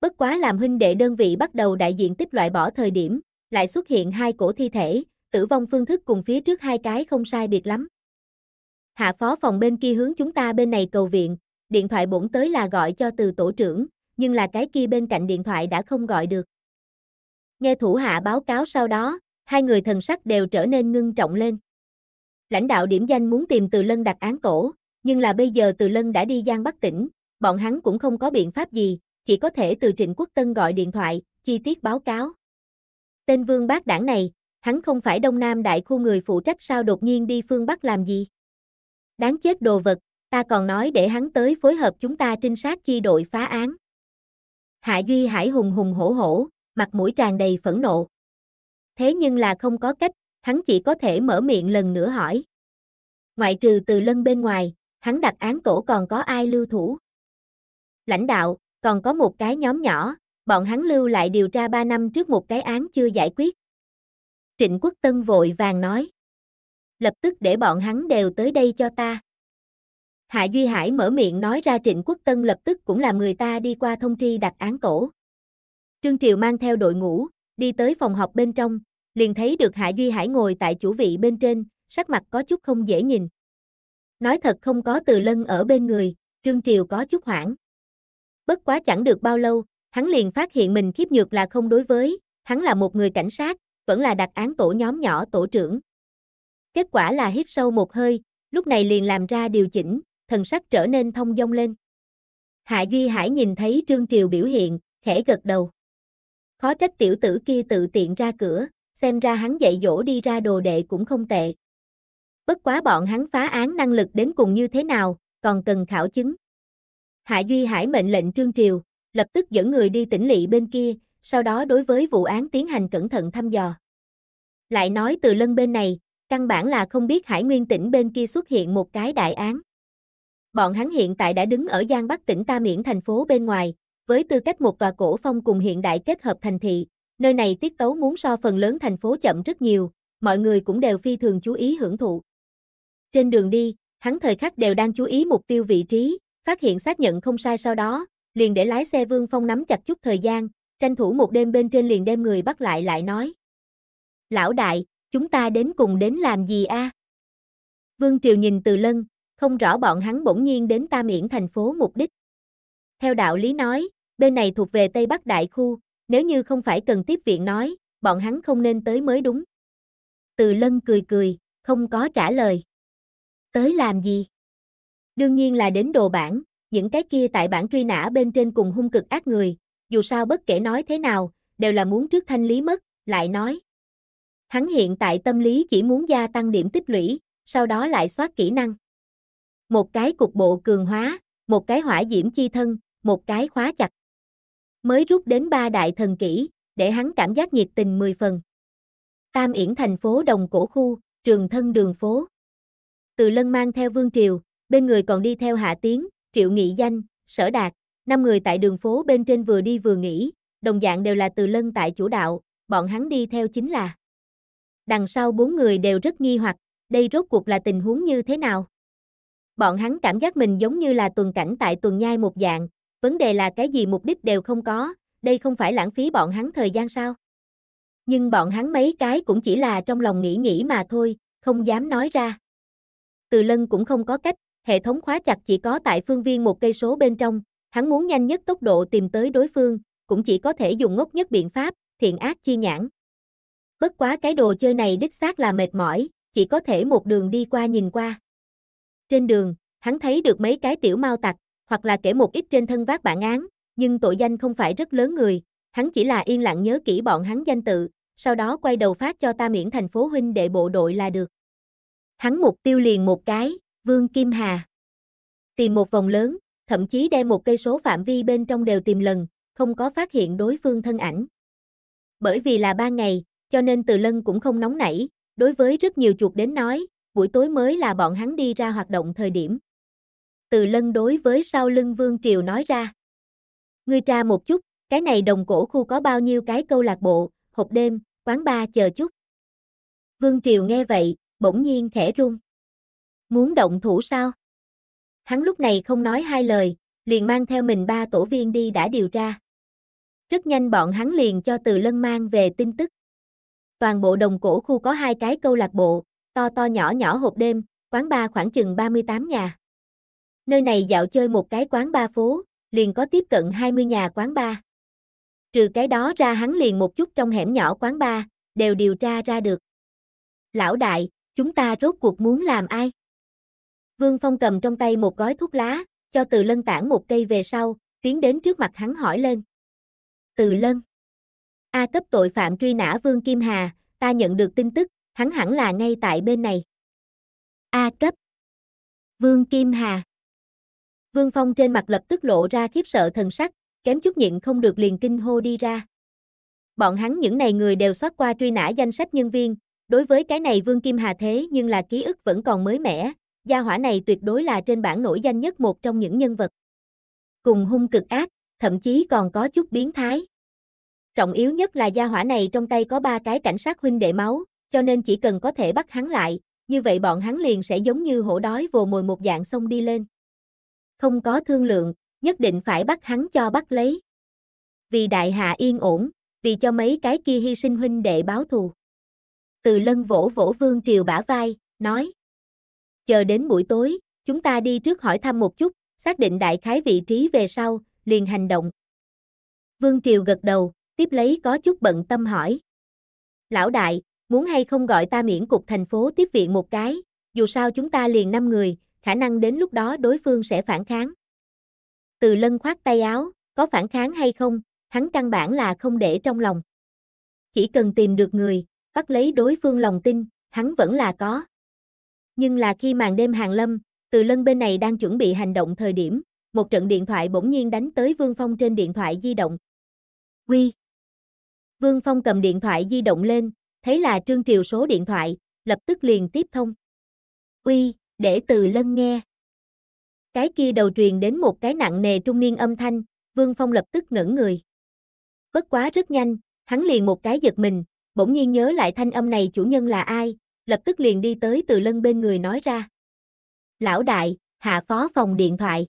Speaker 1: Bất quá làm huynh đệ đơn vị bắt đầu đại diện tích loại bỏ thời điểm, lại xuất hiện hai cổ thi thể, tử vong phương thức cùng phía trước hai cái không sai biệt lắm. Hạ phó phòng bên kia hướng chúng ta bên này cầu viện, điện thoại bổn tới là gọi cho từ tổ trưởng, nhưng là cái kia bên cạnh điện thoại đã không gọi được. Nghe thủ hạ báo cáo sau đó, hai người thần sắc đều trở nên ngưng trọng lên. Lãnh đạo điểm danh muốn tìm Từ Lân đặt án cổ, nhưng là bây giờ Từ Lân đã đi Giang Bắc tỉnh, bọn hắn cũng không có biện pháp gì, chỉ có thể từ Trịnh Quốc Tân gọi điện thoại, chi tiết báo cáo. Tên Vương Bác đảng này, hắn không phải Đông Nam đại khu người phụ trách sao đột nhiên đi phương Bắc làm gì? Đáng chết đồ vật, ta còn nói để hắn tới phối hợp chúng ta trinh sát chi đội phá án. Hạ Duy Hải hùng hùng hổ hổ, mặt mũi tràn đầy phẫn nộ. Thế nhưng là không có cách, hắn chỉ có thể mở miệng lần nữa hỏi. Ngoại trừ từ lân bên ngoài, hắn đặt án tổ còn có ai lưu thủ? Lãnh đạo, còn có một cái nhóm nhỏ, bọn hắn lưu lại điều tra 3 năm trước một cái án chưa giải quyết. Trịnh Quốc Tân vội vàng nói. Lập tức để bọn hắn đều tới đây cho ta. Hạ Duy Hải mở miệng nói ra Trịnh Quốc Tân lập tức cũng làm người ta đi qua thông tri đặt án tổ. Trương Triều mang theo đội ngũ, đi tới phòng học bên trong, liền thấy được Hạ Duy Hải ngồi tại chủ vị bên trên, sắc mặt có chút không dễ nhìn. Nói thật không có từ lân ở bên người, Trương Triều có chút hoảng. Bất quá chẳng được bao lâu, hắn liền phát hiện mình khiếp nhược là không đối với, hắn là một người cảnh sát, vẫn là đặc án tổ nhóm nhỏ tổ trưởng. Kết quả là hít sâu một hơi, lúc này liền làm ra điều chỉnh, thần sắc trở nên thông dong lên. Hạ Duy Hải nhìn thấy Trương Triều biểu hiện, khẽ gật đầu. Khó trách tiểu tử kia tự tiện ra cửa, xem ra hắn dạy dỗ đi ra đồ đệ cũng không tệ. Bất quá bọn hắn phá án năng lực đến cùng như thế nào, còn cần khảo chứng. Hạ Duy Hải mệnh lệnh Trương Triều, lập tức dẫn người đi tỉnh lỵ bên kia, sau đó đối với vụ án tiến hành cẩn thận thăm dò. Lại nói từ lân bên này, căn bản là không biết Hải Nguyên tỉnh bên kia xuất hiện một cái đại án. Bọn hắn hiện tại đã đứng ở Giang Bắc tỉnh Ta Miễn thành phố bên ngoài, với tư cách một tòa cổ phong cùng hiện đại kết hợp thành thị, nơi này tiết tấu muốn so phần lớn thành phố chậm rất nhiều, mọi người cũng đều phi thường chú ý hưởng thụ. Trên đường đi, hắn thời khắc đều đang chú ý mục tiêu vị trí, phát hiện xác nhận không sai sau đó, liền để lái xe Vương Phong nắm chặt chút thời gian, tranh thủ một đêm bên trên liền đem người bắt lại lại nói. Lão đại, chúng ta đến cùng đến làm gì a? Vương Triều nhìn từ lân, không rõ bọn hắn bỗng nhiên đến Tam Miễn thành phố mục đích. Theo đạo lý nói, bên này thuộc về Tây Bắc Đại Khu, nếu như không phải cần tiếp viện nói, bọn hắn không nên tới mới đúng. Từ lân cười cười, không có trả lời. Tới làm gì? Đương nhiên là đến đồ bản, những cái kia tại bản truy nã bên trên cùng hung cực ác người, dù sao bất kể nói thế nào, đều là muốn trước thanh lý mất, lại nói. Hắn hiện tại tâm lý chỉ muốn gia tăng điểm tích lũy, sau đó lại soát kỹ năng một cái cục bộ cường hóa, một cái hỏa diễm chi thân, một cái khóa chặt. Mới rút đến ba đại thần kỹ, để hắn cảm giác nhiệt tình mười phần. Tam Yển thành phố đồng cổ khu, trường thân đường phố. Từ lân mang theo Vương Triều, bên người còn đi theo Hạ Tiến, Triệu Nghị Danh, Sở Đạt, năm người tại đường phố bên trên vừa đi vừa nghỉ, đồng dạng đều là từ lân tại chủ đạo, bọn hắn đi theo chính là. Đằng sau bốn người đều rất nghi hoặc, đây rốt cuộc là tình huống như thế nào? bọn hắn cảm giác mình giống như là tuần cảnh tại tuần nhai một dạng, vấn đề là cái gì mục đích đều không có, đây không phải lãng phí bọn hắn thời gian sao? Nhưng bọn hắn mấy cái cũng chỉ là trong lòng nghĩ nghĩ mà thôi, không dám nói ra. Từ lân cũng không có cách, hệ thống khóa chặt chỉ có tại phương viên một cây số bên trong, hắn muốn nhanh nhất tốc độ tìm tới đối phương, cũng chỉ có thể dùng ngốc nhất biện pháp, thiện ác chi nhãn. Bất quá cái đồ chơi này đích xác là mệt mỏi, chỉ có thể một đường đi qua nhìn qua. Trên đường, hắn thấy được mấy cái tiểu mau tặc, hoặc là kể một ít trên thân vác bản án, nhưng tội danh không phải rất lớn người, hắn chỉ là yên lặng nhớ kỹ bọn hắn danh tự, sau đó quay đầu phát cho ta miễn thành phố huynh đệ bộ đội là được. Hắn mục tiêu liền một cái, Vương Kim Hà. Tìm một vòng lớn, thậm chí đem một cây số phạm vi bên trong đều tìm lần, không có phát hiện đối phương thân ảnh. Bởi vì là ba ngày, cho nên Từ Lân cũng không nóng nảy, đối với rất nhiều chuột đến nói, buổi tối mới là bọn hắn đi ra hoạt động thời điểm. Từ lân đối với sau lưng Vương Triều nói ra. Ngươi tra một chút, cái này đồng cổ khu có bao nhiêu cái câu lạc bộ, hộp đêm, quán bar chờ chút. Vương Triều nghe vậy, bỗng nhiên khẽ rung, Muốn động thủ sao? Hắn lúc này không nói hai lời, liền mang theo mình ba tổ viên đi đã điều tra. Rất nhanh bọn hắn liền cho Từ Lân mang về tin tức. Toàn bộ đồng cổ khu có hai cái câu lạc bộ, To to nhỏ nhỏ hộp đêm, quán bar khoảng chừng 38 nhà. Nơi này dạo chơi một cái quán ba phố, liền có tiếp cận 20 nhà quán ba Trừ cái đó ra hắn liền một chút trong hẻm nhỏ quán ba đều điều tra ra được. Lão đại, chúng ta rốt cuộc muốn làm ai? Vương Phong cầm trong tay một gói thuốc lá, cho Từ Lân tản một cây về sau, tiến đến trước mặt hắn hỏi lên. Từ Lân A cấp tội phạm truy nã Vương Kim Hà, ta nhận được tin tức, hắn hẳn là ngay tại bên này. A cấp Vương Kim Hà Vương Phong trên mặt lập tức lộ ra khiếp sợ thần sắc, kém chút nhịn không được liền kinh hô đi ra. Bọn hắn những này người đều soát qua truy nã danh sách nhân viên, đối với cái này Vương Kim Hà thế nhưng là ký ức vẫn còn mới mẻ, gia hỏa này tuyệt đối là trên bảng nổi danh nhất một trong những nhân vật. Cùng hung cực ác, thậm chí còn có chút biến thái. Trọng yếu nhất là gia hỏa này trong tay có ba cái cảnh sát huynh đệ máu, cho nên chỉ cần có thể bắt hắn lại, như vậy bọn hắn liền sẽ giống như hổ đói vồ mồi một dạng sông đi lên. Không có thương lượng, nhất định phải bắt hắn cho bắt lấy. Vì đại hạ yên ổn, vì cho mấy cái kia hy sinh huynh đệ báo thù. Từ lân vỗ vỗ vương triều bả vai, nói. Chờ đến buổi tối, chúng ta đi trước hỏi thăm một chút, xác định đại khái vị trí về sau, liền hành động. Vương triều gật đầu, tiếp lấy có chút bận tâm hỏi. Lão đại, muốn hay không gọi ta miễn cục thành phố tiếp viện một cái, dù sao chúng ta liền 5 người, khả năng đến lúc đó đối phương sẽ phản kháng. Từ lân khoát tay áo, có phản kháng hay không, hắn căn bản là không để trong lòng. Chỉ cần tìm được người, bắt lấy đối phương lòng tin, hắn vẫn là có. Nhưng là khi màn đêm hàng lâm, từ lân bên này đang chuẩn bị hành động thời điểm, một trận điện thoại bỗng nhiên đánh tới Vương Phong trên điện thoại di động. Quy. Vương Phong cầm điện thoại di động lên, thấy là Trương Triều số điện thoại, lập tức liền tiếp thông. Uy, để từ lân nghe. Cái kia đầu truyền đến một cái nặng nề trung niên âm thanh, Vương Phong lập tức ngẩn người. Bất quá rất nhanh, hắn liền một cái giật mình, bỗng nhiên nhớ lại thanh âm này chủ nhân là ai, lập tức liền đi tới từ lân bên người nói ra. Lão đại, hạ phó phòng điện thoại.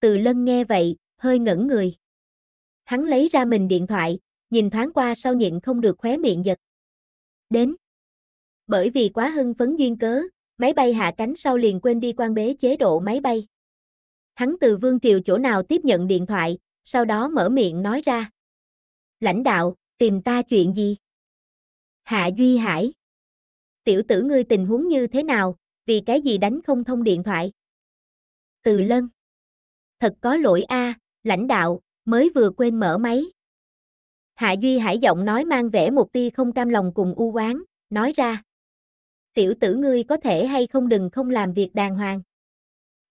Speaker 1: Từ lân nghe vậy, hơi ngẩn người. Hắn lấy ra mình điện thoại, nhìn thoáng qua sau nhịn không được khóe miệng giật đến. Bởi vì quá hưng phấn duyên cớ, máy bay hạ cánh sau liền quên đi quan bế chế độ máy bay. Hắn từ Vương Triều chỗ nào tiếp nhận điện thoại, sau đó mở miệng nói ra. Lãnh đạo, tìm ta chuyện gì? Hạ Duy Hải. Tiểu tử ngươi tình huống như thế nào, vì cái gì đánh không thông điện thoại? Từ Lân. Thật có lỗi a, lãnh đạo, mới vừa quên mở máy. Hạ Duy Hải giọng nói mang vẻ một tia không cam lòng cùng u oán, nói ra. Tiểu tử ngươi có thể hay không đừng không làm việc đàng hoàng.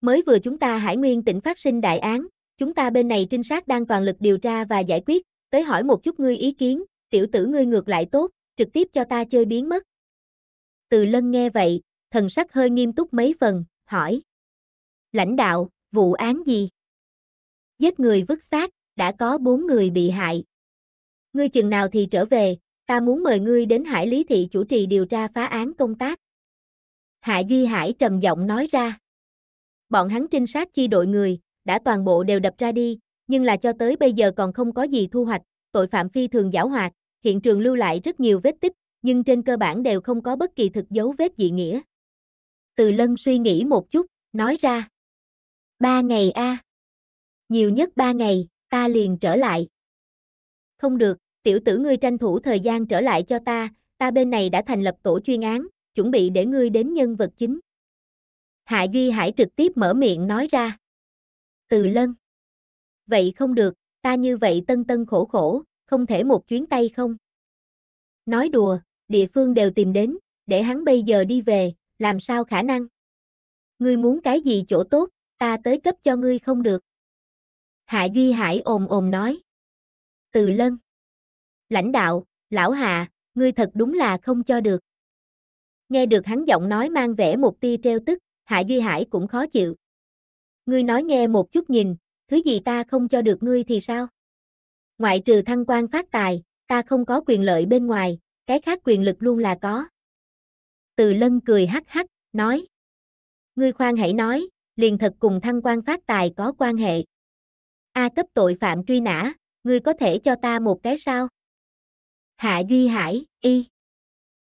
Speaker 1: Mới vừa chúng ta Hải Nguyên tỉnh phát sinh đại án, chúng ta bên này trinh sát đang toàn lực điều tra và giải quyết, tới hỏi một chút ngươi ý kiến, tiểu tử ngươi ngược lại tốt, trực tiếp cho ta chơi biến mất. Từ lân nghe vậy, thần sắc hơi nghiêm túc mấy phần, hỏi. Lãnh đạo, vụ án gì? Giết người vứt xác, đã có bốn người bị hại, ngươi chừng nào thì trở về, ta muốn mời ngươi đến Hải Lý Thị chủ trì điều tra phá án công tác. Hạ Duy Hải trầm giọng nói ra. Bọn hắn trinh sát chi đội người, đã toàn bộ đều đập ra đi, nhưng là cho tới bây giờ còn không có gì thu hoạch, tội phạm phi thường giảo hoạt, hiện trường lưu lại rất nhiều vết tích, nhưng trên cơ bản đều không có bất kỳ thực dấu vết dị nghĩa. Từ lân suy nghĩ một chút, nói ra. Ba ngày a Nhiều nhất ba ngày, ta liền trở lại. Không được, tiểu tử ngươi tranh thủ thời gian trở lại cho ta, ta bên này đã thành lập tổ chuyên án, chuẩn bị để ngươi đến nhân vật chính. Hạ Duy Hải trực tiếp mở miệng nói ra. Từ lân. Vậy không được, ta như vậy tân tân khổ khổ, không thể một chuyến tay không? Nói đùa, địa phương đều tìm đến, để hắn bây giờ đi về, làm sao khả năng? Ngươi muốn cái gì chỗ tốt, ta tới cấp cho ngươi không được. Hạ Duy Hải ồm ồm nói. Từ Lân. Lãnh đạo, lão Hà, ngươi thật đúng là không cho được. Nghe được hắn giọng nói mang vẻ một tia treo tức, Hạ Duy Hải cũng khó chịu. Ngươi nói nghe một chút nhìn, thứ gì ta không cho được ngươi thì sao? Ngoại trừ thăng quan phát tài, ta không có quyền lợi bên ngoài, cái khác quyền lực luôn là có. Từ lân cười hắc hắc, nói. Ngươi khoan hãy nói, liền thật cùng thăng quan phát tài có quan hệ. A cấp tội phạm truy nã, ngươi có thể cho ta một cái sao? Hạ Duy Hải, y.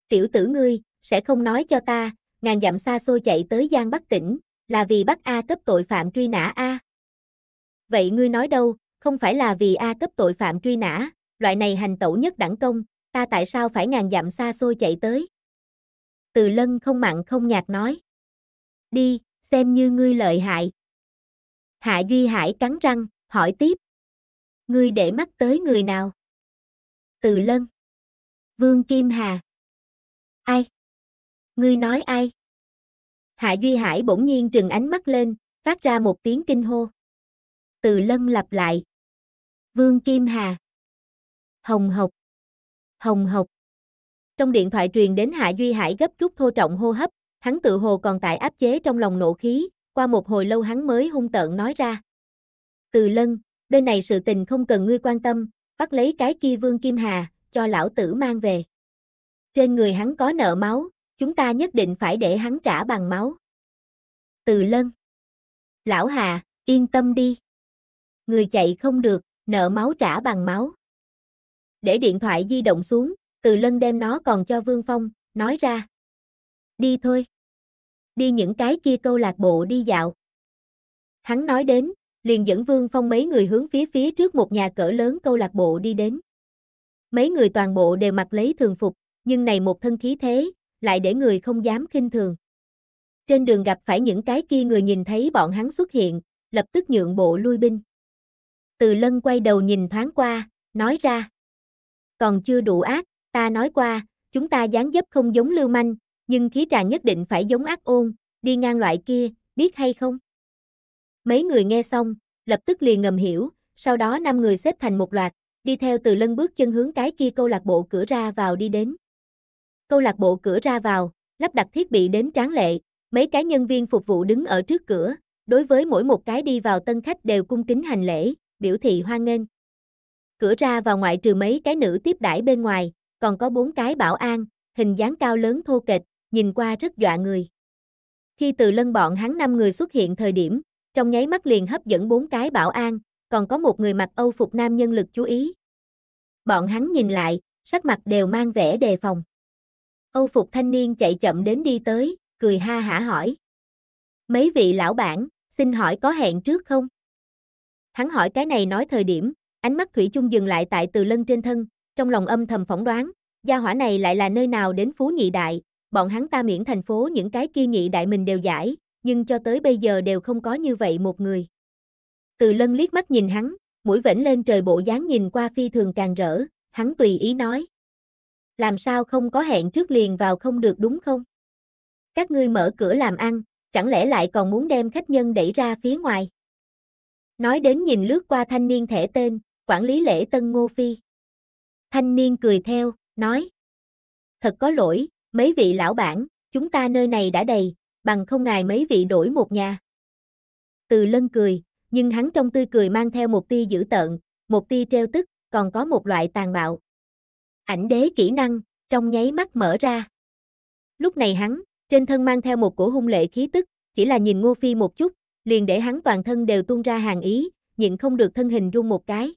Speaker 1: Tiểu tử ngươi, sẽ không nói cho ta, ngàn dặm xa xôi chạy tới Giang Bắc tỉnh, là vì bắt A cấp tội phạm truy nã A. Vậy ngươi nói đâu, không phải là vì A cấp tội phạm truy nã, loại này hành tẩu nhất đẳng công, ta tại sao phải ngàn dặm xa xôi chạy tới? Từ lân không mặn không nhạt nói. Đi, xem như ngươi lợi hại. Hạ Duy Hải cắn răng, hỏi tiếp ngươi để mắt tới người nào? Từ Lân. Vương Kim Hà. Ai? Ngươi nói ai? Hạ Duy Hải bỗng nhiên trừng ánh mắt lên, phát ra một tiếng kinh hô. Từ Lân lặp lại. Vương Kim Hà. Hồng Hộc. Hồng Hộc. Trong điện thoại truyền đến Hạ Duy Hải gấp rút thô trọng hô hấp, hắn tự hồ còn tại áp chế trong lòng nộ khí, qua một hồi lâu hắn mới hung tợn nói ra. Từ Lân, bên này sự tình không cần ngươi quan tâm, bắt lấy cái kia Vương Kim Hà, cho lão tử mang về. Trên người hắn có nợ máu, chúng ta nhất định phải để hắn trả bằng máu. Từ lân. Lão Hà, yên tâm đi. Người chạy không được, nợ máu trả bằng máu. Để điện thoại di động xuống, từ lân đem nó còn cho Vương Phong, nói ra. Đi thôi. Đi những cái kia câu lạc bộ đi dạo. Hắn nói đến, liền dẫn Vương Phong mấy người hướng phía phía trước một nhà cỡ lớn câu lạc bộ đi đến. Mấy người toàn bộ đều mặc lấy thường phục, nhưng này một thân khí thế, lại để người không dám khinh thường. Trên đường gặp phải những cái kia người nhìn thấy bọn hắn xuất hiện, lập tức nhượng bộ lui binh. Từ lân quay đầu nhìn thoáng qua, nói ra. Còn chưa đủ ác, ta nói qua, chúng ta dáng dấp không giống lưu manh, nhưng khí trà nhất định phải giống ác ôn, đi ngang loại kia, biết hay không? Mấy người nghe xong, lập tức liền ngầm hiểu, sau đó năm người xếp thành một loạt, đi theo từ lân bước chân hướng cái kia câu lạc bộ cửa ra vào đi đến. Câu lạc bộ cửa ra vào, lắp đặt thiết bị đến tráng lệ, mấy cái nhân viên phục vụ đứng ở trước cửa, đối với mỗi một cái đi vào tân khách đều cung kính hành lễ, biểu thị hoan nghênh. Cửa ra vào ngoại trừ mấy cái nữ tiếp đãi bên ngoài, còn có bốn cái bảo an, hình dáng cao lớn thô kệch, nhìn qua rất dọa người. Khi từ lân bọn hắn năm người xuất hiện thời điểm, trong nháy mắt liền hấp dẫn bốn cái bảo an, còn có một người mặc Âu phục nam nhân lực chú ý. Bọn hắn nhìn lại, sắc mặt đều mang vẻ đề phòng. Âu phục thanh niên chạy chậm đến đi tới, cười ha hả hỏi. Mấy vị lão bản, xin hỏi có hẹn trước không? Hắn hỏi cái này nói thời điểm, ánh mắt Thủy chung dừng lại tại từ lân trên thân, trong lòng âm thầm phỏng đoán, gia hỏa này lại là nơi nào đến phú nhị đại, bọn hắn ta miễn thành phố những cái kia nhị đại mình đều giải, nhưng cho tới bây giờ đều không có như vậy một người. Từ lân liếc mắt nhìn hắn, mũi vẫn lên trời bộ dáng nhìn qua phi thường càng rỡ, hắn tùy ý nói. Làm sao không có hẹn trước liền vào không được đúng không? Các ngươi mở cửa làm ăn, chẳng lẽ lại còn muốn đem khách nhân đẩy ra phía ngoài? Nói đến nhìn lướt qua thanh niên thẻ tên, quản lý lễ tân ngô phi. Thanh niên cười theo, nói. Thật có lỗi, mấy vị lão bản, chúng ta nơi này đã đầy, bằng không ngài mấy vị đổi một nhà. Từ lân cười, nhưng hắn trong tươi cười mang theo một tia dữ tợn, một tia treo tức, còn có một loại tàn bạo. Ảnh đế kỹ năng, trong nháy mắt mở ra. Lúc này hắn, trên thân mang theo một cổ hung lệ khí tức, chỉ là nhìn Ngô Phi một chút, liền để hắn toàn thân đều tuôn ra hàng ý, nhịn không được thân hình run một cái.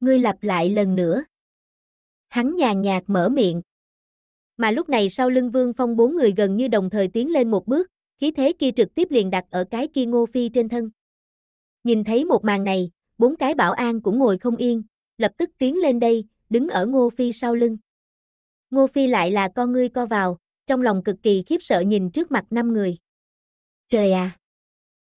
Speaker 1: Ngươi lặp lại lần nữa. Hắn nhàn nhạt mở miệng mà lúc này sau lưng Vương Phong bốn người gần như đồng thời tiến lên một bước, khí thế kia trực tiếp liền đặt ở cái kia Ngô Phi trên thân. Nhìn thấy một màn này, bốn cái bảo an cũng ngồi không yên, lập tức tiến lên đây, đứng ở Ngô Phi sau lưng. Ngô Phi lại là con ngươi co vào, trong lòng cực kỳ khiếp sợ nhìn trước mặt năm người. Trời à!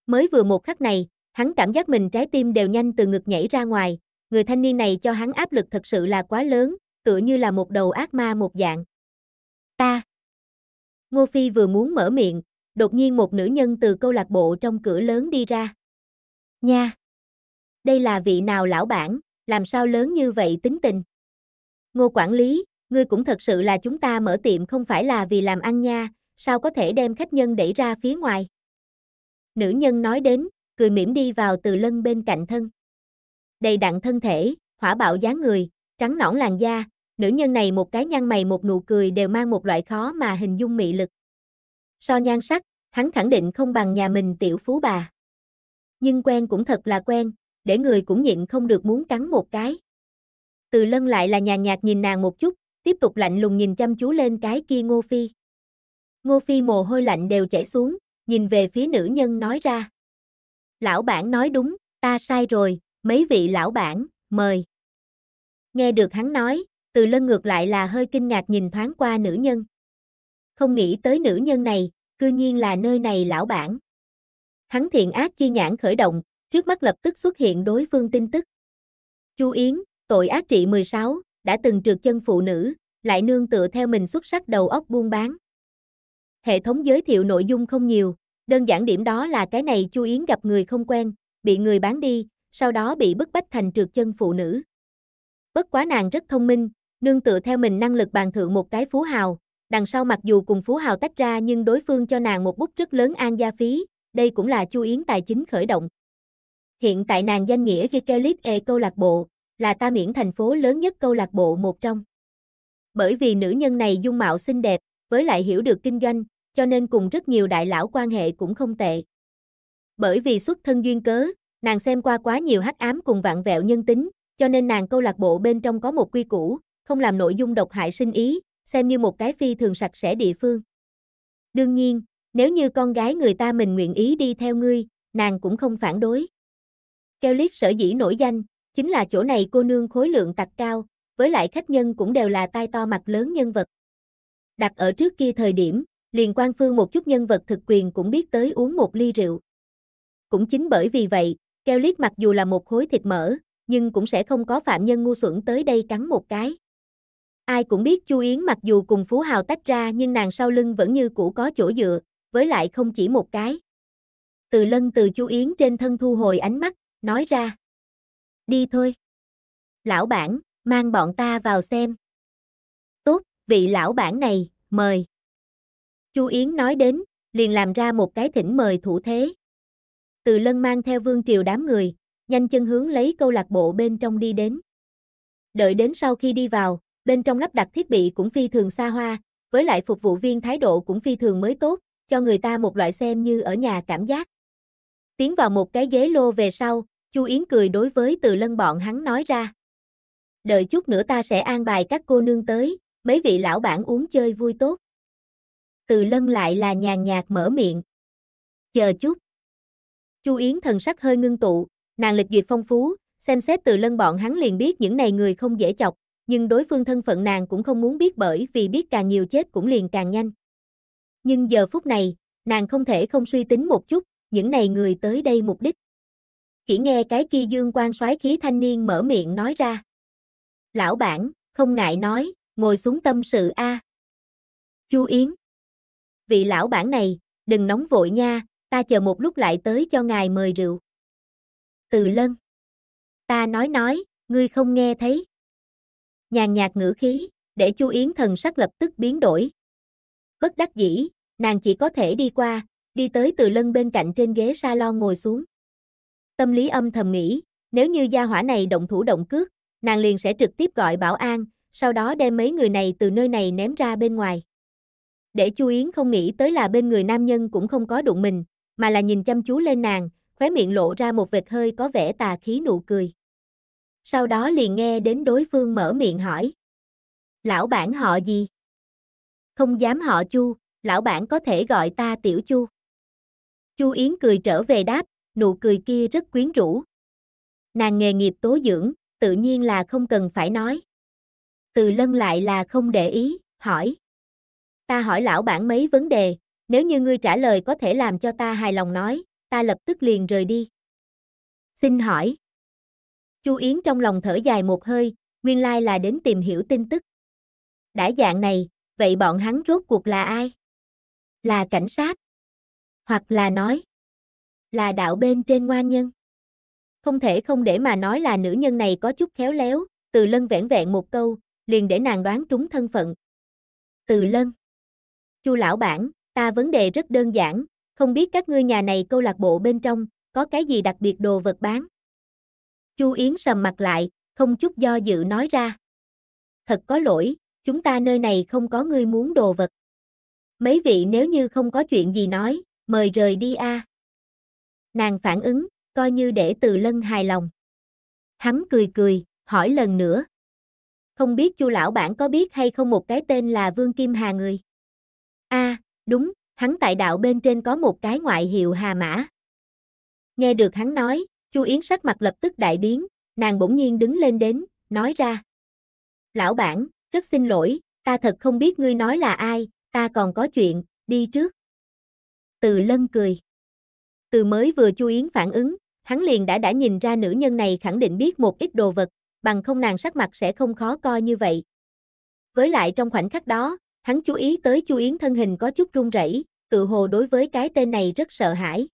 Speaker 1: Mới vừa một khắc này, hắn cảm giác mình trái tim đều nhanh từ ngực nhảy ra ngoài, người thanh niên này cho hắn áp lực thật sự là quá lớn, tựa như là một đầu ác ma một dạng. Ta. Ngô Phi vừa muốn mở miệng, đột nhiên một nữ nhân từ câu lạc bộ trong cửa lớn đi ra. Nha. Đây là vị nào lão bản, làm sao lớn như vậy tính tình. Ngô quản lý, ngươi cũng thật sự là chúng ta mở tiệm không phải là vì làm ăn nha, sao có thể đem khách nhân đẩy ra phía ngoài. Nữ nhân nói đến, cười mỉm đi vào từ lân bên cạnh thân. Đầy đặn thân thể, hỏa bạo dáng người, trắng nõn làn da, nữ nhân này một cái nhăn mày một nụ cười đều mang một loại khó mà hình dung mị lực. So nhan sắc, hắn khẳng định không bằng nhà mình tiểu phú bà. Nhưng quen cũng thật là quen, để người cũng nhịn không được muốn cắn một cái. Từ lân lại là nhàn nhạt nhìn nàng một chút, tiếp tục lạnh lùng nhìn chăm chú lên cái kia Ngô Phi. Ngô Phi mồ hôi lạnh đều chảy xuống, nhìn về phía nữ nhân nói ra. Lão bản nói đúng, ta sai rồi, mấy vị lão bản, mời. Nghe được hắn nói, từ lân ngược lại là hơi kinh ngạc nhìn thoáng qua nữ nhân. Không nghĩ tới nữ nhân này, cư nhiên là nơi này lão bản. Hắn thiện ác chi nhãn khởi động, trước mắt lập tức xuất hiện đối phương tin tức. Chu Yến, tội ác trị 16, đã từng trượt chân phụ nữ, lại nương tựa theo mình xuất sắc đầu óc buôn bán. Hệ thống giới thiệu nội dung không nhiều, đơn giản điểm đó là cái này Chu Yến gặp người không quen, bị người bán đi, sau đó bị bức bách thành trượt chân phụ nữ. Bất quá nàng rất thông minh, Nương tựa theo mình năng lực bàn thượng một cái phú hào, đằng sau mặc dù cùng phú hào tách ra nhưng đối phương cho nàng một bút rất lớn an gia phí, đây cũng là chu yến tài chính khởi động. Hiện tại nàng danh nghĩa Gekelit E câu lạc bộ, là ta miễn thành phố lớn nhất câu lạc bộ một trong. Bởi vì nữ nhân này dung mạo xinh đẹp, với lại hiểu được kinh doanh, cho nên cùng rất nhiều đại lão quan hệ cũng không tệ. Bởi vì xuất thân duyên cớ, nàng xem qua quá nhiều hắc ám cùng vạn vẹo nhân tính, cho nên nàng câu lạc bộ bên trong có một quy củ, không làm nội dung độc hại sinh ý, xem như một cái phi thường sạch sẽ địa phương. Đương nhiên, nếu như con gái người ta mình nguyện ý đi theo ngươi, nàng cũng không phản đối. Keo Kelly sở dĩ nổi danh, chính là chỗ này cô nương khối lượng tặc cao, với lại khách nhân cũng đều là tai to mặt lớn nhân vật. Đặt ở trước kia thời điểm, liền quan phương một chút nhân vật thực quyền cũng biết tới uống một ly rượu. Cũng chính bởi vì vậy, Keo Kelly mặc dù là một khối thịt mỡ, nhưng cũng sẽ không có phạm nhân ngu xuẩn tới đây cắn một cái. Ai cũng biết Chu Yến mặc dù cùng Phú Hào tách ra nhưng nàng sau lưng vẫn như cũ có chỗ dựa, với lại không chỉ một cái. Từ lân từ Chu Yến trên thân thu hồi ánh mắt, nói ra. Đi thôi. Lão bản, mang bọn ta vào xem. Tốt, vị lão bản này, mời. Chu Yến nói đến, liền làm ra một cái thỉnh mời thủ thế. Từ lân mang theo vương triều đám người, nhanh chân hướng lấy câu lạc bộ bên trong đi đến. Đợi đến sau khi đi vào, bên trong lắp đặt thiết bị cũng phi thường xa hoa, với lại phục vụ viên thái độ cũng phi thường mới tốt, cho người ta một loại xem như ở nhà cảm giác. Tiến vào một cái ghế lô về sau, Chu Yến cười đối với Từ Lân bọn hắn nói ra. Đợi chút nữa ta sẽ an bài các cô nương tới, mấy vị lão bản uống chơi vui tốt. Từ Lân lại là nhàn nhạt mở miệng. Chờ chút. Chu Yến thần sắc hơi ngưng tụ, nàng lịch duyệt phong phú, xem xét Từ Lân bọn hắn liền biết những này người không dễ chọc, nhưng đối phương thân phận nàng cũng không muốn biết bởi vì biết càng nhiều chết cũng liền càng nhanh. Nhưng giờ phút này, nàng không thể không suy tính một chút, những này người tới đây mục đích. Chỉ nghe cái kia dương quan soái khí thanh niên mở miệng nói ra. Lão bản, không ngại nói, ngồi xuống tâm sự a. Chu Yến. Vị lão bản này, đừng nóng vội nha, ta chờ một lúc lại tới cho ngài mời rượu. Từ Lân. Ta nói nói, ngươi không nghe thấy nhàn nhạt ngữ khí, để Chu Yến thần sắc lập tức biến đổi. Bất đắc dĩ, nàng chỉ có thể đi qua, đi tới từ lân bên cạnh trên ghế salon ngồi xuống. Tâm lý âm thầm nghĩ, nếu như gia hỏa này động thủ động cước, nàng liền sẽ trực tiếp gọi bảo an, sau đó đem mấy người này từ nơi này ném ra bên ngoài. Để Chu Yến không nghĩ tới là bên người nam nhân cũng không có đụng mình, mà là nhìn chăm chú lên nàng, khóe miệng lộ ra một vệt hơi có vẻ tà khí nụ cười sau đó liền nghe đến đối phương mở miệng hỏi. Lão bản họ gì? Không dám họ Chu, lão bản có thể gọi ta tiểu Chu. Chu Yến cười trở về đáp, nụ cười kia rất quyến rũ. Nàng nghề nghiệp tố dưỡng, tự nhiên là không cần phải nói. Từ lân lại là không để ý, hỏi. Ta hỏi lão bản mấy vấn đề, nếu như ngươi trả lời có thể làm cho ta hài lòng nói, ta lập tức liền rời đi. Xin hỏi. Chu Yến trong lòng thở dài một hơi, nguyên lai là đến tìm hiểu tin tức. Đã dạng này, vậy bọn hắn rốt cuộc là ai? Là cảnh sát? Hoặc là nói, là đạo bên trên ngoan nhân? Không thể không để mà nói là nữ nhân này có chút khéo léo, từ lân vẻn vẹn một câu, liền để nàng đoán trúng thân phận. Từ lân. Chu lão bản, ta vấn đề rất đơn giản, không biết các ngươi nhà này câu lạc bộ bên trong, có cái gì đặc biệt đồ vật bán. Chu Yến sầm mặt lại, không chút do dự nói ra. Thật có lỗi, chúng ta nơi này không có ngươi muốn đồ vật. Mấy vị nếu như không có chuyện gì nói, mời rời đi a. Nàng phản ứng, coi như để từ lân hài lòng. Hắn cười cười, hỏi lần nữa. Không biết chu lão bản có biết hay không một cái tên là Vương Kim Hà người? a đúng, hắn tại đạo bên trên có một cái ngoại hiệu Hà Mã. Nghe được hắn nói, Chu Yến sắc mặt lập tức đại biến, nàng bỗng nhiên đứng lên đến, nói ra. Lão bản, rất xin lỗi, ta thật không biết ngươi nói là ai, ta còn có chuyện, đi trước. Từ lân cười. Từ mới vừa Chu Yến phản ứng, hắn liền đã đã nhìn ra nữ nhân này khẳng định biết một ít đồ vật, bằng không nàng sắc mặt sẽ không khó coi như vậy. Với lại trong khoảnh khắc đó, hắn chú ý tới Chu Yến thân hình có chút run rẩy, tự hồ đối với cái tên này rất sợ hãi.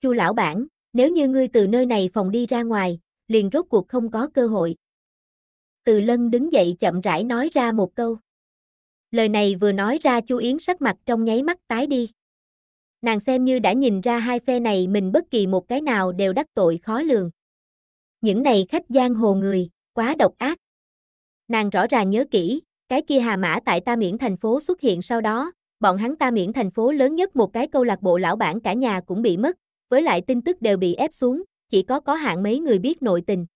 Speaker 1: Chu lão bản, nếu như ngươi từ nơi này phòng đi ra ngoài, liền rốt cuộc không có cơ hội. Từ lân đứng dậy chậm rãi nói ra một câu. Lời này vừa nói ra chu Yến sắc mặt trong nháy mắt tái đi. Nàng xem như đã nhìn ra hai phe này mình bất kỳ một cái nào đều đắc tội khó lường. Những này khách giang hồ người, quá độc ác. Nàng rõ ràng nhớ kỹ, cái kia hà mã tại ta miễn thành phố xuất hiện sau đó, bọn hắn ta miễn thành phố lớn nhất một cái câu lạc bộ lão bản cả nhà cũng bị mất, với lại tin tức đều bị ép xuống, chỉ có có hạn mấy người biết nội tình.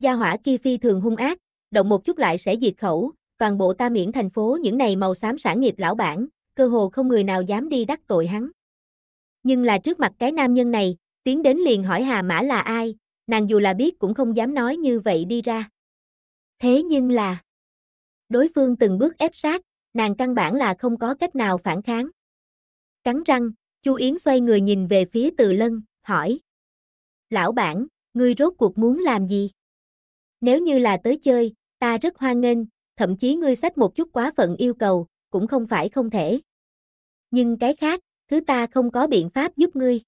Speaker 1: Gia hỏa kia phi thường hung ác, động một chút lại sẽ diệt khẩu, toàn bộ ta miễn thành phố những này màu xám sản nghiệp lão bản, cơ hồ không người nào dám đi đắc tội hắn. Nhưng là trước mặt cái nam nhân này, tiến đến liền hỏi Hà Mã là ai, nàng dù là biết cũng không dám nói như vậy đi ra. Thế nhưng là, đối phương từng bước ép sát, nàng căn bản là không có cách nào phản kháng. Cắn răng, Chu Yến xoay người nhìn về phía Từ Lân, hỏi. Lão bản, ngươi rốt cuộc muốn làm gì? Nếu như là tới chơi, ta rất hoan nghênh, thậm chí ngươi sách một chút quá phận yêu cầu, cũng không phải không thể. Nhưng cái khác, thứ ta không có biện pháp giúp ngươi.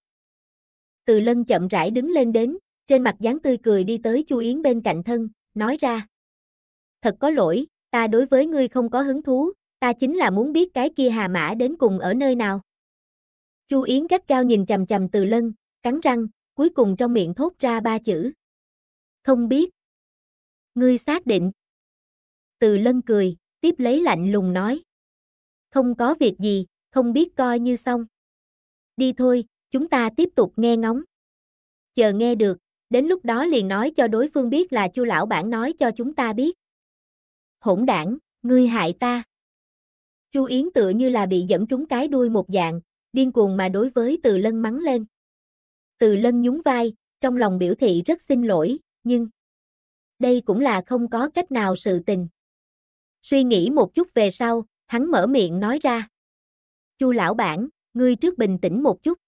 Speaker 1: Từ Lân chậm rãi đứng lên đến, trên mặt dáng tươi cười đi tới Chu Yến bên cạnh thân, nói ra. Thật có lỗi, ta đối với ngươi không có hứng thú, ta chính là muốn biết cái kia hà mã đến cùng ở nơi nào. Chu Yến gắt cao nhìn chằm chằm từ lân, cắn răng, cuối cùng trong miệng thốt ra ba chữ. Không biết. Ngươi xác định. Từ lân cười, tiếp lấy lạnh lùng nói. Không có việc gì, không biết coi như xong. Đi thôi, chúng ta tiếp tục nghe ngóng. Chờ nghe được, đến lúc đó liền nói cho đối phương biết là chu lão bản nói cho chúng ta biết. Hỗn đảng, ngươi hại ta. Chu Yến tựa như là bị dẫm trúng cái đuôi một dạng, điên cuồng mà đối với Từ Lân mắng lên. Từ Lân nhún vai, trong lòng biểu thị rất xin lỗi, nhưng đây cũng là không có cách nào sự tình. Suy nghĩ một chút về sau, hắn mở miệng nói ra. Chu lão bản, ngươi trước bình tĩnh một chút.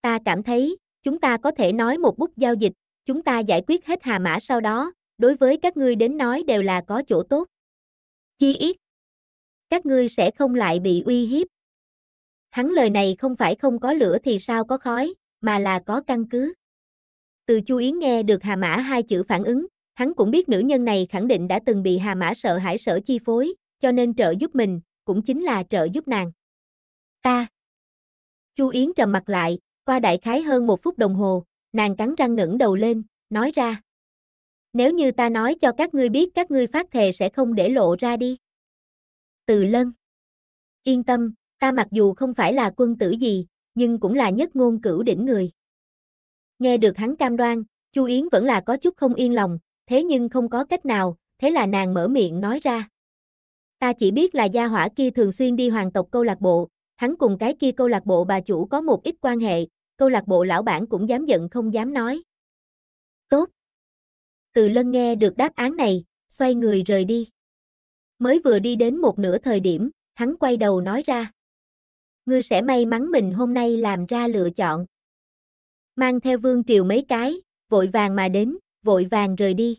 Speaker 1: Ta cảm thấy, chúng ta có thể nói một bút giao dịch, chúng ta giải quyết hết hà mã sau đó, đối với các ngươi đến nói đều là có chỗ tốt. Chi ít, các ngươi sẽ không lại bị uy hiếp. Hắn lời này không phải không có lửa thì sao có khói, mà là có căn cứ. Từ Chu Yến nghe được Hà Mã hai chữ phản ứng, hắn cũng biết nữ nhân này khẳng định đã từng bị Hà Mã sợ hãi sợ chi phối, cho nên trợ giúp mình, cũng chính là trợ giúp nàng. Ta. Chu Yến trầm mặt lại, qua đại khái hơn một phút đồng hồ, nàng cắn răng ngẩng đầu lên, nói ra. Nếu như ta nói cho các ngươi biết các ngươi phát thề sẽ không để lộ ra đi. Từ lân. Yên tâm, ta mặc dù không phải là quân tử gì, nhưng cũng là nhất ngôn cửu đỉnh người. Nghe được hắn cam đoan, Chu Yến vẫn là có chút không yên lòng, thế nhưng không có cách nào, thế là nàng mở miệng nói ra. Ta chỉ biết là gia hỏa kia thường xuyên đi hoàng tộc câu lạc bộ, hắn cùng cái kia câu lạc bộ bà chủ có một ít quan hệ, câu lạc bộ lão bản cũng dám giận không dám nói. Tốt. Từ lân nghe được đáp án này, xoay người rời đi. Mới vừa đi đến một nửa thời điểm, hắn quay đầu nói ra ngươi sẽ may mắn mình hôm nay làm ra lựa chọn. Mang theo vương triều mấy cái, vội vàng mà đến, vội vàng rời đi.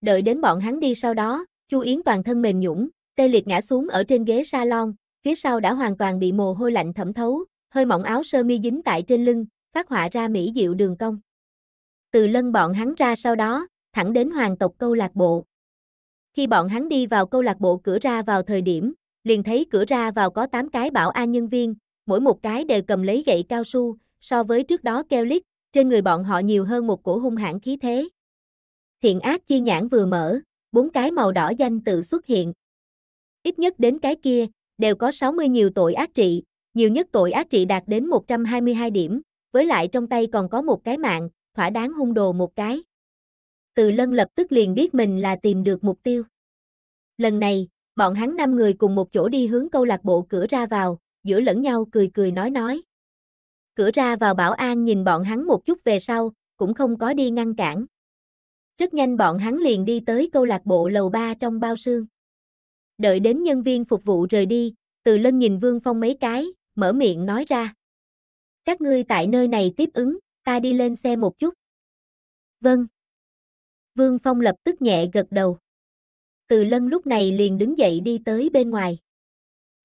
Speaker 1: Đợi đến bọn hắn đi sau đó, Chu Yến toàn thân mềm nhũng, tê liệt ngã xuống ở trên ghế salon, phía sau đã hoàn toàn bị mồ hôi lạnh thẩm thấu, hơi mỏng áo sơ mi dính tại trên lưng, phát họa ra mỹ diệu đường cong. Từ lân bọn hắn ra sau đó, thẳng đến hoàng tộc câu lạc bộ. Khi bọn hắn đi vào câu lạc bộ cửa ra vào thời điểm, liền thấy cửa ra vào có 8 cái bảo an nhân viên, mỗi một cái đều cầm lấy gậy cao su, so với trước đó keo lít, trên người bọn họ nhiều hơn một cổ hung hãn khí thế. Thiện ác chi nhãn vừa mở, bốn cái màu đỏ danh tự xuất hiện. Ít nhất đến cái kia, đều có 60 nhiều tội ác trị, nhiều nhất tội ác trị đạt đến 122 điểm, với lại trong tay còn có một cái mạng, thỏa đáng hung đồ một cái. Từ lân lập tức liền biết mình là tìm được mục tiêu. Lần này, Bọn hắn năm người cùng một chỗ đi hướng câu lạc bộ cửa ra vào, giữa lẫn nhau cười cười nói nói. Cửa ra vào bảo an nhìn bọn hắn một chút về sau, cũng không có đi ngăn cản. Rất nhanh bọn hắn liền đi tới câu lạc bộ lầu ba trong bao sương. Đợi đến nhân viên phục vụ rời đi, từ lân nhìn Vương Phong mấy cái, mở miệng nói ra. Các ngươi tại nơi này tiếp ứng, ta đi lên xe một chút. Vâng. Vương Phong lập tức nhẹ gật đầu từ lân lúc này liền đứng dậy đi tới bên ngoài.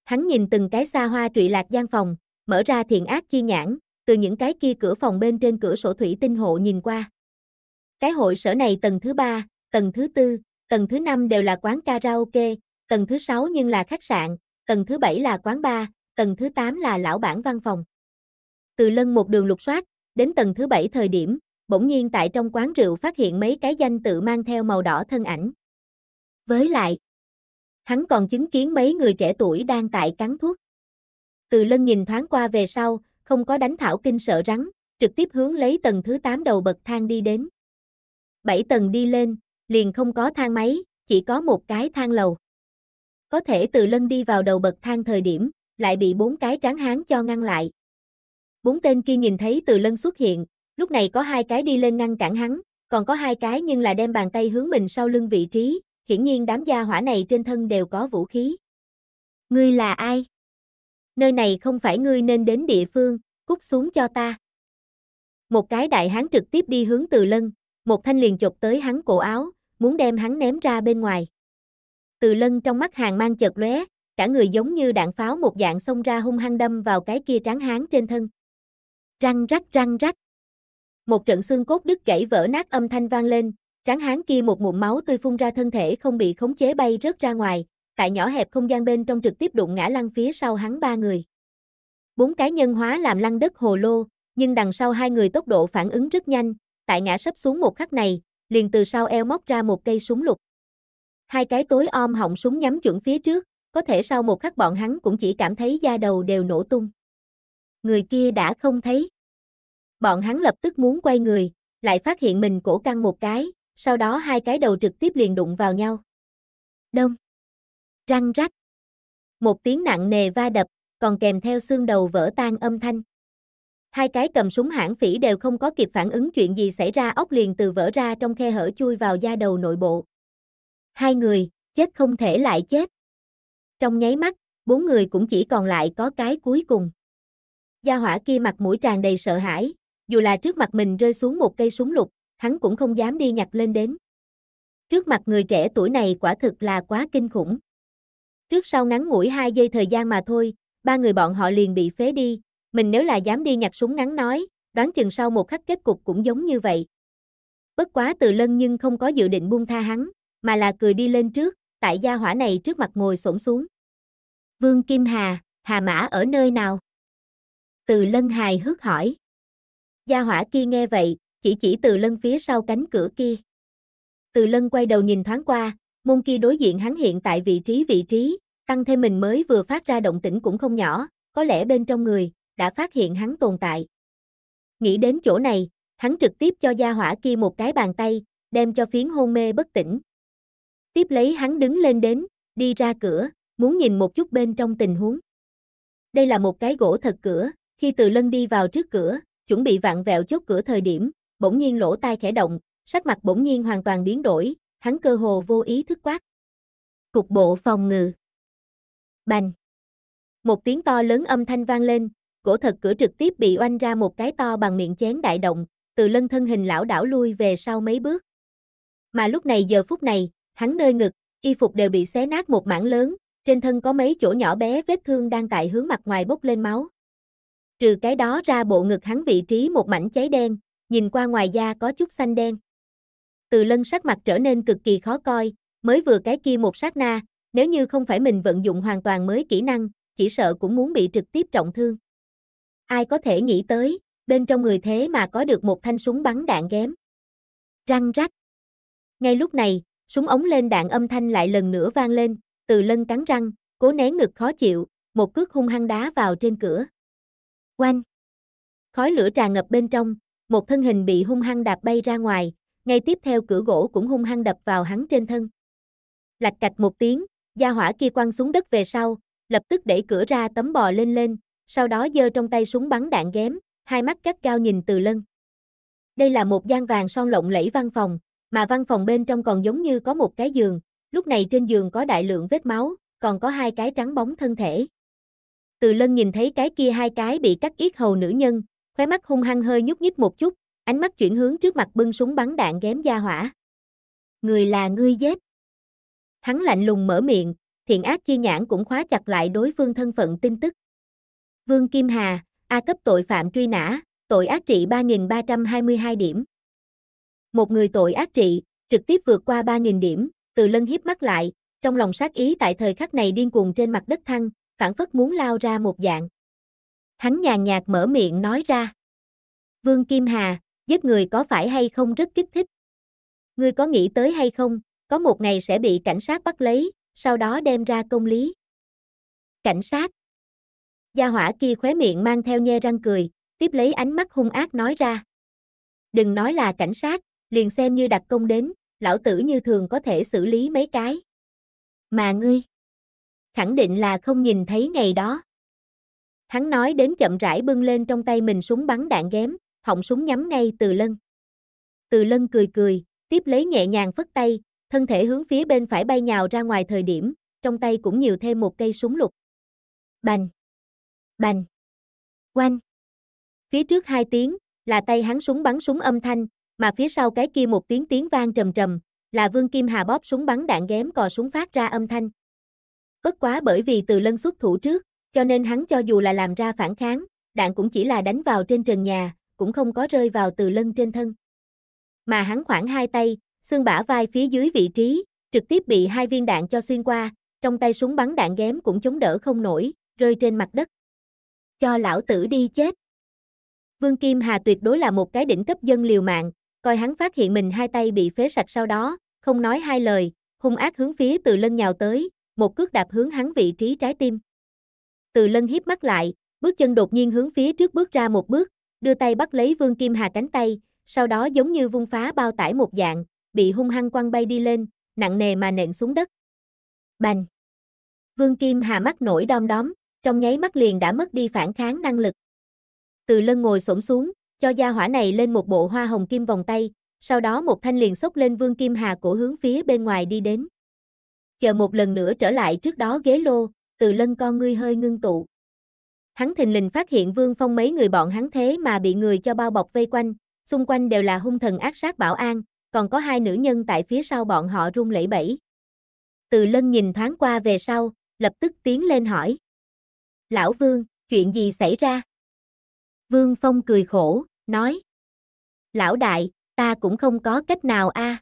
Speaker 1: Hắn nhìn từng cái xa hoa trụy lạc gian phòng, mở ra thiện ác chi nhãn, từ những cái kia cửa phòng bên trên cửa sổ thủy tinh hộ nhìn qua. Cái hội sở này tầng thứ ba, tầng thứ tư, tầng thứ năm đều là quán karaoke, tầng thứ sáu nhưng là khách sạn, tầng thứ bảy là quán bar, tầng thứ tám là lão bản văn phòng. Từ lân một đường lục soát, đến tầng thứ bảy thời điểm, bỗng nhiên tại trong quán rượu phát hiện mấy cái danh tự mang theo màu đỏ thân ảnh. Với lại, hắn còn chứng kiến mấy người trẻ tuổi đang tại cắn thuốc. Từ lân nhìn thoáng qua về sau, không có đánh thảo kinh sợ rắn, trực tiếp hướng lấy tầng thứ 8 đầu bậc thang đi đến. 7 tầng đi lên, liền không có thang máy, chỉ có một cái thang lầu. Có thể từ lân đi vào đầu bậc thang thời điểm, lại bị bốn cái tráng hán cho ngăn lại. Bốn tên kia nhìn thấy từ lân xuất hiện, lúc này có hai cái đi lên ngăn cản hắn, còn có hai cái nhưng là đem bàn tay hướng mình sau lưng vị trí, hiển nhiên đám gia hỏa này trên thân đều có vũ khí. Ngươi là ai? Nơi này không phải ngươi nên đến địa phương, cút xuống cho ta. Một cái đại hán trực tiếp đi hướng từ lân, một thanh liền chụp tới hắn cổ áo, muốn đem hắn ném ra bên ngoài. Từ lân trong mắt hàng mang chợt lóe, cả người giống như đạn pháo một dạng xông ra hung hăng đâm vào cái kia tráng hán trên thân. Răng rắc răng rắc. Một trận xương cốt đứt gãy vỡ nát âm thanh vang lên, Tráng hán kia một mụn máu tươi phun ra thân thể không bị khống chế bay rớt ra ngoài, tại nhỏ hẹp không gian bên trong trực tiếp đụng ngã lăn phía sau hắn ba người. Bốn cái nhân hóa làm lăn đất hồ lô, nhưng đằng sau hai người tốc độ phản ứng rất nhanh, tại ngã sắp xuống một khắc này, liền từ sau eo móc ra một cây súng lục. Hai cái tối om họng súng nhắm chuẩn phía trước, có thể sau một khắc bọn hắn cũng chỉ cảm thấy da đầu đều nổ tung. Người kia đã không thấy. Bọn hắn lập tức muốn quay người, lại phát hiện mình cổ căng một cái, sau đó hai cái đầu trực tiếp liền đụng vào nhau. Đông. Răng rắc. Một tiếng nặng nề va đập, còn kèm theo xương đầu vỡ tan âm thanh. Hai cái cầm súng hãng phỉ đều không có kịp phản ứng chuyện gì xảy ra ốc liền từ vỡ ra trong khe hở chui vào da đầu nội bộ. Hai người, chết không thể lại chết. Trong nháy mắt, bốn người cũng chỉ còn lại có cái cuối cùng. Gia hỏa kia mặt mũi tràn đầy sợ hãi, dù là trước mặt mình rơi xuống một cây súng lục, hắn cũng không dám đi nhặt lên đến. Trước mặt người trẻ tuổi này quả thực là quá kinh khủng. Trước sau ngắn ngủi 2 giây thời gian mà thôi, ba người bọn họ liền bị phế đi, mình nếu là dám đi nhặt súng ngắn nói, đoán chừng sau một khắc kết cục cũng giống như vậy. Bất quá từ lân nhưng không có dự định buông tha hắn, mà là cười đi lên trước, tại gia hỏa này trước mặt ngồi xổm xuống. Vương Kim Hà, Hà Mã ở nơi nào? Từ lân hài hước hỏi. Gia hỏa kia nghe vậy, chỉ chỉ từ lân phía sau cánh cửa kia. Từ lân quay đầu nhìn thoáng qua, môn kia đối diện hắn hiện tại vị trí vị trí, tăng thêm mình mới vừa phát ra động tĩnh cũng không nhỏ, có lẽ bên trong người, đã phát hiện hắn tồn tại. Nghĩ đến chỗ này, hắn trực tiếp cho gia hỏa kia một cái bàn tay, đem cho phiến hôn mê bất tỉnh. Tiếp lấy hắn đứng lên đến, đi ra cửa, muốn nhìn một chút bên trong tình huống. Đây là một cái gỗ thật cửa, khi từ lân đi vào trước cửa, chuẩn bị vặn vẹo chốt cửa thời điểm, bỗng nhiên lỗ tai khẽ động, sắc mặt bỗng nhiên hoàn toàn biến đổi, hắn cơ hồ vô ý thức quát. Cục bộ phòng ngự. Bành. Một tiếng to lớn âm thanh vang lên, cổ thật cửa trực tiếp bị oanh ra một cái to bằng miệng chén đại động, từ lân thân hình lão đảo lui về sau mấy bước. Mà lúc này giờ phút này, hắn nơi ngực, y phục đều bị xé nát một mảng lớn, trên thân có mấy chỗ nhỏ bé vết thương đang tại hướng mặt ngoài bốc lên máu. Trừ cái đó ra bộ ngực hắn vị trí một mảnh cháy đen, nhìn qua ngoài da có chút xanh đen. Từ lân sắc mặt trở nên cực kỳ khó coi, mới vừa cái kia một sát na, nếu như không phải mình vận dụng hoàn toàn mới kỹ năng, chỉ sợ cũng muốn bị trực tiếp trọng thương. Ai có thể nghĩ tới, bên trong người thế mà có được một thanh súng bắn đạn ghém. Răng rắc. Ngay lúc này, súng ống lên đạn âm thanh lại lần nữa vang lên, từ lân cắn răng, cố nén ngực khó chịu, một cước hung hăng đá vào trên cửa. Oanh. Khói lửa tràn ngập bên trong, một thân hình bị hung hăng đạp bay ra ngoài, ngay tiếp theo cửa gỗ cũng hung hăng đập vào hắn trên thân. Lạch cạch một tiếng, gia hỏa kia quăng xuống đất về sau, lập tức đẩy cửa ra tấm bò lên lên, sau đó giơ trong tay súng bắn đạn ghém, hai mắt cắt cao nhìn từ lân. Đây là một gian vàng son lộng lẫy văn phòng, mà văn phòng bên trong còn giống như có một cái giường, lúc này trên giường có đại lượng vết máu, còn có hai cái trắng bóng thân thể. Từ lân nhìn thấy cái kia hai cái bị cắt yết hầu nữ nhân, khóe mắt hung hăng hơi nhúc nhích một chút, ánh mắt chuyển hướng trước mặt bưng súng bắn đạn ghém ra hỏa. Người là ngươi giết. Hắn lạnh lùng mở miệng, thiện ác chi nhãn cũng khóa chặt lại đối phương thân phận tin tức. Vương Kim Hà, A cấp tội phạm truy nã, tội ác trị 3.322 điểm. Một người tội ác trị, trực tiếp vượt qua 3.000 điểm, từ lân hiếp mắt lại, trong lòng sát ý tại thời khắc này điên cuồng trên mặt đất thăng, phản phất muốn lao ra một dạng hắn nhàn nhạt mở miệng nói ra. Vương Kim Hà, giết người có phải hay không rất kích thích? Ngươi có nghĩ tới hay không, có một ngày sẽ bị cảnh sát bắt lấy, sau đó đem ra công lý. Cảnh sát. Gia hỏa kia khóe miệng mang theo nhe răng cười, tiếp lấy ánh mắt hung ác nói ra. Đừng nói là cảnh sát, liền xem như đặc công đến, lão tử như thường có thể xử lý mấy cái. Mà ngươi, khẳng định là không nhìn thấy ngày đó. Hắn nói đến chậm rãi bưng lên trong tay mình súng bắn đạn ghém, họng súng nhắm ngay từ lân. Từ lân cười cười, tiếp lấy nhẹ nhàng phất tay, thân thể hướng phía bên phải bay nhào ra ngoài thời điểm, trong tay cũng nhiều thêm một cây súng lục. Bành! Bành! quanh Phía trước hai tiếng, là tay hắn súng bắn súng âm thanh, mà phía sau cái kia một tiếng tiếng vang trầm trầm, là Vương Kim Hà bóp súng bắn đạn ghém cò súng phát ra âm thanh. Bất quá bởi vì từ lân xuất thủ trước, cho nên hắn cho dù là làm ra phản kháng, đạn cũng chỉ là đánh vào trên trần nhà, cũng không có rơi vào từ lân trên thân. Mà hắn khoảng hai tay, xương bả vai phía dưới vị trí, trực tiếp bị hai viên đạn cho xuyên qua, trong tay súng bắn đạn ghém cũng chống đỡ không nổi, rơi trên mặt đất. Cho lão tử đi chết. Vương Kim Hà tuyệt đối là một cái đỉnh cấp dân liều mạng, coi hắn phát hiện mình hai tay bị phế sạch sau đó, không nói hai lời, hung ác hướng phía từ lân nhào tới, một cước đạp hướng hắn vị trí trái tim. Từ lân híp mắt lại, bước chân đột nhiên hướng phía trước bước ra một bước, đưa tay bắt lấy Vương Kim Hà cánh tay, sau đó giống như vung phá bao tải một dạng, bị hung hăng quăng bay đi lên, nặng nề mà nện xuống đất. Bành! Vương Kim Hà mắt nổi đom đóm, trong nháy mắt liền đã mất đi phản kháng năng lực. Từ lân ngồi xổm xuống, cho gia hỏa này lên một bộ hoa hồng kim vòng tay, sau đó một thanh liền xốc lên Vương Kim Hà cổ hướng phía bên ngoài đi đến. Chờ một lần nữa trở lại trước đó ghế lô, từ lân con ngươi hơi ngưng tụ. Hắn thình lình phát hiện Vương Phong mấy người bọn hắn thế mà bị người cho bao bọc vây quanh, xung quanh đều là hung thần ác sát bảo an, còn có hai nữ nhân tại phía sau bọn họ run lẩy bẩy. Từ lân nhìn thoáng qua về sau, lập tức tiến lên hỏi. Lão Vương, chuyện gì xảy ra? Vương Phong cười khổ, nói. Lão đại, ta cũng không có cách nào a. À.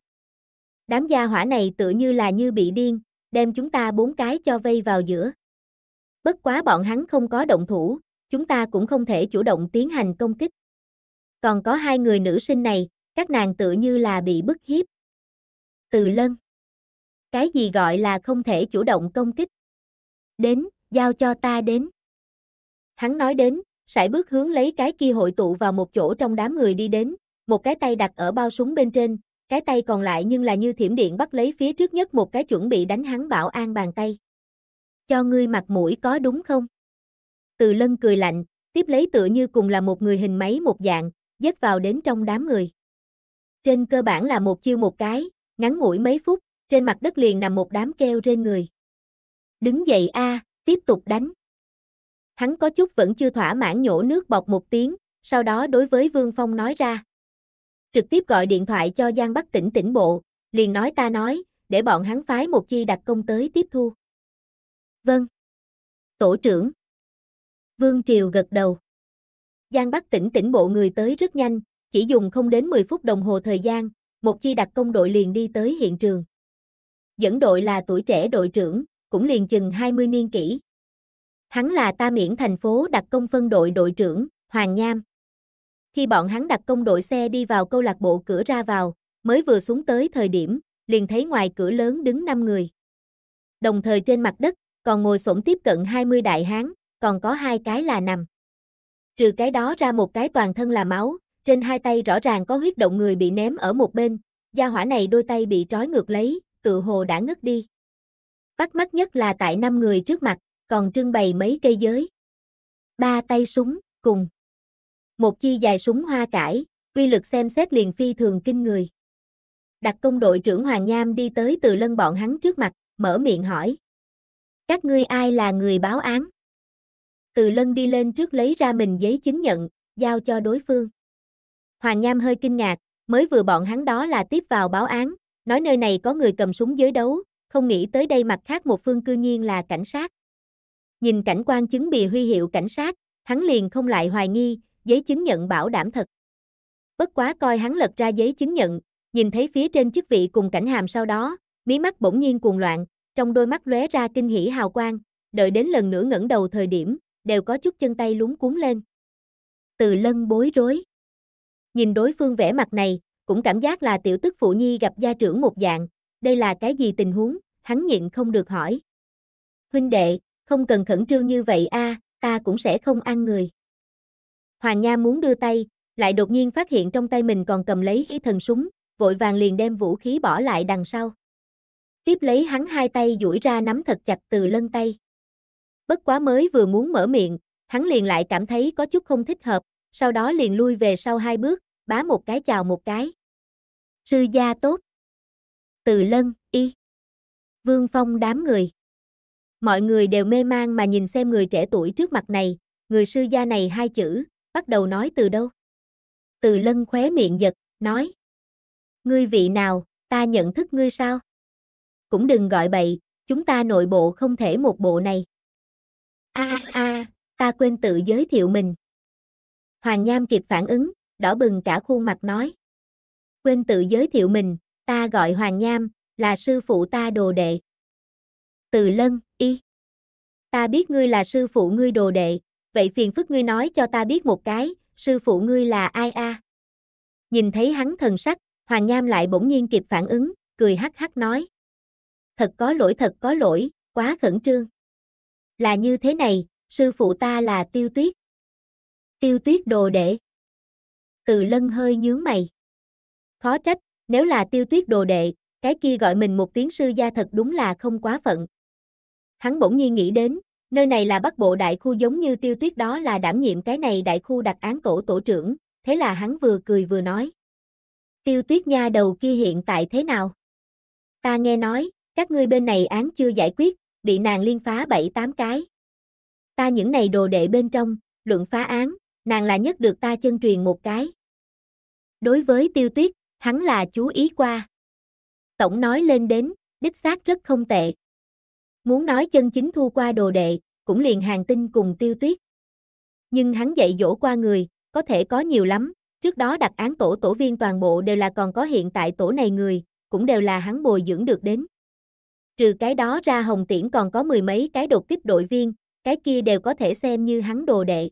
Speaker 1: Đám gia hỏa này tự như là như bị điên, đem chúng ta bốn cái cho vây vào giữa bất quá bọn hắn không có động thủ, chúng ta cũng không thể chủ động tiến hành công kích. Còn có hai người nữ sinh này, các nàng tự như là bị bức hiếp. Từ lân. Cái gì gọi là không thể chủ động công kích? Đến, giao cho ta đến. Hắn nói đến, sải bước hướng lấy cái kia hội tụ vào một chỗ trong đám người đi đến, một cái tay đặt ở bao súng bên trên, cái tay còn lại nhưng là như thiểm điện bắt lấy phía trước nhất một cái chuẩn bị đánh hắn bảo an bàn tay cho ngươi mặt mũi có đúng không? Từ lân cười lạnh, tiếp lấy tựa như cùng là một người hình máy một dạng, dắt vào đến trong đám người. Trên cơ bản là một chiêu một cái, ngắn ngủi mấy phút, trên mặt đất liền nằm một đám keo trên người. Đứng dậy a, tiếp tục đánh. Hắn có chút vẫn chưa thỏa mãn nhổ nước bọt một tiếng, sau đó đối với Vương Phong nói ra. Trực tiếp gọi điện thoại cho Giang Bắc tỉnh tỉnh bộ, liền nói ta nói, để bọn hắn phái một chi đặc công tới tiếp thu. Vâng. Tổ trưởng. Vương Triều gật đầu. Giang Bắc tỉnh tỉnh bộ người tới rất nhanh, chỉ dùng không đến 10 phút đồng hồ thời gian, một chi đặc công đội liền đi tới hiện trường. Dẫn đội là tuổi trẻ đội trưởng, cũng liền chừng 20 niên kỷ. Hắn là ta miễn thành phố đặc công phân đội đội trưởng, Hoàng Nham. Khi bọn hắn đặt công đội xe đi vào câu lạc bộ cửa ra vào, mới vừa xuống tới thời điểm, liền thấy ngoài cửa lớn đứng 5 người. Đồng thời trên mặt đất, còn ngồi xổm tiếp cận 20 đại hán, còn có hai cái là nằm. Trừ cái đó ra một cái toàn thân là máu, trên hai tay rõ ràng có huyết động người bị ném ở một bên, gia hỏa này đôi tay bị trói ngược lấy, tự hồ đã ngất đi. Bắt mắt nhất là tại năm người trước mặt, còn trưng bày mấy cây giới. Ba tay súng, cùng. Một chi dài súng hoa cải, uy lực xem xét liền phi thường kinh người. Đặc công đội trưởng Hoàng Nham đi tới từ lân bọn hắn trước mặt, mở miệng hỏi các ngươi ai là người báo án? Từ lân đi lên trước lấy ra mình giấy chứng nhận, giao cho đối phương. Hoàng Nham hơi kinh ngạc, mới vừa bọn hắn đó là tiếp vào báo án, nói nơi này có người cầm súng giới đấu, không nghĩ tới đây mặt khác một phương cư nhiên là cảnh sát. Nhìn cảnh quan chứng bị huy hiệu cảnh sát, hắn liền không lại hoài nghi, giấy chứng nhận bảo đảm thật. Bất quá coi hắn lật ra giấy chứng nhận, nhìn thấy phía trên chức vị cùng cảnh hàm sau đó, mí mắt bỗng nhiên cuồng loạn, trong đôi mắt lóe ra kinh hỉ hào quang, đợi đến lần nữa ngẩng đầu thời điểm, đều có chút chân tay lúng cuốn lên. Từ lân bối rối. Nhìn đối phương vẻ mặt này, cũng cảm giác là tiểu tức phụ nhi gặp gia trưởng một dạng, đây là cái gì tình huống, hắn nhịn không được hỏi. Huynh đệ, không cần khẩn trương như vậy a, ta cũng sẽ không ăn người. Hoàng Nha muốn đưa tay, lại đột nhiên phát hiện trong tay mình còn cầm lấy ý thần súng, vội vàng liền đem vũ khí bỏ lại đằng sau tiếp lấy hắn hai tay duỗi ra nắm thật chặt từ lân tay. Bất quá mới vừa muốn mở miệng, hắn liền lại cảm thấy có chút không thích hợp, sau đó liền lui về sau hai bước, bá một cái chào một cái. Sư gia tốt. Từ lân, y. Vương Phong đám người. Mọi người đều mê mang mà nhìn xem người trẻ tuổi trước mặt này, người sư gia này hai chữ, bắt đầu nói từ đâu. Từ lân khóe miệng giật, nói. Ngươi vị nào, ta nhận thức ngươi sao? cũng đừng gọi bậy, chúng ta nội bộ không thể một bộ này. A à, a, ta quên tự giới thiệu mình. Hoàng Nham kịp phản ứng, đỏ bừng cả khuôn mặt nói. Quên tự giới thiệu mình, ta gọi Hoàng Nham, là sư phụ ta đồ đệ. Từ lân, y. Ta biết ngươi là sư phụ ngươi đồ đệ, vậy phiền phức ngươi nói cho ta biết một cái, sư phụ ngươi là ai a? Nhìn thấy hắn thần sắc, Hoàng Nham lại bỗng nhiên kịp phản ứng, cười hắc hắc nói thật có lỗi thật có lỗi, quá khẩn trương. Là như thế này, sư phụ ta là tiêu tuyết. Tiêu tuyết đồ đệ. Từ lân hơi nhướng mày. Khó trách, nếu là tiêu tuyết đồ đệ, cái kia gọi mình một tiếng sư gia thật đúng là không quá phận. Hắn bỗng nhiên nghĩ đến, nơi này là bắc bộ đại khu giống như tiêu tuyết đó là đảm nhiệm cái này đại khu đặc án cổ tổ trưởng, thế là hắn vừa cười vừa nói. Tiêu tuyết nha đầu kia hiện tại thế nào? Ta nghe nói, các ngươi bên này án chưa giải quyết, bị nàng liên phá bảy tám cái. Ta những này đồ đệ bên trong, luận phá án, nàng là nhất được ta chân truyền một cái. Đối với tiêu tuyết, hắn là chú ý qua. Tổng nói lên đến, đích xác rất không tệ. Muốn nói chân chính thu qua đồ đệ, cũng liền hàng tinh cùng tiêu tuyết. Nhưng hắn dạy dỗ qua người, có thể có nhiều lắm, trước đó đặt án tổ tổ viên toàn bộ đều là còn có hiện tại tổ này người, cũng đều là hắn bồi dưỡng được đến. Trừ cái đó ra Hồng Tiễn còn có mười mấy cái đột kích đội viên, cái kia đều có thể xem như hắn đồ đệ.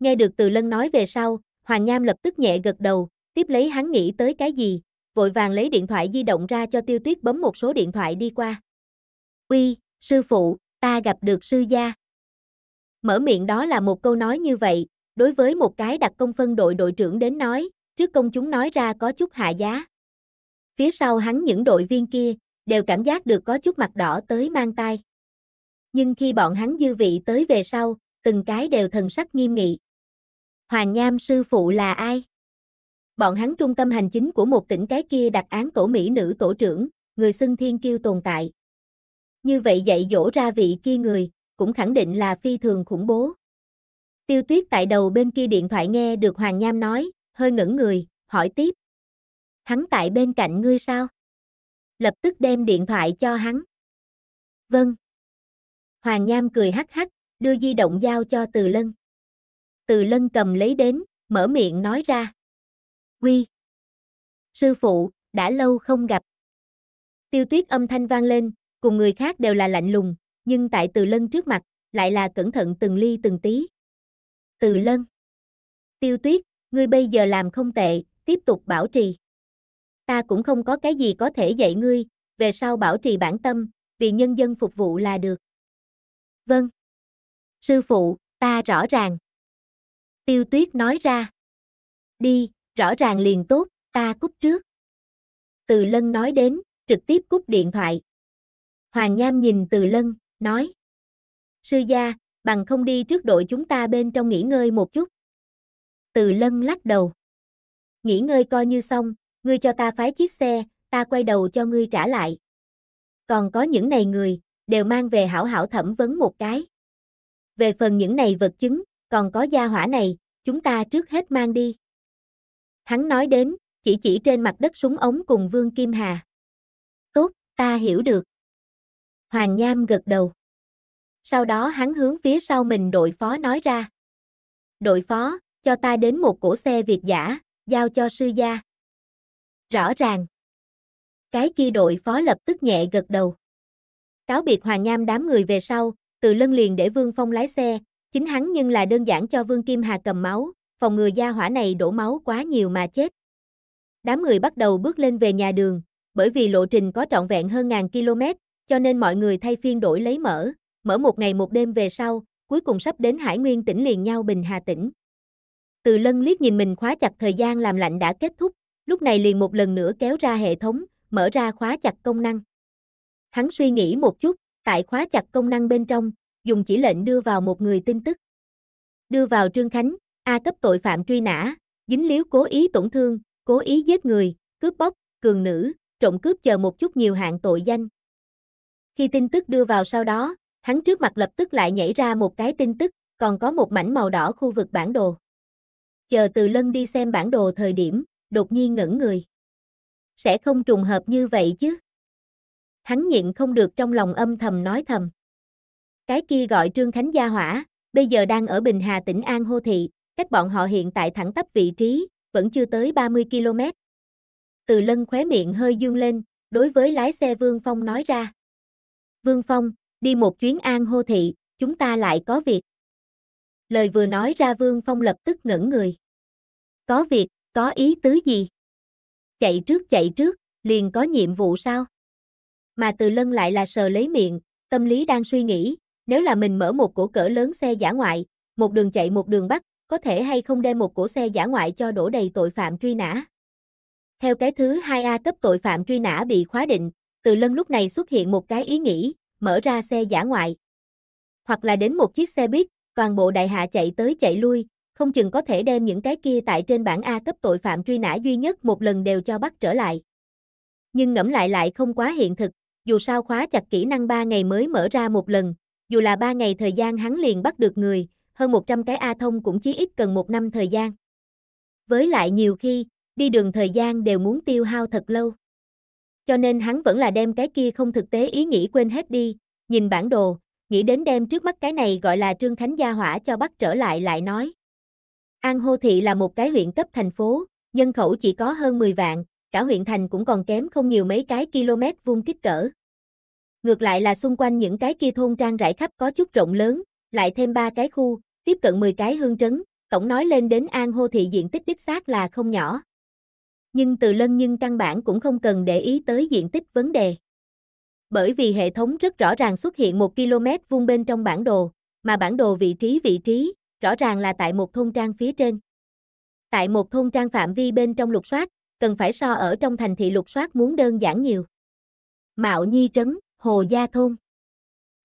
Speaker 1: Nghe được từ lân nói về sau, Hoàng Nham lập tức nhẹ gật đầu, tiếp lấy hắn nghĩ tới cái gì, vội vàng lấy điện thoại di động ra cho tiêu tuyết bấm một số điện thoại đi qua. Uy, sư phụ, ta gặp được sư gia. Mở miệng đó là một câu nói như vậy, đối với một cái đặc công phân đội đội trưởng đến nói, trước công chúng nói ra có chút hạ giá. Phía sau hắn những đội viên kia, đều cảm giác được có chút mặt đỏ tới mang tai. Nhưng khi bọn hắn dư vị tới về sau, từng cái đều thần sắc nghiêm nghị. Hoàng Nham sư phụ là ai? Bọn hắn trung tâm hành chính của một tỉnh cái kia đặt án tổ mỹ nữ tổ trưởng, người xưng thiên kiêu tồn tại. Như vậy dạy dỗ ra vị kia người, cũng khẳng định là phi thường khủng bố. Tiêu tuyết tại đầu bên kia điện thoại nghe được Hoàng Nham nói, hơi ngẩn người, hỏi tiếp. Hắn tại bên cạnh ngươi sao? lập tức đem điện thoại cho hắn. Vâng. Hoàng Nham cười hắc hắc, đưa di động giao cho Từ Lân. Từ Lân cầm lấy đến, mở miệng nói ra. Quy. Sư phụ, đã lâu không gặp. Tiêu tuyết âm thanh vang lên, cùng người khác đều là lạnh lùng, nhưng tại Từ Lân trước mặt, lại là cẩn thận từng ly từng tí. Từ Lân. Tiêu tuyết, ngươi bây giờ làm không tệ, tiếp tục bảo trì ta cũng không có cái gì có thể dạy ngươi, về sau bảo trì bản tâm, vì nhân dân phục vụ là được. Vâng. Sư phụ, ta rõ ràng. Tiêu tuyết nói ra. Đi, rõ ràng liền tốt, ta cúp trước. Từ lân nói đến, trực tiếp cúp điện thoại. Hoàng Nham nhìn từ lân, nói. Sư gia, bằng không đi trước đội chúng ta bên trong nghỉ ngơi một chút. Từ lân lắc đầu. Nghỉ ngơi coi như xong, ngươi cho ta phái chiếc xe, ta quay đầu cho ngươi trả lại. Còn có những này người, đều mang về hảo hảo thẩm vấn một cái. Về phần những này vật chứng, còn có gia hỏa này, chúng ta trước hết mang đi. Hắn nói đến, chỉ chỉ trên mặt đất súng ống cùng Vương Kim Hà. Tốt, ta hiểu được. Hoàng Nham gật đầu. Sau đó hắn hướng phía sau mình đội phó nói ra. Đội phó, cho ta đến một cổ xe Việt giả, giao cho sư gia. Rõ ràng. Cái kia đội phó lập tức nhẹ gật đầu. Cáo biệt Hoàng Nham đám người về sau, từ lân liền để Vương Phong lái xe, chính hắn nhưng là đơn giản cho Vương Kim Hà cầm máu, phòng người gia hỏa này đổ máu quá nhiều mà chết. Đám người bắt đầu bước lên về nhà đường, bởi vì lộ trình có trọn vẹn hơn ngàn km, cho nên mọi người thay phiên đổi lấy mở, mở một ngày một đêm về sau, cuối cùng sắp đến Hải Nguyên tỉnh liền nhau Bình Hà tỉnh. Từ lân liếc nhìn mình khóa chặt thời gian làm lạnh đã kết thúc, lúc này liền một lần nữa kéo ra hệ thống, mở ra khóa chặt công năng. Hắn suy nghĩ một chút, tại khóa chặt công năng bên trong, dùng chỉ lệnh đưa vào một người tin tức. Đưa vào Trương Khánh, A cấp tội phạm truy nã, dính líu cố ý tổn thương, cố ý giết người, cướp bóc, cường nữ, trộm cướp chờ một chút nhiều hạng tội danh. Khi tin tức đưa vào sau đó, hắn trước mặt lập tức lại nhảy ra một cái tin tức, còn có một mảnh màu đỏ khu vực bản đồ. Chờ từ lân đi xem bản đồ thời điểm, đột nhiên ngẩn người. Sẽ không trùng hợp như vậy chứ. Hắn nhịn không được trong lòng âm thầm nói thầm. Cái kia gọi Trương Khánh Gia Hỏa, bây giờ đang ở Bình Hà tỉnh An Hô Thị, cách bọn họ hiện tại thẳng tắp vị trí, vẫn chưa tới 30 km. Từ lân khóe miệng hơi dương lên, đối với lái xe Vương Phong nói ra. Vương Phong, đi một chuyến An Hô Thị, chúng ta lại có việc. Lời vừa nói ra Vương Phong lập tức ngẩn người. Có việc, có ý tứ gì? Chạy trước chạy trước, liền có nhiệm vụ sao? Mà từ lân lại là sờ lấy miệng, tâm lý đang suy nghĩ, nếu là mình mở một cổ cỡ lớn xe giả ngoại, một đường chạy một đường bắt, có thể hay không đem một cổ xe giả ngoại cho đổ đầy tội phạm truy nã. Theo cái thứ 2A cấp tội phạm truy nã bị khóa định, từ lân lúc này xuất hiện một cái ý nghĩ, mở ra xe giả ngoại. Hoặc là đến một chiếc xe buýt, toàn bộ đại hạ chạy tới chạy lui, không chừng có thể đem những cái kia tại trên bản A cấp tội phạm truy nã duy nhất một lần đều cho bắt trở lại. Nhưng ngẫm lại lại không quá hiện thực, dù sao khóa chặt kỹ năng 3 ngày mới mở ra một lần, dù là 3 ngày thời gian hắn liền bắt được người, hơn 100 cái A thông cũng chỉ ít cần một năm thời gian. Với lại nhiều khi, đi đường thời gian đều muốn tiêu hao thật lâu. Cho nên hắn vẫn là đem cái kia không thực tế ý nghĩ quên hết đi, nhìn bản đồ, nghĩ đến đem trước mắt cái này gọi là Trương Khánh Gia Hỏa cho bắt trở lại lại nói. An Hô Thị là một cái huyện cấp thành phố, nhân khẩu chỉ có hơn 10 vạn, cả huyện thành cũng còn kém không nhiều mấy cái km vuông kích cỡ. Ngược lại là xung quanh những cái kia thôn trang rải khắp có chút rộng lớn, lại thêm ba cái khu, tiếp cận 10 cái hương trấn, tổng nói lên đến An Hô Thị diện tích đích xác là không nhỏ. Nhưng từ lân nhưng căn bản cũng không cần để ý tới diện tích vấn đề. Bởi vì hệ thống rất rõ ràng xuất hiện một km vuông bên trong bản đồ, mà bản đồ vị trí vị trí, rõ ràng là tại một thôn trang phía trên. Tại một thôn trang phạm vi bên trong lục soát, cần phải so ở trong thành thị lục soát muốn đơn giản nhiều. Mạo Nhi Trấn, Hồ Gia Thôn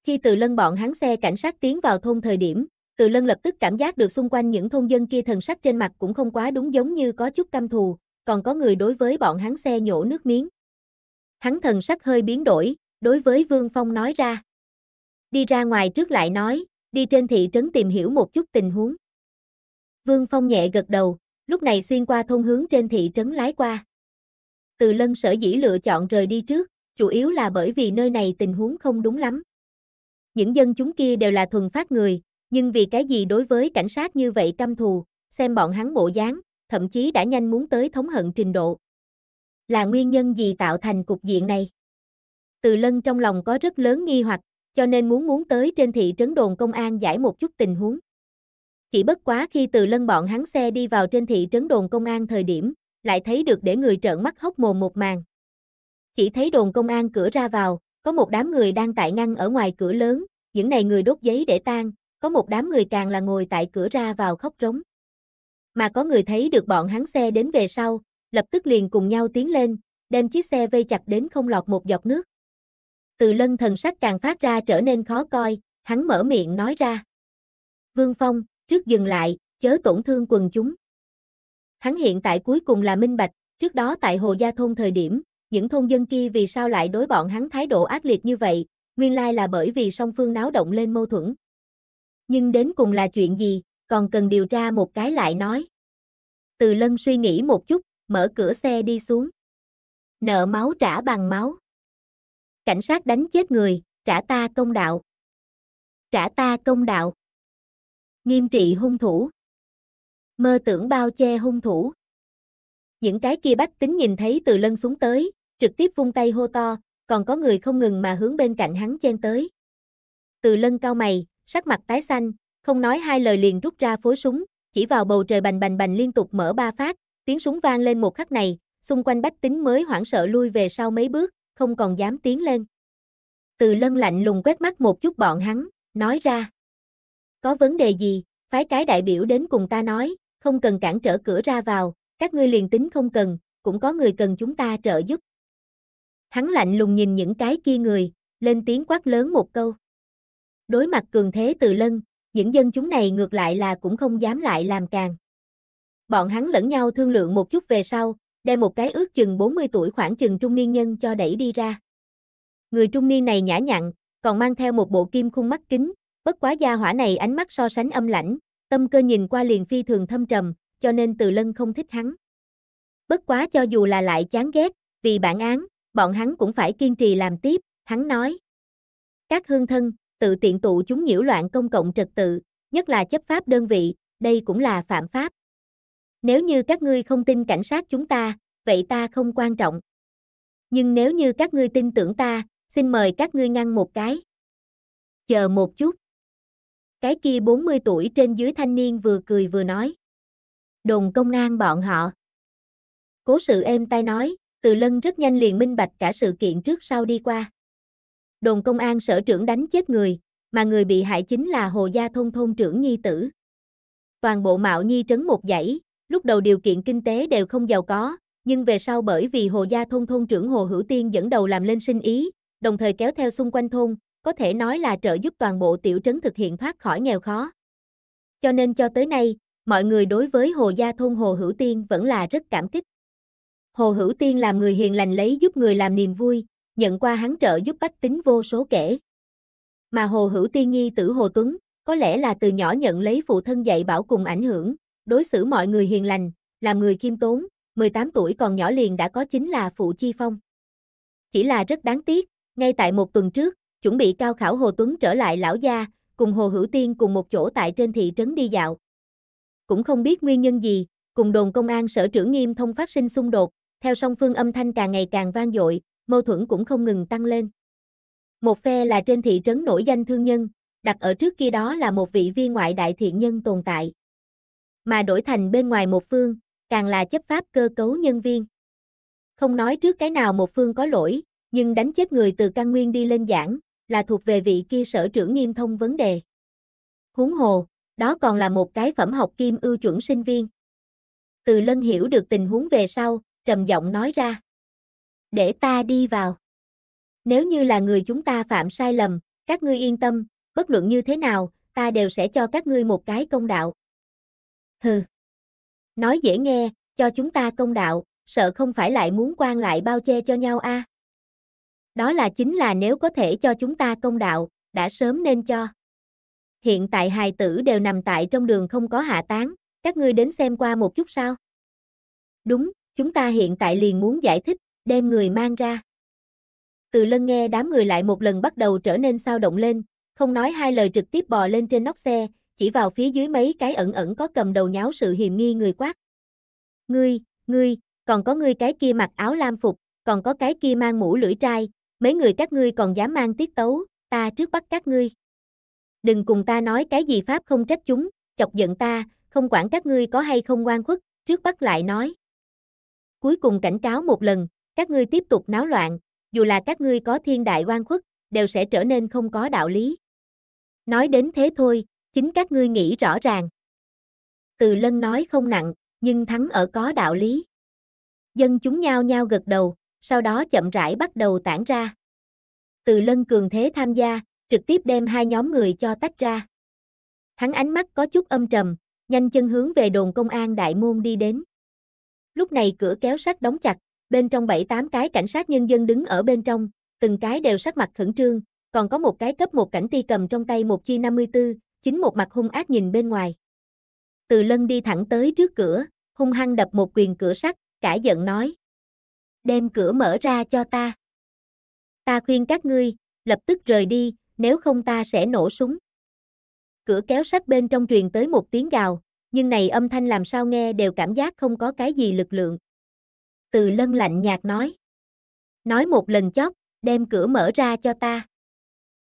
Speaker 1: Khi từ lân bọn hắn xe cảnh sát tiến vào thôn thời điểm, từ lân lập tức cảm giác được xung quanh những thôn dân kia thần sắc trên mặt cũng không quá đúng giống như có chút căm thù, còn có người đối với bọn hắn xe nhổ nước miếng. Hắn thần sắc hơi biến đổi, đối với Vương Phong nói ra. Đi ra ngoài trước lại nói, đi trên thị trấn tìm hiểu một chút tình huống. Vương Phong nhẹ gật đầu, lúc này xuyên qua thông hướng trên thị trấn lái qua. Từ lân sở dĩ lựa chọn rời đi trước, chủ yếu là bởi vì nơi này tình huống không đúng lắm. Những dân chúng kia đều là thuần phát người, nhưng vì cái gì đối với cảnh sát như vậy căm thù, xem bọn hắn bộ dáng, thậm chí đã nhanh muốn tới thống hận trình độ. Là nguyên nhân gì tạo thành cục diện này? Từ lân trong lòng có rất lớn nghi hoặc, cho nên muốn muốn tới trên thị trấn đồn công an giải một chút tình huống. Chỉ bất quá khi từ lân bọn hắn xe đi vào trên thị trấn đồn công an thời điểm, lại thấy được để người trợn mắt hốc mồm một màn. Chỉ thấy đồn công an cửa ra vào, có một đám người đang tại ngăn ở ngoài cửa lớn, những này người đốt giấy để tan, có một đám người càng là ngồi tại cửa ra vào khóc rống. Mà có người thấy được bọn hắn xe đến về sau, lập tức liền cùng nhau tiến lên, đem chiếc xe vây chặt đến không lọt một giọt nước từ lân thần sắc càng phát ra trở nên khó coi, hắn mở miệng nói ra. Vương Phong, trước dừng lại, chớ tổn thương quần chúng. Hắn hiện tại cuối cùng là minh bạch, trước đó tại Hồ Gia Thôn thời điểm, những thôn dân kia vì sao lại đối bọn hắn thái độ ác liệt như vậy, nguyên lai là bởi vì song phương náo động lên mâu thuẫn. Nhưng đến cùng là chuyện gì, còn cần điều tra một cái lại nói. Từ lân suy nghĩ một chút, mở cửa xe đi xuống. Nợ máu trả bằng máu. Cảnh sát đánh chết người, trả ta công đạo. Trả ta công đạo. Nghiêm trị hung thủ. Mơ tưởng bao che hung thủ. Những cái kia bách tính nhìn thấy từ lân xuống tới, trực tiếp vung tay hô to, còn có người không ngừng mà hướng bên cạnh hắn chen tới. Từ lân cao mày, sắc mặt tái xanh, không nói hai lời liền rút ra phối súng, chỉ vào bầu trời bành bành bành liên tục mở ba phát, tiếng súng vang lên một khắc này, xung quanh bách tính mới hoảng sợ lui về sau mấy bước, không còn dám tiến lên. Từ lân lạnh lùng quét mắt một chút bọn hắn, nói ra. Có vấn đề gì, phái cái đại biểu đến cùng ta nói, không cần cản trở cửa ra vào, các ngươi liền tính không cần, cũng có người cần chúng ta trợ giúp. Hắn lạnh lùng nhìn những cái kia người, lên tiếng quát lớn một câu. Đối mặt cường thế từ lân, những dân chúng này ngược lại là cũng không dám lại làm càng. Bọn hắn lẫn nhau thương lượng một chút về sau, đem một cái ước chừng 40 tuổi khoảng chừng trung niên nhân cho đẩy đi ra. Người trung niên này nhã nhặn, còn mang theo một bộ kim khung mắt kính, bất quá gia hỏa này ánh mắt so sánh âm lãnh, tâm cơ nhìn qua liền phi thường thâm trầm, cho nên Từ Lân không thích hắn. Bất quá cho dù là lại chán ghét, vì bản án, bọn hắn cũng phải kiên trì làm tiếp, hắn nói. Các hương thân, tự tiện tụ chúng nhiễu loạn công cộng trật tự, nhất là chấp pháp đơn vị, đây cũng là phạm pháp. Nếu như các ngươi không tin cảnh sát chúng ta, vậy ta không quan trọng. Nhưng nếu như các ngươi tin tưởng ta, xin mời các ngươi ngăn một cái. Chờ một chút. Cái kia 40 tuổi trên dưới thanh niên vừa cười vừa nói. Đồn công an bọn họ. Cố sự êm tai nói, từ lân rất nhanh liền minh bạch cả sự kiện trước sau đi qua. Đồn công an sở trưởng đánh chết người, mà người bị hại chính là Hồ Gia thông Thôn trưởng Nhi Tử. Toàn bộ Mạo Nhi trấn một dãy, lúc đầu điều kiện kinh tế đều không giàu có, nhưng về sau bởi vì Hồ Gia Thôn thôn trưởng Hồ Hữu Tiên dẫn đầu làm lên sinh ý, đồng thời kéo theo xung quanh thôn, có thể nói là trợ giúp toàn bộ tiểu trấn thực hiện thoát khỏi nghèo khó. Cho nên cho tới nay, mọi người đối với Hồ Gia Thôn Hồ Hữu Tiên vẫn là rất cảm kích. Hồ Hữu Tiên làm người hiền lành lấy giúp người làm niềm vui, nhận qua hắn trợ giúp bách tính vô số kể. Mà Hồ Hữu Tiên nghi tử Hồ Tuấn, có lẽ là từ nhỏ nhận lấy phụ thân dạy bảo cùng ảnh hưởng, đối xử mọi người hiền lành, làm người khiêm tốn, 18 tuổi còn nhỏ liền đã có chính là Phụ Chi Phong. Chỉ là rất đáng tiếc, ngay tại một tuần trước, chuẩn bị cao khảo Hồ Tuấn trở lại lão gia, cùng Hồ Hữu Tiên cùng một chỗ tại trên thị trấn đi dạo. Cũng không biết nguyên nhân gì, cùng đồn công an sở trưởng nghiêm thông phát sinh xung đột, theo song phương âm thanh càng ngày càng vang dội, mâu thuẫn cũng không ngừng tăng lên. Một phe là trên thị trấn nổi danh thương nhân, đặt ở trước kia đó là một vị viên ngoại đại thiện nhân tồn tại mà đổi thành bên ngoài một phương, càng là chấp pháp cơ cấu nhân viên. Không nói trước cái nào một phương có lỗi, nhưng đánh chết người từ căn nguyên đi lên giảng, là thuộc về vị kia sở trưởng nghiêm thông vấn đề. Huống hồ, đó còn là một cái phẩm học kim ưu chuẩn sinh viên. Từ lân hiểu được tình huống về sau, trầm giọng nói ra. Để ta đi vào. Nếu như là người chúng ta phạm sai lầm, các ngươi yên tâm, bất luận như thế nào, ta đều sẽ cho các ngươi một cái công đạo hừ. Nói dễ nghe, cho chúng ta công đạo, sợ không phải lại muốn quan lại bao che cho nhau a. À? Đó là chính là nếu có thể cho chúng ta công đạo, đã sớm nên cho. Hiện tại hài tử đều nằm tại trong đường không có hạ tán, các ngươi đến xem qua một chút sao? Đúng, chúng ta hiện tại liền muốn giải thích, đem người mang ra. Từ lân nghe đám người lại một lần bắt đầu trở nên sao động lên, không nói hai lời trực tiếp bò lên trên nóc xe, chỉ vào phía dưới mấy cái ẩn ẩn có cầm đầu nháo sự hiềm nghi người quát. Ngươi, ngươi, còn có ngươi cái kia mặc áo lam phục, còn có cái kia mang mũ lưỡi trai, mấy người các ngươi còn dám mang tiết tấu, ta trước bắt các ngươi. Đừng cùng ta nói cái gì pháp không trách chúng, chọc giận ta, không quản các ngươi có hay không ngoan khuất, trước bắt lại nói. Cuối cùng cảnh cáo một lần, các ngươi tiếp tục náo loạn, dù là các ngươi có thiên đại oan khuất, đều sẽ trở nên không có đạo lý. Nói đến thế thôi, Chính các ngươi nghĩ rõ ràng. Từ lân nói không nặng, nhưng thắng ở có đạo lý. Dân chúng nhao nhao gật đầu, sau đó chậm rãi bắt đầu tản ra. Từ lân cường thế tham gia, trực tiếp đem hai nhóm người cho tách ra. Hắn ánh mắt có chút âm trầm, nhanh chân hướng về đồn công an đại môn đi đến. Lúc này cửa kéo sắt đóng chặt, bên trong bảy tám cái cảnh sát nhân dân đứng ở bên trong, từng cái đều sắc mặt khẩn trương, còn có một cái cấp một cảnh ti cầm trong tay một chi 54, chính một mặt hung ác nhìn bên ngoài. Từ lân đi thẳng tới trước cửa, hung hăng đập một quyền cửa sắt, cả giận nói. Đem cửa mở ra cho ta. Ta khuyên các ngươi, lập tức rời đi, nếu không ta sẽ nổ súng. Cửa kéo sắt bên trong truyền tới một tiếng gào, nhưng này âm thanh làm sao nghe đều cảm giác không có cái gì lực lượng. Từ lân lạnh nhạt nói. Nói một lần chót, đem cửa mở ra cho ta.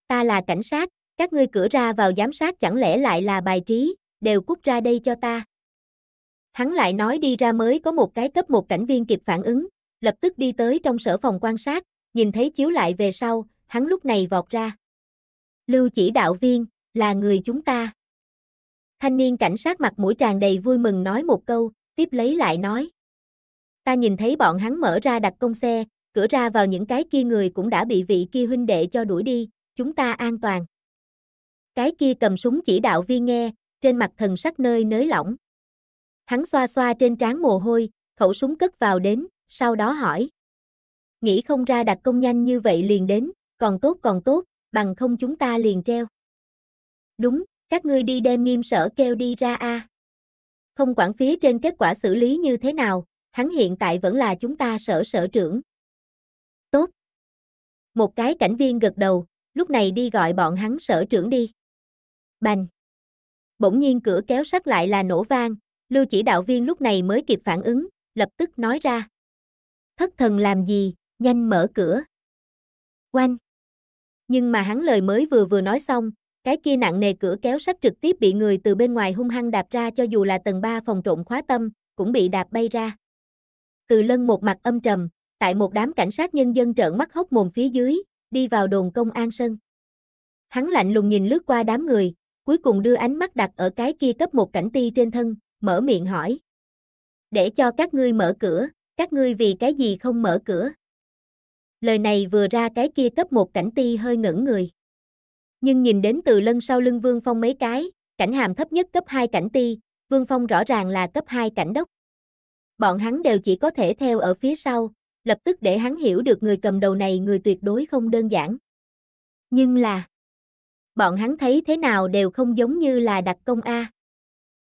Speaker 1: Ta là cảnh sát, các ngươi cửa ra vào giám sát chẳng lẽ lại là bài trí, đều cút ra đây cho ta. Hắn lại nói đi ra mới có một cái cấp một cảnh viên kịp phản ứng, lập tức đi tới trong sở phòng quan sát, nhìn thấy chiếu lại về sau, hắn lúc này vọt ra. Lưu chỉ đạo viên, là người chúng ta. Thanh niên cảnh sát mặt mũi tràn đầy vui mừng nói một câu, tiếp lấy lại nói. Ta nhìn thấy bọn hắn mở ra đặt công xe, cửa ra vào những cái kia người cũng đã bị vị kia huynh đệ cho đuổi đi, chúng ta an toàn. Cái kia cầm súng chỉ đạo vi nghe, trên mặt thần sắc nơi nới lỏng. Hắn xoa xoa trên trán mồ hôi, khẩu súng cất vào đến, sau đó hỏi. Nghĩ không ra đặt công nhanh như vậy liền đến, còn tốt còn tốt, bằng không chúng ta liền treo. Đúng, các ngươi đi đem nghiêm sở kêu đi ra a. Không quản phía trên kết quả xử lý như thế nào, hắn hiện tại vẫn là chúng ta sở sở trưởng. Tốt. Một cái cảnh viên gật đầu, lúc này đi gọi bọn hắn sở trưởng đi. Bành. Bỗng nhiên cửa kéo sắt lại là nổ vang, lưu chỉ đạo viên lúc này mới kịp phản ứng, lập tức nói ra. Thất thần làm gì, nhanh mở cửa. Oanh. Nhưng mà hắn lời mới vừa vừa nói xong, cái kia nặng nề cửa kéo sắt trực tiếp bị người từ bên ngoài hung hăng đạp ra cho dù là tầng 3 phòng trộm khóa tâm, cũng bị đạp bay ra. Từ lân một mặt âm trầm, tại một đám cảnh sát nhân dân trợn mắt hốc mồm phía dưới, đi vào đồn công an sân. Hắn lạnh lùng nhìn lướt qua đám người, cuối cùng đưa ánh mắt đặt ở cái kia cấp một cảnh ti trên thân, mở miệng hỏi. Để cho các ngươi mở cửa, các ngươi vì cái gì không mở cửa? Lời này vừa ra cái kia cấp một cảnh ti hơi ngẩn người. Nhưng nhìn đến từ lân sau lưng Vương Phong mấy cái, cảnh hàm thấp nhất cấp 2 cảnh ti, Vương Phong rõ ràng là cấp 2 cảnh đốc. Bọn hắn đều chỉ có thể theo ở phía sau, lập tức để hắn hiểu được người cầm đầu này người tuyệt đối không đơn giản. Nhưng là, bọn hắn thấy thế nào đều không giống như là đặc công A.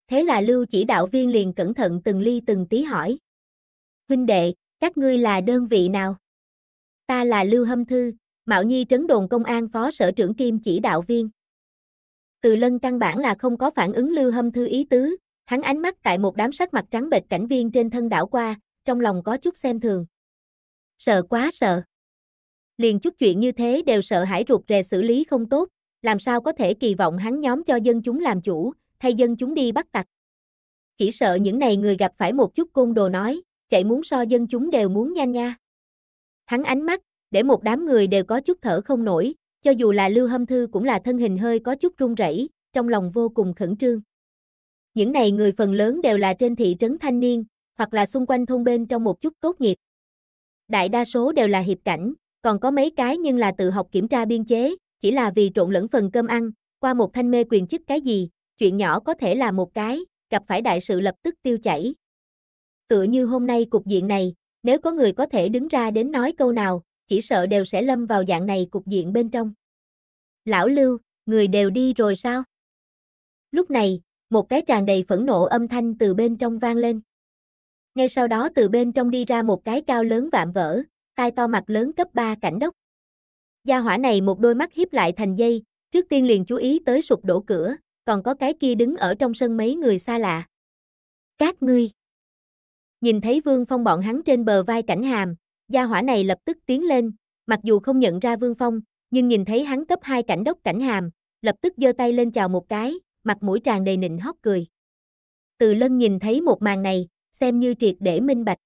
Speaker 1: Thế là lưu chỉ đạo viên liền cẩn thận từng ly từng tí hỏi. Huynh đệ, các ngươi là đơn vị nào? Ta là Lưu Hâm Thư, Mạo Nhi trấn đồn công an phó sở trưởng kim chỉ đạo viên. Từ lân căn bản là không có phản ứng Lưu Hâm Thư ý tứ, hắn ánh mắt tại một đám sắc mặt trắng bệch cảnh viên trên thân đảo qua, trong lòng có chút xem thường. Sợ quá sợ. Liền chút chuyện như thế đều sợ hãi rụt rè xử lý không tốt, làm sao có thể kỳ vọng hắn nhóm cho dân chúng làm chủ, thay dân chúng đi bắt tặc. Chỉ sợ những này người gặp phải một chút côn đồ nói, chạy muốn so dân chúng đều muốn nhanh nha. Hắn ánh mắt, để một đám người đều có chút thở không nổi, cho dù là Lưu Hâm Thư cũng là thân hình hơi có chút run rẩy, trong lòng vô cùng khẩn trương. Những này người phần lớn đều là trên thị trấn thanh niên, hoặc là xung quanh thôn bên trong một chút tốt nghiệp. Đại đa số đều là hiệp cảnh, còn có mấy cái nhưng là tự học kiểm tra biên chế, chỉ là vì trộn lẫn phần cơm ăn, qua một thanh mê quyền chức cái gì, chuyện nhỏ có thể là một cái, gặp phải đại sự lập tức tiêu chảy. Tựa như hôm nay cục diện này, nếu có người có thể đứng ra đến nói câu nào, chỉ sợ đều sẽ lâm vào dạng này cục diện bên trong. Lão Lưu, người đều đi rồi sao? Lúc này, một cái tràn đầy phẫn nộ âm thanh từ bên trong vang lên. Ngay sau đó từ bên trong đi ra một cái cao lớn vạm vỡ, tai to mặt lớn cấp 3 cảnh đốc. Gia hỏa này một đôi mắt hiếp lại thành dây, trước tiên liền chú ý tới sụp đổ cửa, còn có cái kia đứng ở trong sân mấy người xa lạ. Các ngươi. Nhìn thấy Vương Phong bọn hắn trên bờ vai cảnh hàm, gia hỏa này lập tức tiến lên, mặc dù không nhận ra Vương Phong, nhưng nhìn thấy hắn cấp hai cảnh đốc cảnh hàm, lập tức giơ tay lên chào một cái, mặt mũi tràn đầy nịnh hót cười. Từ lân nhìn thấy một màn này, xem như triệt để minh bạch.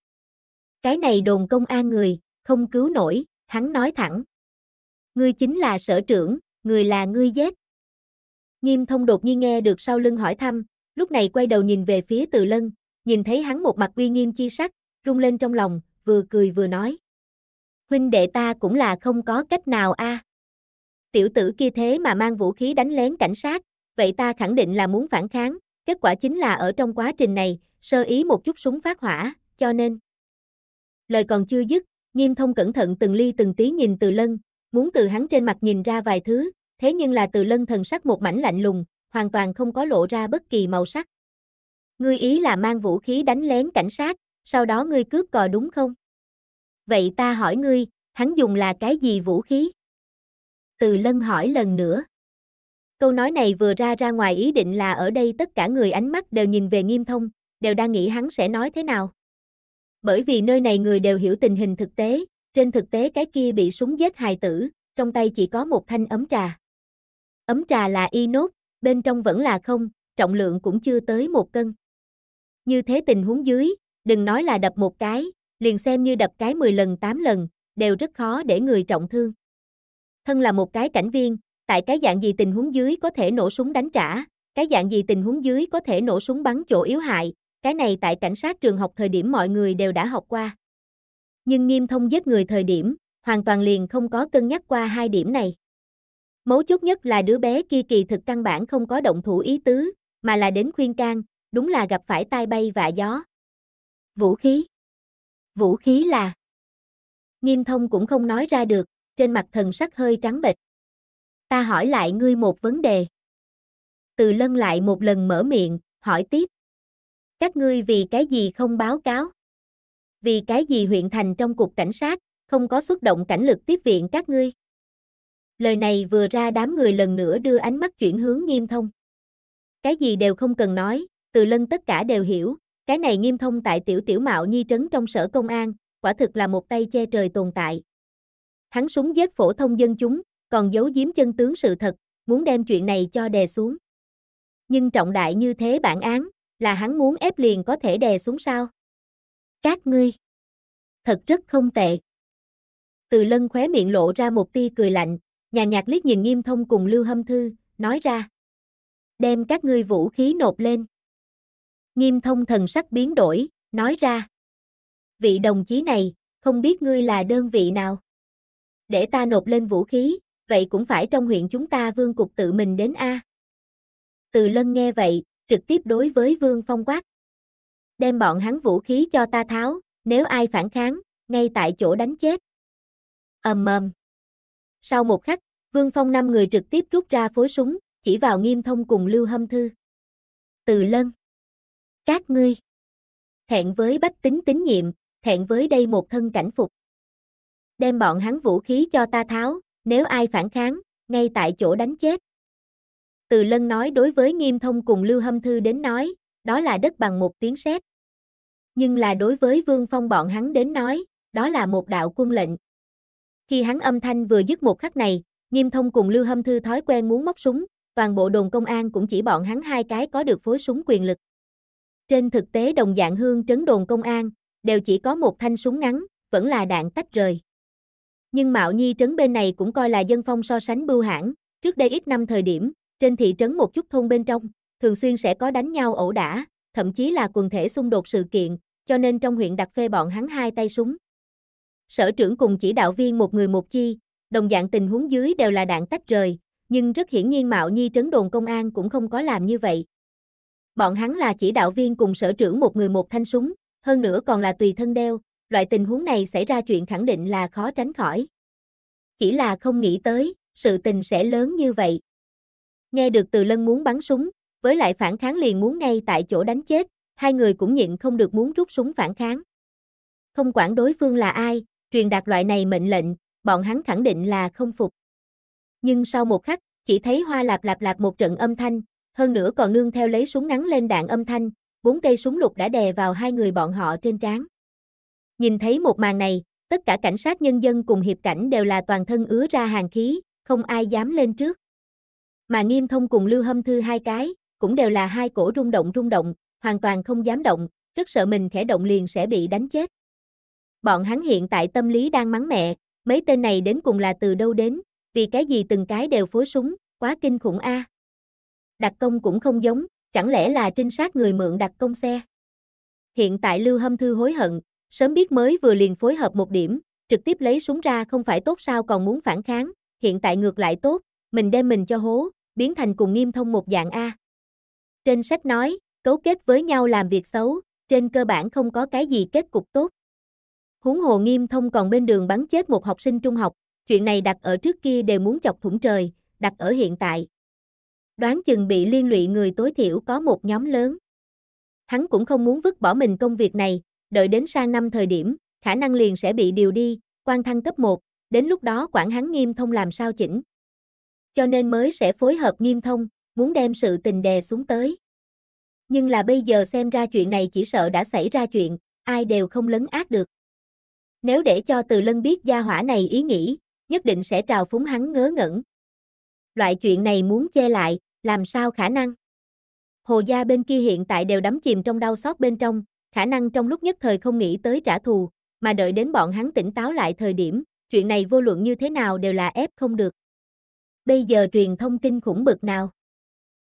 Speaker 1: Cái này đồn công an người, không cứu nổi, hắn nói thẳng ngươi chính là sở trưởng, người là ngươi giết. Nghiêm thông đột nhiên nghe được sau lưng hỏi thăm, lúc này quay đầu nhìn về phía từ lân, nhìn thấy hắn một mặt uy nghiêm chi sắc, rung lên trong lòng, vừa cười vừa nói. Huynh đệ ta cũng là không có cách nào a. À. Tiểu tử kia thế mà mang vũ khí đánh lén cảnh sát, vậy ta khẳng định là muốn phản kháng, kết quả chính là ở trong quá trình này, sơ ý một chút súng phát hỏa, cho nên. Lời còn chưa dứt, nghiêm thông cẩn thận từng ly từng tí nhìn từ lân, muốn từ hắn trên mặt nhìn ra vài thứ, thế nhưng là từ lân thần sắc một mảnh lạnh lùng, hoàn toàn không có lộ ra bất kỳ màu sắc. Ngươi ý là mang vũ khí đánh lén cảnh sát, sau đó ngươi cướp cò đúng không? Vậy ta hỏi ngươi, hắn dùng là cái gì vũ khí? Từ lân hỏi lần nữa. Câu nói này vừa ra ra ngoài ý định là ở đây tất cả người ánh mắt đều nhìn về nghiêm thông, đều đang nghĩ hắn sẽ nói thế nào. Bởi vì nơi này người đều hiểu tình hình thực tế, trên thực tế cái kia bị súng giết hài tử, trong tay chỉ có một thanh ấm trà. Ấm trà là inox, bên trong vẫn là không, trọng lượng cũng chưa tới một cân. Như thế tình huống dưới, đừng nói là đập một cái, liền xem như đập cái 10 lần 8 lần, đều rất khó để người trọng thương. Thân là một cái cảnh viên, tại cái dạng gì tình huống dưới có thể nổ súng đánh trả, cái dạng gì tình huống dưới có thể nổ súng bắn chỗ yếu hại, cái này tại cảnh sát trường học thời điểm mọi người đều đã học qua nhưng nghiêm thông giết người thời điểm, hoàn toàn liền không có cân nhắc qua hai điểm này. Mấu chốt nhất là đứa bé kia kỳ thực căn bản không có động thủ ý tứ, mà là đến khuyên can, đúng là gặp phải tai bay vạ gió. Vũ khí Vũ khí là Nghiêm thông cũng không nói ra được, trên mặt thần sắc hơi trắng bệch. Ta hỏi lại ngươi một vấn đề. Từ lân lại một lần mở miệng, hỏi tiếp. Các ngươi vì cái gì không báo cáo? vì cái gì huyện thành trong cục cảnh sát, không có xuất động cảnh lực tiếp viện các ngươi. Lời này vừa ra đám người lần nữa đưa ánh mắt chuyển hướng nghiêm thông. Cái gì đều không cần nói, từ lân tất cả đều hiểu, cái này nghiêm thông tại tiểu tiểu mạo nhi trấn trong sở công an, quả thực là một tay che trời tồn tại. Hắn súng giết phổ thông dân chúng, còn giấu giếm chân tướng sự thật, muốn đem chuyện này cho đè xuống. Nhưng trọng đại như thế bản án, là hắn muốn ép liền có thể đè xuống sao? Các ngươi. Thật rất không tệ. Từ lân khóe miệng lộ ra một tia cười lạnh, nhà nhạt liếc nhìn nghiêm thông cùng Lưu Hâm Thư, nói ra. Đem các ngươi vũ khí nộp lên. Nghiêm thông thần sắc biến đổi, nói ra. Vị đồng chí này, không biết ngươi là đơn vị nào. Để ta nộp lên vũ khí, vậy cũng phải trong huyện chúng ta vương cục tự mình đến A. Từ lân nghe vậy, trực tiếp đối với vương phong quát đem bọn hắn vũ khí cho ta tháo, nếu ai phản kháng, ngay tại chỗ đánh chết. ầm ầm. Sau một khắc, Vương Phong năm người trực tiếp rút ra phối súng, chỉ vào Nghiêm Thông cùng Lưu Hâm Thư. Từ Lân. Các ngươi. Thẹn với bách tính tín nhiệm, thẹn với đây một thân cảnh phục. Đem bọn hắn vũ khí cho ta tháo, nếu ai phản kháng, ngay tại chỗ đánh chết. Từ Lân nói đối với Nghiêm Thông cùng Lưu Hâm Thư đến nói, đó là đất bằng một tiếng sét. Nhưng là đối với Vương Phong bọn hắn đến nói, đó là một đạo quân lệnh. Khi hắn âm thanh vừa dứt một khắc này, Nghiêm Thông cùng Lưu Hâm Thư thói quen muốn móc súng, toàn bộ đồn công an cũng chỉ bọn hắn hai cái có được phối súng quyền lực. Trên thực tế đồng dạng hương trấn đồn công an, đều chỉ có một thanh súng ngắn, vẫn là đạn tách rời. Nhưng Mạo Nhi trấn bên này cũng coi là dân phong so sánh bưu hãng, trước đây ít năm thời điểm, trên thị trấn một chút thôn bên trong, thường xuyên sẽ có đánh nhau ẩu đả, thậm chí là quần thể xung đột sự kiện, cho nên trong huyện đặt phê bọn hắn hai tay súng. Sở trưởng cùng chỉ đạo viên một người một chi, đồng dạng tình huống dưới đều là đạn tách rời, nhưng rất hiển nhiên Mạo Nhi trấn đồn công an cũng không có làm như vậy. Bọn hắn là chỉ đạo viên cùng sở trưởng một người một thanh súng, hơn nữa còn là tùy thân đeo, loại tình huống này xảy ra chuyện khẳng định là khó tránh khỏi. Chỉ là không nghĩ tới, sự tình sẽ lớn như vậy. Nghe được Từ Lân muốn bắn súng, với lại phản kháng liền muốn ngay tại chỗ đánh chết, hai người cũng nhịn không được muốn rút súng phản kháng. Không quản đối phương là ai, truyền đạt loại này mệnh lệnh, bọn hắn khẳng định là không phục. Nhưng sau một khắc, chỉ thấy hoa lạp lạp lạp một trận âm thanh, hơn nữa còn nương theo lấy súng ngắn lên đạn âm thanh, bốn cây súng lục đã đè vào hai người bọn họ trên trán. Nhìn thấy một màn này, tất cả cảnh sát nhân dân cùng hiệp cảnh đều là toàn thân ứa ra hàng khí, không ai dám lên trước. Mà Nghiêm Thông cùng Lưu Hâm Thư hai cái, cũng đều là hai cổ rung động rung động, hoàn toàn không dám động, rất sợ mình khẽ động liền sẽ bị đánh chết. Bọn hắn hiện tại tâm lý đang mắng mẹ, mấy tên này đến cùng là từ đâu đến, vì cái gì từng cái đều phối súng, quá kinh khủng a. Đặc công cũng không giống, chẳng lẽ là trinh sát người mượn đặc công xe. Hiện tại Lưu Hâm Thư hối hận, sớm biết mới vừa liền phối hợp một điểm, trực tiếp lấy súng ra không phải tốt sao còn muốn phản kháng, hiện tại ngược lại tốt, mình đem mình cho hố, biến thành cùng nghiêm thông một dạng A. Trên sách nói, cấu kết với nhau làm việc xấu, trên cơ bản không có cái gì kết cục tốt. Huống hồ nghiêm thông còn bên đường bắn chết một học sinh trung học, chuyện này đặt ở trước kia đều muốn chọc thủng trời, đặt ở hiện tại. Đoán chừng bị liên lụy người tối thiểu có một nhóm lớn. Hắn cũng không muốn vứt bỏ mình công việc này, đợi đến sang năm thời điểm, khả năng liền sẽ bị điều đi, quan thăng cấp 1, đến lúc đó quản hắn nghiêm thông làm sao chỉnh. Cho nên mới sẽ phối hợp nghiêm thông, muốn đem sự tình đè xuống tới. Nhưng là bây giờ xem ra chuyện này chỉ sợ đã xảy ra chuyện, ai đều không lấn át được. Nếu để cho từ lân biết gia hỏa này ý nghĩ, nhất định sẽ trào phúng hắn ngớ ngẩn. Loại chuyện này muốn che lại, làm sao khả năng? Hồ gia bên kia hiện tại đều đắm chìm trong đau xót bên trong, khả năng trong lúc nhất thời không nghĩ tới trả thù, mà đợi đến bọn hắn tỉnh táo lại thời điểm, chuyện này vô luận như thế nào đều là ép không được. Bây giờ truyền thông kinh khủng bực nào?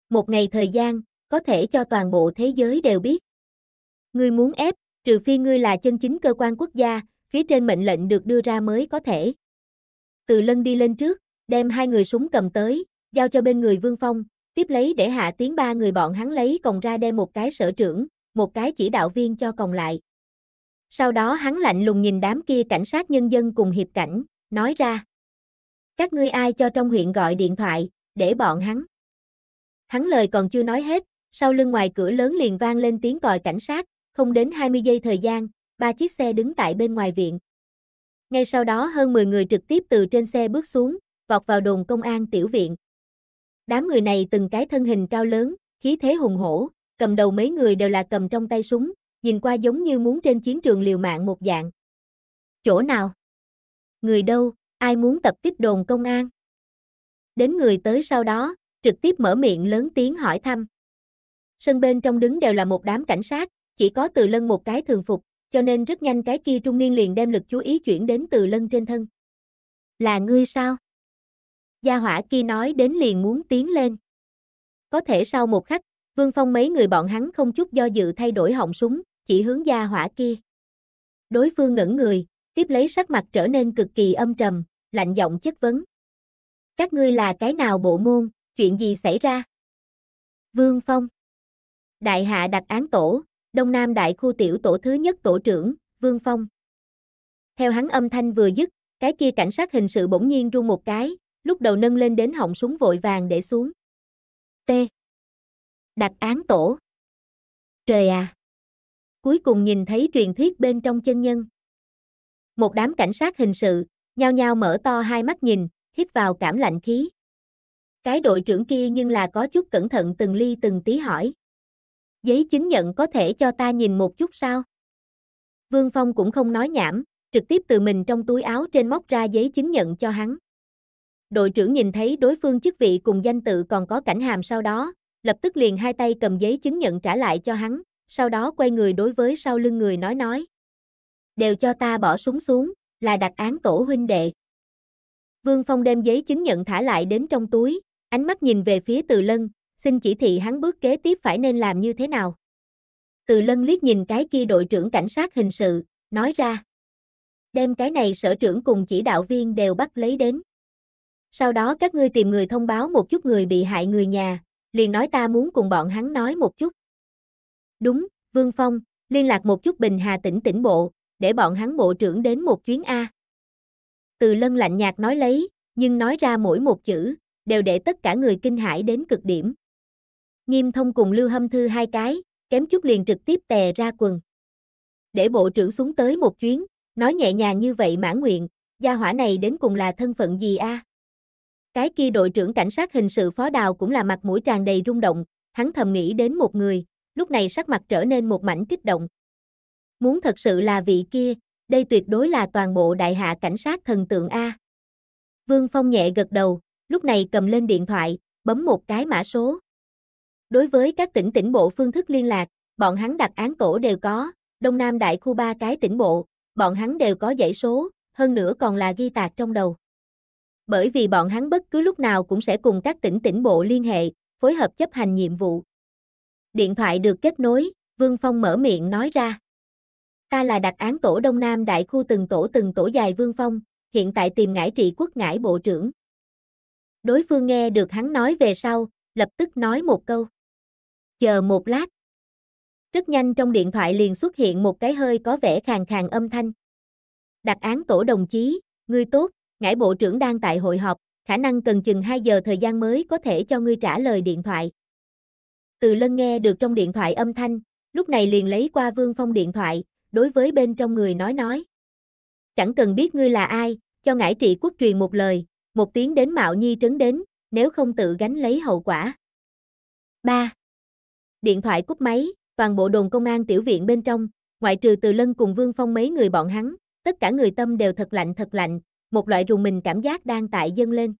Speaker 1: một ngày thời gian, có thể cho toàn bộ thế giới đều biết. Ngươi muốn ép, trừ phi ngươi là chân chính cơ quan quốc gia, phía trên mệnh lệnh được đưa ra mới có thể. Từ lân đi lên trước, đem hai người súng cầm tới, giao cho bên người Vương Phong, tiếp lấy để hạ tiếng ba người bọn hắn lấy còng ra đem một cái sở trưởng, một cái chỉ đạo viên cho còng lại. Sau đó hắn lạnh lùng nhìn đám kia cảnh sát nhân dân cùng hiệp cảnh, nói ra. Các ngươi ai cho trong huyện gọi điện thoại, để bọn hắn. Hắn lời còn chưa nói hết, sau lưng ngoài cửa lớn liền vang lên tiếng còi cảnh sát, không đến 20 giây thời gian, ba chiếc xe đứng tại bên ngoài viện. Ngay sau đó hơn 10 người trực tiếp từ trên xe bước xuống, vọt vào đồn công an tiểu viện. Đám người này từng cái thân hình cao lớn, khí thế hùng hổ, cầm đầu mấy người đều là cầm trong tay súng, nhìn qua giống như muốn trên chiến trường liều mạng một dạng. Chỗ nào? Người đâu, ai muốn tập tiếp đồn công an? Đến người tới sau đó, trực tiếp mở miệng lớn tiếng hỏi thăm. Sân bên trong đứng đều là một đám cảnh sát, chỉ có từ lân một cái thường phục, cho nên rất nhanh cái kia trung niên liền đem lực chú ý chuyển đến từ lân trên thân. Là ngươi sao? Gia hỏa kia nói đến liền muốn tiến lên. Có thể sau một khắc, Vương Phong mấy người bọn hắn không chút do dự thay đổi họng súng, chỉ hướng gia hỏa kia. Đối phương ngẩn người, tiếp lấy sắc mặt trở nên cực kỳ âm trầm, lạnh giọng chất vấn. Các ngươi là cái nào bộ môn, Chuyện gì xảy ra? Vương Phong Đại hạ đặt án tổ, Đông Nam đại khu tiểu tổ thứ nhất tổ trưởng, Vương Phong. Theo hắn âm thanh vừa dứt, cái kia cảnh sát hình sự bỗng nhiên run một cái, lúc đầu nâng lên đến họng súng vội vàng để xuống. T. đặt án tổ. Trời à! Cuối cùng nhìn thấy truyền thuyết bên trong chân nhân. Một đám cảnh sát hình sự, nhao nhao mở to hai mắt nhìn, hít vào cảm lạnh khí. Cái đội trưởng kia nhưng là có chút cẩn thận từng ly từng tí hỏi. Giấy chứng nhận có thể cho ta nhìn một chút sao? Vương Phong cũng không nói nhảm, trực tiếp từ mình trong túi áo trên móc ra giấy chứng nhận cho hắn. Đội trưởng nhìn thấy đối phương chức vị cùng danh tự còn có cảnh hàm sau đó, lập tức liền hai tay cầm giấy chứng nhận trả lại cho hắn, sau đó quay người đối với sau lưng người nói nói. Đều cho ta bỏ súng xuống, là đặc án tổ huynh đệ. Vương Phong đem giấy chứng nhận thả lại đến trong túi, Ánh mắt nhìn về phía Từ Lân, xin chỉ thị hắn bước kế tiếp phải nên làm như thế nào. Từ Lân liếc nhìn cái kia đội trưởng cảnh sát hình sự, nói ra. Đem cái này sở trưởng cùng chỉ đạo viên đều bắt lấy đến. Sau đó các ngươi tìm người thông báo một chút người bị hại người nhà, liền nói ta muốn cùng bọn hắn nói một chút. Đúng, Vương Phong, liên lạc một chút Bình Hà tỉnh tỉnh bộ, để bọn hắn bộ trưởng đến một chuyến A. Từ lân lạnh nhạt nói lấy, nhưng nói ra mỗi một chữ, đều để tất cả người kinh hãi đến cực điểm. Nghiêm thông cùng Lưu Hâm Thư hai cái, kém chút liền trực tiếp tè ra quần. Để bộ trưởng xuống tới một chuyến, nói nhẹ nhàng như vậy mãn nguyện, gia hỏa này đến cùng là thân phận gì a? Cái kia đội trưởng cảnh sát hình sự phó đào cũng là mặt mũi tràn đầy rung động, hắn thầm nghĩ đến một người, lúc này sắc mặt trở nên một mảnh kích động. Muốn thật sự là vị kia, đây tuyệt đối là toàn bộ đại hạ cảnh sát thần tượng A. Vương Phong nhẹ gật đầu, lúc này cầm lên điện thoại, bấm một cái mã số. Đối với các tỉnh tỉnh bộ phương thức liên lạc, bọn hắn đặt án tổ đều có, Đông Nam Đại khu ba cái tỉnh bộ, bọn hắn đều có dãy số, hơn nữa còn là ghi tạc trong đầu. Bởi vì bọn hắn bất cứ lúc nào cũng sẽ cùng các tỉnh tỉnh bộ liên hệ, phối hợp chấp hành nhiệm vụ. Điện thoại được kết nối, Vương Phong mở miệng nói ra. Ta là đặc án tổ Đông Nam Đại khu từng tổ từng tổ dài Vương Phong, hiện tại tìm ngải trị quốc ngải bộ trưởng đối phương nghe được hắn nói về sau, lập tức nói một câu. Chờ một lát. Rất nhanh trong điện thoại liền xuất hiện một cái hơi có vẻ khàn khàn âm thanh. Đặc án tổ đồng chí, ngươi tốt, ngải bộ trưởng đang tại hội họp, khả năng cần chừng 2 giờ thời gian mới có thể cho ngươi trả lời điện thoại. Từ lân nghe được trong điện thoại âm thanh, lúc này liền lấy qua Vương Phong điện thoại, đối với bên trong người nói nói. Chẳng cần biết ngươi là ai, cho ngải trị quốc truyền một lời, một tiếng đến Mạo Nhi trấn đến, nếu không tự gánh lấy hậu quả. 3. Điện thoại cúp máy, toàn bộ đồn công an tiểu viện bên trong, ngoại trừ từ lân cùng Vương Phong mấy người bọn hắn, tất cả người tâm đều thật lạnh thật lạnh, một loại rùng mình cảm giác đang tại dâng lên.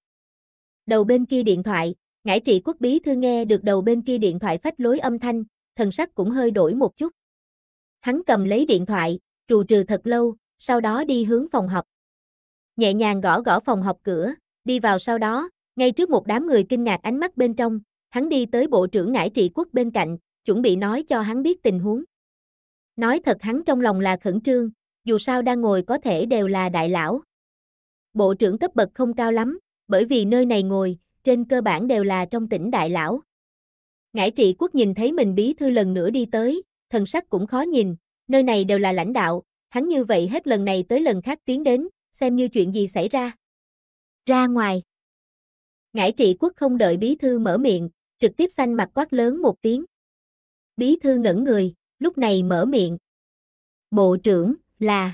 Speaker 1: Đầu bên kia điện thoại, ngải trị quốc bí thư nghe được đầu bên kia điện thoại phách lối âm thanh, thần sắc cũng hơi đổi một chút. Hắn cầm lấy điện thoại, trù trừ thật lâu, sau đó đi hướng phòng học. Nhẹ nhàng gõ gõ phòng học cửa, Đi vào sau đó, ngay trước một đám người kinh ngạc ánh mắt bên trong, hắn đi tới bộ trưởng ngải trị quốc bên cạnh, chuẩn bị nói cho hắn biết tình huống. Nói thật hắn trong lòng là khẩn trương, dù sao đang ngồi có thể đều là đại lão. Bộ trưởng cấp bậc không cao lắm, bởi vì nơi này ngồi, trên cơ bản đều là trong tỉnh đại lão. Ngải trị quốc nhìn thấy mình bí thư lần nữa đi tới, thần sắc cũng khó nhìn, nơi này đều là lãnh đạo, hắn như vậy hết lần này tới lần khác tiến đến, xem như chuyện gì xảy ra. Ra ngoài. Ngải trị quốc không đợi bí thư mở miệng, trực tiếp xanh mặt quát lớn một tiếng. Bí thư ngẩn người, lúc này mở miệng. Bộ trưởng, là...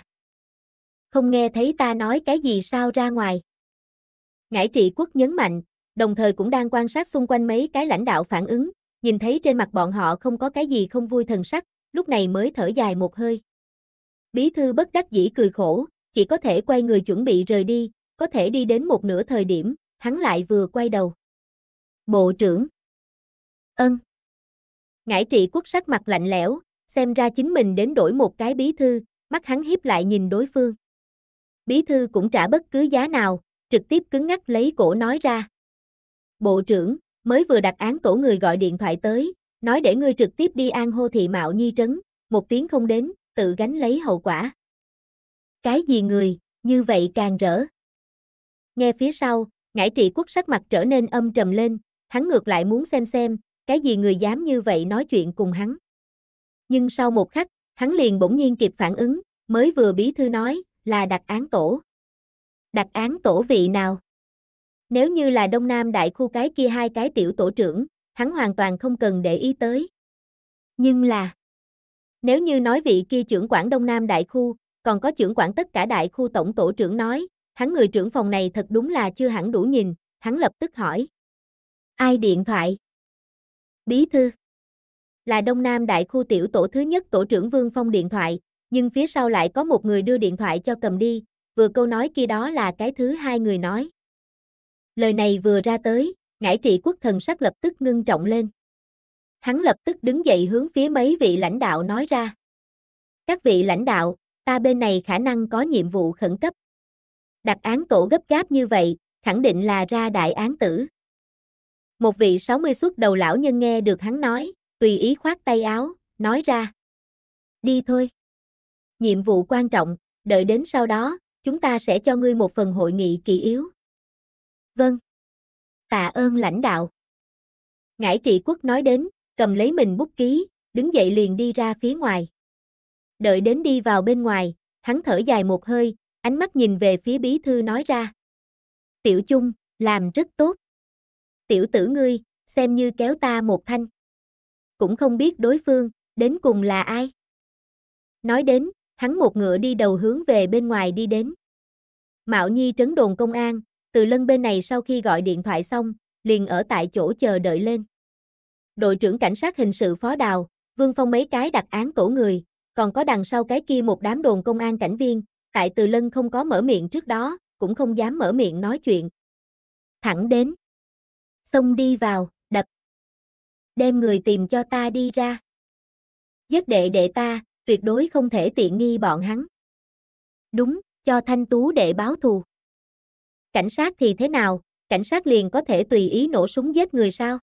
Speaker 1: Không nghe thấy ta nói cái gì sao ra ngoài. Ngải trị quốc nhấn mạnh, đồng thời cũng đang quan sát xung quanh mấy cái lãnh đạo phản ứng, nhìn thấy trên mặt bọn họ không có cái gì không vui thần sắc, lúc này mới thở dài một hơi. Bí thư bất đắc dĩ cười khổ, chỉ có thể quay người chuẩn bị rời đi, có thể đi đến một nửa thời điểm, hắn lại vừa quay đầu. Bộ trưởng. Ân. Ngải trị quốc sắc mặt lạnh lẽo, xem ra chính mình đến đổi một cái bí thư, mắt hắn hiếp lại nhìn đối phương. Bí thư cũng trả bất cứ giá nào, trực tiếp cứng ngắc lấy cổ nói ra. Bộ trưởng, mới vừa đặt án tổ người gọi điện thoại tới, nói để ngươi trực tiếp đi an hô thị mạo nhi trấn, một tiếng không đến, tự gánh lấy hậu quả. Cái gì người, như vậy càng rỡ. Nghe phía sau, ngải trị quốc sắc mặt trở nên âm trầm lên, hắn ngược lại muốn xem xem, cái gì người dám như vậy nói chuyện cùng hắn. Nhưng sau một khắc, hắn liền bỗng nhiên kịp phản ứng, mới vừa bí thư nói, là đặc án tổ. Đặc án tổ vị nào? Nếu như là Đông Nam đại khu cái kia hai cái tiểu tổ trưởng, hắn hoàn toàn không cần để ý tới. Nhưng là, nếu như nói vị kia trưởng quản Đông Nam đại khu, còn có trưởng quản tất cả đại khu tổng tổ trưởng nói, hắn người trưởng phòng này thật đúng là chưa hẳn đủ nhìn, hắn lập tức hỏi. Ai điện thoại? Bí thư. Là Đông Nam Đại khu tiểu tổ thứ nhất tổ trưởng Vương Phong điện thoại, nhưng phía sau lại có một người đưa điện thoại cho cầm đi, vừa câu nói kia đó là cái thứ hai người nói. Lời này vừa ra tới, ngải trị quốc thần sắc lập tức ngưng trọng lên. Hắn lập tức đứng dậy hướng phía mấy vị lãnh đạo nói ra. Các vị lãnh đạo, ta bên này khả năng có nhiệm vụ khẩn cấp, đặt án tổ gấp gáp như vậy, khẳng định là ra đại án tử. Một vị 60 suốt đầu lão nhân nghe được hắn nói, tùy ý khoát tay áo, nói ra. Đi thôi. Nhiệm vụ quan trọng, đợi đến sau đó, chúng ta sẽ cho ngươi một phần hội nghị kỳ yếu. Vâng. Tạ ơn lãnh đạo. Ngải trị quốc nói đến, cầm lấy mình bút ký, đứng dậy liền đi ra phía ngoài. Đợi đến đi vào bên ngoài, hắn thở dài một hơi, ánh mắt nhìn về phía bí thư nói ra. Tiểu chung, làm rất tốt. Tiểu tử ngươi, xem như kéo ta một thanh. Cũng không biết đối phương, đến cùng là ai. Nói đến, hắn một ngựa đi đầu hướng về bên ngoài đi đến. Mạo Nhi trấn đồn công an, từ lân bên này sau khi gọi điện thoại xong, liền ở tại chỗ chờ đợi lên. Đội trưởng cảnh sát hình sự phó đào, Vương Phong mấy cái đặt án cổ người, còn có đằng sau cái kia một đám đồn công an cảnh viên, tại Từ Lân không có mở miệng trước đó, cũng không dám mở miệng nói chuyện. Thẳng đến. Xông đi vào, đập. Đem người tìm cho ta đi ra. Giấc đệ đệ ta, tuyệt đối không thể tiện nghi bọn hắn. Đúng, cho thanh tú đệ báo thù. Cảnh sát thì thế nào, cảnh sát liền có thể tùy ý nổ súng giết người sao?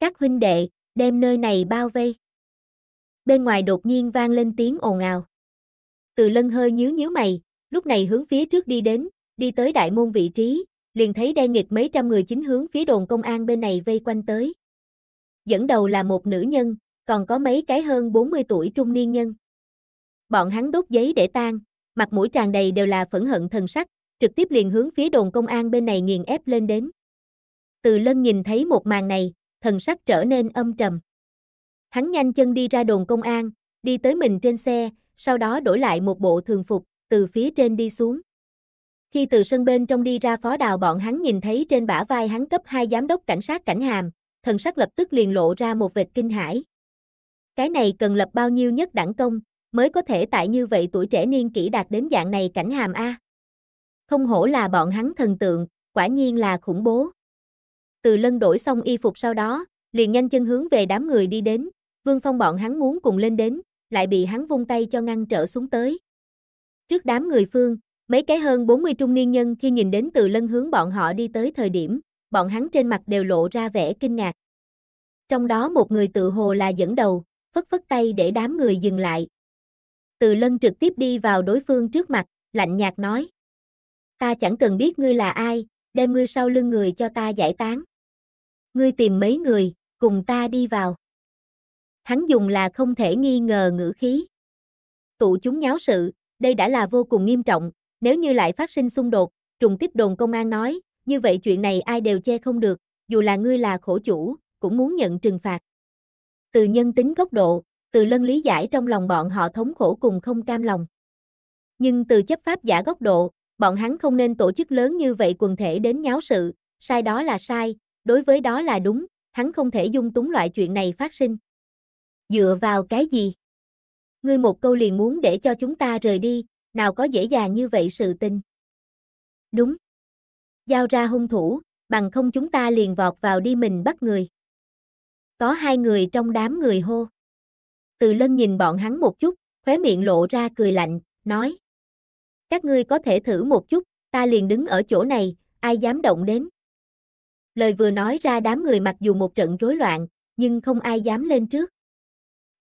Speaker 1: Các huynh đệ, đem nơi này bao vây. Bên ngoài đột nhiên vang lên tiếng ồn ào. Từ lân hơi nhíu nhíu mày, lúc này hướng phía trước đi đến, đi tới đại môn vị trí, liền thấy đen nghịch mấy trăm người chính hướng phía đồn công an bên này vây quanh tới. Dẫn đầu là một nữ nhân, còn có mấy cái hơn 40 tuổi trung niên nhân. Bọn hắn đốt giấy để tan, mặt mũi tràn đầy đều là phẫn hận thần sắc, trực tiếp liền hướng phía đồn công an bên này nghiền ép lên đến. Từ lân nhìn thấy một màn này, thần sắc trở nên âm trầm. Hắn nhanh chân đi ra đồn công an, đi tới mình trên xe, sau đó đổi lại một bộ thường phục, từ phía trên đi xuống. Khi từ sân bên trong đi ra phó đào bọn hắn nhìn thấy trên bả vai hắn cấp hai giám đốc cảnh sát cảnh hàm, thần sắc lập tức liền lộ ra một vệt kinh hãi. Cái này cần lập bao nhiêu nhất đẳng công, mới có thể tại như vậy tuổi trẻ niên kỷ đạt đến dạng này cảnh hàm A. Không hổ là bọn hắn thần tượng, quả nhiên là khủng bố. Từ lân đổi xong y phục sau đó, liền nhanh chân hướng về đám người đi đến, Vương Phong bọn hắn muốn cùng lên đến, lại bị hắn vung tay cho ngăn trở xuống tới. Trước đám người phương, mấy cái hơn 40 trung niên nhân khi nhìn đến từ lân hướng bọn họ đi tới thời điểm, bọn hắn trên mặt đều lộ ra vẻ kinh ngạc. Trong đó một người tự hồ là dẫn đầu, phất phất tay để đám người dừng lại. Từ lân trực tiếp đi vào đối phương trước mặt, lạnh nhạt nói. Ta chẳng cần biết ngươi là ai, đem ngươi sau lưng người cho ta giải tán. Ngươi tìm mấy người, cùng ta đi vào hắn dùng là không thể nghi ngờ ngữ khí. Tụ chúng nháo sự, đây đã là vô cùng nghiêm trọng, nếu như lại phát sinh xung đột, trùng tiếp đồn công an nói, như vậy chuyện này ai đều che không được, dù là ngươi là khổ chủ, cũng muốn nhận trừng phạt. Từ nhân tính góc độ, từ lân lý giải trong lòng bọn họ thống khổ cùng không cam lòng. Nhưng từ chấp pháp giả góc độ, bọn hắn không nên tổ chức lớn như vậy quần thể đến nháo sự, sai đó là sai, đối với đó là đúng, hắn không thể dung túng loại chuyện này phát sinh dựa vào cái gì? Ngươi một câu liền muốn để cho chúng ta rời đi, nào có dễ dàng như vậy sự tình. Đúng. Giao ra hung thủ, bằng không chúng ta liền vọt vào đi mình bắt người. Có hai người trong đám người hô. Từ lân nhìn bọn hắn một chút, khóe miệng lộ ra cười lạnh, nói. Các ngươi có thể thử một chút, ta liền đứng ở chỗ này, ai dám động đến. Lời vừa nói ra đám người mặc dù một trận rối loạn, nhưng không ai dám lên trước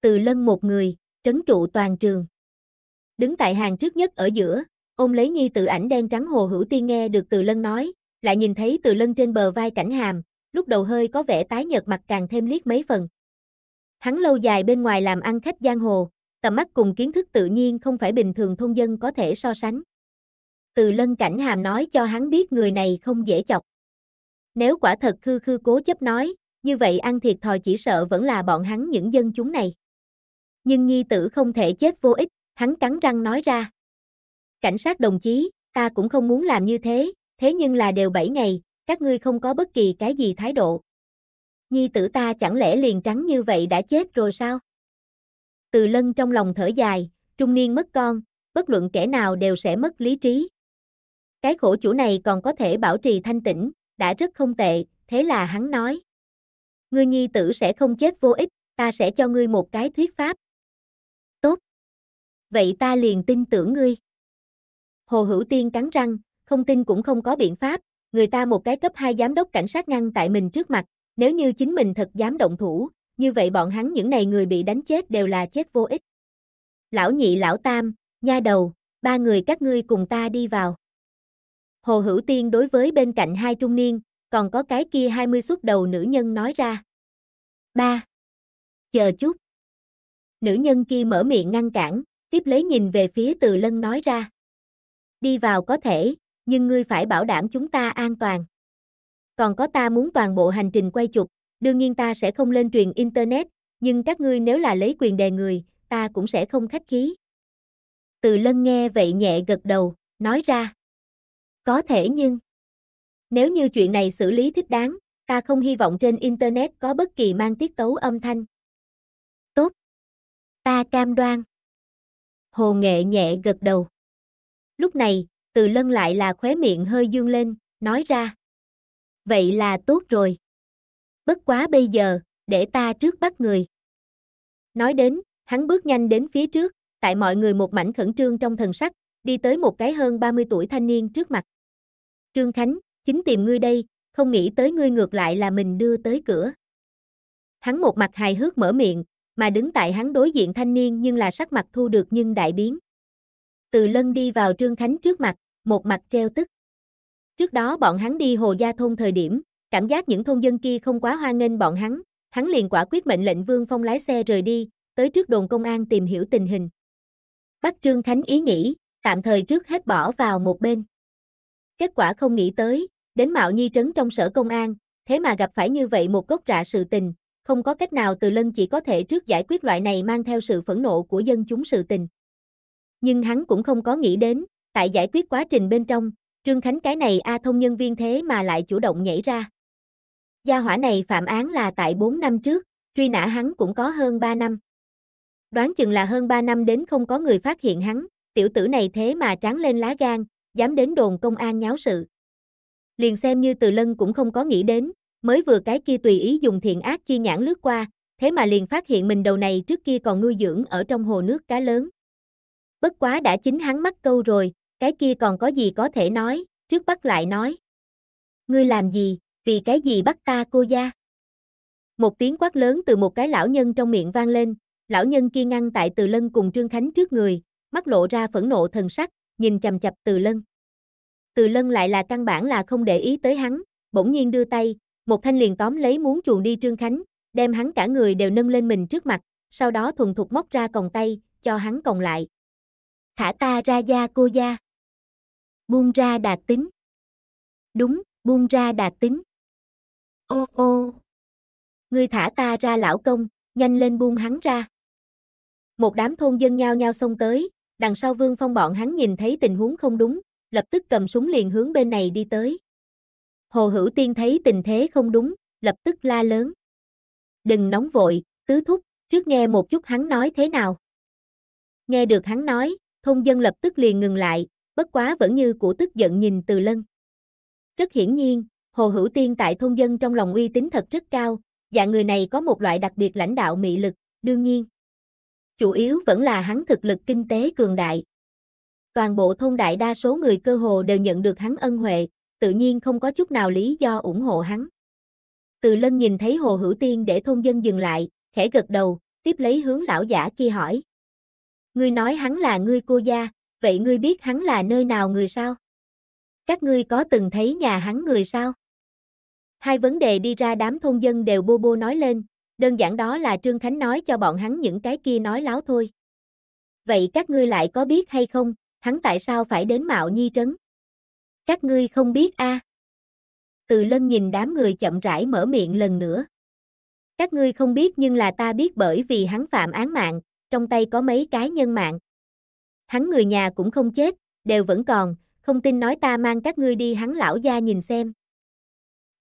Speaker 1: từ lân một người, trấn trụ toàn trường. Đứng tại hàng trước nhất ở giữa, ôm lấy nhi tự ảnh đen trắng hồ hữu tiên nghe được từ lân nói, lại nhìn thấy từ lân trên bờ vai cảnh hàm, lúc đầu hơi có vẻ tái nhợt mặt càng thêm liếc mấy phần. Hắn lâu dài bên ngoài làm ăn khách giang hồ, tầm mắt cùng kiến thức tự nhiên không phải bình thường thông dân có thể so sánh. Từ lân cảnh hàm nói cho hắn biết người này không dễ chọc. Nếu quả thật khư khư cố chấp nói, như vậy ăn thiệt thòi chỉ sợ vẫn là bọn hắn những dân chúng này nhưng nhi tử không thể chết vô ích, hắn cắn răng nói ra. Cảnh sát đồng chí, ta cũng không muốn làm như thế, thế nhưng là đều 7 ngày, các ngươi không có bất kỳ cái gì thái độ. Nhi tử ta chẳng lẽ liền trắng như vậy đã chết rồi sao? Từ lân trong lòng thở dài, trung niên mất con, bất luận kẻ nào đều sẽ mất lý trí. Cái khổ chủ này còn có thể bảo trì thanh tĩnh, đã rất không tệ, thế là hắn nói. Ngươi nhi tử sẽ không chết vô ích, ta sẽ cho ngươi một cái thuyết pháp, vậy ta liền tin tưởng ngươi. Hồ Hữu Tiên cắn răng, không tin cũng không có biện pháp, người ta một cái cấp 2 giám đốc cảnh sát ngăn tại mình trước mặt, nếu như chính mình thật dám động thủ, như vậy bọn hắn những này người bị đánh chết đều là chết vô ích. Lão nhị lão tam, nha đầu, ba người các ngươi cùng ta đi vào. Hồ Hữu Tiên đối với bên cạnh hai trung niên, còn có cái kia 20 suốt đầu nữ nhân nói ra. Ba. Chờ chút. Nữ nhân kia mở miệng ngăn cản, tiếp lấy nhìn về phía từ lân nói ra. Đi vào có thể, nhưng ngươi phải bảo đảm chúng ta an toàn. Còn có ta muốn toàn bộ hành trình quay chụp, đương nhiên ta sẽ không lên truyền Internet, nhưng các ngươi nếu là lấy quyền đề người, ta cũng sẽ không khách khí. Từ lân nghe vậy nhẹ gật đầu, nói ra. Có thể nhưng, nếu như chuyện này xử lý thích đáng, ta không hy vọng trên Internet có bất kỳ mang tiết tấu âm thanh. Tốt. Ta cam đoan. Hồ Nghệ nhẹ gật đầu. Lúc này, Từ Lân lại là khóe miệng hơi dương lên, nói ra. Vậy là tốt rồi. Bất quá bây giờ, để ta trước bắt người. Nói đến, hắn bước nhanh đến phía trước, tại mọi người một mảnh khẩn trương trong thần sắc, đi tới một cái hơn 30 tuổi thanh niên trước mặt. Trương Khánh, chính tìm ngươi đây, không nghĩ tới ngươi ngược lại là mình đưa tới cửa. Hắn một mặt hài hước mở miệng, mà đứng tại hắn đối diện thanh niên nhưng là sắc mặt thu được nhưng đại biến. Từ lân đi vào Trương Khánh trước mặt, một mặt treo tức. Trước đó bọn hắn đi hồ gia thôn thời điểm, cảm giác những thôn dân kia không quá hoa nghênh bọn hắn, hắn liền quả quyết mệnh lệnh Vương Phong lái xe rời đi, tới trước đồn công an tìm hiểu tình hình. Bắt Trương Khánh ý nghĩ, tạm thời trước hết bỏ vào một bên. Kết quả không nghĩ tới, đến Mạo Nhi trấn trong sở công an, thế mà gặp phải như vậy một gốc rạ sự tình, không có cách nào từ lân chỉ có thể trước giải quyết loại này mang theo sự phẫn nộ của dân chúng sự tình. Nhưng hắn cũng không có nghĩ đến, tại giải quyết quá trình bên trong, Trương Khánh cái này A thông nhân viên thế mà lại chủ động nhảy ra. Gia hỏa này phạm án là tại 4 năm trước, truy nã hắn cũng có hơn 3 năm. Đoán chừng là hơn 3 năm đến không có người phát hiện hắn, tiểu tử này thế mà tráng lên lá gan, dám đến đồn công an nháo sự. Liền xem như từ lân cũng không có nghĩ đến, mới vừa cái kia tùy ý dùng thiện ác chi nhãn lướt qua, thế mà liền phát hiện mình đầu này trước kia còn nuôi dưỡng ở trong hồ nước cá lớn. Bất quá đã chính hắn mắc câu rồi, cái kia còn có gì có thể nói, trước bắt lại nói. Ngươi làm gì, vì cái gì bắt ta cô gia? Một tiếng quát lớn từ một cái lão nhân trong miệng vang lên, lão nhân kia ngăn tại Từ Lân cùng Trương Khánh trước người, mắt lộ ra phẫn nộ thần sắc, nhìn chằm chằm Từ Lân. Từ Lân lại là căn bản là không để ý tới hắn, bỗng nhiên đưa tay, một thanh liền tóm lấy muốn chuồn đi Trương Khánh, đem hắn cả người đều nâng lên mình trước mặt, sau đó thuần thục móc ra còng tay, cho hắn còng lại. Thả ta ra gia cô gia Buông ra đạt tính. Đúng, buông ra đạt tính. Ô ô. Ngươi thả ta ra lão công, nhanh lên buông hắn ra. Một đám thôn dân nhao nhao xông tới, đằng sau Vương Phong bọn hắn nhìn thấy tình huống không đúng, lập tức cầm súng liền hướng bên này đi tới. Hồ Hữu Tiên thấy tình thế không đúng, lập tức la lớn. Đừng nóng vội, tứ thúc, trước nghe một chút hắn nói thế nào. Nghe được hắn nói, thôn dân lập tức liền ngừng lại, bất quá vẫn như của tức giận nhìn từ lân. Rất hiển nhiên, Hồ Hữu Tiên tại thôn dân trong lòng uy tín thật rất cao, và người này có một loại đặc biệt lãnh đạo mị lực, đương nhiên. Chủ yếu vẫn là hắn thực lực kinh tế cường đại. Toàn bộ thôn đại đa số người cơ hồ đều nhận được hắn ân huệ, tự nhiên không có chút nào lý do ủng hộ hắn. Từ lân nhìn thấy hồ hữu tiên để thôn dân dừng lại, khẽ gật đầu, tiếp lấy hướng lão giả kia hỏi. Ngươi nói hắn là ngươi cô gia, vậy ngươi biết hắn là nơi nào người sao? Các ngươi có từng thấy nhà hắn người sao? Hai vấn đề đi ra đám thôn dân đều bô bô nói lên, đơn giản đó là Trương Khánh nói cho bọn hắn những cái kia nói láo thôi. Vậy các ngươi lại có biết hay không, hắn tại sao phải đến Mạo Nhi Trấn? các ngươi không biết a à. từ lân nhìn đám người chậm rãi mở miệng lần nữa các ngươi không biết nhưng là ta biết bởi vì hắn phạm án mạng trong tay có mấy cái nhân mạng hắn người nhà cũng không chết đều vẫn còn không tin nói ta mang các ngươi đi hắn lão gia nhìn xem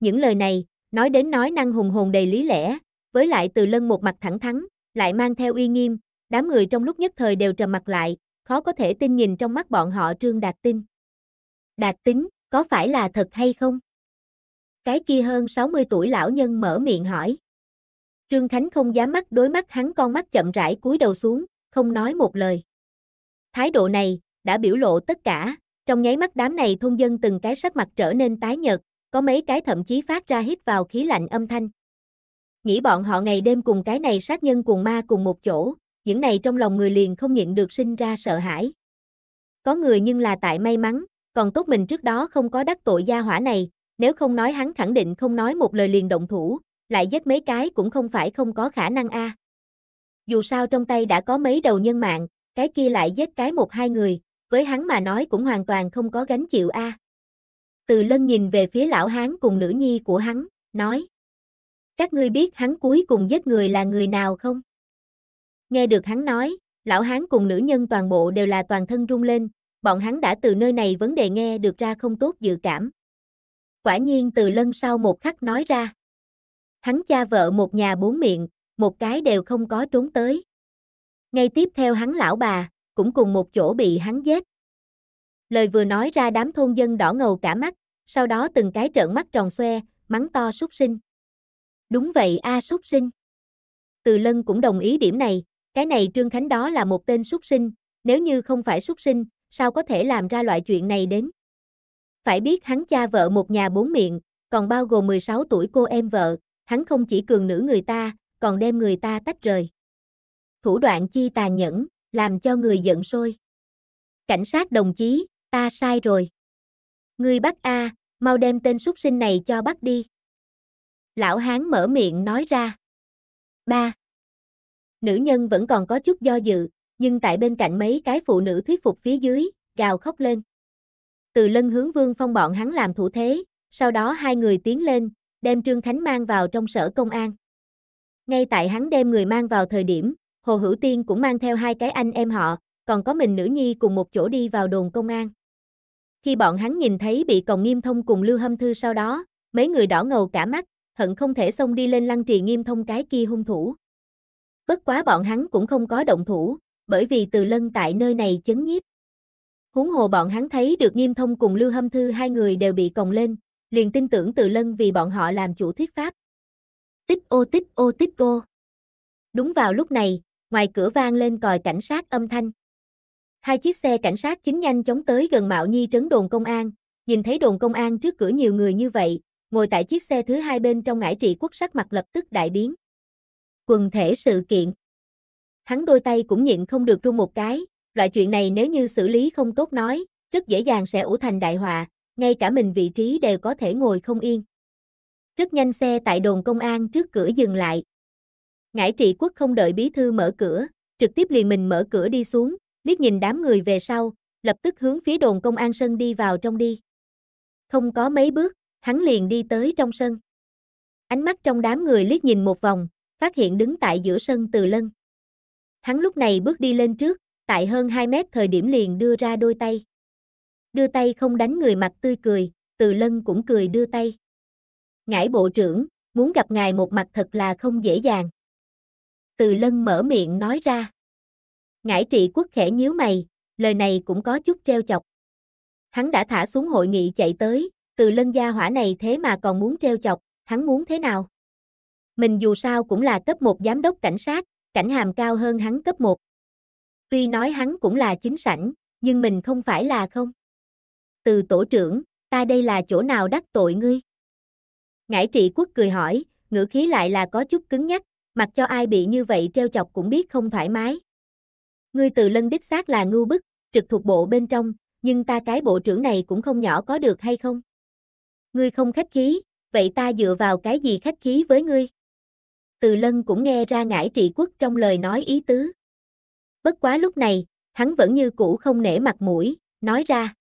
Speaker 1: những lời này nói đến nói năng hùng hồn đầy lý lẽ với lại từ lân một mặt thẳng thắn lại mang theo uy nghiêm đám người trong lúc nhất thời đều trầm mặt lại khó có thể tin nhìn trong mắt bọn họ trương đạt tin đạt tính, có phải là thật hay không? Cái kia hơn 60 tuổi lão nhân mở miệng hỏi. Trương Khánh không dám mắt đối mắt hắn con mắt chậm rãi cúi đầu xuống, không nói một lời. Thái độ này, đã biểu lộ tất cả, trong nháy mắt đám này thôn dân từng cái sắc mặt trở nên tái nhợt, có mấy cái thậm chí phát ra hít vào khí lạnh âm thanh. Nghĩ bọn họ ngày đêm cùng cái này sát nhân cùng ma cùng một chỗ, những này trong lòng người liền không nhịn được sinh ra sợ hãi. Có người nhưng là tại may mắn, còn tốt mình trước đó không có đắc tội gia hỏa này, nếu không nói hắn khẳng định không nói một lời liền động thủ, lại giết mấy cái cũng không phải không có khả năng a. À. Dù sao trong tay đã có mấy đầu nhân mạng, cái kia lại giết cái một hai người, với hắn mà nói cũng hoàn toàn không có gánh chịu a. À. Từ lân nhìn về phía lão hán cùng nữ nhi của hắn, nói. Các ngươi biết hắn cuối cùng giết người là người nào không? Nghe được hắn nói, lão hán cùng nữ nhân toàn bộ đều là toàn thân rung lên, bọn hắn đã từ nơi này vấn đề nghe được ra không tốt dự cảm. Quả nhiên từ lân sau một khắc nói ra. Hắn cha vợ một nhà bốn miệng, một cái đều không có trốn tới. Ngay tiếp theo hắn lão bà, cũng cùng một chỗ bị hắn giết. Lời vừa nói ra đám thôn dân đỏ ngầu cả mắt, sau đó từng cái trợn mắt tròn xoe, mắng to súc sinh. Đúng vậy a à, súc sinh. Từ lân cũng đồng ý điểm này, cái này Trương Khánh đó là một tên súc sinh, nếu như không phải súc sinh, sao có thể làm ra loại chuyện này đến. Phải biết hắn cha vợ một nhà bốn miệng, còn bao gồm 16 tuổi cô em vợ, hắn không chỉ cường nữ người ta, còn đem người ta tách rời. Thủ đoạn chi tàn nhẫn, làm cho người giận sôi. Cảnh sát đồng chí, ta sai rồi. người bắt A, mau đem tên súc sinh này cho bắt đi. Lão hán mở miệng nói ra. ba, Nữ nhân vẫn còn có chút do dự, nhưng tại bên cạnh mấy cái phụ nữ thuyết phục phía dưới, gào khóc lên. Từ lân hướng vương phong bọn hắn làm thủ thế, sau đó hai người tiến lên, đem Trương Khánh mang vào trong sở công an. Ngay tại hắn đem người mang vào thời điểm, Hồ Hữu Tiên cũng mang theo hai cái anh em họ, còn có mình nữ nhi cùng một chỗ đi vào đồn công an. Khi bọn hắn nhìn thấy bị còng nghiêm thông cùng Lưu Hâm Thư sau đó, mấy người đỏ ngầu cả mắt, hận không thể xông đi lên lăng trì nghiêm thông cái kia hung thủ. Bất quá bọn hắn cũng không có động thủ, bởi vì từ lân tại nơi này chấn nhiếp. Huống hồ bọn hắn thấy được nghiêm thông cùng Lưu Hâm Thư hai người đều bị còng lên, liền tin tưởng từ lân vì bọn họ làm chủ thuyết pháp. Tích ô tích ô tích cô. Đúng vào lúc này, ngoài cửa vang lên còi cảnh sát âm thanh. Hai chiếc xe cảnh sát chính nhanh chóng tới gần Mạo Nhi trấn đồn công an, nhìn thấy đồn công an trước cửa nhiều người như vậy, ngồi tại chiếc xe thứ hai bên trong ngải trị quốc sắc mặt lập tức đại biến. Quần thể sự kiện hắn đôi tay cũng nhịn không được run một cái, loại chuyện này nếu như xử lý không tốt nói, rất dễ dàng sẽ ủ thành đại họa, ngay cả mình vị trí đều có thể ngồi không yên. Rất nhanh xe tại đồn công an trước cửa dừng lại. Ngải trị quốc không đợi bí thư mở cửa, trực tiếp liền mình mở cửa đi xuống, liếc nhìn đám người về sau, lập tức hướng phía đồn công an sân đi vào trong đi. Không có mấy bước, hắn liền đi tới trong sân. Ánh mắt trong đám người liếc nhìn một vòng, phát hiện đứng tại giữa sân Từ Lân. Hắn lúc này bước đi lên trước, tại hơn 2 mét thời điểm liền đưa ra đôi tay. Đưa tay không đánh người mặt tươi cười, từ lân cũng cười đưa tay. Ngãi bộ trưởng, muốn gặp ngài một mặt thật là không dễ dàng. Từ lân mở miệng nói ra. Ngãi trị quốc khẽ nhíu mày, lời này cũng có chút treo chọc. Hắn đã thả xuống hội nghị chạy tới, từ lân gia hỏa này thế mà còn muốn treo chọc, hắn muốn thế nào? Mình dù sao cũng là cấp một giám đốc cảnh sát, cảnh hàm cao hơn hắn cấp 1. Tuy nói hắn cũng là chính sảnh, nhưng mình không phải là không. Từ tổ trưởng, ta đây là chỗ nào đắc tội ngươi? Ngải trị quốc cười hỏi, ngữ khí lại là có chút cứng nhắc, mặc cho ai bị như vậy treo chọc cũng biết không thoải mái. Ngươi từ lân đích xác là ngu bức, trực thuộc bộ bên trong, nhưng ta cái bộ trưởng này cũng không nhỏ có được hay không? Ngươi không khách khí, vậy ta dựa vào cái gì khách khí với ngươi? từ lân cũng nghe ra ngải trị quốc trong lời nói ý tứ. Bất quá lúc này, hắn vẫn như cũ không nể mặt mũi, nói ra.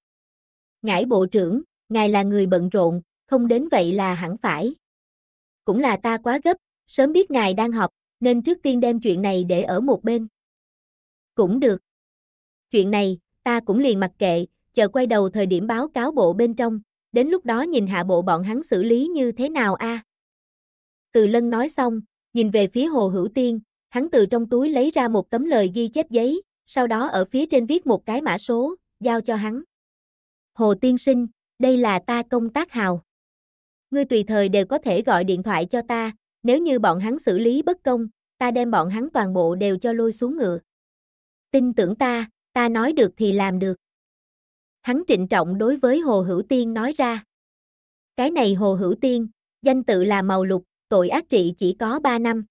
Speaker 1: Ngải bộ trưởng, ngài là người bận rộn, không đến vậy là hẳn phải. Cũng là ta quá gấp, sớm biết ngài đang học, nên trước tiên đem chuyện này để ở một bên. Cũng được. Chuyện này, ta cũng liền mặc kệ, chờ quay đầu thời điểm báo cáo bộ bên trong, đến lúc đó nhìn hạ bộ bọn hắn xử lý như thế nào a. Từ lân nói xong, Nhìn về phía Hồ Hữu Tiên, hắn từ trong túi lấy ra một tấm lời ghi chép giấy, sau đó ở phía trên viết một cái mã số, giao cho hắn. Hồ Tiên Sinh, đây là ta công tác hào. Ngươi tùy thời đều có thể gọi điện thoại cho ta, nếu như bọn hắn xử lý bất công, ta đem bọn hắn toàn bộ đều cho lôi xuống ngựa. Tin tưởng ta, ta nói được thì làm được. Hắn trịnh trọng đối với Hồ Hữu Tiên nói ra. Cái này Hồ Hữu Tiên, danh tự là Màu Lục, tội ác trị chỉ có 3 năm.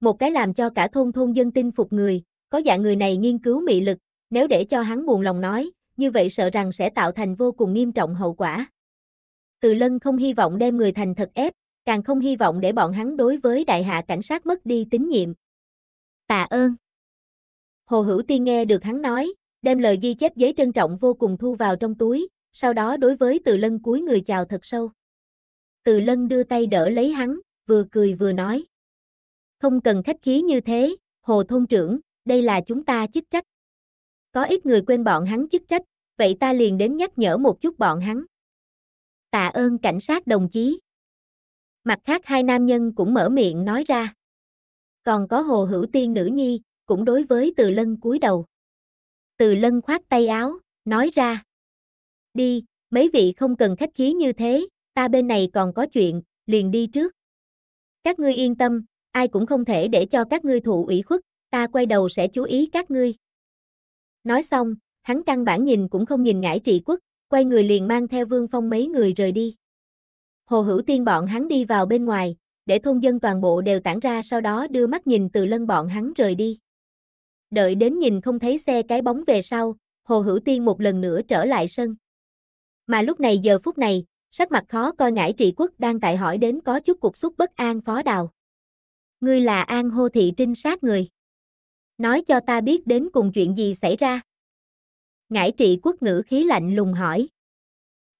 Speaker 1: Một cái làm cho cả thôn thôn dân tin phục người, có dạng người này nghiên cứu mị lực, nếu để cho hắn buồn lòng nói, như vậy sợ rằng sẽ tạo thành vô cùng nghiêm trọng hậu quả. Từ lân không hy vọng đem người thành thật ép, càng không hy vọng để bọn hắn đối với đại hạ cảnh sát mất đi tín nhiệm. Tạ ơn. Hồ Hữu Tiên nghe được hắn nói, đem lời ghi chép giấy trân trọng vô cùng thu vào trong túi, sau đó đối với Từ Lân cúi người chào thật sâu. Từ Lân đưa tay đỡ lấy hắn, vừa cười vừa nói. Không cần khách khí như thế, Hồ Thôn trưởng, đây là chúng ta chức trách. Có ít người quên bọn hắn chức trách, vậy ta liền đến nhắc nhở một chút bọn hắn. Tạ ơn cảnh sát đồng chí. Mặt khác hai nam nhân cũng mở miệng nói ra. Còn có Hồ Hữu Tiên nữ nhi, cũng đối với Từ Lân cúi đầu. Từ Lân khoát tay áo, nói ra. Đi, mấy vị không cần khách khí như thế, ta bên này còn có chuyện, liền đi trước. Các ngươi yên tâm, ai cũng không thể để cho các ngươi thụ ủy khuất, ta quay đầu sẽ chú ý các ngươi. Nói xong, hắn căn bản nhìn cũng không nhìn ngải trị quốc, quay người liền mang theo vương phong mấy người rời đi. Hồ hữu tiên bọn hắn đi vào bên ngoài, để thôn dân toàn bộ đều tản ra sau đó đưa mắt nhìn từ lân bọn hắn rời đi. Đợi đến nhìn không thấy xe cái bóng về sau, Hồ Hữu Tiên một lần nữa trở lại sân. Mà lúc này giờ phút này, sắc mặt khó coi ngải trị quốc đang tại hỏi đến có chút cục xúc bất an phó đào. Ngươi là an hô thị trinh sát người. Nói cho ta biết đến cùng chuyện gì xảy ra. Ngải trị quốc ngữ khí lạnh lùng hỏi.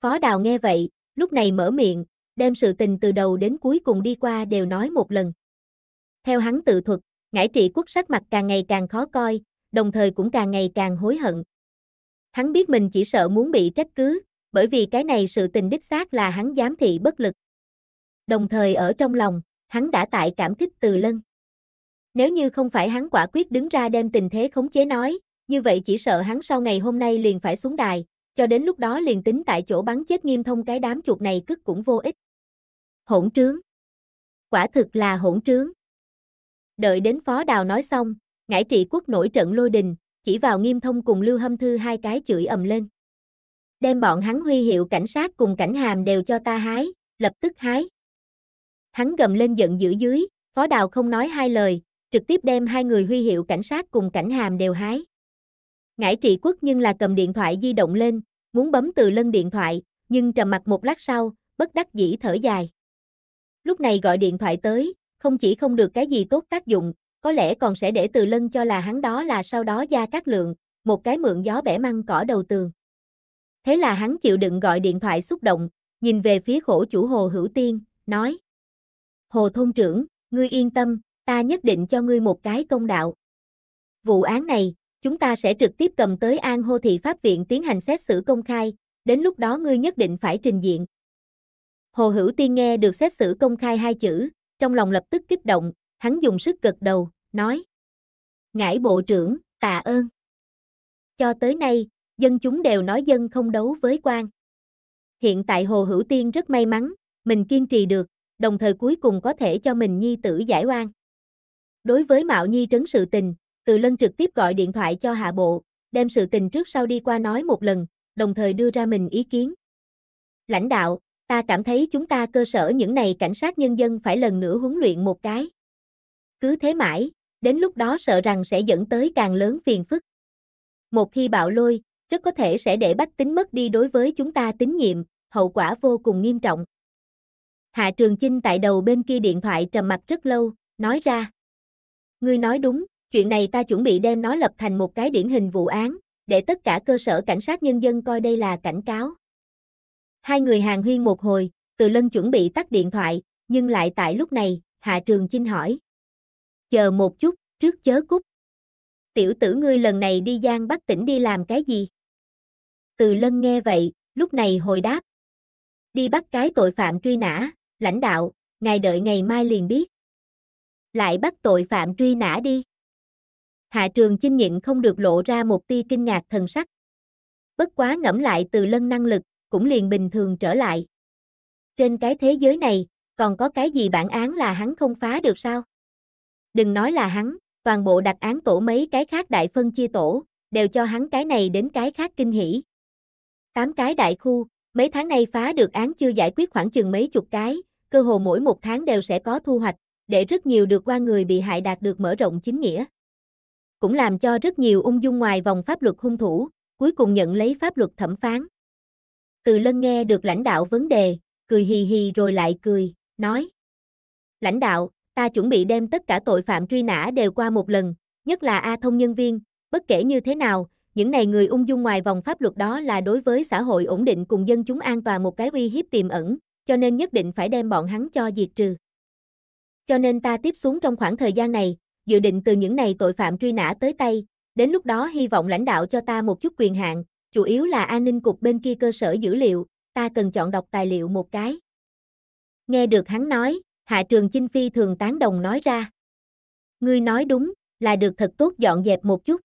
Speaker 1: Phó đào nghe vậy, lúc này mở miệng, đem sự tình từ đầu đến cuối cùng đi qua đều nói một lần. Theo hắn tự thuật, ngải trị quốc sắc mặt càng ngày càng khó coi, đồng thời cũng càng ngày càng hối hận. Hắn biết mình chỉ sợ muốn bị trách cứ, bởi vì cái này sự tình đích xác là hắn giám thị bất lực. Đồng thời ở trong lòng, hắn đã tại cảm kích từ lân. Nếu như không phải hắn quả quyết đứng ra đem tình thế khống chế nói, như vậy chỉ sợ hắn sau ngày hôm nay liền phải xuống đài, cho đến lúc đó liền tính tại chỗ bắn chết nghiêm thông cái đám chuột này cức cũng vô ích. Hỗn trướng. Quả thực là hỗn trướng. Đợi đến phó đào nói xong, ngải trị quốc nổi trận lôi đình, chỉ vào nghiêm thông cùng lưu hâm thư hai cái chửi ầm lên đem bọn hắn huy hiệu cảnh sát cùng cảnh hàm đều cho ta hái, lập tức hái. Hắn gầm lên giận dữ dưới, phó đào không nói hai lời, trực tiếp đem hai người huy hiệu cảnh sát cùng cảnh hàm đều hái. Ngải trị quốc nhưng là cầm điện thoại di động lên, muốn bấm từ lân điện thoại, nhưng trầm mặt một lát sau, bất đắc dĩ thở dài. Lúc này gọi điện thoại tới, không chỉ không được cái gì tốt tác dụng, có lẽ còn sẽ để từ lân cho là hắn đó là sau đó gia các lượng, một cái mượn gió bẻ măng cỏ đầu tường. Thế là hắn chịu đựng gọi điện thoại xúc động, nhìn về phía khổ chủ Hồ Hữu Tiên, nói. Hồ thôn trưởng, ngươi yên tâm, ta nhất định cho ngươi một cái công đạo. Vụ án này, chúng ta sẽ trực tiếp cầm tới An Hô Thị Pháp Viện tiến hành xét xử công khai, đến lúc đó ngươi nhất định phải trình diện. Hồ Hữu Tiên nghe được xét xử công khai hai chữ, trong lòng lập tức kích động, hắn dùng sức gật đầu, nói. ngải Bộ trưởng, tạ ơn. Cho tới nay, dân chúng đều nói dân không đấu với quan. Hiện tại Hồ Hữu Tiên rất may mắn, mình kiên trì được, đồng thời cuối cùng có thể cho mình nhi tử giải oan. Đối với Mạo Nhi trấn sự tình, Từ Lân trực tiếp gọi điện thoại cho hạ bộ, đem sự tình trước sau đi qua nói một lần, đồng thời đưa ra mình ý kiến. Lãnh đạo, ta cảm thấy chúng ta cơ sở những này cảnh sát nhân dân phải lần nữa huấn luyện một cái. Cứ thế mãi, đến lúc đó sợ rằng sẽ dẫn tới càng lớn phiền phức. Một khi bạo lôi, rất có thể sẽ để bách tính mất đi đối với chúng ta tín nhiệm, hậu quả vô cùng nghiêm trọng. Hạ Trường Chinh tại đầu bên kia điện thoại trầm mặt rất lâu, nói ra. Ngươi nói đúng, chuyện này ta chuẩn bị đem nó lập thành một cái điển hình vụ án, để tất cả cơ sở cảnh sát nhân dân coi đây là cảnh cáo. Hai người hàng huyên một hồi, từ lân chuẩn bị tắt điện thoại, nhưng lại tại lúc này, Hạ Trường Chinh hỏi. Chờ một chút, trước chớ cút. Tiểu tử ngươi lần này đi Giang Bắc tỉnh đi làm cái gì? Từ lân nghe vậy, lúc này hồi đáp. Đi bắt cái tội phạm truy nã, lãnh đạo, ngài đợi ngày mai liền biết. Lại bắt tội phạm truy nã đi. Hạ trường chinh nhịn không được lộ ra một tia kinh ngạc thần sắc. Bất quá ngẫm lại từ lân năng lực, cũng liền bình thường trở lại. Trên cái thế giới này, còn có cái gì bản án là hắn không phá được sao? Đừng nói là hắn, toàn bộ đặc án tổ mấy cái khác đại phân chia tổ, đều cho hắn cái này đến cái khác kinh hỉ. 8 cái đại khu, mấy tháng nay phá được án chưa giải quyết khoảng chừng mấy chục cái, cơ hồ mỗi một tháng đều sẽ có thu hoạch, để rất nhiều được qua người bị hại đạt được mở rộng chính nghĩa. Cũng làm cho rất nhiều ung dung ngoài vòng pháp luật hung thủ, cuối cùng nhận lấy pháp luật thẩm phán. Từ lân nghe được lãnh đạo vấn đề, cười hì hì rồi lại cười, nói. Lãnh đạo, ta chuẩn bị đem tất cả tội phạm truy nã đều qua một lần, nhất là A thông nhân viên, bất kể như thế nào, những này người ung dung ngoài vòng pháp luật đó là đối với xã hội ổn định cùng dân chúng an toàn một cái uy hiếp tiềm ẩn, cho nên nhất định phải đem bọn hắn cho diệt trừ. Cho nên ta tiếp xuống trong khoảng thời gian này, dự định từ những này tội phạm truy nã tới tay, đến lúc đó hy vọng lãnh đạo cho ta một chút quyền hạn, chủ yếu là an ninh cục bên kia cơ sở dữ liệu, ta cần chọn đọc tài liệu một cái. Nghe được hắn nói, Hạ Trường Chinh Phi thường tán đồng nói ra. Ngươi nói đúng, là được thật tốt dọn dẹp một chút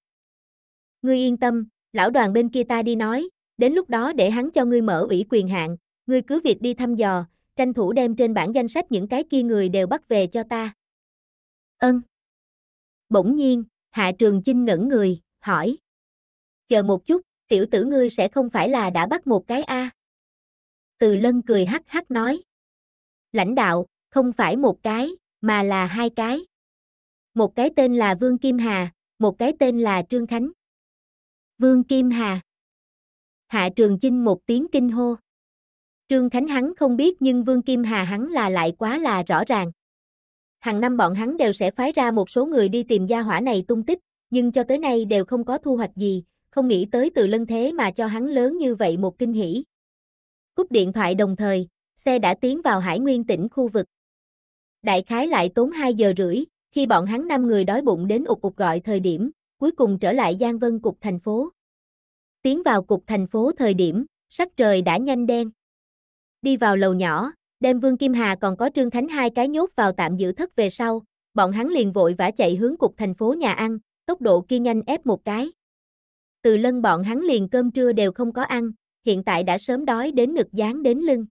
Speaker 1: ngươi yên tâm, lão đoàn bên kia ta đi nói, đến lúc đó để hắn cho ngươi mở ủy quyền hạn, ngươi cứ việc đi thăm dò, tranh thủ đem trên bản danh sách những cái kia người đều bắt về cho ta. Ân. Bỗng nhiên, Hạ Trường Chinh ngẩn người, hỏi. Chờ một chút, tiểu tử ngươi sẽ không phải là đã bắt một cái A. Từ lân cười hắc hắc nói. Lãnh đạo, không phải một cái, mà là hai cái. Một cái tên là Vương Kim Hà, một cái tên là Trương Khánh. Vương Kim Hà. Hạ Trường Chinh một tiếng kinh hô. Trương Khánh hắn không biết nhưng Vương Kim Hà hắn là lại quá là rõ ràng. Hằng năm bọn hắn đều sẽ phái ra một số người đi tìm gia hỏa này tung tích, nhưng cho tới nay đều không có thu hoạch gì, không nghĩ tới từ lân thế mà cho hắn lớn như vậy một kinh hỷ. Cúp điện thoại đồng thời, xe đã tiến vào hải nguyên tỉnh khu vực. Đại khái lại tốn 2 giờ rưỡi, khi bọn hắn năm người đói bụng đến ục ục gọi thời điểm, cuối cùng trở lại Giang Vân cục thành phố. Tiến vào cục thành phố thời điểm, sắc trời đã nhanh đen. Đi vào lầu nhỏ, đem Vương Kim Hà còn có Trương Thánh hai cái nhốt vào tạm giữ thất về sau, bọn hắn liền vội vã chạy hướng cục thành phố nhà ăn, tốc độ kia nhanh ép một cái. Từ lân bọn hắn liền cơm trưa đều không có ăn, hiện tại đã sớm đói đến ngực dán đến lưng.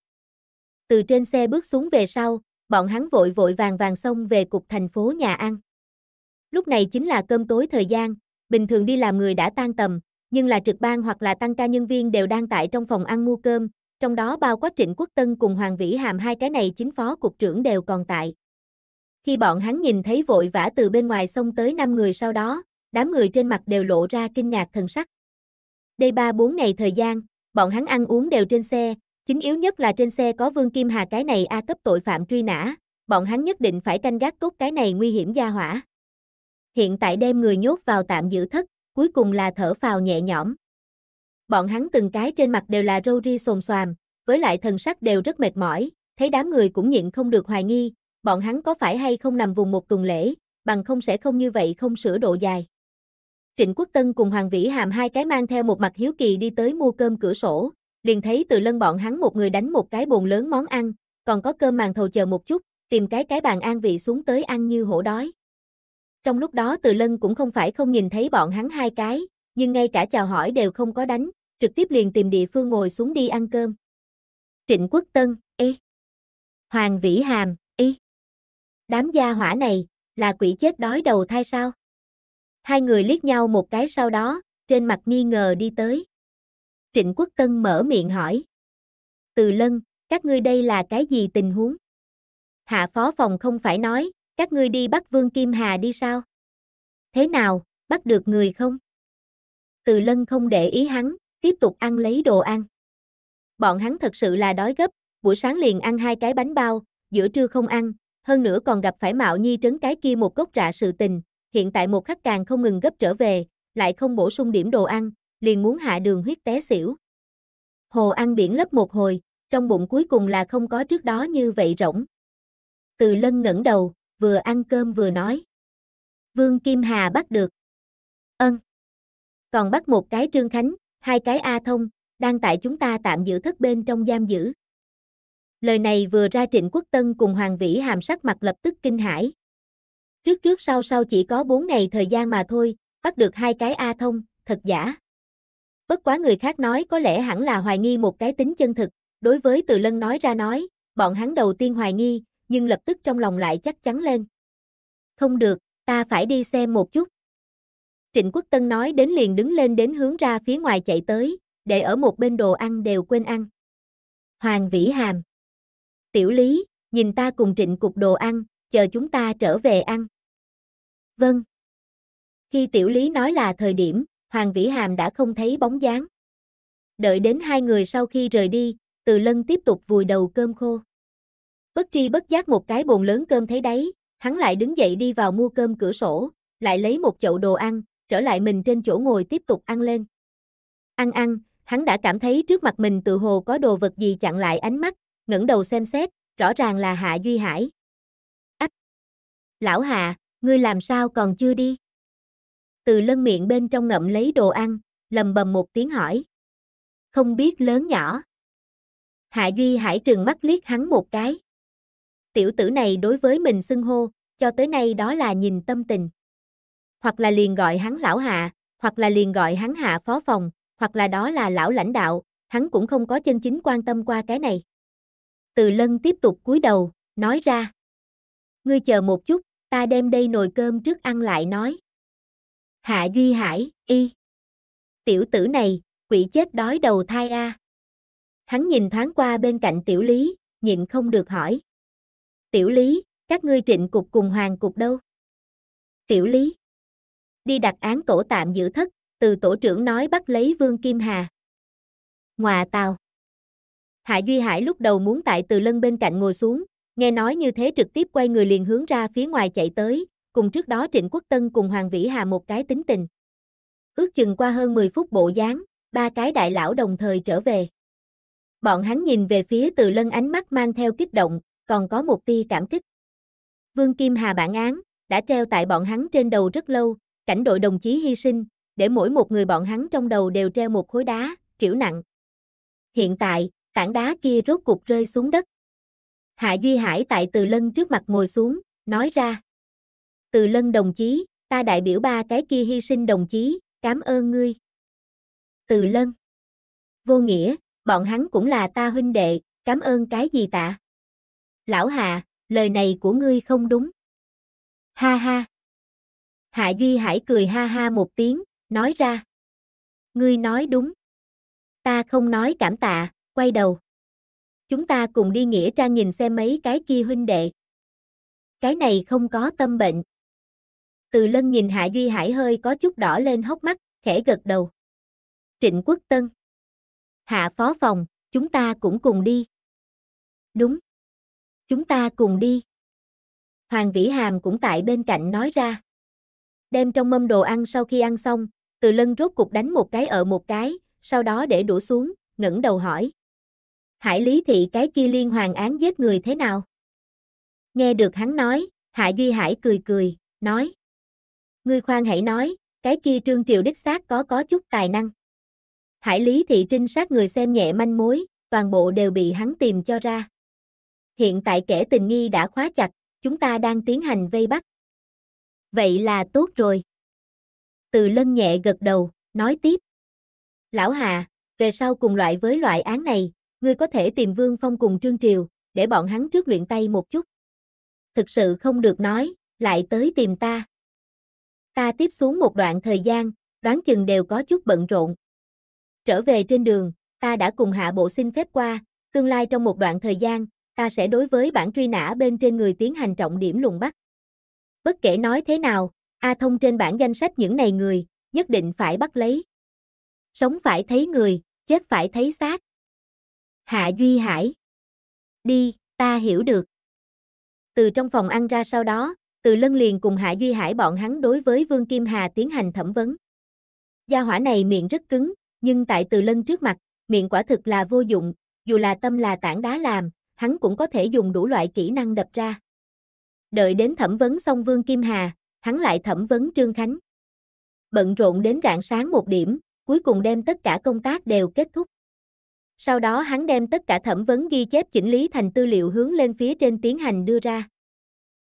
Speaker 1: Từ trên xe bước xuống về sau, bọn hắn vội vội vàng vàng xông về cục thành phố nhà ăn. Lúc này chính là cơm tối thời gian, bình thường đi làm người đã tan tầm, nhưng là trực ban hoặc là tăng ca nhân viên đều đang tại trong phòng ăn mua cơm, trong đó bao quá Trịnh Quốc Tân cùng Hoàng Vĩ Hàm hai cái này chính phó cục trưởng đều còn tại. Khi bọn hắn nhìn thấy vội vã từ bên ngoài xông tới năm người sau đó, đám người trên mặt đều lộ ra kinh ngạc thần sắc. Đây ba bốn ngày thời gian, bọn hắn ăn uống đều trên xe, chính yếu nhất là trên xe có Vương Kim Hà cái này A cấp tội phạm truy nã, bọn hắn nhất định phải canh gác tốt cái này nguy hiểm gia hỏa hiện tại đem người nhốt vào tạm giữ thất, cuối cùng là thở phào nhẹ nhõm. Bọn hắn từng cái trên mặt đều là râu ri xồm xoàm, với lại thần sắc đều rất mệt mỏi, thấy đám người cũng nhịn không được hoài nghi, bọn hắn có phải hay không nằm vùng một tuần lễ, bằng không sẽ không như vậy không sửa độ dài. Trịnh Quốc Tân cùng Hoàng Vĩ Hàm hai cái mang theo một mặt hiếu kỳ đi tới mua cơm cửa sổ, liền thấy từ lân bọn hắn một người đánh một cái bồn lớn món ăn, còn có cơm màn thầu chờ một chút, tìm cái cái bàn an vị xuống tới ăn như hổ đói. Trong lúc đó từ lân cũng không phải không nhìn thấy bọn hắn hai cái, nhưng ngay cả chào hỏi đều không có đánh, trực tiếp liền tìm địa phương ngồi xuống đi ăn cơm. Trịnh Quốc Tân, ê. Hoàng Vĩ Hàm, ê. Đám gia hỏa này, là quỷ chết đói đầu thai sao? Hai người liếc nhau một cái sau đó, trên mặt nghi ngờ đi tới. Trịnh Quốc Tân mở miệng hỏi. Từ lân, các ngươi đây là cái gì tình huống? Hạ phó phòng không phải nói, các ngươi đi bắt Vương Kim Hà đi sao? Thế nào, bắt được người không? Từ lân không để ý hắn, tiếp tục ăn lấy đồ ăn. Bọn hắn thật sự là đói gấp, buổi sáng liền ăn hai cái bánh bao, giữa trưa không ăn, hơn nữa còn gặp phải Mạo Nhi trấn cái kia một cốc rạ sự tình, hiện tại một khắc càng không ngừng gấp trở về, lại không bổ sung điểm đồ ăn, liền muốn hạ đường huyết té xỉu. Hồ ăn biển lấp một hồi, trong bụng cuối cùng là không có trước đó như vậy rỗng. Từ lân ngẩng đầu, vừa ăn cơm vừa nói. Vương Kim Hà bắt được. Ân. Còn bắt một cái Trương Khánh, hai cái A Thông, đang tại chúng ta tạm giữ thất bên trong giam giữ. Lời này vừa ra Trịnh Quốc Tân cùng Hoàng Vĩ hàm sắc mặt lập tức kinh hãi. Trước trước sau sau chỉ có bốn ngày thời gian mà thôi, bắt được hai cái A Thông, thật giả. Bất quá người khác nói có lẽ hẳn là hoài nghi một cái tính chân thực, đối với Từ Lân nói ra nói, bọn hắn đầu tiên hoài nghi, nhưng lập tức trong lòng lại chắc chắn lên. Không được, ta phải đi xem một chút. Trịnh Quốc Tân nói đến liền đứng lên đến hướng ra phía ngoài chạy tới, để ở một bên đồ ăn đều quên ăn. Hoàng Vĩ Hàm Tiểu Lý, nhìn ta cùng trịnh cục đồ ăn, chờ chúng ta trở về ăn. Vâng. Khi Tiểu Lý nói là thời điểm, Hoàng Vĩ Hàm đã không thấy bóng dáng. Đợi đến hai người sau khi rời đi, Từ Lân tiếp tục vùi đầu cơm khô. Bất tri bất giác một cái bồn lớn cơm thấy đấy, hắn lại đứng dậy đi vào mua cơm cửa sổ, lại lấy một chậu đồ ăn, trở lại mình trên chỗ ngồi tiếp tục ăn lên. Ăn ăn, hắn đã cảm thấy trước mặt mình tự hồ có đồ vật gì chặn lại ánh mắt, ngẩng đầu xem xét, rõ ràng là Hạ Duy Hải. Ách! Lão Hạ, ngươi làm sao còn chưa đi? Từ lân miệng bên trong ngậm lấy đồ ăn, lầm bầm một tiếng hỏi. Không biết lớn nhỏ. Hạ Duy Hải trừng mắt liếc hắn một cái tiểu tử này đối với mình xưng hô, cho tới nay đó là nhìn tâm tình. Hoặc là liền gọi hắn lão hạ, hoặc là liền gọi hắn hạ phó phòng, hoặc là đó là lão lãnh đạo, hắn cũng không có chân chính quan tâm qua cái này. Từ lân tiếp tục cúi đầu, nói ra. Ngươi chờ một chút, ta đem đây nồi cơm trước ăn lại nói. Hạ Duy Hải, y. Tiểu tử này, quỷ chết đói đầu thai a. Hắn nhìn thoáng qua bên cạnh tiểu lý, nhịn không được hỏi. Tiểu Lý, các ngươi trịnh cục cùng hoàng cục đâu? Tiểu Lý, đi đặt án tổ tạm giữ thất, từ tổ trưởng nói bắt lấy Vương Kim Hà. Ngoà tàu. Hạ Duy Hải lúc đầu muốn tại từ lân bên cạnh ngồi xuống, nghe nói như thế trực tiếp quay người liền hướng ra phía ngoài chạy tới, cùng trước đó Trịnh Quốc Tân cùng Hoàng Vĩ Hà một cái tính tình. Ước chừng qua hơn 10 phút bộ dáng, ba cái đại lão đồng thời trở về. Bọn hắn nhìn về phía từ lân ánh mắt mang theo kích động, còn có một tia cảm kích. Vương Kim Hà bản án, đã treo tại bọn hắn trên đầu rất lâu, cảnh đội đồng chí hy sinh, để mỗi một người bọn hắn trong đầu đều treo một khối đá, triểu nặng. Hiện tại, tảng đá kia rốt cục rơi xuống đất. Hạ Duy Hải tại Từ Lân trước mặt ngồi xuống, nói ra. Từ Lân đồng chí, ta đại biểu ba cái kia hy sinh đồng chí, cảm ơn ngươi. Từ Lân. Vô nghĩa, bọn hắn cũng là ta huynh đệ, cảm ơn cái gì tạ lão hà, lời này của ngươi không đúng. Ha ha. Hạ Duy Hải cười ha ha một tiếng, nói ra. Ngươi nói đúng. Ta không nói cảm tạ, quay đầu. Chúng ta cùng đi nghĩa ra nhìn xem mấy cái kia huynh đệ. Cái này không có tâm bệnh. Từ lân nhìn Hạ Duy Hải hơi có chút đỏ lên hốc mắt, khẽ gật đầu. Trịnh Quốc Tân. Hạ phó phòng, chúng ta cũng cùng đi. Đúng. Chúng ta cùng đi. Hoàng Vĩ Hàm cũng tại bên cạnh nói ra. Đem trong mâm đồ ăn sau khi ăn xong, từ lân rốt cục đánh một cái ở một cái, sau đó để đũa xuống, ngẩng đầu hỏi. Hải Lý Thị cái kia liên hoàng án giết người thế nào? Nghe được hắn nói, Hạ Duy Hải cười cười, nói. Ngươi khoan hãy nói, cái kia Trương Triệu đích xác có có chút tài năng. Hải Lý Thị trinh sát người xem nhẹ manh mối, toàn bộ đều bị hắn tìm cho ra hiện tại kẻ tình nghi đã khóa chặt, chúng ta đang tiến hành vây bắt. Vậy là tốt rồi. Từ lân nhẹ gật đầu, nói tiếp. Lão Hà, về sau cùng loại với loại án này, ngươi có thể tìm Vương Phong cùng Trương Triều, để bọn hắn trước luyện tay một chút. Thực sự không được nói, lại tới tìm ta. Ta tiếp xuống một đoạn thời gian, đoán chừng đều có chút bận rộn. Trở về trên đường, ta đã cùng hạ bộ xin phép qua, tương lai trong một đoạn thời gian, ta sẽ đối với bản truy nã bên trên người tiến hành trọng điểm lùng bắt. Bất kể nói thế nào, A Thông trên bản danh sách những này người, nhất định phải bắt lấy. Sống phải thấy người, chết phải thấy xác. Hạ Duy Hải. Đi, ta hiểu được. Từ trong phòng ăn ra sau đó, từ lân liền cùng Hạ Duy Hải bọn hắn đối với Vương Kim Hà tiến hành thẩm vấn. Gia hỏa này miệng rất cứng, nhưng tại từ lân trước mặt, miệng quả thực là vô dụng, dù là tâm là tảng đá làm, hắn cũng có thể dùng đủ loại kỹ năng đập ra. Đợi đến thẩm vấn xong Vương Kim Hà, hắn lại thẩm vấn Trương Khánh. Bận rộn đến rạng sáng một điểm, cuối cùng đem tất cả công tác đều kết thúc. Sau đó hắn đem tất cả thẩm vấn ghi chép chỉnh lý thành tư liệu hướng lên phía trên tiến hành đưa ra.